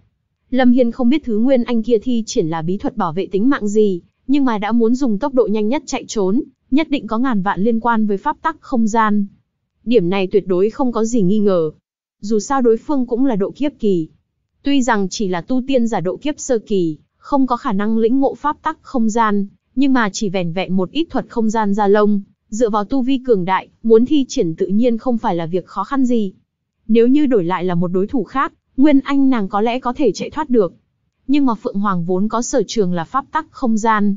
Speaker 1: Lâm Hiên không biết thứ nguyên anh kia thi triển là bí thuật bảo vệ tính mạng gì, nhưng mà đã muốn dùng tốc độ nhanh nhất chạy trốn, nhất định có ngàn vạn liên quan với pháp tắc không gian. Điểm này tuyệt đối không có gì nghi ngờ. Dù sao đối phương cũng là độ kiếp kỳ. Tuy rằng chỉ là tu tiên giả độ kiếp sơ kỳ, không có khả năng lĩnh ngộ pháp tắc không gian, nhưng mà chỉ vẻn vẹn một ít thuật không gian ra lông, dựa vào tu vi cường đại, muốn thi triển tự nhiên không phải là việc khó khăn gì. Nếu như đổi lại là một đối thủ khác, Nguyên Anh nàng có lẽ có thể chạy thoát được. Nhưng mà Phượng Hoàng vốn có sở trường là pháp tắc không gian.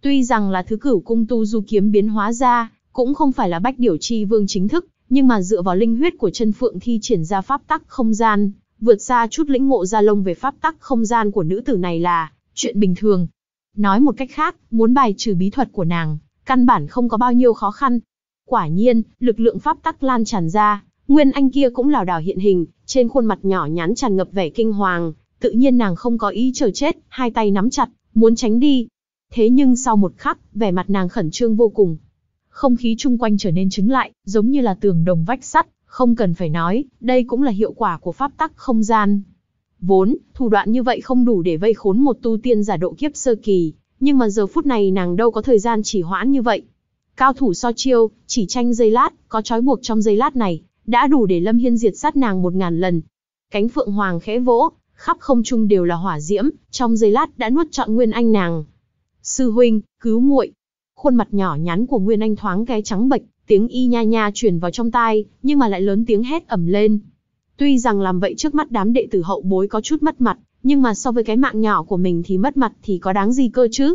Speaker 1: Tuy rằng là thứ cửu cung tu du kiếm biến hóa ra, cũng không phải là bách điều chi vương chính thức, nhưng mà dựa vào linh huyết của chân phượng thi triển ra pháp tắc không gian, vượt xa chút lĩnh ngộ ra lông về pháp tắc không gian của nữ tử này là chuyện bình thường. Nói một cách khác, muốn bài trừ bí thuật của nàng, căn bản không có bao nhiêu khó khăn. Quả nhiên, lực lượng pháp tắc lan tràn ra, Nguyên Anh kia cũng lảo đảo hiện hình, trên khuôn mặt nhỏ nhắn tràn ngập vẻ kinh hoàng, tự nhiên nàng không có ý chờ chết, hai tay nắm chặt, muốn tránh đi. Thế nhưng sau một khắc, vẻ mặt nàng khẩn trương vô cùng, không khí chung quanh trở nên trứng lại, giống như là tường đồng vách sắt, không cần phải nói, đây cũng là hiệu quả của pháp tắc không gian. Vốn, thủ đoạn như vậy không đủ để vây khốn một tu tiên giả độ kiếp sơ kỳ, nhưng mà giờ phút này nàng đâu có thời gian chỉ hoãn như vậy. Cao thủ so chiêu, chỉ tranh giây lát, có trói buộc trong giây lát này, đã đủ để Lâm Hiên diệt sát nàng một ngàn lần. Cánh phượng hoàng khẽ vỗ, khắp không trung đều là hỏa diễm, trong giây lát đã nuốt trọn nguyên anh nàng. Sư huynh, cứu muội, Khuôn mặt nhỏ nhắn của Nguyên Anh thoáng cái trắng bệch, tiếng y nha nha truyền vào trong tai, nhưng mà lại lớn tiếng hét ầm lên. Tuy rằng làm vậy trước mắt đám đệ tử hậu bối có chút mất mặt, nhưng mà so với cái mạng nhỏ của mình thì mất mặt thì có đáng gì cơ chứ.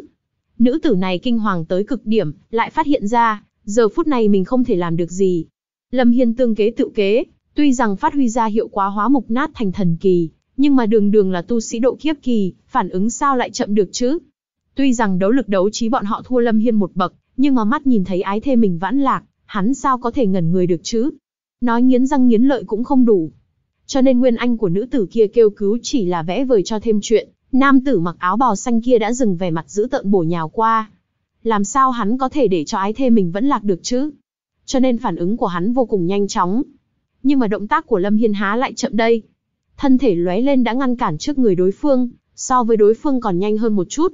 Speaker 1: Nữ tử này kinh hoàng tới cực điểm, lại phát hiện ra, giờ phút này mình không thể làm được gì. Lâm Hiên tương kế tự kế, tuy rằng phát huy ra hiệu quả hóa mục nát thành thần kỳ, nhưng mà đường đường là tu sĩ độ kiếp kỳ, phản ứng sao lại chậm được chứ? Tuy rằng đấu lực đấu trí bọn họ thua Lâm Hiên một bậc, nhưng ngó mắt nhìn thấy ái thê mình vãn lạc, hắn sao có thể ngẩn người được chứ? Nói nghiến răng nghiến lợi cũng không đủ. Cho nên nguyên anh của nữ tử kia kêu cứu chỉ là vẽ vời cho thêm chuyện, nam tử mặc áo bào xanh kia đã dừng vẻ mặt giữ tợn bổ nhào qua. Làm sao hắn có thể để cho ái thê mình vẫn lạc được chứ? Cho nên phản ứng của hắn vô cùng nhanh chóng. Nhưng mà động tác của Lâm Hiên há lại chậm đây. Thân thể lóe lên đã ngăn cản trước người đối phương, so với đối phương còn nhanh hơn một chút,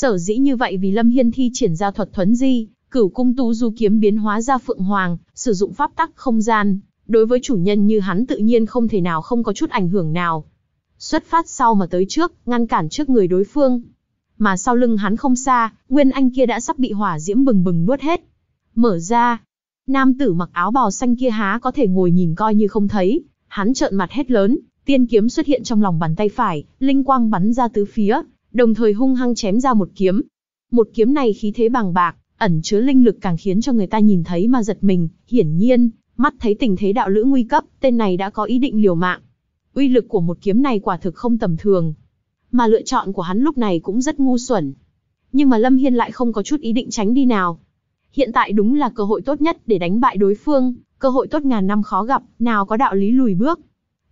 Speaker 1: Sở dĩ như vậy vì Lâm Hiên thi triển ra thuật thuấn di, cửu cung tú du kiếm biến hóa ra phượng hoàng, sử dụng pháp tắc không gian, đối với chủ nhân như hắn tự nhiên không thể nào không có chút ảnh hưởng nào. Xuất phát sau mà tới trước, ngăn cản trước người đối phương. Mà sau lưng hắn không xa, nguyên anh kia đã sắp bị hỏa diễm bừng bừng nuốt hết. Mở ra, nam tử mặc áo bào xanh kia há có thể ngồi nhìn coi như không thấy, hắn trợn mặt hết lớn, tiên kiếm xuất hiện trong lòng bàn tay phải, linh quang bắn ra tứ phía, đồng thời hung hăng chém ra một kiếm. Một kiếm này khí thế bàng bạc, ẩn chứa linh lực càng khiến cho người ta nhìn thấy mà giật mình, hiển nhiên, mắt thấy tình thế đạo lữ nguy cấp, tên này đã có ý định liều mạng. Uy lực của một kiếm này quả thực không tầm thường, mà lựa chọn của hắn lúc này cũng rất ngu xuẩn. Nhưng mà Lâm Hiên lại không có chút ý định tránh đi nào. Hiện tại đúng là cơ hội tốt nhất để đánh bại đối phương, cơ hội tốt ngàn năm khó gặp, nào có đạo lý lùi bước.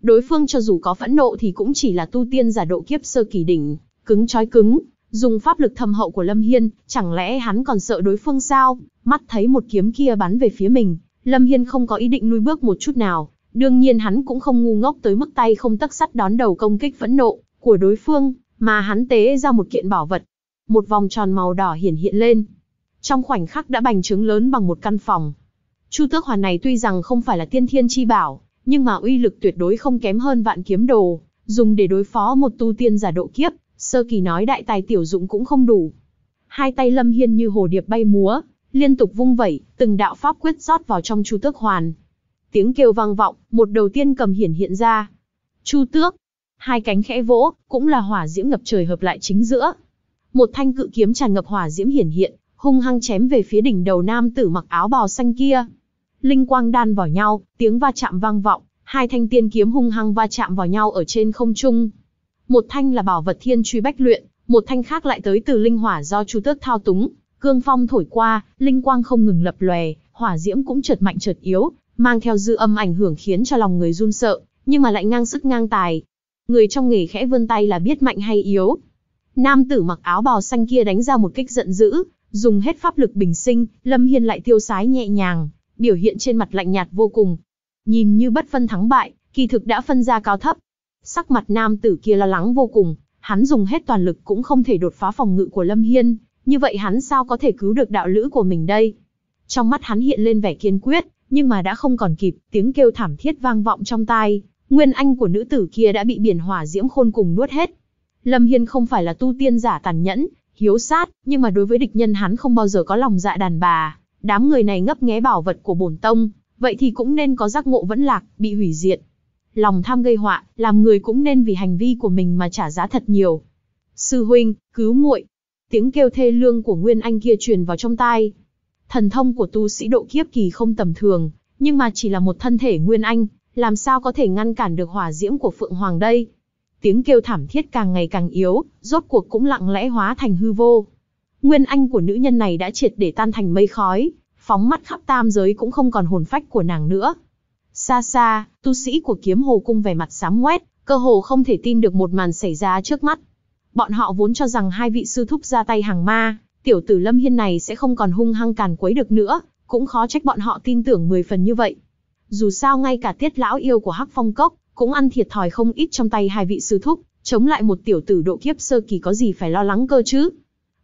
Speaker 1: Đối phương cho dù có phẫn nộ thì cũng chỉ là tu tiên giả độ kiếp sơ kỳ đỉnh, cứng chói cứng, dùng pháp lực thâm hậu của Lâm Hiên, chẳng lẽ hắn còn sợ đối phương sao? Mắt thấy một kiếm kia bắn về phía mình, Lâm Hiên không có ý định lui bước một chút nào, đương nhiên hắn cũng không ngu ngốc tới mức tay không tấc sắt đón đầu công kích phẫn nộ của đối phương, mà hắn tế ra một kiện bảo vật. Một vòng tròn màu đỏ hiển hiện lên. Trong khoảnh khắc đã bành trướng lớn bằng một căn phòng. Chu tước hoàn này tuy rằng không phải là tiên thiên chi bảo, nhưng mà uy lực tuyệt đối không kém hơn vạn kiếm đồ, dùng để đối phó một tu tiên giả độ kiếp, sơ kỳ nói đại tài tiểu dụng cũng không đủ. Hai tay Lâm Hiên như hồ điệp bay múa, liên tục vung vẩy, từng đạo pháp quyết rót vào trong Chu Tước Hoàn. Tiếng kêu vang vọng, một đầu tiên cầm hiển hiện ra. Chu Tước, hai cánh khẽ vỗ, cũng là hỏa diễm ngập trời hợp lại chính giữa. Một thanh cự kiếm tràn ngập hỏa diễm hiển hiện, hung hăng chém về phía đỉnh đầu nam tử mặc áo bào xanh kia. Linh quang đan vào nhau, tiếng va chạm vang vọng, hai thanh tiên kiếm hung hăng va chạm vào nhau ở trên không trung một thanh là bảo vật thiên truy bách luyện, một thanh khác lại tới từ linh hỏa do Chu Tước thao túng, cương phong thổi qua, linh quang không ngừng lập lòe, hỏa diễm cũng chợt mạnh chợt yếu, mang theo dư âm ảnh hưởng khiến cho lòng người run sợ, nhưng mà lại ngang sức ngang tài. Người trong nghề khẽ vươn tay là biết mạnh hay yếu. Nam tử mặc áo bào xanh kia đánh ra một kích giận dữ, dùng hết pháp lực bình sinh, Lâm Hiên lại tiêu sái nhẹ nhàng, biểu hiện trên mặt lạnh nhạt vô cùng. Nhìn như bất phân thắng bại, kỳ thực đã phân ra cao thấp, Sắc mặt nam tử kia lo lắng vô cùng, hắn dùng hết toàn lực cũng không thể đột phá phòng ngự của Lâm Hiên, như vậy hắn sao có thể cứu được đạo lữ của mình đây? Trong mắt hắn hiện lên vẻ kiên quyết, nhưng mà đã không còn kịp, tiếng kêu thảm thiết vang vọng trong tai, nguyên anh của nữ tử kia đã bị biển hỏa diễm khôn cùng nuốt hết. Lâm Hiên không phải là tu tiên giả tàn nhẫn, hiếu sát, nhưng mà đối với địch nhân hắn không bao giờ có lòng dạ đàn bà, đám người này ngấp nghé bảo vật của bổn tông, vậy thì cũng nên có giác ngộ vẫn lạc, bị hủy diệt lòng tham gây họa, làm người cũng nên vì hành vi của mình mà trả giá thật nhiều. Sư huynh, cứu muội. Tiếng kêu thê lương của Nguyên Anh kia truyền vào trong tai. Thần thông của tu sĩ độ kiếp kỳ không tầm thường, nhưng mà chỉ là một thân thể Nguyên Anh, làm sao có thể ngăn cản được hỏa diễm của Phượng Hoàng đây? Tiếng kêu thảm thiết càng ngày càng yếu, rốt cuộc cũng lặng lẽ hóa thành hư vô. Nguyên Anh của nữ nhân này đã triệt để tan thành mây khói, phóng mắt khắp tam giới cũng không còn hồn phách của nàng nữa Xa xa, tu sĩ của kiếm hồ cung vẻ mặt sám ngoét, cơ hồ không thể tin được một màn xảy ra trước mắt. Bọn họ vốn cho rằng hai vị sư thúc ra tay hàng ma, tiểu tử Lâm Hiên này sẽ không còn hung hăng càn quấy được nữa, cũng khó trách bọn họ tin tưởng mười phần như vậy. Dù sao ngay cả tiết lão yêu của Hắc Phong Cốc, cũng ăn thiệt thòi không ít trong tay hai vị sư thúc, chống lại một tiểu tử độ kiếp sơ kỳ có gì phải lo lắng cơ chứ.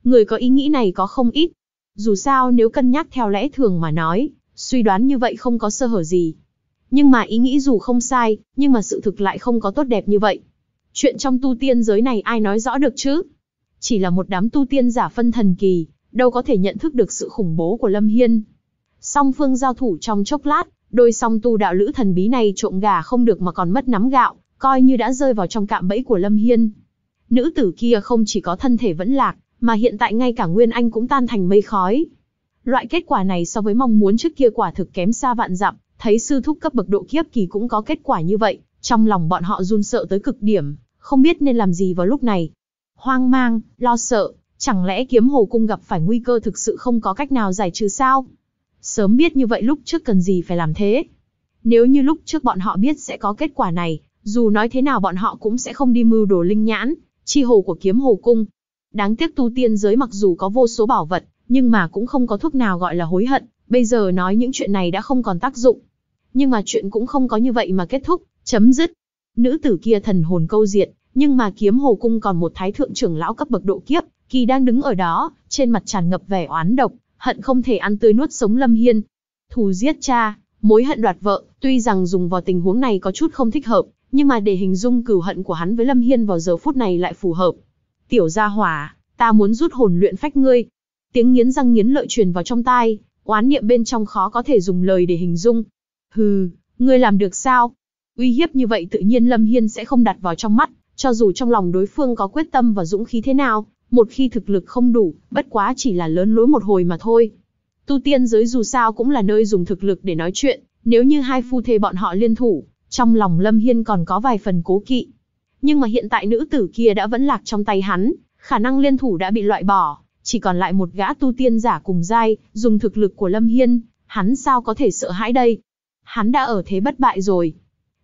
Speaker 1: Người có ý nghĩ này có không ít. Dù sao nếu cân nhắc theo lẽ thường mà nói, suy đoán như vậy không có sơ hở gì. Nhưng mà ý nghĩ dù không sai, nhưng mà sự thực lại không có tốt đẹp như vậy. Chuyện trong tu tiên giới này ai nói rõ được chứ? Chỉ là một đám tu tiên giả phân thần kỳ, đâu có thể nhận thức được sự khủng bố của Lâm Hiên. Song phương giao thủ trong chốc lát, đôi song tu đạo lữ thần bí này trộm gà không được mà còn mất nắm gạo, coi như đã rơi vào trong cạm bẫy của Lâm Hiên. Nữ tử kia không chỉ có thân thể vẫn lạc, mà hiện tại ngay cả Nguyên Anh cũng tan thành mây khói. Loại kết quả này so với mong muốn trước kia quả thực kém xa vạn dặm, thấy sư thúc cấp bậc độ kiếp kỳ cũng có kết quả như vậy, trong lòng bọn họ run sợ tới cực điểm, không biết nên làm gì vào lúc này. Hoang mang, lo sợ, chẳng lẽ kiếm hồ cung gặp phải nguy cơ thực sự không có cách nào giải trừ sao? Sớm biết như vậy lúc trước cần gì phải làm thế? Nếu như lúc trước bọn họ biết sẽ có kết quả này, dù nói thế nào bọn họ cũng sẽ không đi mưu đồ linh nhãn, chi hồ của kiếm hồ cung. Đáng tiếc tu tiên giới mặc dù có vô số bảo vật, nhưng mà cũng không có thuốc nào gọi là hối hận, bây giờ nói những chuyện này đã không còn tác dụng nhưng mà chuyện cũng không có như vậy mà kết thúc, chấm dứt. Nữ tử kia thần hồn câu diệt, nhưng mà kiếm hồ cung còn một thái thượng trưởng lão cấp bậc độ kiếp, kỳ đang đứng ở đó, trên mặt tràn ngập vẻ oán độc, hận không thể ăn tươi nuốt sống Lâm Hiên. Thù giết cha, mối hận đoạt vợ, tuy rằng dùng vào tình huống này có chút không thích hợp, nhưng mà để hình dung cửu hận của hắn với Lâm Hiên vào giờ phút này lại phù hợp. Tiểu gia hỏa, ta muốn rút hồn luyện phách ngươi. Tiếng nghiến răng nghiến lợi truyền vào trong tai, oán niệm bên trong khó có thể dùng lời để hình dung, Hừ, ngươi làm được sao? Uy hiếp như vậy tự nhiên Lâm Hiên sẽ không đặt vào trong mắt, cho dù trong lòng đối phương có quyết tâm và dũng khí thế nào, một khi thực lực không đủ, bất quá chỉ là lớn lối một hồi mà thôi. Tu tiên giới dù sao cũng là nơi dùng thực lực để nói chuyện, nếu như hai phu thê bọn họ liên thủ, trong lòng Lâm Hiên còn có vài phần cố kỵ. Nhưng mà hiện tại nữ tử kia đã vẫn lạc trong tay hắn, khả năng liên thủ đã bị loại bỏ, chỉ còn lại một gã tu tiên giả cùng giai, dùng thực lực của Lâm Hiên, hắn sao có thể sợ hãi đây? hắn đã ở thế bất bại rồi.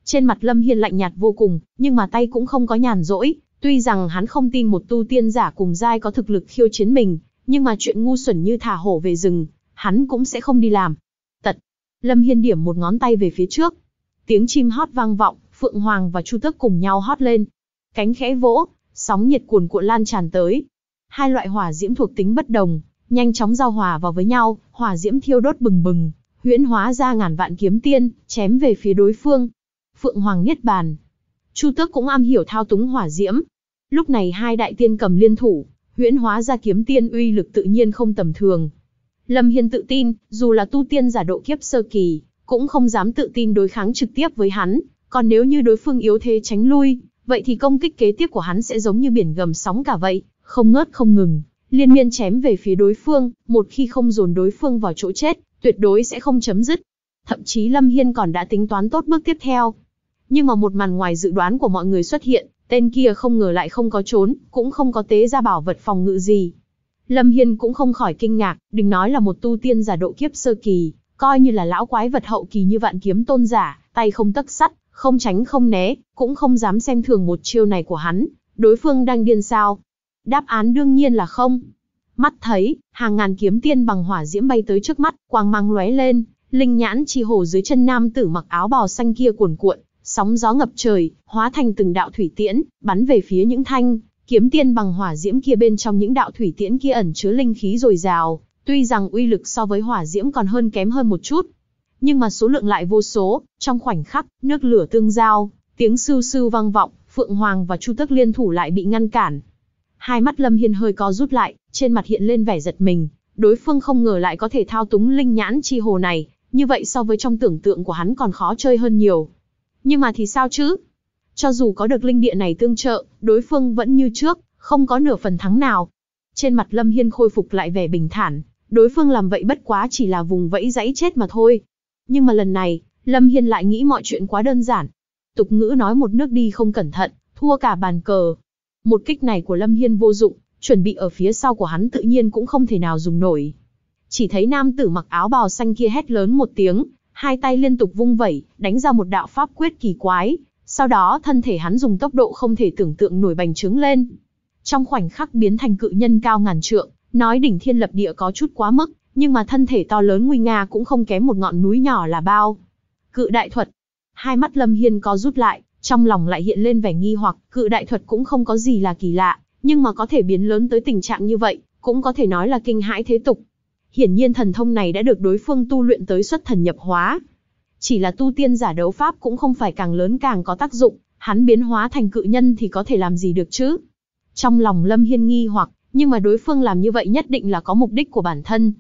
Speaker 1: Trên mặt Lâm Hiên lạnh nhạt vô cùng, nhưng mà tay cũng không có nhàn rỗi, tuy rằng hắn không tin một tu tiên giả cùng giai có thực lực khiêu chiến mình, nhưng mà chuyện ngu xuẩn như thả hổ về rừng, hắn cũng sẽ không đi làm. Tật. Lâm Hiên điểm một ngón tay về phía trước. Tiếng chim hót vang vọng, Phượng Hoàng và Chu Tước cùng nhau hót lên. Cánh khẽ vỗ, sóng nhiệt cuồn cuộn lan tràn tới. Hai loại hỏa diễm thuộc tính bất đồng, nhanh chóng giao hòa vào với nhau, hỏa diễm thiêu đốt bừng bừng, huyễn hóa ra ngàn vạn kiếm tiên, chém về phía đối phương. Phượng Hoàng Niết Bàn. Chu Tước cũng am hiểu thao túng hỏa diễm. Lúc này hai đại tiên cầm liên thủ, huyễn hóa ra kiếm tiên uy lực tự nhiên không tầm thường. Lâm Hiên tự tin, dù là tu tiên giả độ kiếp sơ kỳ, cũng không dám tự tin đối kháng trực tiếp với hắn, còn nếu như đối phương yếu thế tránh lui, vậy thì công kích kế tiếp của hắn sẽ giống như biển gầm sóng cả vậy, không ngớt không ngừng liên miên chém về phía đối phương, một khi không dồn đối phương vào chỗ chết, tuyệt đối sẽ không chấm dứt. Thậm chí Lâm Hiên còn đã tính toán tốt bước tiếp theo. Nhưng mà một màn ngoài dự đoán của mọi người xuất hiện, tên kia không ngờ lại không có trốn, cũng không có tế ra bảo vật phòng ngự gì. Lâm Hiên cũng không khỏi kinh ngạc, đừng nói là một tu tiên giả độ kiếp sơ kỳ, coi như là lão quái vật hậu kỳ như vạn kiếm tôn giả, tay không tấc sắt, không tránh không né, cũng không dám xem thường một chiêu này của hắn, đối phương đang điên sao, Đáp án đương nhiên là không. Mắt thấy, hàng ngàn kiếm tiên bằng hỏa diễm bay tới trước mắt, quang mang lóe lên, linh nhãn chi hồ dưới chân nam tử mặc áo bò xanh kia cuồn cuộn, sóng gió ngập trời, hóa thành từng đạo thủy tiễn, bắn về phía những thanh kiếm tiên bằng hỏa diễm kia bên trong những đạo thủy tiễn kia ẩn chứa linh khí dồi dào, tuy rằng uy lực so với hỏa diễm còn hơn kém hơn một chút, nhưng mà số lượng lại vô số, trong khoảnh khắc, nước lửa tương giao, tiếng sưu sưu vang vọng, Phượng Hoàng và Chu Tức liên thủ lại bị ngăn cản. Hai mắt Lâm Hiên hơi co rút lại, trên mặt hiện lên vẻ giật mình, đối phương không ngờ lại có thể thao túng linh nhãn chi hồ này, như vậy so với trong tưởng tượng của hắn còn khó chơi hơn nhiều. Nhưng mà thì sao chứ? Cho dù có được linh địa này tương trợ, đối phương vẫn như trước, không có nửa phần thắng nào. Trên mặt Lâm Hiên khôi phục lại vẻ bình thản, đối phương làm vậy bất quá chỉ là vùng vẫy dãy chết mà thôi. Nhưng mà lần này, Lâm Hiên lại nghĩ mọi chuyện quá đơn giản. Tục ngữ nói một nước đi không cẩn thận, thua cả bàn cờ, một kích này của Lâm Hiên vô dụng, chuẩn bị ở phía sau của hắn tự nhiên cũng không thể nào dùng nổi. Chỉ thấy nam tử mặc áo bào xanh kia hét lớn một tiếng, hai tay liên tục vung vẩy, đánh ra một đạo pháp quyết kỳ quái, sau đó thân thể hắn dùng tốc độ không thể tưởng tượng nổi bành trướng lên. Trong khoảnh khắc biến thành cự nhân cao ngàn trượng, nói đỉnh thiên lập địa có chút quá mức, nhưng mà thân thể to lớn nguy nga cũng không kém một ngọn núi nhỏ là bao. Cự đại thuật. Hai mắt Lâm Hiên có rút lại, trong lòng lại hiện lên vẻ nghi hoặc, cự đại thuật cũng không có gì là kỳ lạ, nhưng mà có thể biến lớn tới tình trạng như vậy, cũng có thể nói là kinh hãi thế tục. Hiển nhiên thần thông này đã được đối phương tu luyện tới xuất thần nhập hóa. Chỉ là tu tiên giả đấu pháp cũng không phải càng lớn càng có tác dụng, hắn biến hóa thành cự nhân thì có thể làm gì được chứ? Trong lòng Lâm Hiên nghi hoặc, nhưng mà đối phương làm như vậy nhất định là có mục đích của bản thân.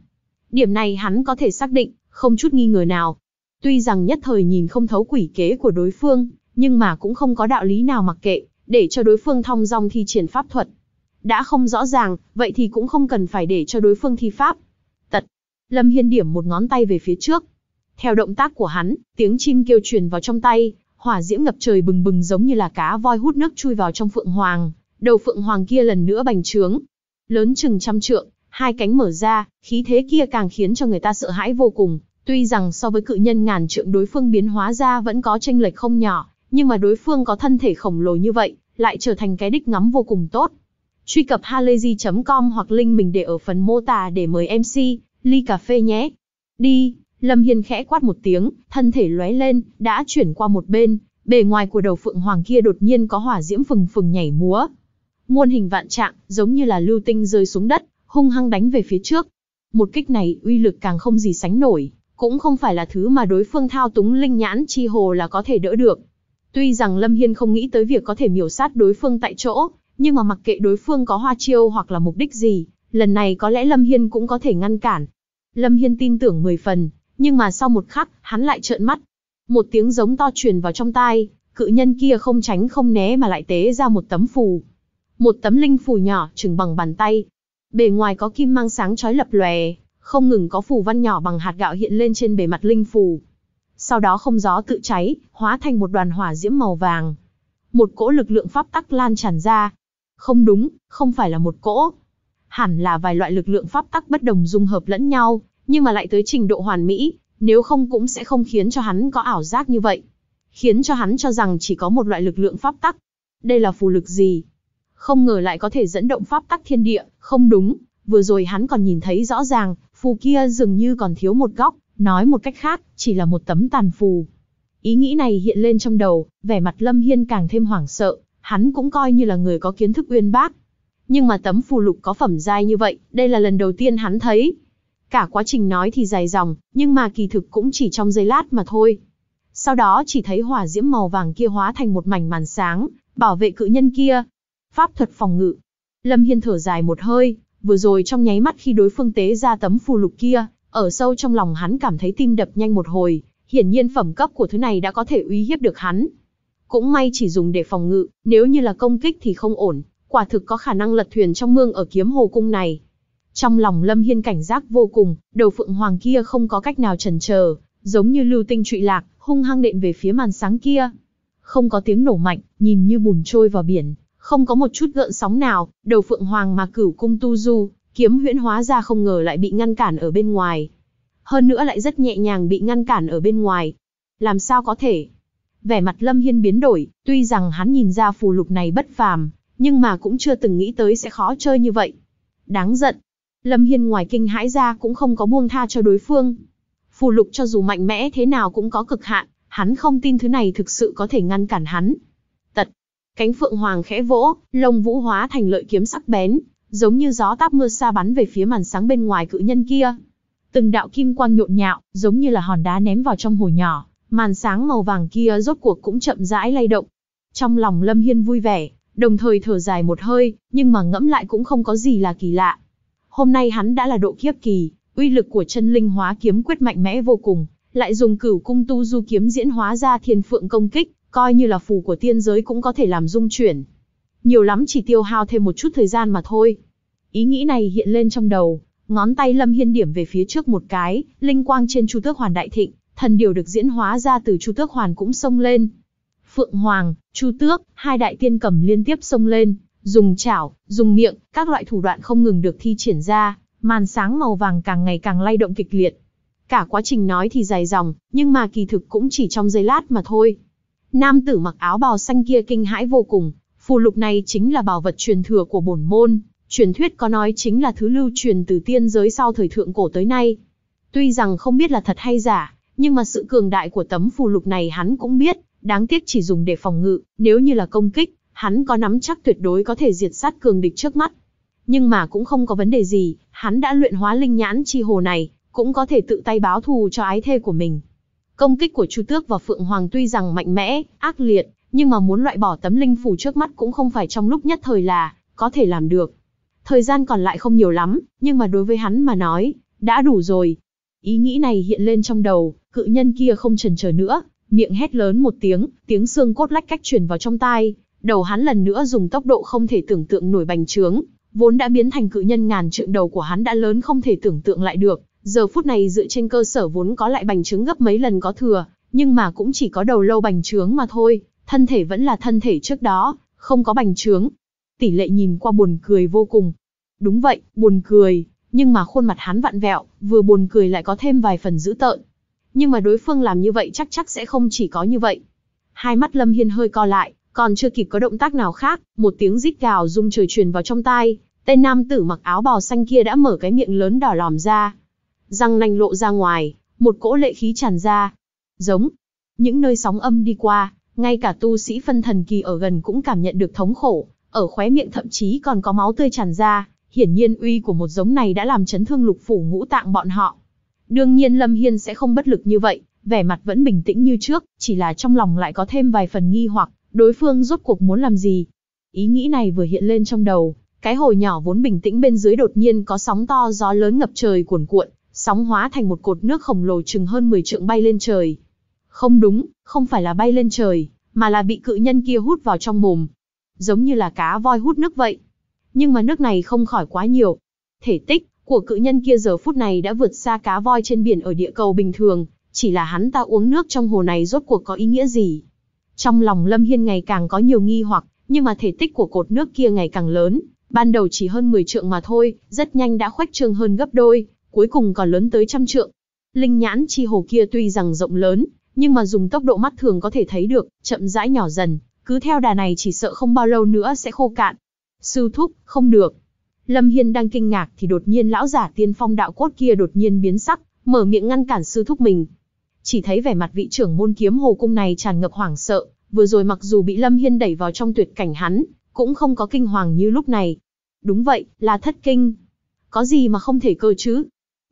Speaker 1: Điểm này hắn có thể xác định, không chút nghi ngờ nào. Tuy rằng nhất thời nhìn không thấu quỷ kế của đối phương, nhưng mà cũng không có đạo lý nào mặc kệ, để cho đối phương thong dong thi triển pháp thuật. Đã không rõ ràng, vậy thì cũng không cần phải để cho đối phương thi pháp. Tật. Lâm Hiên điểm một ngón tay về phía trước. Theo động tác của hắn, tiếng chim kêu truyền vào trong tay, hỏa diễm ngập trời bừng bừng giống như là cá voi hút nước chui vào trong phượng hoàng, đầu phượng hoàng kia lần nữa bành trướng. Lớn chừng trăm trượng, hai cánh mở ra, khí thế kia càng khiến cho người ta sợ hãi vô cùng. Tuy rằng so với cự nhân ngàn trượng đối phương biến hóa ra vẫn có tranh lệch không nhỏ, nhưng mà đối phương có thân thể khổng lồ như vậy, lại trở thành cái đích ngắm vô cùng tốt. Truy cập halayzi.com hoặc link mình để ở phần mô tả để mời MC, ly cà phê nhé. Đi, Lâm Hiên khẽ quát một tiếng, thân thể lóe lên, đã chuyển qua một bên, bề ngoài của đầu phượng hoàng kia đột nhiên có hỏa diễm phừng phừng nhảy múa. Muôn hình vạn trạng, giống như là lưu tinh rơi xuống đất, hung hăng đánh về phía trước. Một kích này uy lực càng không gì sánh nổi, cũng không phải là thứ mà đối phương thao túng linh nhãn chi hồ là có thể đỡ được. Tuy rằng Lâm Hiên không nghĩ tới việc có thể miểu sát đối phương tại chỗ, nhưng mà mặc kệ đối phương có hoa chiêu hoặc là mục đích gì, lần này có lẽ Lâm Hiên cũng có thể ngăn cản. Lâm Hiên tin tưởng 10 phần, nhưng mà sau một khắc, hắn lại trợn mắt. Một tiếng giống to truyền vào trong tai, cự nhân kia không tránh không né mà lại tế ra một tấm phù. Một tấm linh phù nhỏ, chừng bằng bàn tay. Bề ngoài có kim mang sáng chói lập lòe, không ngừng có phù văn nhỏ bằng hạt gạo hiện lên trên bề mặt linh phù sau đó không gió tự cháy, hóa thành một đoàn hỏa diễm màu vàng. Một cỗ lực lượng pháp tắc lan tràn ra. Không đúng, không phải là một cỗ. Hẳn là vài loại lực lượng pháp tắc bất đồng dung hợp lẫn nhau, nhưng mà lại tới trình độ hoàn mỹ, nếu không cũng sẽ không khiến cho hắn có ảo giác như vậy. Khiến cho hắn cho rằng chỉ có một loại lực lượng pháp tắc. Đây là phù lực gì? Không ngờ lại có thể dẫn động pháp tắc thiên địa, không đúng, vừa rồi hắn còn nhìn thấy rõ ràng, phù kia dường như còn thiếu một góc, nói một cách khác, chỉ là một tấm tàn phù. Ý nghĩ này hiện lên trong đầu, vẻ mặt Lâm Hiên càng thêm hoảng sợ, hắn cũng coi như là người có kiến thức uyên bác. Nhưng mà tấm phù lục có phẩm giai như vậy, đây là lần đầu tiên hắn thấy. Cả quá trình nói thì dài dòng, nhưng mà kỳ thực cũng chỉ trong giây lát mà thôi. Sau đó chỉ thấy hỏa diễm màu vàng kia hóa thành một mảnh màn sáng, bảo vệ cự nhân kia. Pháp thuật phòng ngự. Lâm Hiên thở dài một hơi, vừa rồi trong nháy mắt khi đối phương tế ra tấm phù lục kia, ở sâu trong lòng hắn cảm thấy tim đập nhanh một hồi, hiển nhiên phẩm cấp của thứ này đã có thể uy hiếp được hắn. Cũng may chỉ dùng để phòng ngự, nếu như là công kích thì không ổn, quả thực có khả năng lật thuyền trong mương ở kiếm hồ cung này. Trong lòng Lâm Hiên cảnh giác vô cùng, đầu phượng hoàng kia không có cách nào trần chờ, giống như lưu tinh trụy lạc, hung hăng đện về phía màn sáng kia. Không có tiếng nổ mạnh, nhìn như bùn trôi vào biển, không có một chút gợn sóng nào, đầu phượng hoàng mà cửu cung tu du, kiếm huyễn hóa ra không ngờ lại bị ngăn cản ở bên ngoài. Hơn nữa lại rất nhẹ nhàng bị ngăn cản ở bên ngoài. Làm sao có thể? Vẻ mặt Lâm Hiên biến đổi, tuy rằng hắn nhìn ra phù lục này bất phàm, nhưng mà cũng chưa từng nghĩ tới sẽ khó chơi như vậy. Đáng giận. Lâm Hiên ngoài kinh hãi ra cũng không có buông tha cho đối phương. Phù lục cho dù mạnh mẽ thế nào cũng có cực hạn, hắn không tin thứ này thực sự có thể ngăn cản hắn. Tật. Cánh phượng hoàng khẽ vỗ, lông vũ hóa thành lợi kiếm sắc bén, giống như gió táp mưa xa bắn về phía màn sáng bên ngoài cự nhân kia. Từng đạo kim quang nhộn nhạo, giống như là hòn đá ném vào trong hồ nhỏ, màn sáng màu vàng kia rốt cuộc cũng chậm rãi lay động. Trong lòng Lâm Hiên vui vẻ, đồng thời thở dài một hơi, nhưng mà ngẫm lại cũng không có gì là kỳ lạ. Hôm nay hắn đã là độ kiếp kỳ, uy lực của chân linh hóa kiếm quyết mạnh mẽ vô cùng, lại dùng cửu cung tu du kiếm diễn hóa ra thiên phượng công kích, coi như là phù của tiên giới cũng có thể làm dung chuyển, nhiều lắm chỉ tiêu hao thêm một chút thời gian mà thôi. Ý nghĩ này hiện lên trong đầu, ngón tay Lâm Hiên điểm về phía trước một cái, linh quang trên Chu Tước Hoàn đại thịnh, thần điều được diễn hóa ra từ Chu Tước Hoàn cũng xông lên. Phượng Hoàng, Chu Tước, hai đại tiên cầm liên tiếp xông lên, dùng chảo, dùng miệng, các loại thủ đoạn không ngừng được thi triển ra, màn sáng màu vàng càng ngày càng lay động kịch liệt. Cả quá trình nói thì dài dòng, nhưng mà kỳ thực cũng chỉ trong giây lát mà thôi. Nam tử mặc áo bào xanh kia kinh hãi vô cùng, Phù lục này chính là bảo vật truyền thừa của bổn môn, truyền thuyết có nói chính là thứ lưu truyền từ tiên giới sau thời thượng cổ tới nay. Tuy rằng không biết là thật hay giả, nhưng mà sự cường đại của tấm phù lục này hắn cũng biết, đáng tiếc chỉ dùng để phòng ngự, nếu như là công kích, hắn có nắm chắc tuyệt đối có thể diệt sát cường địch trước mắt. Nhưng mà cũng không có vấn đề gì, hắn đã luyện hóa linh nhãn chi hồ này, cũng có thể tự tay báo thù cho ái thê của mình. Công kích của Chu Tước và Phượng Hoàng tuy rằng mạnh mẽ, ác liệt, nhưng mà muốn loại bỏ tấm linh phủ trước mắt cũng không phải trong lúc nhất thời là có thể làm được. Thời gian còn lại không nhiều lắm, nhưng mà đối với hắn mà nói, đã đủ rồi. Ý nghĩ này hiện lên trong đầu, cự nhân kia không chần chờ nữa, miệng hét lớn một tiếng, tiếng xương cốt lách cách truyền vào trong tai, đầu hắn lần nữa dùng tốc độ không thể tưởng tượng nổi bành trướng, vốn đã biến thành cự nhân ngàn trượng đầu của hắn đã lớn không thể tưởng tượng lại được, giờ phút này dựa trên cơ sở vốn có lại bành trướng gấp mấy lần có thừa, nhưng mà cũng chỉ có đầu lâu bành trướng mà thôi, thân thể vẫn là thân thể trước đó, không có bành trướng. Tỷ lệ nhìn qua buồn cười vô cùng. Đúng vậy, buồn cười, nhưng mà khuôn mặt hắn vặn vẹo, vừa buồn cười lại có thêm vài phần dữ tợn. Nhưng mà đối phương làm như vậy chắc chắc sẽ không chỉ có như vậy. Hai mắt Lâm Hiên hơi co lại, còn chưa kịp có động tác nào khác, một tiếng rít gào rung trời truyền vào trong tai, tên nam tử mặc áo bò xanh kia đã mở cái miệng lớn đỏ lòm ra. Răng nanh lộ ra ngoài, một cỗ lệ khí tràn ra. Giống. Những nơi sóng âm đi qua, ngay cả tu sĩ phân thần kỳ ở gần cũng cảm nhận được thống khổ, ở khóe miệng thậm chí còn có máu tươi tràn ra, hiển nhiên uy của một giống này đã làm chấn thương lục phủ ngũ tạng bọn họ. Đương nhiên Lâm Hiên sẽ không bất lực như vậy, vẻ mặt vẫn bình tĩnh như trước, chỉ là trong lòng lại có thêm vài phần nghi hoặc, đối phương rốt cuộc muốn làm gì. Ý nghĩ này vừa hiện lên trong đầu, cái hồ nhỏ vốn bình tĩnh bên dưới đột nhiên có sóng to gió lớn ngập trời cuồn cuộn, sóng hóa thành một cột nước khổng lồ chừng hơn 10 trượng bay lên trời, không đúng, không phải là bay lên trời, mà là bị cự nhân kia hút vào trong mồm. Giống như là cá voi hút nước vậy. Nhưng mà nước này không khỏi quá nhiều. Thể tích của cự nhân kia giờ phút này đã vượt xa cá voi trên biển ở địa cầu bình thường, chỉ là hắn ta uống nước trong hồ này rốt cuộc có ý nghĩa gì. Trong lòng Lâm Hiên ngày càng có nhiều nghi hoặc, nhưng mà thể tích của cột nước kia ngày càng lớn, ban đầu chỉ hơn 10 trượng mà thôi, rất nhanh đã khoách trương hơn gấp đôi, cuối cùng còn lớn tới trăm trượng. Linh nhãn chi hồ kia tuy rằng rộng lớn, nhưng mà dùng tốc độ mắt thường có thể thấy được, chậm rãi nhỏ dần, cứ theo đà này chỉ sợ không bao lâu nữa sẽ khô cạn. Sư thúc, không được. Lâm Hiên đang kinh ngạc thì đột nhiên lão giả tiên phong đạo cốt kia đột nhiên biến sắc, mở miệng ngăn cản sư thúc mình. Chỉ thấy vẻ mặt vị trưởng môn kiếm hồ cung này tràn ngập hoảng sợ, vừa rồi mặc dù bị Lâm Hiên đẩy vào trong tuyệt cảnh hắn, cũng không có kinh hoàng như lúc này. Đúng vậy, là thất kinh. Có gì mà không thể cơ chứ?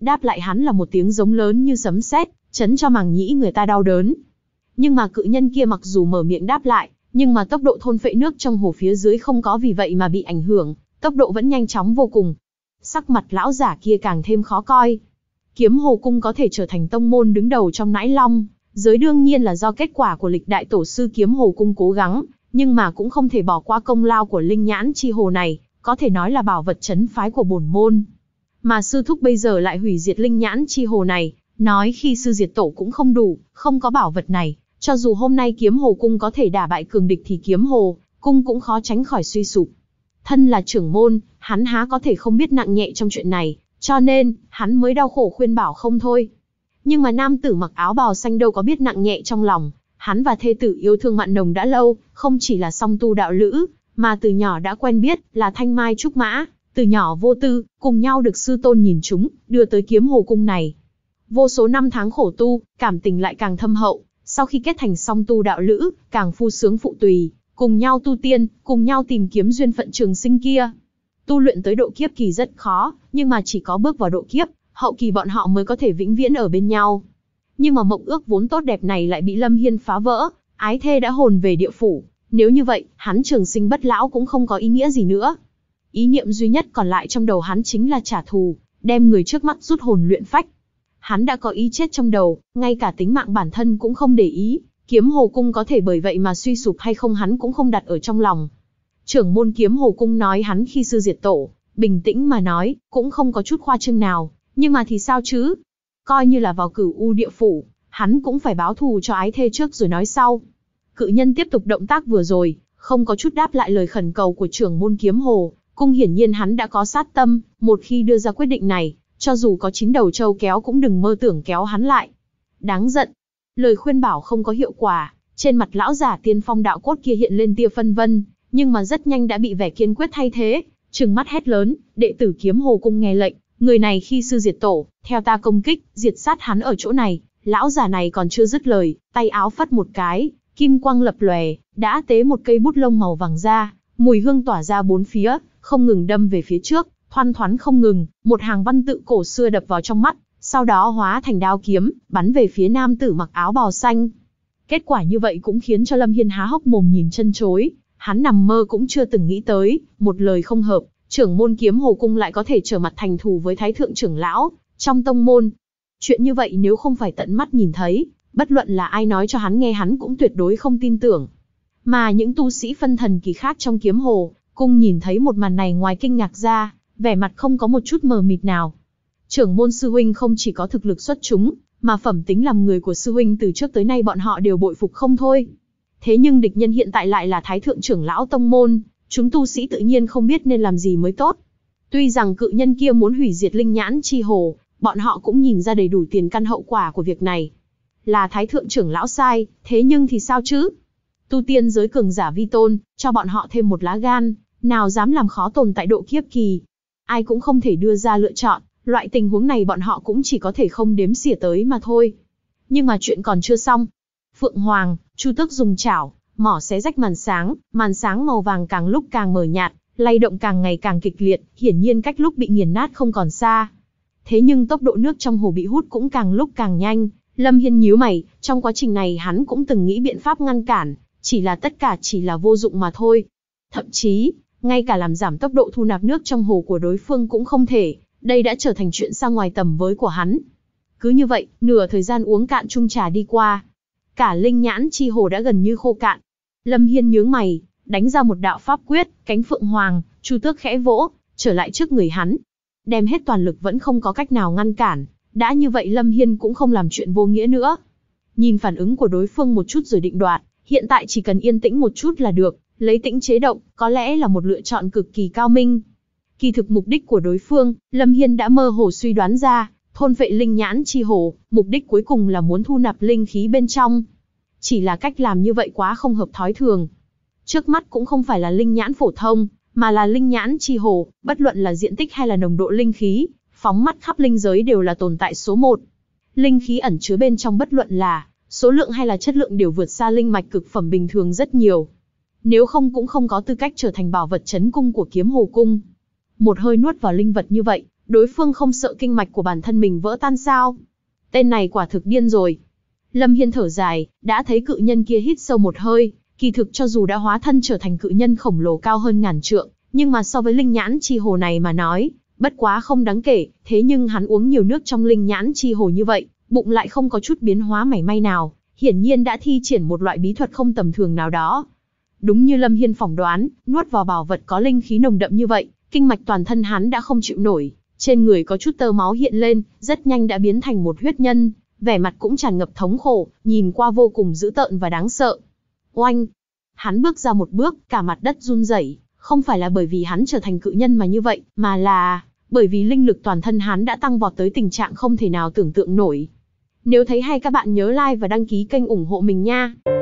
Speaker 1: Đáp lại hắn là một tiếng giống lớn như sấm sét, chấn cho màng nhĩ người ta đau đớn. Nhưng mà cự nhân kia mặc dù mở miệng đáp lại, nhưng mà tốc độ thôn phệ nước trong hồ phía dưới không có vì vậy mà bị ảnh hưởng, tốc độ vẫn nhanh chóng vô cùng. Sắc mặt lão giả kia càng thêm khó coi. Kiếm hồ cung có thể trở thành tông môn đứng đầu trong nãi long, giới đương nhiên là do kết quả của lịch đại tổ sư kiếm hồ cung cố gắng, nhưng mà cũng không thể bỏ qua công lao của linh nhãn chi hồ này, có thể nói là bảo vật chấn phái của bổn môn. Mà sư thúc bây giờ lại hủy diệt linh nhãn chi hồ này, Nói khi sư diệt tổ cũng không đủ, không có bảo vật này, cho dù hôm nay kiếm hồ cung có thể đả bại cường địch thì kiếm hồ cung cũng khó tránh khỏi suy sụp. Thân là trưởng môn, hắn há có thể không biết nặng nhẹ trong chuyện này, cho nên, hắn mới đau khổ khuyên bảo không thôi. Nhưng mà nam tử mặc áo bào xanh đâu có biết nặng nhẹ trong lòng, hắn và thê tử yêu thương mặn nồng đã lâu, không chỉ là song tu đạo lữ, mà từ nhỏ đã quen biết là thanh mai trúc mã, từ nhỏ vô tư, cùng nhau được sư tôn nhìn chúng, đưa tới kiếm hồ cung này. Vô số năm tháng khổ tu, cảm tình lại càng thâm hậu, sau khi kết thành song tu đạo lữ, càng phu sướng phụ tùy, cùng nhau tu tiên, cùng nhau tìm kiếm duyên phận trường sinh kia. Tu luyện tới độ kiếp kỳ rất khó, nhưng mà chỉ có bước vào độ kiếp, hậu kỳ bọn họ mới có thể vĩnh viễn ở bên nhau. Nhưng mà mộng ước vốn tốt đẹp này lại bị Lâm Hiên phá vỡ, ái thê đã hồn về địa phủ, nếu như vậy, hắn trường sinh bất lão cũng không có ý nghĩa gì nữa. Ý niệm duy nhất còn lại trong đầu hắn chính là trả thù, đem người trước mắt rút hồn luyện phách hắn đã có ý chết trong đầu, ngay cả tính mạng bản thân cũng không để ý, kiếm hồ cung có thể bởi vậy mà suy sụp hay không hắn cũng không đặt ở trong lòng. Trưởng môn kiếm hồ cung nói hắn khi sư diệt tổ, bình tĩnh mà nói, cũng không có chút khoa trương nào, nhưng mà thì sao chứ? Coi như là vào cửu u địa phủ, hắn cũng phải báo thù cho ái thê trước rồi nói sau. Cự nhân tiếp tục động tác vừa rồi, không có chút đáp lại lời khẩn cầu của trưởng môn kiếm hồ, cung hiển nhiên hắn đã có sát tâm, một khi đưa ra quyết định này, cho dù có chín đầu trâu kéo cũng đừng mơ tưởng kéo hắn lại. Đáng giận. Lời khuyên bảo không có hiệu quả, trên mặt lão giả tiên phong đạo cốt kia hiện lên tia phân vân, nhưng mà rất nhanh đã bị vẻ kiên quyết thay thế, trừng mắt hét lớn, đệ tử kiếm hồ cung nghe lệnh, người này khi sư diệt tổ, theo ta công kích, diệt sát hắn ở chỗ này, lão giả này còn chưa dứt lời, tay áo phất một cái, kim quang lập lòe, đã tế một cây bút lông màu vàng ra, mùi hương tỏa ra bốn phía, không ngừng đâm về phía trước thoăn thoắn không ngừng, một hàng văn tự cổ xưa đập vào trong mắt, sau đó hóa thành đao kiếm, bắn về phía nam tử mặc áo bào xanh. Kết quả như vậy cũng khiến cho Lâm Hiên há hốc mồm nhìn chân chối, hắn nằm mơ cũng chưa từng nghĩ tới, một lời không hợp, trưởng môn kiếm hồ cung lại có thể trở mặt thành thù với thái thượng trưởng lão, trong tông môn. Chuyện như vậy nếu không phải tận mắt nhìn thấy, bất luận là ai nói cho hắn nghe hắn cũng tuyệt đối không tin tưởng. Mà những tu sĩ phân thần kỳ khác trong kiếm hồ, cung nhìn thấy một màn này ngoài kinh ngạc ra, vẻ mặt không có một chút mờ mịt nào. Trưởng môn sư huynh không chỉ có thực lực xuất chúng, mà phẩm tính làm người của sư huynh từ trước tới nay bọn họ đều bội phục không thôi. Thế nhưng địch nhân hiện tại lại là thái thượng trưởng lão tông môn, chúng tu sĩ tự nhiên không biết nên làm gì mới tốt. Tuy rằng cự nhân kia muốn hủy diệt linh nhãn chi hồ, bọn họ cũng nhìn ra đầy đủ tiền căn hậu quả của việc này. Là thái thượng trưởng lão sai, thế nhưng thì sao chứ? Tu tiên giới cường giả vi tôn, cho bọn họ thêm một lá gan, nào dám làm khó tồn tại độ kiếp kỳ, ai cũng không thể đưa ra lựa chọn, loại tình huống này bọn họ cũng chỉ có thể không đếm xỉa tới mà thôi. Nhưng mà chuyện còn chưa xong. Phượng Hoàng, Chu Tước dùng chảo, mỏ xé rách màn sáng, màn sáng màu vàng càng lúc càng mờ nhạt, lay động càng ngày càng kịch liệt, hiển nhiên cách lúc bị nghiền nát không còn xa. Thế nhưng tốc độ nước trong hồ bị hút cũng càng lúc càng nhanh, Lâm Hiên nhíu mày, trong quá trình này hắn cũng từng nghĩ biện pháp ngăn cản, chỉ là tất cả chỉ là vô dụng mà thôi. Thậm chí, ngay cả làm giảm tốc độ thu nạp nước trong hồ của đối phương cũng không thể, đây đã trở thành chuyện xa ngoài tầm với của hắn. Cứ như vậy, nửa thời gian uống cạn chung trà đi qua. Cả linh nhãn chi hồ đã gần như khô cạn. Lâm Hiên nhướng mày, đánh ra một đạo pháp quyết, cánh phượng hoàng, chu tước khẽ vỗ, trở lại trước người hắn. Đem hết toàn lực vẫn không có cách nào ngăn cản, đã như vậy Lâm Hiên cũng không làm chuyện vô nghĩa nữa. Nhìn phản ứng của đối phương một chút rồi định đoạt, hiện tại chỉ cần yên tĩnh một chút là được, lấy tĩnh chế động, có lẽ là một lựa chọn cực kỳ cao minh. Kỳ thực mục đích của đối phương, Lâm Hiên đã mơ hồ suy đoán ra, thôn vệ linh nhãn chi hồ mục đích cuối cùng là muốn thu nạp linh khí bên trong. Chỉ là cách làm như vậy quá không hợp thói thường. Trước mắt cũng không phải là linh nhãn phổ thông, mà là linh nhãn chi hồ bất luận là diện tích hay là nồng độ linh khí, phóng mắt khắp linh giới đều là tồn tại số một. Linh khí ẩn chứa bên trong bất luận là số lượng hay là chất lượng đều vượt xa linh mạch cực phẩm bình thường rất nhiều nếu không cũng không có tư cách trở thành bảo vật chấn cung của kiếm hồ cung. Một hơi nuốt vào linh vật như vậy, đối phương không sợ kinh mạch của bản thân mình vỡ tan sao. Tên này quả thực điên rồi. Lâm Hiên thở dài, đã thấy cự nhân kia hít sâu một hơi, kỳ thực cho dù đã hóa thân trở thành cự nhân khổng lồ cao hơn ngàn trượng, nhưng mà so với linh nhãn chi hồ này mà nói, bất quá không đáng kể, thế nhưng hắn uống nhiều nước trong linh nhãn chi hồ như vậy, bụng lại không có chút biến hóa mảy may nào, hiển nhiên đã thi triển một loại bí thuật không tầm thường nào đó, Đúng như Lâm Hiên phỏng đoán, nuốt vào bảo vật có linh khí nồng đậm như vậy, kinh mạch toàn thân hắn đã không chịu nổi, trên người có chút tơ máu hiện lên, rất nhanh đã biến thành một huyết nhân, vẻ mặt cũng tràn ngập thống khổ, nhìn qua vô cùng dữ tợn và đáng sợ. Oanh! Hắn bước ra một bước, cả mặt đất run rẩy, không phải là bởi vì hắn trở thành cự nhân mà như vậy, mà là bởi vì linh lực toàn thân hắn đã tăng vọt tới tình trạng không thể nào tưởng tượng nổi. Nếu thấy hay các bạn nhớ like và đăng ký kênh ủng hộ mình nha.